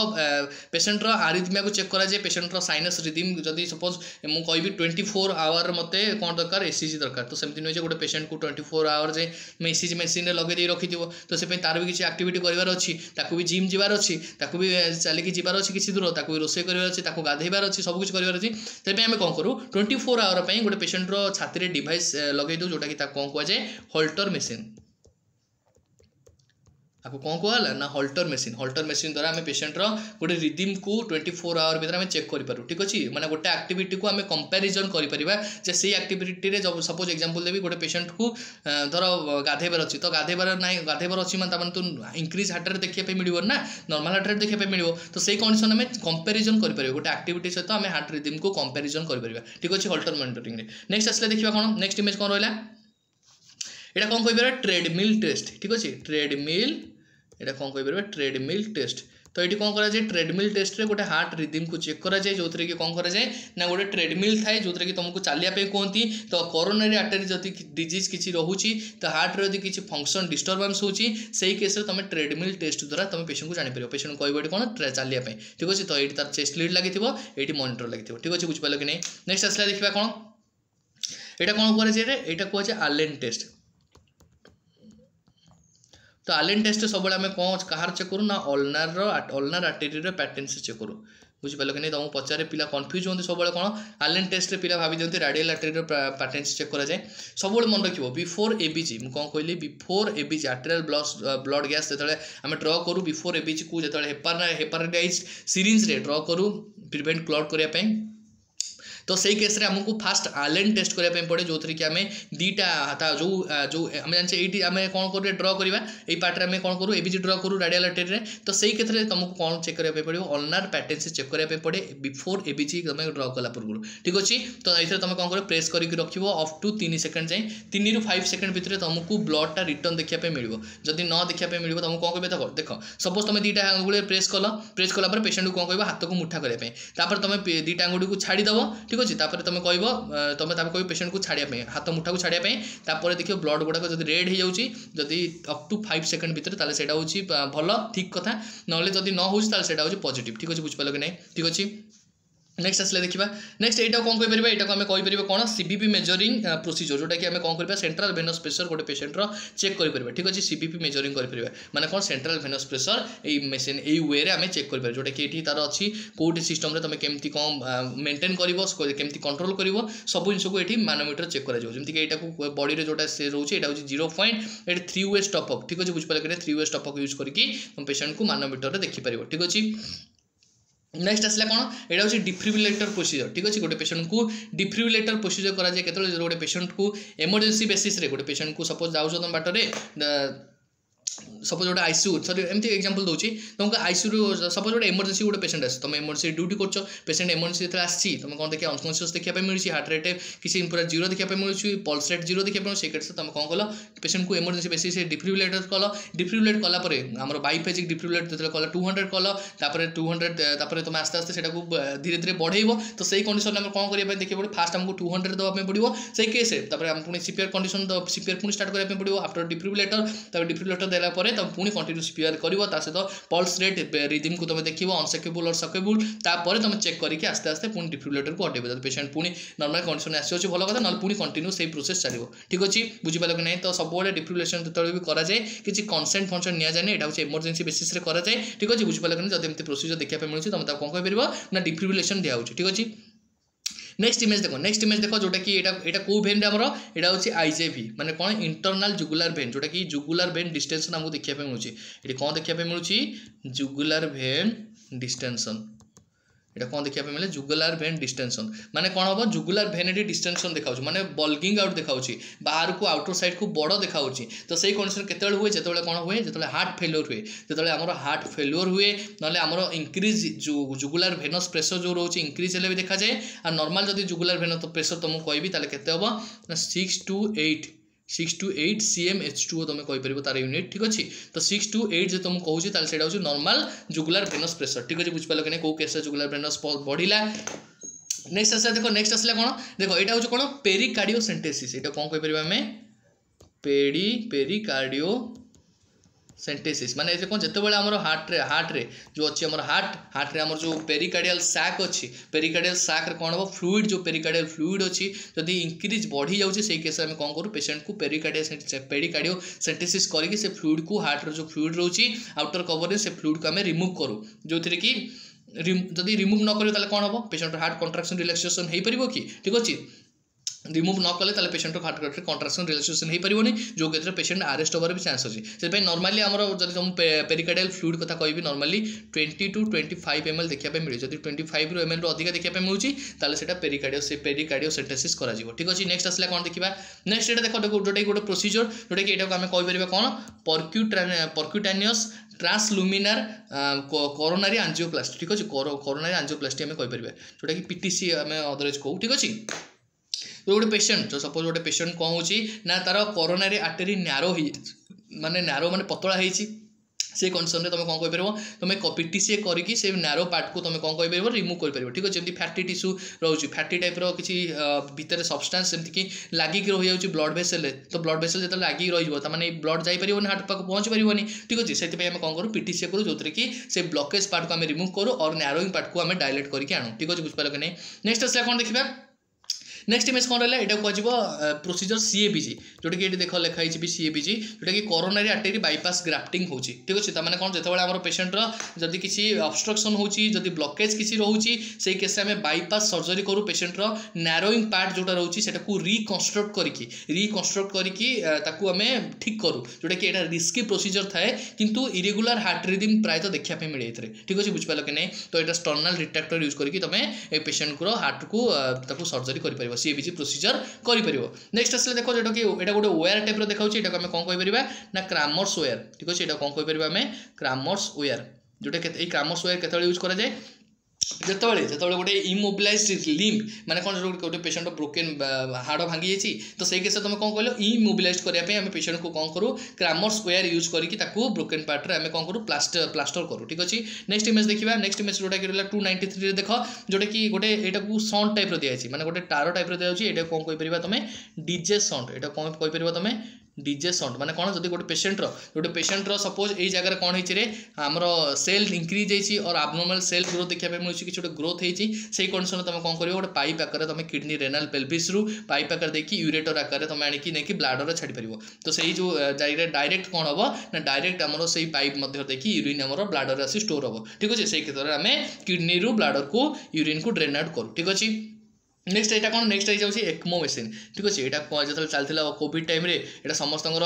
ପେସେଣ୍ଟର ଆରିଥମିଆକୁ ଚେକ୍ କରାଯାଏ ପେସେଣ୍ଟର ସାଇନସ୍ ରିଦିମ୍ ଯଦି ସପୋଜ୍ ମୁଁ କହିବି ଟ୍ୱେଣ୍ଟି ଫୋର୍ ଆୱାର ମୋତେ କ'ଣ ଦରକାର ଏସିଜି ଦରକାର ତ ସେମିତି ନୁହେଁ ଯେ ଗୋଟେ ପେସେଣ୍ଟକୁ ଟ୍ୱେଣ୍ଟି ଫୋର୍ ଆୱାର ଯାଏଁ ମୁଁ ଏସିଜି ମେସିନ୍ରେ ଲଗେଇ ଦେଇ ରଖିଥିବ ତ ସେଥିପାଇଁ ତାର ବି କିଛି ଆକ୍ଟିଭିଟି କରିବାର ଅଛି ତାକୁ ବି ଜିମ୍ ଯିବାର ଅଛି ତାକୁ ବି ଚାଲିକି ଯିବାର ଅଛି କିଛି ଦୂର ତାକୁ ବି ରୋଷେଇ କରିବାର ଅଛି ତାକୁ ଗାଧେଇବାର ଅଛି ସବୁକିଛି କରିବାର ଅଛି ସେଥିପାଇଁ ଆମେ କ'ଣ କରୁ ଟ୍ୱେଣ୍ଟି ଫୋର୍ ଆୱାର ପାଇଁ ଗୋଟେ ପେସେଣ୍ଟର ଛାତିରେ ଡିଭାଇସ୍ ଲଗେଇ ଦେଉ ଯେଉଁଟାକି ତାକୁ କ'ଣ କୁହାଯାଏ ହଲ୍ଟର ମେସିନ୍ आपको कौन कह ना हल्टर मेसीन हल्टर मेसीन द्वारा आम पेसेंटर गोटे रिदिम को ट्वेंटी फोर आवर भर आम चेक करूँ ठीक अच्छे मैंने गोटे आक्टिटी को आम कंपेरिजन करक्टिटी में जब सपोज एक्जामपल देवी गोटे पेसेंट को धर गाधेबार अच्छी तो गाधेबार ना गाधेबार अच्छी मैंने तुम इनक्रीज हार्ट रेट देखा मिले ना नर्माल हार्ट रेट देखा मिले तो सही कंडीशन आम कंपेरिजन कर गोटे आक्टिट सहित आम हार्ट रिदिम को कंपेरिजन कर ठीक अच्छे हल्टर मनिटरी में नेक्स्ट आसा देखा कौन नेक्स्ट इमेज कौन रहा यहाँ कौन कह ट्रेडमिल टेस्ट ठीक अच्छे ट्रेडमिल এটা କ'ଣ କହିପାରିବା ଟ୍ରେଡ଼ମିଲ୍ ଟେଷ୍ଟ ତ ଏଠି କ'ଣ କରାଯାଏ ଟ୍ରେଡ଼ମିଲ୍ ଟେଷ୍ଟରେ ଗୋଟେ ହାର୍ଟ ରିଦିମ୍କୁ ଚେକ୍ କରାଯାଏ ଯେଉଁଥିରେ କି କ'ଣ କରାଯାଏ ନା ଗୋଟେ ଟ୍ରେଡ଼ମିଲ୍ ଥାଏ ଯେଉଁଥିରେ କି ତୁମକୁ ଚାଲିବା ପାଇଁ କୁହନ୍ତି ତ କରୋନାରୀ ଆର୍ଟେରୀ ଯଦି ଡିଜିଜ୍ କିଛି ରହୁଛି ତ ହାର୍ଟର ଯଦି କିଛି ଫଙ୍କସନ୍ ଡିଷ୍ଟର୍ବାନ୍ସ ହେଉଛି ସେଇ କେସ୍ରେ ତୁମେ ଟ୍ରେଡ଼ମିଲ୍ ଟେଷ୍ଟ ଦ୍ୱାରା ତୁମେ ପେସେଣ୍ଟକୁ ଜାଣିପାରିବ ପେସେଣ୍ଟ କହିବ ଏଠି କ'ଣ ଚାଲିବା ପାଇଁ ଠିକ୍ ଅଛି ତ ଏଇଠି ତାର ଚେଷ୍ଟ ଲିଡ୍ ଲାଗିଥିବ ଏଇଠି ମନିଟର ଲାଗିଥିବ ଠିକ୍ ଅଛି ବୁଝିପାରିଲ କି ନାହିଁ ନେକ୍ସଟ ଆସିଲା ଦେଖିବା କ'ଣ এটা କ'ଣ କୁହାଯାଏ ଏଇଟା କୁହାଯାଏ ଆଲେନ୍ ଟେଷ୍ଟ ତ ଆଲିନ୍ ଟେଷ୍ଟରେ ସବୁବେଳେ ଆମେ କ'ଣ କାହାର ଚେକ୍ କରୁ ନା ଅଲନାରର ଅଲନାର ଆର୍ଟେରୀର ପ୍ୟାଟେନ୍ ସେ ଚେକ୍ କରୁ ବୁଝିପାରିଲ କି ନାହିଁ ତୁମକୁ ପଚାରେ ପିଲା କନଫ୍ୟୁଜ୍ ହୁଅନ୍ତି ସବୁବେଳେ କ'ଣ ଆଲେନ୍ ଟେଷ୍ଟରେ ପିଲା ଭାବି ଦିଅନ୍ତି ରାଡ଼ିଆଲ ଆର୍ଟେରୀର ପାଟେନ୍ସ ଚେକ୍ କରାଯାଏ ସବୁବେଳେ ମନେ ରଖିବ ବିଫୋର୍ ଏ ଏବିଜି ମୁଁ କ'ଣ କହିଲି before ABG arterial blood blood blood gas ଯେତେବେଳେ ଆମେ ଡ୍ର କରୁ ବିଫୋର୍ ଏବିଜିକୁ ଯେତେବେଳେ ହେପାର ହେପାରାଟାଇଜ୍ ସିରିଞ୍ଜରେ ଡ୍ର କରୁ ପ୍ରିଭେଣ୍ଟ କ୍ଲଡ଼୍ କରିବା ପାଇଁ ତ ସେଇ କେସ୍ରେ ଆମକୁ ଫାଷ୍ଟ ଆଲେନ୍ ଟେଷ୍ଟ କରିବା ପାଇଁ ପଡ଼େ ଯେଉଁଥିରେ କି ଆମେ ଦୁଇଟା ତା ଯେଉଁ ଯେଉଁ ଆମେ ଜାଣିଛେ ଏଇଠି ଆମେ କ'ଣ କରୁ ଡ୍ର କରିବା ଏଇ ପାର୍ଟରେ ଆମେ କ'ଣ କରୁ ଏ ଏବିଜି ଡ୍ର କରୁ ରାଡ଼ିଆଲ ଟେଡ଼ରେ ତ ସେଇ କ୍ଷେତ୍ରରେ ତୁମକୁ କ'ଣ ଚେକ୍ କରିବା ପାଇଁ ପଡ଼ିବ ଅଲନାର ପ୍ୟାଟେନ୍ସ ଚେକ୍ କରିବା ପାଇଁ ପଡ଼େ ବିଫୋର୍ ଏବିଜି ତୁମେ ଡ୍ର କଲା ପୂର୍ବରୁ ଠିକ୍ ଅଛି ତ ଏଥିରେ ତୁମେ କ'ଣ କରିବ ପ୍ରେସ୍ କରିକି ରଖିବ ଅଫ୍ ଟୁ ତିନି ସେକେଣ୍ଡ ଯାଏଁ ତିନିରୁ ଫାଇଭ୍ ସେକେଣ୍ଡ ଭିତରେ ତୁମକୁ ବ୍ଲଡ଼ଟା ରିଟର୍ନ ଦେଖିବା ପାଇଁ ମିଳିବ ଯଦି ନ ଦେଖିବା ପାଇଁ ମିଳିବ ତୁମକୁ କ'ଣ କହିବେ ଦେଖ ଦେଖ ସପୋଜ୍ ତୁମେ ଦୁଇଟା ଆଙ୍ଗୁଳିରେ ପ୍ରେସ୍ କଲ ପ୍ରେସ୍ କଲା ପରେ ପେସେଣ୍ଟକୁ କ'ଣ କହିବ ହାତକୁ ମୁଠା କରିବା ପାଇଁ ତାପରେ ତୁମେ ଦୁଇଟା ଆଙ୍ଗୁଳିକୁ ଛାଡ଼ିଦେବ ঠিক ଅଛି ତାପରେ ତୁମେ କହିବ ତୁମେ ତାପରେ କହିବ ପେସେଣ୍ଟକୁ ଛାଡ଼ିବା ପାଇଁ ହାତ ମୁଠାକୁ ଛାଡ଼ିବା ପାଇଁ ତାପରେ ଦେଖିବ ବ୍ଲଡ଼ ଗୁଡ଼ାକ ଯଦି ରେଡ଼୍ ହେଇଯାଉଛି ଯଦି ଅପ୍ ଟୁ ଫାଇଭ୍ ସେକେଣ୍ଡ ଭିତରେ ତାହେଲେ ସେଇଟା ହେଉଛି ଭଲ ଠିକ୍ କଥା ନହେଲେ ଯଦି ନ ହେଉଛି ତାହେଲେ ସେଇଟା ହେଉଛି ପଜିଟିଭ୍ ଠିକ୍ ଅଛି ବୁଝିପାରିଲ କି ନାହିଁ ଠିକ୍ ଅଛି নেক্সট আসলে দেখবা নেক্সট এইটা কম কইপার এইটা আমি কইপার কোণ সিবিপি মেজরিং প্রোসিজর যেটা কি আমি কম করা সেন্ট্রাল ভেনস প্রেসর গোটে পেসেন্টর চেক করে ঠিক আছে সিবিপি মেজরিং করে মানে কোণ সেন্ট্রাল ভেনস প্রেসর এই মেসিন এই ওয়ে আমি চেক করে যেটা কি এটি তার অছি কোটি সিস্টমে তুমি কেমতি কম মেনটেন করব কেমতি কন্ট্রোল করব সবু জিনিসকে এটি ম্যানোমিটর চেক করা যেমি এইটা বডিরে যেটা সে রয়েছে এটা হচ্ছে জিরো পয়েন্ট এটা থ্রি ওয়ে স্টপঅপ ঠিক আছে বুঝিপার থ্রি ওয়ে স্টপঅপ ইউজ করি তুমি পেসেন্ট কু ম্যানোমিটর দেখিপার ঠিক আছে ନେକ୍ସଟ ଆସିଲା କ'ଣ ଏଇଟା ହେଉଛି ଡିଫ୍ରିବ୍ରିଲେଟର ପ୍ରୋସିଜର ଠିକ୍ ଅଛି ଗୋଟେ ପେସେଣ୍ଟକୁ ଡିଫ୍ରିବ୍ରିଲେଟର ପ୍ରୋସିଜର କରାଯାଏ କେତେବେଳେ ଗୋଟେ ପେସେଣ୍ଟକୁ ଏମର୍ଜେନ୍ସି ବେସିସ୍ରେ ଗୋଟେ ପେସେଣ୍ଟକୁ ସପୋଜ୍ ଯାଉଛ ତୁମ ବାଟରେ सपोज गोटे आईसीयू सरी एमती एक्जामपल दूसरी तुमको आईसीयू सपोज गोटे एमरजेंसी गोटे पेसेंट आस तुम एमरजेंसी ड्यूटी कर पेसेंट एमरजेंसी जो आसी तुम कौन देखिए अनकनसीयस देखा मिली हार्ट रेट किसी पूरा जीरो देखा मिली पल्स रेट जीरो देखा से क्षेत्र में तुम कौन कल पेसेंट को एमरजेंसी बेसिस से डिफ्रिबुलेटर कल डिफ्रिबुलेट कलापर आम बाइफेजिक डिफ्रिबुलेट जो कल टू हंड्रेड कल तापर टू हंड्रेड तापर तुम आस्ते आस्ते से धीरे धीरे बढ़ेब तो से कंडीशन आम कौन करने देखिए पड़े फास्ट आमको टू हंड्रेड देवा पड़ो से केस आम पुणी सीपीआर कंडीशन सीपीआर पुणी स्टार्ट करने पड़ो आफ्टर डिफ्रिबुलेटर तापर डिफ्रिबुलेटर दे ସାରିଲା ପରେ ତୁମେ ପୁଣି କଣ୍ଟିନ୍ୟୁ ପିଅର୍ କରିବ ତା ସହିତ ପଲ୍ସ ରେଟ୍ ରିଦିମକୁ ତୁମେ ଦେଖିବ ଅନସେକେବୁଲ୍ ଅର୍ ସକେବୁଲ୍ ତାପରେ ତୁମେ ଚେକ୍ କରିକି ଆସ୍ତେ ଆସ୍ତେ ପୁଣି ଡିଫ୍ରିବୁଲେଟର୍କୁ ହଟେଇବ ଯଦି ପେସେଣ୍ଟ ପୁଣି ନର୍ମାଲ୍ କଣ୍ଡିସନ୍ ଆସିଅଛି ଭଲ କଥା ନହେଲେ ପୁଣି କଣ୍ଟିନ୍ୟୁ ସେଇ ପ୍ରୋସେସ୍ ଚାଲିବ ଠିକ୍ ଅଛି ବୁଝିପାରିଲ କି ନାହିଁ ତ ସବୁବେଳେ ଡିଫ୍ୟୁଲେସନ୍ ଯେତେବେଳେ ବି କରାଯାଏ କିଛି କନସେଣ୍ଟ ଫଙ୍କସନ୍ ନିଆଯାଏନି ଏଇଟା ହେଉଛି ଏମର୍ଜେନ୍ସି ବେସିସ୍ରେ କରାଯାଏ ଠିକ୍ ଅଛି ବୁଝିପାରିଲ କି ନାହିଁ ଯଦି ଏମିତି ପ୍ରୋସିଜର୍ ଦେଖିବା ପାଇଁ ମିଳୁଛି ତୁମେ ତାକୁ କ'ଣ କହିପାରିବ ନା ଡିଫ୍ୟୁଲେସନ୍ ଦିଆହେଉଛି ଠିକ୍ ଅଛି নেক্সট ইমেজ দেখো নেক্সট ইমেজ দেখো যেটা কি এটা এটা কেউ ভেনটা আমার এটা হচ্ছে আইজেভি মানে কোণ ইন্টরনাল জুগুলার ভেন যেটা কি জুগুলার ভেন ডিস্টেনসন আমাকে দেখা মিলুচি এটি কোণ দেখা মিলুচি জুগুলার ভেন ডিস্টেনসন এটা କ'ଣ ଦେଖିବା ପାଇଁ ମିଳେ ଜୁଗୁଲାର ଭେନ୍ ଡିଷ୍ଟେନସନ୍ ମାନେ କ'ଣ ହେବ ଜୁଗୁଲାର ଭେନ୍ ଏଠି ଡିଷ୍ଟେନସନ୍ ଦେଖାଉଛି ମାନେ ବଲ୍ଗିଙ୍ଗ ଆଉଟ୍ ଦେଖାଉଛି ବାହାରକୁ ଆଉଟର ସାଇଡ଼୍କୁ ବଡ଼ ଦେଖାଉଛି ତ ସେଇ କଣ୍ଡିସନ୍ କେତେବେଳେ ହୁଏ ଯେତେବେଳେ କ'ଣ ହୁଏ ଯେତେବେଳେ ହାର୍ଟ ଫେଲୁଅର୍ ହୁଏ ଯେତେବେଳେ ଆମର ହାର୍ଟ ଫେଲୁଅର୍ ହୁଏ ନହେଲେ ଆମର ଇନକ୍ରିଜ୍ ଜୁଗୁଲାର ଭେନସ୍ ପ୍ରେସର ଯେଉଁ ରହୁଛି ଇନକ୍ରିଜ୍ ହେଲେ ବି ଦେଖାଯାଏ ଆଉ ନର୍ମାଲ୍ ଯଦି ଜୁଗୁଲାର ଭେନସ୍ ପ୍ରେସର ତ ମୁଁ କହିବି ତାହେଲେ କେତେ ହେବ ନା six to eight six to eight C M H two O ତୁମେ କହିପାରିବ ତା'ର ୟୁନିଟ୍ ଠିକ୍ ଅଛି ତ ସିକ୍ସ ଟୁ ଏଇଟ୍ ଯେ ତୁମକୁ କହୁଛି ତାହେଲେ ସେଇଟା ହେଉଛି ନର୍ମାଲ୍ ଜୁଗୁଲାର ଭେନସ୍ ପ୍ରେସର୍ ଠିକ୍ ଅଛି ବୁଝିପାରିଲ କି କେଉଁ କେସ୍ରେ ଜୁଗୁଲାର ଭେନସ୍ ବଢ଼ିଲା ନେକ୍ସଟ ଆସିଲା ଦେଖ ନେକ୍ସଟ ଆସିଲା କ'ଣ ଦେଖ ଏଇଟା ହେଉଛି କ'ଣ ପେରିକାର୍ଡ଼ିଓ ସେଣ୍ଟେସିସ୍ ଏଇଟା କ'ଣ କହିପାରିବା ଆମେ ପେଡ଼ି ପେରିକାର୍ଡ଼ିଓ सेंटेसीस मैंने कौन जो बड़े आम हार्ट्रे हार्ट्रे जो अच्छी हार्ट हार्ट्रे आम जो पेरिकाडियाल साक अच्छी पेरिकाडियाल साक्रे कौन हम फ्लूइड जो पेरिकाडियाल फ्लूड अच्छी जदि इनक्रीज बढ़ी जाऊँच से केस कौन करूँ पेसेंट को पेरिकाडिया पेरिकाडियो सेंटेसीस करके से को हार्ट्र जो फ्लूड रोचे आउटर कवर से फ्लूइड को आम रिमुव करूँ जो थे कि रिमुव न करें कौन हम पेसेंटर हार्ट कंट्राक्शन रिलाक्सेसन हो पार कि ठीक अच्छे ରିମୁଭ୍ ନ କଲେ ତାହେଲେ ପେସେଣ୍ଟର ହାର୍ଟ ରେଟ୍ରେ କଣ୍ଟ୍ରାକ୍ସନ୍ ରିଲାକ୍ସେସନ୍ ହୋଇପାରିବନି ଯେଉଁ କ୍ଷେତ୍ରରେ ପେସେଣ୍ଟ ଆରେଷ୍ଟ ହେବାର ବି ଚାନ୍ସ ଅଛି ସେଥିପାଇଁ ନର୍ମାଲି ଆମର ଯଦି ମୁଁ ପେରିକାର୍ଡ଼ିଆଲ ଫ୍ଲୁଇଡ୍ କଥା କହିବି normally twenty to twenty five M L ଦେଖିବା ପାଇଁ ମିଳେ ଯଦି ଟ୍ୱେଣ୍ଟି ଫାଇଭ୍ରୁ ଏମ୍ ଏଲ୍ରୁ ଅଧିକା ଦେଖିବା ପାଇଁ ମିଳୁଛି ତାହେଲେ ସେଟା ପେରିକାଡ଼ିଓ ସେ ପେରିକାଡ଼ିଓ ସେଣ୍ଟେସିସ୍ କରାଯିବ ଠିକ୍ ଅଛି ନେକ୍ସଟ ଆସିଲା କ'ଣ ଦେଖିବା ନେକ୍ସଟ ଏଇଟା ଦେଖ ଯେଉଁଟାକି ଗୋଟେ ପ୍ରୋସିଜର ଯେଉଁଟାକି ଏଇଟାକୁ ଆମେ କହିପାରିବା କ'ଣ ପର୍କ୍ୟୁଟାନିୟସ୍ ট্রান্সলুমিনার করোনারি আঞ্জিওপ্লাস্টি ঠিক আছে করোনারি আঞ্জিওপ্লাস্টি আমি কইপারিবা যেটা কি পিটিসি আমি অদরেজ কহু ঠিক আছে ଗୋଟେ ପେସେଣ୍ଟ ତ ସପୋଜ୍ ଗୋଟେ ପେସେଣ୍ଟ କ'ଣ ହେଉଛି ନା ତା'ର କରୋନାରେ ଆର୍ଟେରୀ ନ୍ୟାରୋ ହେଇଯାଇଛି ମାନେ ନ୍ୟାରୋ ମାନେ ପତଳା ହେଇଛି সেই কন্ডিশনরে তুমি কম কইপার তুমি পিটিসিএ করিকি সেই ন্যারো পার্টকু তুমি কম কইপার রিমুভ করিপার ঠিক আছে যেমন ফ্যাটি টিস্যু রয়েছে ফ্যাটি টাইপর কিছু ভিতরে সবসটান্স সেমিকি লাগিকি রয়েছে ব্লড ভেসেলে তো ব্লড ভেসেল যেত লাগিকি রয়েছে তার মানে ব্লড যাইপার হার্ট পাখ পৌঁছি পার ঠিক আছে সেই আমি কম করু পিটিসিএ করু যেতে কি সেই ব্লকেজ পার্টকু আমি রিমুভ করু অর ন্যারোইং পার্টকু আমি ডাইলেট করি আনু ঠিক আছে বুঝিপার কি নেক্সট আসলে কোণ দেখা ନେକ୍ସଟ ଇମେଜ୍ କ'ଣ ରହିଲା ଏଇଟା କୁହାଯିବ ପ୍ରୋସିଜର ସିଏବିଜି ଯେଉଁଟାକି ଏଠି ଦେଖ ଲେଖା ହେଇଛି ବି ସିଏବିଜି ଯେଉଁଟାକି କରୋନାରୀ ଆର୍ଟେରୀ ବାଇପାସ୍ ଗ୍ରାଫ୍ଟିଂ ହେଉଛି ଠିକ୍ ଅଛି ତାମାନେ କ'ଣ ଯେତେବେଳେ ଆମର ପେସେଣ୍ଟର ଯଦି କିଛି ଅବଷ୍ଟ୍ରକ୍ସନ୍ ହେଉଛି ଯଦି ବ୍ଲକେଜ୍ କିଛି ରହୁଛି ସେଇ କେସ୍ରେ ଆମେ ବାଇପାସ୍ ସର୍ଜରୀ କରୁ ପେସେଣ୍ଟର ନ୍ୟାରୋଇଂ ପାର୍ଟ ଯେଉଁଟା ରହୁଛି ସେଟାକୁ ରିକନ୍ଷ୍ଟ୍ରକ୍ଟ କରିକି ରିକନ୍ଷ୍ଟ୍ରକ୍ଟ କରିକି ତାକୁ ଆମେ ଠିକ୍ କରୁ ଯେଉଁଟାକି ଏଇଟା ରିସ୍କି ପ୍ରୋସିଜର ଥାଏ କିନ୍ତୁ ଇରେଗୁଲାର ହାର୍ଟ ରିଦିମ୍ ପ୍ରାୟତଃ ଦେଖିବା ପାଇଁ ମିଳେ ଏଥିରେ ଠିକ୍ ଅଛି ବୁଝିପାରିଲ କି ନାହିଁ ତ ଏଇଟା ଷ୍ଟର୍ନାଲ୍ ରିଟ୍ରାକ୍ଟର ୟୁଜ୍ କରିକି ତୁମେ ଏ ପେସେଣ୍ଟଙ୍କର ହାର୍ଟକୁ ତାକୁ ସର୍ଜରୀ କରିପାରିବ କରିପାରିବ ସିଏ କିଛି ପ୍ରୋସିଜର କରିପାରିବ ନେକ୍ସଟ ଆସିଲେ ଦେଖ ଯେଉଁଟାକି ଏଇଟା ଗୋଟେ ୱେୟାର ଟାଇପ୍ର ଦେଖାଉଛି ଏଇଟାକୁ ଆମେ କ'ଣ କହିପାରିବା ନା କ୍ରାମର୍ସ ୱେୟାର ଠିକ୍ ଅଛି ଏଇଟା କ'ଣ କହିପାରିବା ଆମେ କ୍ରାମର୍ସ ୱେୟାର ଯେଉଁଟା ଏଇ କ୍ରାମର୍ସ ୱେୟାର କେତେବେଳେ ୟୁଜ୍ କରାଯାଏ যেতবে যেতবে গোটে ইমোবিলাইজ লিম্প মানে কোণ গোটে পেসেন্ট ব্রোকেন হাড় ভাঙ্গি যাই তো সেই কেসে তুমি কম কহিল ইমোবিলাইজ করা আমি পেসেন্টকে কম করু ক্রামর্স ওয়ার ইউজ করি তাকে ব্রোকেন পার্টরে আমি কম করু প্লাস্টর প্লাস্টর করু ঠিক আছে নেক্সট ইমেজ দেখা নেক্সট ইমেজ যেটা কি রহলা টু নাইন্টি থ্রিরে দেখ যেটা কি গোটে এটা সন্ট টাইপ্র দিয়েছে মানে গোটে টার টাইপ্র দিয়েছে এটা কম কইপার তুমি ডিজে সন্ট এটা কম কইপার তুমি ডিজে ସଣ୍ଟ ମାନେ କ'ଣ ଯଦି ଗୋଟେ ପେସେଣ୍ଟର ଗୋଟେ ପେସେଣ୍ଟର ସପୋଜ୍ ଏଇ ଜାଗାରେ କ'ଣ ହେଇଛି ରେ ଆମର ସେଲ୍ ଇନକ୍ରିଜ୍ ହେଇଛି ଅର୍ ଆବନର୍ମାଲ୍ ସେଲ୍ ଗ୍ରୋଥ୍ ଦେଖିବା ପାଇଁ ମିଳୁଛି କିଛି ଗୋଟେ ଗ୍ରୋଥ୍ ହେଇଛି ସେଇ କଣ୍ଡିସନ୍ରେ ତୁମେ କ'ଣ କରିବ ଗୋଟେ ପାଇପ୍ ଆକାରରେ ତୁମେ କିଡ଼ନୀ ରେନାଲ୍ ପେଲଭିସ୍ରୁ ପାଇପ୍ ଆକାର ଦେଇକି ୟୁରେଟର୍ ଆକାରରେ ତୁମେ ଆଣିକି ନେଇକି ବ୍ଲାଡ଼ରେ ଛାଡ଼ିପାରିବ ତ ସେଇ ଯେଉଁ ଜାଗାରେ ଡାଇରେକ୍ଟ କ'ଣ ହେବ ନା ଡାଇରେକ୍ଟ ଆମର ସେଇ ପାଇପ୍ ମଧ୍ୟ ଦେଇକି ୟୁରିନ୍ ଆମର ବ୍ଲାଡ଼ରେ ଆସି ଷ୍ଟୋର୍ ହେବ ଠିକ୍ ଅଛି ସେଇ କ୍ଷେତ୍ରରେ ଆମେ କିଡ଼ନୀରୁ ବ୍ଲାଡ଼ରକୁ ୟୁରିନ୍କୁ ଡ୍ରେନ୍ ଆଉଟ୍ କରୁ ଠିକ୍ ଅଛି নেক্সট ଏଇଟା କ'ଣ ନେକ୍ସଟ ହେଇଯାଉଛି ଏକମୋ ମେସିନ୍ ଠିକ୍ ଅଛି ଏଇଟା ଯେତେବେଳେ ଚାଲିଥିଲା କୋଭିଡ଼ ଟାଇମ୍ରେ ଏଇଟା ସମସ୍ତଙ୍କର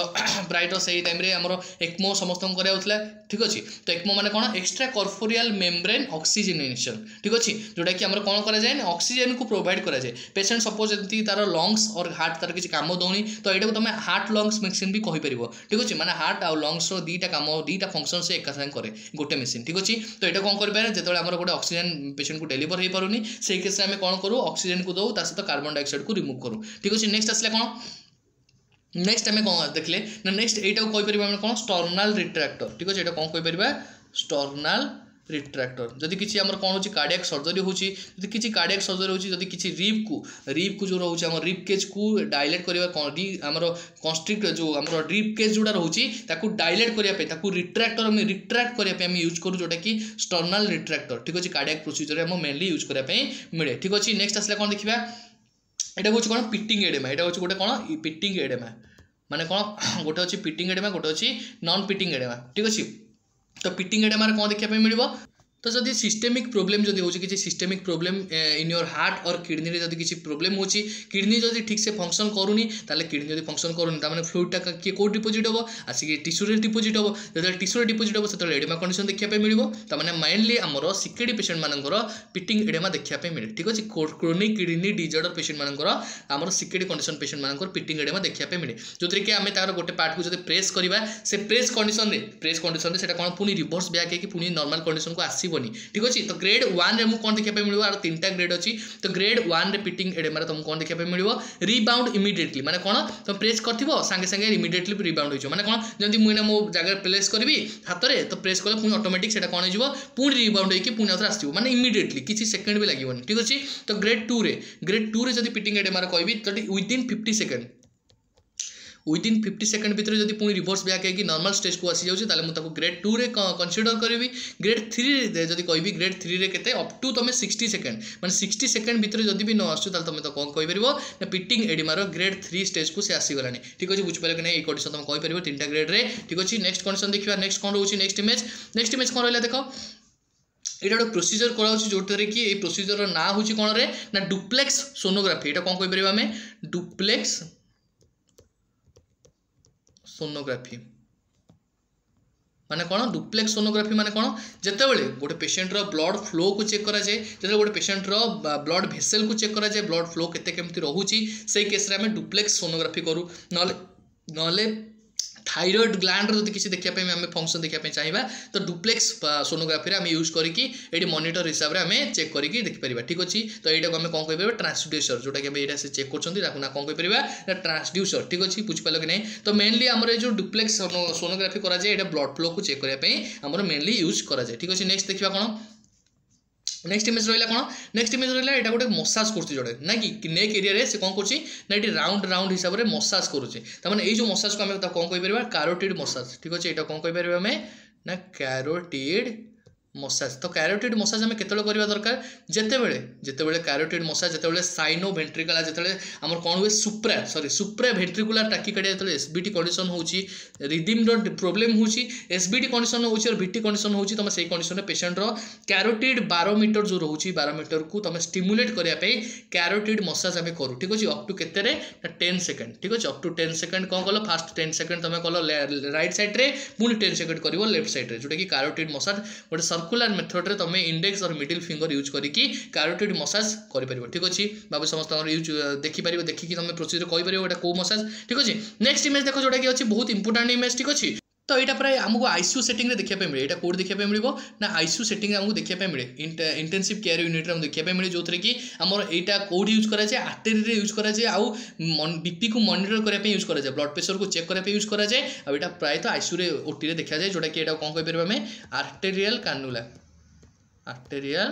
ପ୍ରାୟତଃ ସେଇ ଟାଇମ୍ରେ ଆମର ଏକ୍ମୋ ସମସ୍ତଙ୍କୁ କରାଯାଉଥିଲା ଠିକ୍ ଅଛି ତ ଏକ୍ମୋ ମାନେ କ'ଣ ଏକ୍ସଟ୍ରା କର୍ଫୋରିଆଲ୍ ମେମ୍ବ୍ରେନ୍ ଅକ୍ସିଜେନେସନ୍ ଠିକ୍ ଅଛି ଯେଉଁଟାକି ଆମର କ'ଣ କରାଯାଏ ନା ଅକ୍ସିଜେନ୍କୁ ପ୍ରୋଭାଇଡ଼ କରାଯାଏ ପେସେଣ୍ଟ ସପୋଜ୍ ଯେମିତି ତା'ର ଲଙ୍ଗସ୍ ଅର୍ ହାର୍ଟ ତା'ର କିଛି କାମ ଦେଉନି ତ ଏଇଟାକୁ ତୁମେ ହାର୍ଟ ଲଙ୍ଗସ୍ ମେସିନ୍ ବି କହିପାରିବ ଠିକ୍ ଅଛି ମାନେ ହାର୍ଟ ଆଉ ଲଙ୍ଗସ୍ର ଦୁଇଟା କାମ ଦୁଇଟା ଫଙ୍କସନ୍ ସେ ଏକା ସାଙ୍ଗେ କରେ ଗୋଟେ ମେସିନ୍ ଠିକ୍ ଅଛି ତ ଏଇଟା କ'ଣ କରିପାରେ ଯେତେବେଳେ ଆମର ଗୋଟେ ଅକ୍ସିଜେନ୍ ପେସେଣ୍ଟକୁ ଡେଲିଭର ହେଇପାରୁନି ସେଇ କେସ୍ରେ ଆମେ କ'ଣ କରୁ ଅକ୍ସିଜେନ୍ ଅକ୍ସିଜେନ୍କୁ ଦେଉ ତା ସହିତ କାର୍ବନ ଡାଇଅକ୍ସାଇଡ଼କୁ ରିମୁଭ୍ କରୁ ଠିକ୍ ଅଛି ନେକ୍ସଟ ଆସିଲା କ'ଣ ନେକ୍ସଟ ଆମେ କ'ଣ ଦେଖିଲେ ନା ନେକ୍ସଟ ଏଇଟାକୁ କହିପାରିବା ଆମେ କ'ଣ ଷ୍ଟର୍ନାଲ୍ ରିଟ୍ରାକ୍ଟର ଠିକ୍ ଅଛି ଏଇଟା କ'ଣ କହିପାରିବା ଷ୍ଟର୍ନାଲ୍ ରିଟ୍ରାକ୍ଟର ଯଦି କିଛି ଆମର କ'ଣ ହେଉଛି କାର୍ଡ଼ିଆକ୍ ସର୍ଜରୀ ହେଉଛି ଯଦି କିଛି କାର୍ଡ଼ିଆକ୍ ସର୍ଜରୀ ହେଉଛି ଯଦି କିଛି ରିପ୍କୁ ରିପ୍କୁ ଯେଉଁ ରହୁଛି ଆମର ରିପ୍ କେଜ୍କୁ ଡାଇଲେଟ୍ କରିବା ରି ଆମର କନଷ୍ଟ୍ରିକ୍ଟ ଯେଉଁ ଆମର ରିପ୍ କେଜ୍ ଯେଉଁଟା ରହୁଛି ତାକୁ ଡାଇଲେଟ୍ କରିବା ପାଇଁ ତାକୁ ରିଟ୍ରାକ୍ଟର ଆମେ ରିଟ୍ରାକ୍ଟ କରିବା ପାଇଁ ଆମେ ୟୁଜ୍ କରୁ ଯେଉଁଟାକି ଷ୍ଟର୍ନାଲ୍ ରିଟ୍ରାକ୍ଟର ଠିକ୍ ଅଛି କାର୍ଡ଼ିଆକ୍ ପ୍ରୋସିଜରରେ ଆମେ ମେନଲି ୟୁଜ୍ କରିବା ପାଇଁ ମିଳେ ଠିକ୍ ଅଛି ନେକ୍ସଟ ଆସିଲା କ'ଣ ଦେଖିବା এটা হচ্ছে কোণ পিটিং এডেমা এটা হচ্ছে গোটে কোণ পিটিং এডেমা মানে কোণ গোটে হচ্ছে পিটিং এডেমা গোটে হচ্ছে নন পিটিং এডেমা ঠিক আছে तो पिटिंग एडिया मैं कौन देखा मिले ତ ଯଦି ସିଷ୍ଟେମିକ୍ ପ୍ରୋବ୍ଲେମ୍ ଯଦି ହେଉଛି କିଛି systemic problem in your heart or କିଡ଼ନୀରେ ଯଦି କିଛି ପ୍ରୋବ୍ଲେମ୍ ହେଉଛି କିଡ଼ନୀ ଯଦି ଠିକ୍ସେ ଫଙ୍କସନ୍ କରୁନି ତାହେଲେ କିଡ଼ନୀ ଯଦି ଫଙ୍କସନ୍ କରୁନି ତା'ମାନେ ଫ୍ଲୁଇଡ଼ଟା କିଏ କେଉଁ ଡିପୋଜିଟ୍ ହେବ ଆସିକି ଟିସୁରେ ଡିପୋଜିଟ୍ ହେବ ଯେତେବେଳେ ଟିସୁରେ ଡିପୋଜିଟ୍ ହେବ ସେତେବେଳେ ଏଡ଼େମା କଣ୍ଡିସନ୍ ଦେଖିବା ପାଇଁ ମିଳିବ ତା'ମାନେ ମାଇଣ୍ଡଲି ଆମର ସିକେଡ଼ି ପେସେଣ୍ଟମାନଙ୍କର ପିଟିଂ ଏଡ଼େମା ଦେଖିବା ପାଇଁ ମିଳେ ଠିକ୍ ଅଛି କ୍ରୋନିକ୍ କିଡ଼ନୀ ଡିଜର୍ଡର୍ ପେସେଣ୍ଟମାନଙ୍କର ଆମର ସିକେଡ଼ି କଣ୍ଡିସନ୍ ପେସେଣ୍ଟମାନଙ୍କର ପିଟିଂ ଏଡ଼େମା ଦେଖିବା ପାଇଁ ମିଳେ ଯେଉଁଥିରେ କି ଆମେ ତା'ର ଗୋଟେ ପାର୍ଟକୁ ଯଦି ପ୍ରେସ୍ କରିବା ସେ ପ୍ରେସ୍ କଣ୍ଡିସନ୍ରେ ପ୍ରେସ୍ କଣ୍ଡିସନ୍ରେ ସେଇଟା କ'ଣ ପୁଣି ରିଭର୍ସ ବ୍ୟାକ୍ ହେଇକି ପୁଣି ନର୍ମାଲ୍ କଣ୍ଡିସନ୍କୁ ଆସିବ आसवनी ठीक अच्छे तो ग्रेड वन में कौन देखा मिले आर तीन टा ग्रेड अच्छी तो ग्रेड वन पिटिंग एडेमार तुमको कौन देखा मिले रिबाउंड इमिडिएटली मैंने कौन तुम प्रेस कर सांगे सांगे इमिडिएटली रिबाउंड हो मैंने कौन जमी मुझे मो जगह प्लेस करी हाथ में तो प्रेस कले पुणी अटोमेटिक से कौन हो पुणी रिबाउंड होगी पुणी आउे मैंने इमिडिएटली किसी सेकेंड भी लगे ठीक अच्छे तो ग्रेड टू रे ग्रेड टू में जब पिटिंग एडेमार कह within fifty second within fifty second ভিতরে যদি পুঁ রিভর্স ব্যাক হয়ে নর্মাল স্টেজকু আসিযাচ্ছে তাহলে মু তাকে গ্রেড টুরে কনসিডর করবি গ্রেড থ্রি যদি কবি গ্রেড থ্রিরে কেতে অপ টু তুমি সিক্সটি সেকেন্ড মানে সিক্সটি সেকেন্ড ভিতরে যদি বি ন আসছো তাহলে তুমি তো কম কইপার না পিটিং এডিমার গ্রেড থ্রি স্টেজকু সে আসিগলানি ঠিক আছে বুঝিপার কি না এই কন্ডিশন তুমি কইপার তিনটা গ্রেড্রে ঠিক আছে নেক্সট কন্ডিশন দেখা নেক্সট কম রয়েছে নেক্সট ইমেজ নেক্সট ইমেজ কম রহলা দেখ এটা গোটে প্রোসিজর করা হচ্ছে যেটার কি এই প্রোসিজর না হচ্ছে কোণরে না ডুপ্লেক্স সোনোগ্রাফি এটা কম কইপার আমি ডুপ্লেক্স সোনোগ্রাফি মানে কোণ ডুপ্লেক্স সোনোগ্রাফি মানে কোণ যেতবে গোটে পেসেন্টর ব্লড ফ্লো কু চেক করা যায় যেত গোটে পেসেন্টর ব্লড ভেসেল কু চেক করা যায় ব্লড ফ্লো কেতে কেমতি রহুচি সেই কেসরে আমি ডুপ্লেক্স সোনোগ্রাফি করু নহলে নহলে ଥାଇରଏଡ଼ ଗ୍ଲାଣ୍ଡର ଯଦି କିଛି ଦେଖିବା ପାଇଁ ଆମେ ଫଙ୍କସନ୍ ଦେଖିବା ପାଇଁ ଚାହିଁବା ତ ଡୁପ୍ଲେକ୍ସ ସୋନୋଗ୍ରାଫିରେ ଆମେ ୟୁଜ୍ କରିକି ଏଠି ମନିଟର ହିସାବରେ ଆମେ ଚେକ୍ କରିକି ଦେଖିପାରିବା ଠିକ୍ ଅଛି ତ ଏଇଟାକୁ ଆମେ କ'ଣ କହିପାରିବା ଟ୍ରାନ୍ସଡ୍ୟୁସର ଯେଉଁଟାକି ଆମେ ଏଇଟା ସେ ଚେକ୍ କରୁଛନ୍ତି ତାକୁ ନା କ'ଣ କହିପାରିବା ନା ଟ୍ରାନ୍ସଡ୍ୟୁସର ଠିକ୍ ଅଛି ବୁଝିପାରିଲ କି ନାହିଁ ତ ମେନଲି ଆମର ଏ ଯେଉଁ ଡୁପ୍ଲେକ୍ସ ସୋନୋଗ୍ରାଫି କରାଯାଏ ଏଇଟା ବ୍ଲଡ଼ ଫ୍ଲୋକୁ ଚେକ୍ କରିବା ପାଇଁ ଆମର ମେନଲି ୟୁଜ୍ କରାଯାଏ ଠିକ୍ ଅଛି ନେକ୍ସଟ ଦେଖିବା କ'ଣ নেক্সট ইমেজ রহিলা কোণ নেক্সট ইমেজ রহিলা এটা গোটে মসাজ করছে জনে না কি নেক এরিয়ারে সে কোণ করছে না এটি রাউন্ড রাউন্ড হিসাবে মসাজ করছে তার মানে এই যে মসাজকে আমি কোণ কইপার কারোটিড মসাজ ঠিক আছে এটা কোণ কইপার আমি না ক্যারোটিড मसाज तो क्यारोटिड मसाज आम कत दरकार जितेबले जितेबले क्यारोटिड मसाज जो सैनो भेन्ट्रिकला जो आम कौन हुए सुप्रा सरी सुप्रा भेन्ट्रिकुला टाकि जो एस बी कंडसन हो रिदिम्र प्रोब्लेम होस बी कंडसन हो भिटी कंडसन हो तुम से कंडसन पेसेंटर क्यारोटिड बारोमीटर जो रोच बारोमीटर को तुम स्टिमुलेट करने क्यारोटिड मसाज आम करू ठीक अच्छे अप टू के टेन सेकेंड ठीक अच्छे अप टू टेन सेकेंड कौन कल फास्ट टेन सेकेंड तुम कल रईट सैड्रे पुणी टेन सेकेंड कर लेफ्ट सैड्रे जोटा कि क्यारोटिड मसाज ସର୍କୁଲାର ମେଥଡ଼ରେ ତୁମେ index or middle finger use କରିକି କାରୋଟିଡ଼ ମସାଜ କରିପାରିବ ଠିକ୍ ଅଛି ବାବୁ ସମସ୍ତଙ୍କର ୟୁଜ୍ ଦେଖିପାରିବ ଦେଖିକି ତୁମେ ପ୍ରୋସିଜର କହିପାରିବ ଏଇଟା କେଉଁ ମସାଜ ଠିକ୍ ଅଛି ନେକ୍ସଟ ଇମେଜ୍ ଦେଖ ଯେଉଁଟାକି ଅଛି ବହୁତ ଇମ୍ପୋର୍ଟାଣ୍ଟ ଇମେଜ୍ ଠିକ୍ ଅଛି ତ ଏଇଟା ପ୍ରାୟ ଆମକୁ ଆଇସିୟୁ ସେଟିଂରେ ଦେଖିବା ପାଇଁ ମିଳେ ଏଇଟା କେଉଁଠି ଦେଖିବା ପାଇଁ ମିଳିବ ନା ଆଇସିୟୁ ସେଟିଂରେ ଆମକୁ ଦେଖିବା ପାଇଁ ମିଳେ ଇଣ୍ଟେନସିଭ୍ କେୟାର ୟୁନିଟ୍ରେ ଆମକୁ ଦେଖିବା ପାଇଁ ମିଳେ ଯେଉଁଥିରେ କି ଆମର ଏଇଟା କେଉଁଠି ୟୁଜ୍ କରାଯାଏ ଆର୍ଟେରୀରେ ୟୁଜ୍ କରାଯାଏ ଆଉ ବିପିକୁ ମନିଟର କରିବା ପାଇଁ ୟୁଜ୍ କରାଯାଏ ବ୍ଲଡ୍ ପ୍ରେସରକୁ ଚେକ୍ କରିବା ପାଇଁ ୟୁଜ୍ କରାଯାଏ ଆଉ ଏଇଟା ପ୍ରାୟତଃ ଆଇସିୟୁରେ ଓଟିରେ ଦେଖାଯାଏ ଯେଉଁଟାକି ଏଇଟା କ'ଣ କହିପାରିବା ଆମେ ଆର୍ଟେରିଆଲ କାନୁଲା ଆର୍ଟେରିଆଲ୍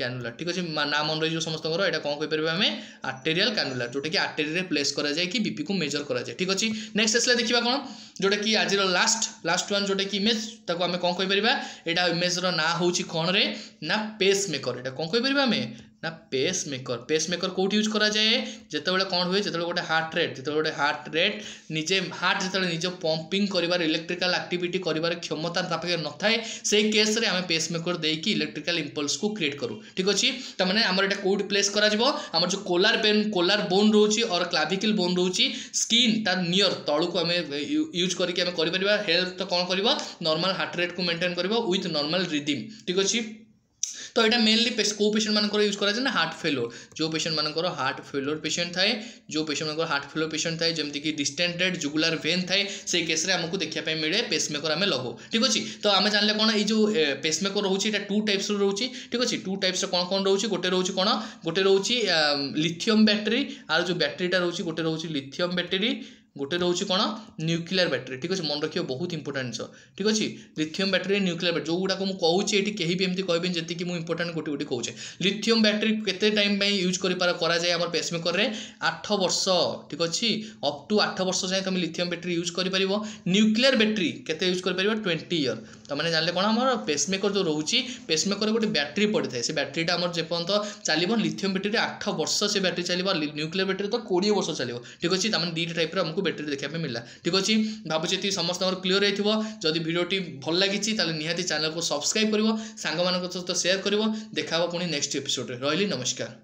କ୍ୟାନୁଲା ଠିକ୍ ଅଛି ନାଁ ମନେ ରହିଯିବ ସମସ୍ତଙ୍କର ଏଇଟା କ'ଣ କହିପାରିବା ଆମେ ଆର୍ଟେରିଆଲ୍ କ୍ୟାନୁଲା ଯେଉଁଟାକି ଆର୍ଟେରିଆରେ ପ୍ଲେସ୍ କରାଯାଏ କି ବିପିକୁ ମେଜର୍ କରାଯାଏ ଠିକ୍ ଅଛି ନେକ୍ସଟ ଆସିଲା ଦେଖିବା କ'ଣ ଯେଉଁଟାକି ଆଜିର ଲାଷ୍ଟ ଲାଷ୍ଟ ୱାନ୍ ଯେଉଁଟାକି ଇମେଜ୍ ତାକୁ ଆମେ କ'ଣ କହିପାରିବା ଏଇଟା ଇମେଜ୍ର ନାଁ ହେଉଛି କ'ଣରେ ନା ପେସ୍ ମେକର୍ ଏଇଟା କ'ଣ କହିପାରିବା ଆମେ ନା ପେସ୍ ମେକର୍ ପେସ୍ ମେକର୍ କେଉଁଠି ୟୁଜ୍ କରାଯାଏ ଯେତେବେଳେ କ'ଣ ହୁଏ ଯେତେବେଳେ ଗୋଟେ ହାର୍ଟ ରେଟ୍ ଯେତେବେଳେ ଗୋଟେ ହାର୍ଟ ରେଟ୍ ନିଜେ ହାର୍ଟ ଯେତେବେଳେ ନିଜ ପମ୍ପିଂ କରିବାର ଇଲେକ୍ଟ୍ରିକାଲ୍ ଆକ୍ଟିଭିଟି କରିବାର କ୍ଷମତା ତା ପାଖରେ ନଥାଏ ସେଇ କେସ୍ରେ ଆମେ ପେସ୍ ମେକର୍ ଦେଇକି ଇଲେକ୍ଟ୍ରିକାଲ୍ ଇମ୍ପଲ୍ସକୁ କ୍ରିଏଟ୍ କରୁ ଠିକ୍ ଅଛି ତା'ମାନେ ଆମର ଏଇଟା କେଉଁଠି ପ୍ଲେସ୍ କରାଯିବ ଆମର ଯେଉଁ କୋଲାର ବେନ୍ କୋଲାର ବୋନ୍ ରହୁଛି ଅର୍ କ୍ଲାଭିକିଲ୍ ବୋନ୍ ରହୁଛି ସ୍କିନ୍ ତା ନିୟର୍ ତଳକୁ ଆମେ ୟୁଜ୍ କରିକି ଆମେ କରିପାରିବା ହେଲ୍ଥ ତ କ'ଣ କରିବ ନର୍ମାଲ୍ ହାର୍ଟ ରେଟ୍କୁ ମେଣ୍ଟେନ୍ କରିବ ୱିଥ୍ ନର୍ମାଲ୍ ରିଦିମ୍ ଠିକ୍ ଅଛି તો એટા મેનલી କେଉଁ ପେସେଣ୍ଟମାନଙ୍କର ୟୁଜ୍ କରାଯାଏ ନା ହାର୍ଟ ଫେଲୋର ଯେଉଁ ପେସେଣ୍ଟମାନଙ୍କର ହାର୍ଟ ଫେଲୋର ପେସେଣ୍ଟ ଥାଏ ଯେଉଁ ପେସେଣ୍ଟମାନଙ୍କର ହାର୍ଟ ଫେଲୋର ପେସେଣ୍ଟ ଥାଏ ଯେମିତିକି ଡିଷ୍ଟେଣ୍ଟେଡ୍ ଜୁଗୁଲାର ଭେନ୍ ଥାଏ ସେଇ କେସ୍ରେ ଆମକୁ ଦେଖିବା ପାଇଁ ମିଳେ ପେସମେକର ଆମେ ଲଗାଉ ଠିକ୍ ଅଛି ତ ଆମେ ଜାଣିଲେ କ'ଣ ଏଇ ଯେଉଁ ପେସମେକର ରହୁଛି ଏଇଟା ଟୁ ଟାଇପ୍ସର ରହୁଛି ଠିକ୍ ଅଛି ଟୁ ଟାଇପ୍ସର କ'ଣ କ'ଣ ରହୁଛି ଗୋଟେ ରହୁଛି କ'ଣ ଗୋଟେ ରହୁଛି ଲିଥିୟମ୍ ବ୍ୟାଟେରୀ ଆର ଯେଉଁ ବ୍ୟାଟେରୀଟା ରହୁଛି ଗୋଟେ ରହୁଛି ଲିଥିୟମ୍ ବ୍ୟାଟେରୀ ଗୋଟେ ରହୁଛି କ'ଣ ନ୍ୟୁକ୍ଲିୟର ବ୍ୟାଟେରୀ ଠିକ୍ ଅଛି ମନେ ରଖିବ ବହୁତ ଇମ୍ପୋର୍ଟାଣ୍ଟ ଜିନିଷ ଠିକ୍ ଅଛି ଲିଥିୟମ୍ ବ୍ୟାଟେରୀ ନ୍ୟୁକ୍ଲିୟର ବ୍ୟାଟେରୀ ଯେଉଁଗୁଡ଼ାକ ମୁଁ କହୁଛି ଏଠି କେହି ବି ଏମିତି କହିବେନି ଯେତିକି ମୁଁ ଇମ୍ପୋର୍ଟାଣ୍ଟ ଗୋଟେ ଗୋଟେ କହୁଛେ ଲିଥିୟମ୍ ବ୍ୟାଟେରୀ କେତେ ଟାଇମ୍ ପାଇଁ ୟୁଜ୍ କରିପାର କରାଯାଏ ଆମର ପେସମେକରରେ ଆଠ ବର୍ଷ ଠିକ୍ ଅଛି ଅପ୍ ଟୁ ଆଠ ବର୍ଷ ଯାଏଁ ତୁମେ ଲିଥିୟମ୍ ବ୍ୟାଟେରୀ ୟୁଜ୍ କରିପାରିବ ନ୍ୟୁକ୍ଲିୟର ବ୍ୟାଟେରୀ କେତେ ୟୁଜ୍ କରିପାରିବ ଟ୍ୱେଣ୍ଟି ଇୟର୍ ତୁମେ ଜାଣିଲେ କ'ଣ ଆମର ପେସମେକର ଯେଉଁ ରହୁଛି ପେସମେକରରେ ଗୋଟେ ବ୍ୟାଟେରୀ ପଡ଼ିଥାଏ ସେ ବ୍ୟାଟେରୀଟା ଆମର ଯେପର୍ଯ୍ୟନ୍ତ ଚାଲିବ ଲିଥିୟମ୍ ବ୍ୟାଟେରୀରେ ଆଠ ବର୍ଷ ସେ ବ୍ୟାଟେରୀ ଚାଲିବ ନ୍ୟୁକ୍ଲିୟର ବ୍ୟାଟେରୀ ତ କୋଡ଼ିଏ ବର୍ଷ ଚାଲିବ ଠିକ୍ ଅଛି ତାମାନେ ଦୁଇଟା ଟାଇପ୍ର ଆମକୁ ଆପଣଙ୍କୁ ବ୍ୟାଟେରୀ ଦେଖିବା ପାଇଁ ମିଳିଲା ଠିକ୍ ଅଛି ଭାବୁଛି ଏତିକି ସମସ୍ତଙ୍କର କ୍ଲିଅର୍ ହେଇଥିବ ଯଦି ଭିଡ଼ିଓଟି ଭଲ ଲାଗିଛି ତାହେଲେ ନିହାତି ଚ୍ୟାନେଲ୍କୁ ସବସ୍କ୍ରାଇବ୍ କରିବ ସାଙ୍ଗମାନଙ୍କ ସହିତ ସେୟାର କରିବ ଦେଖା ହେବ ପୁଣି ନେକ୍ସଟ ଏପିସୋଡ଼ରେ ରହିଲି ନମସ୍କାର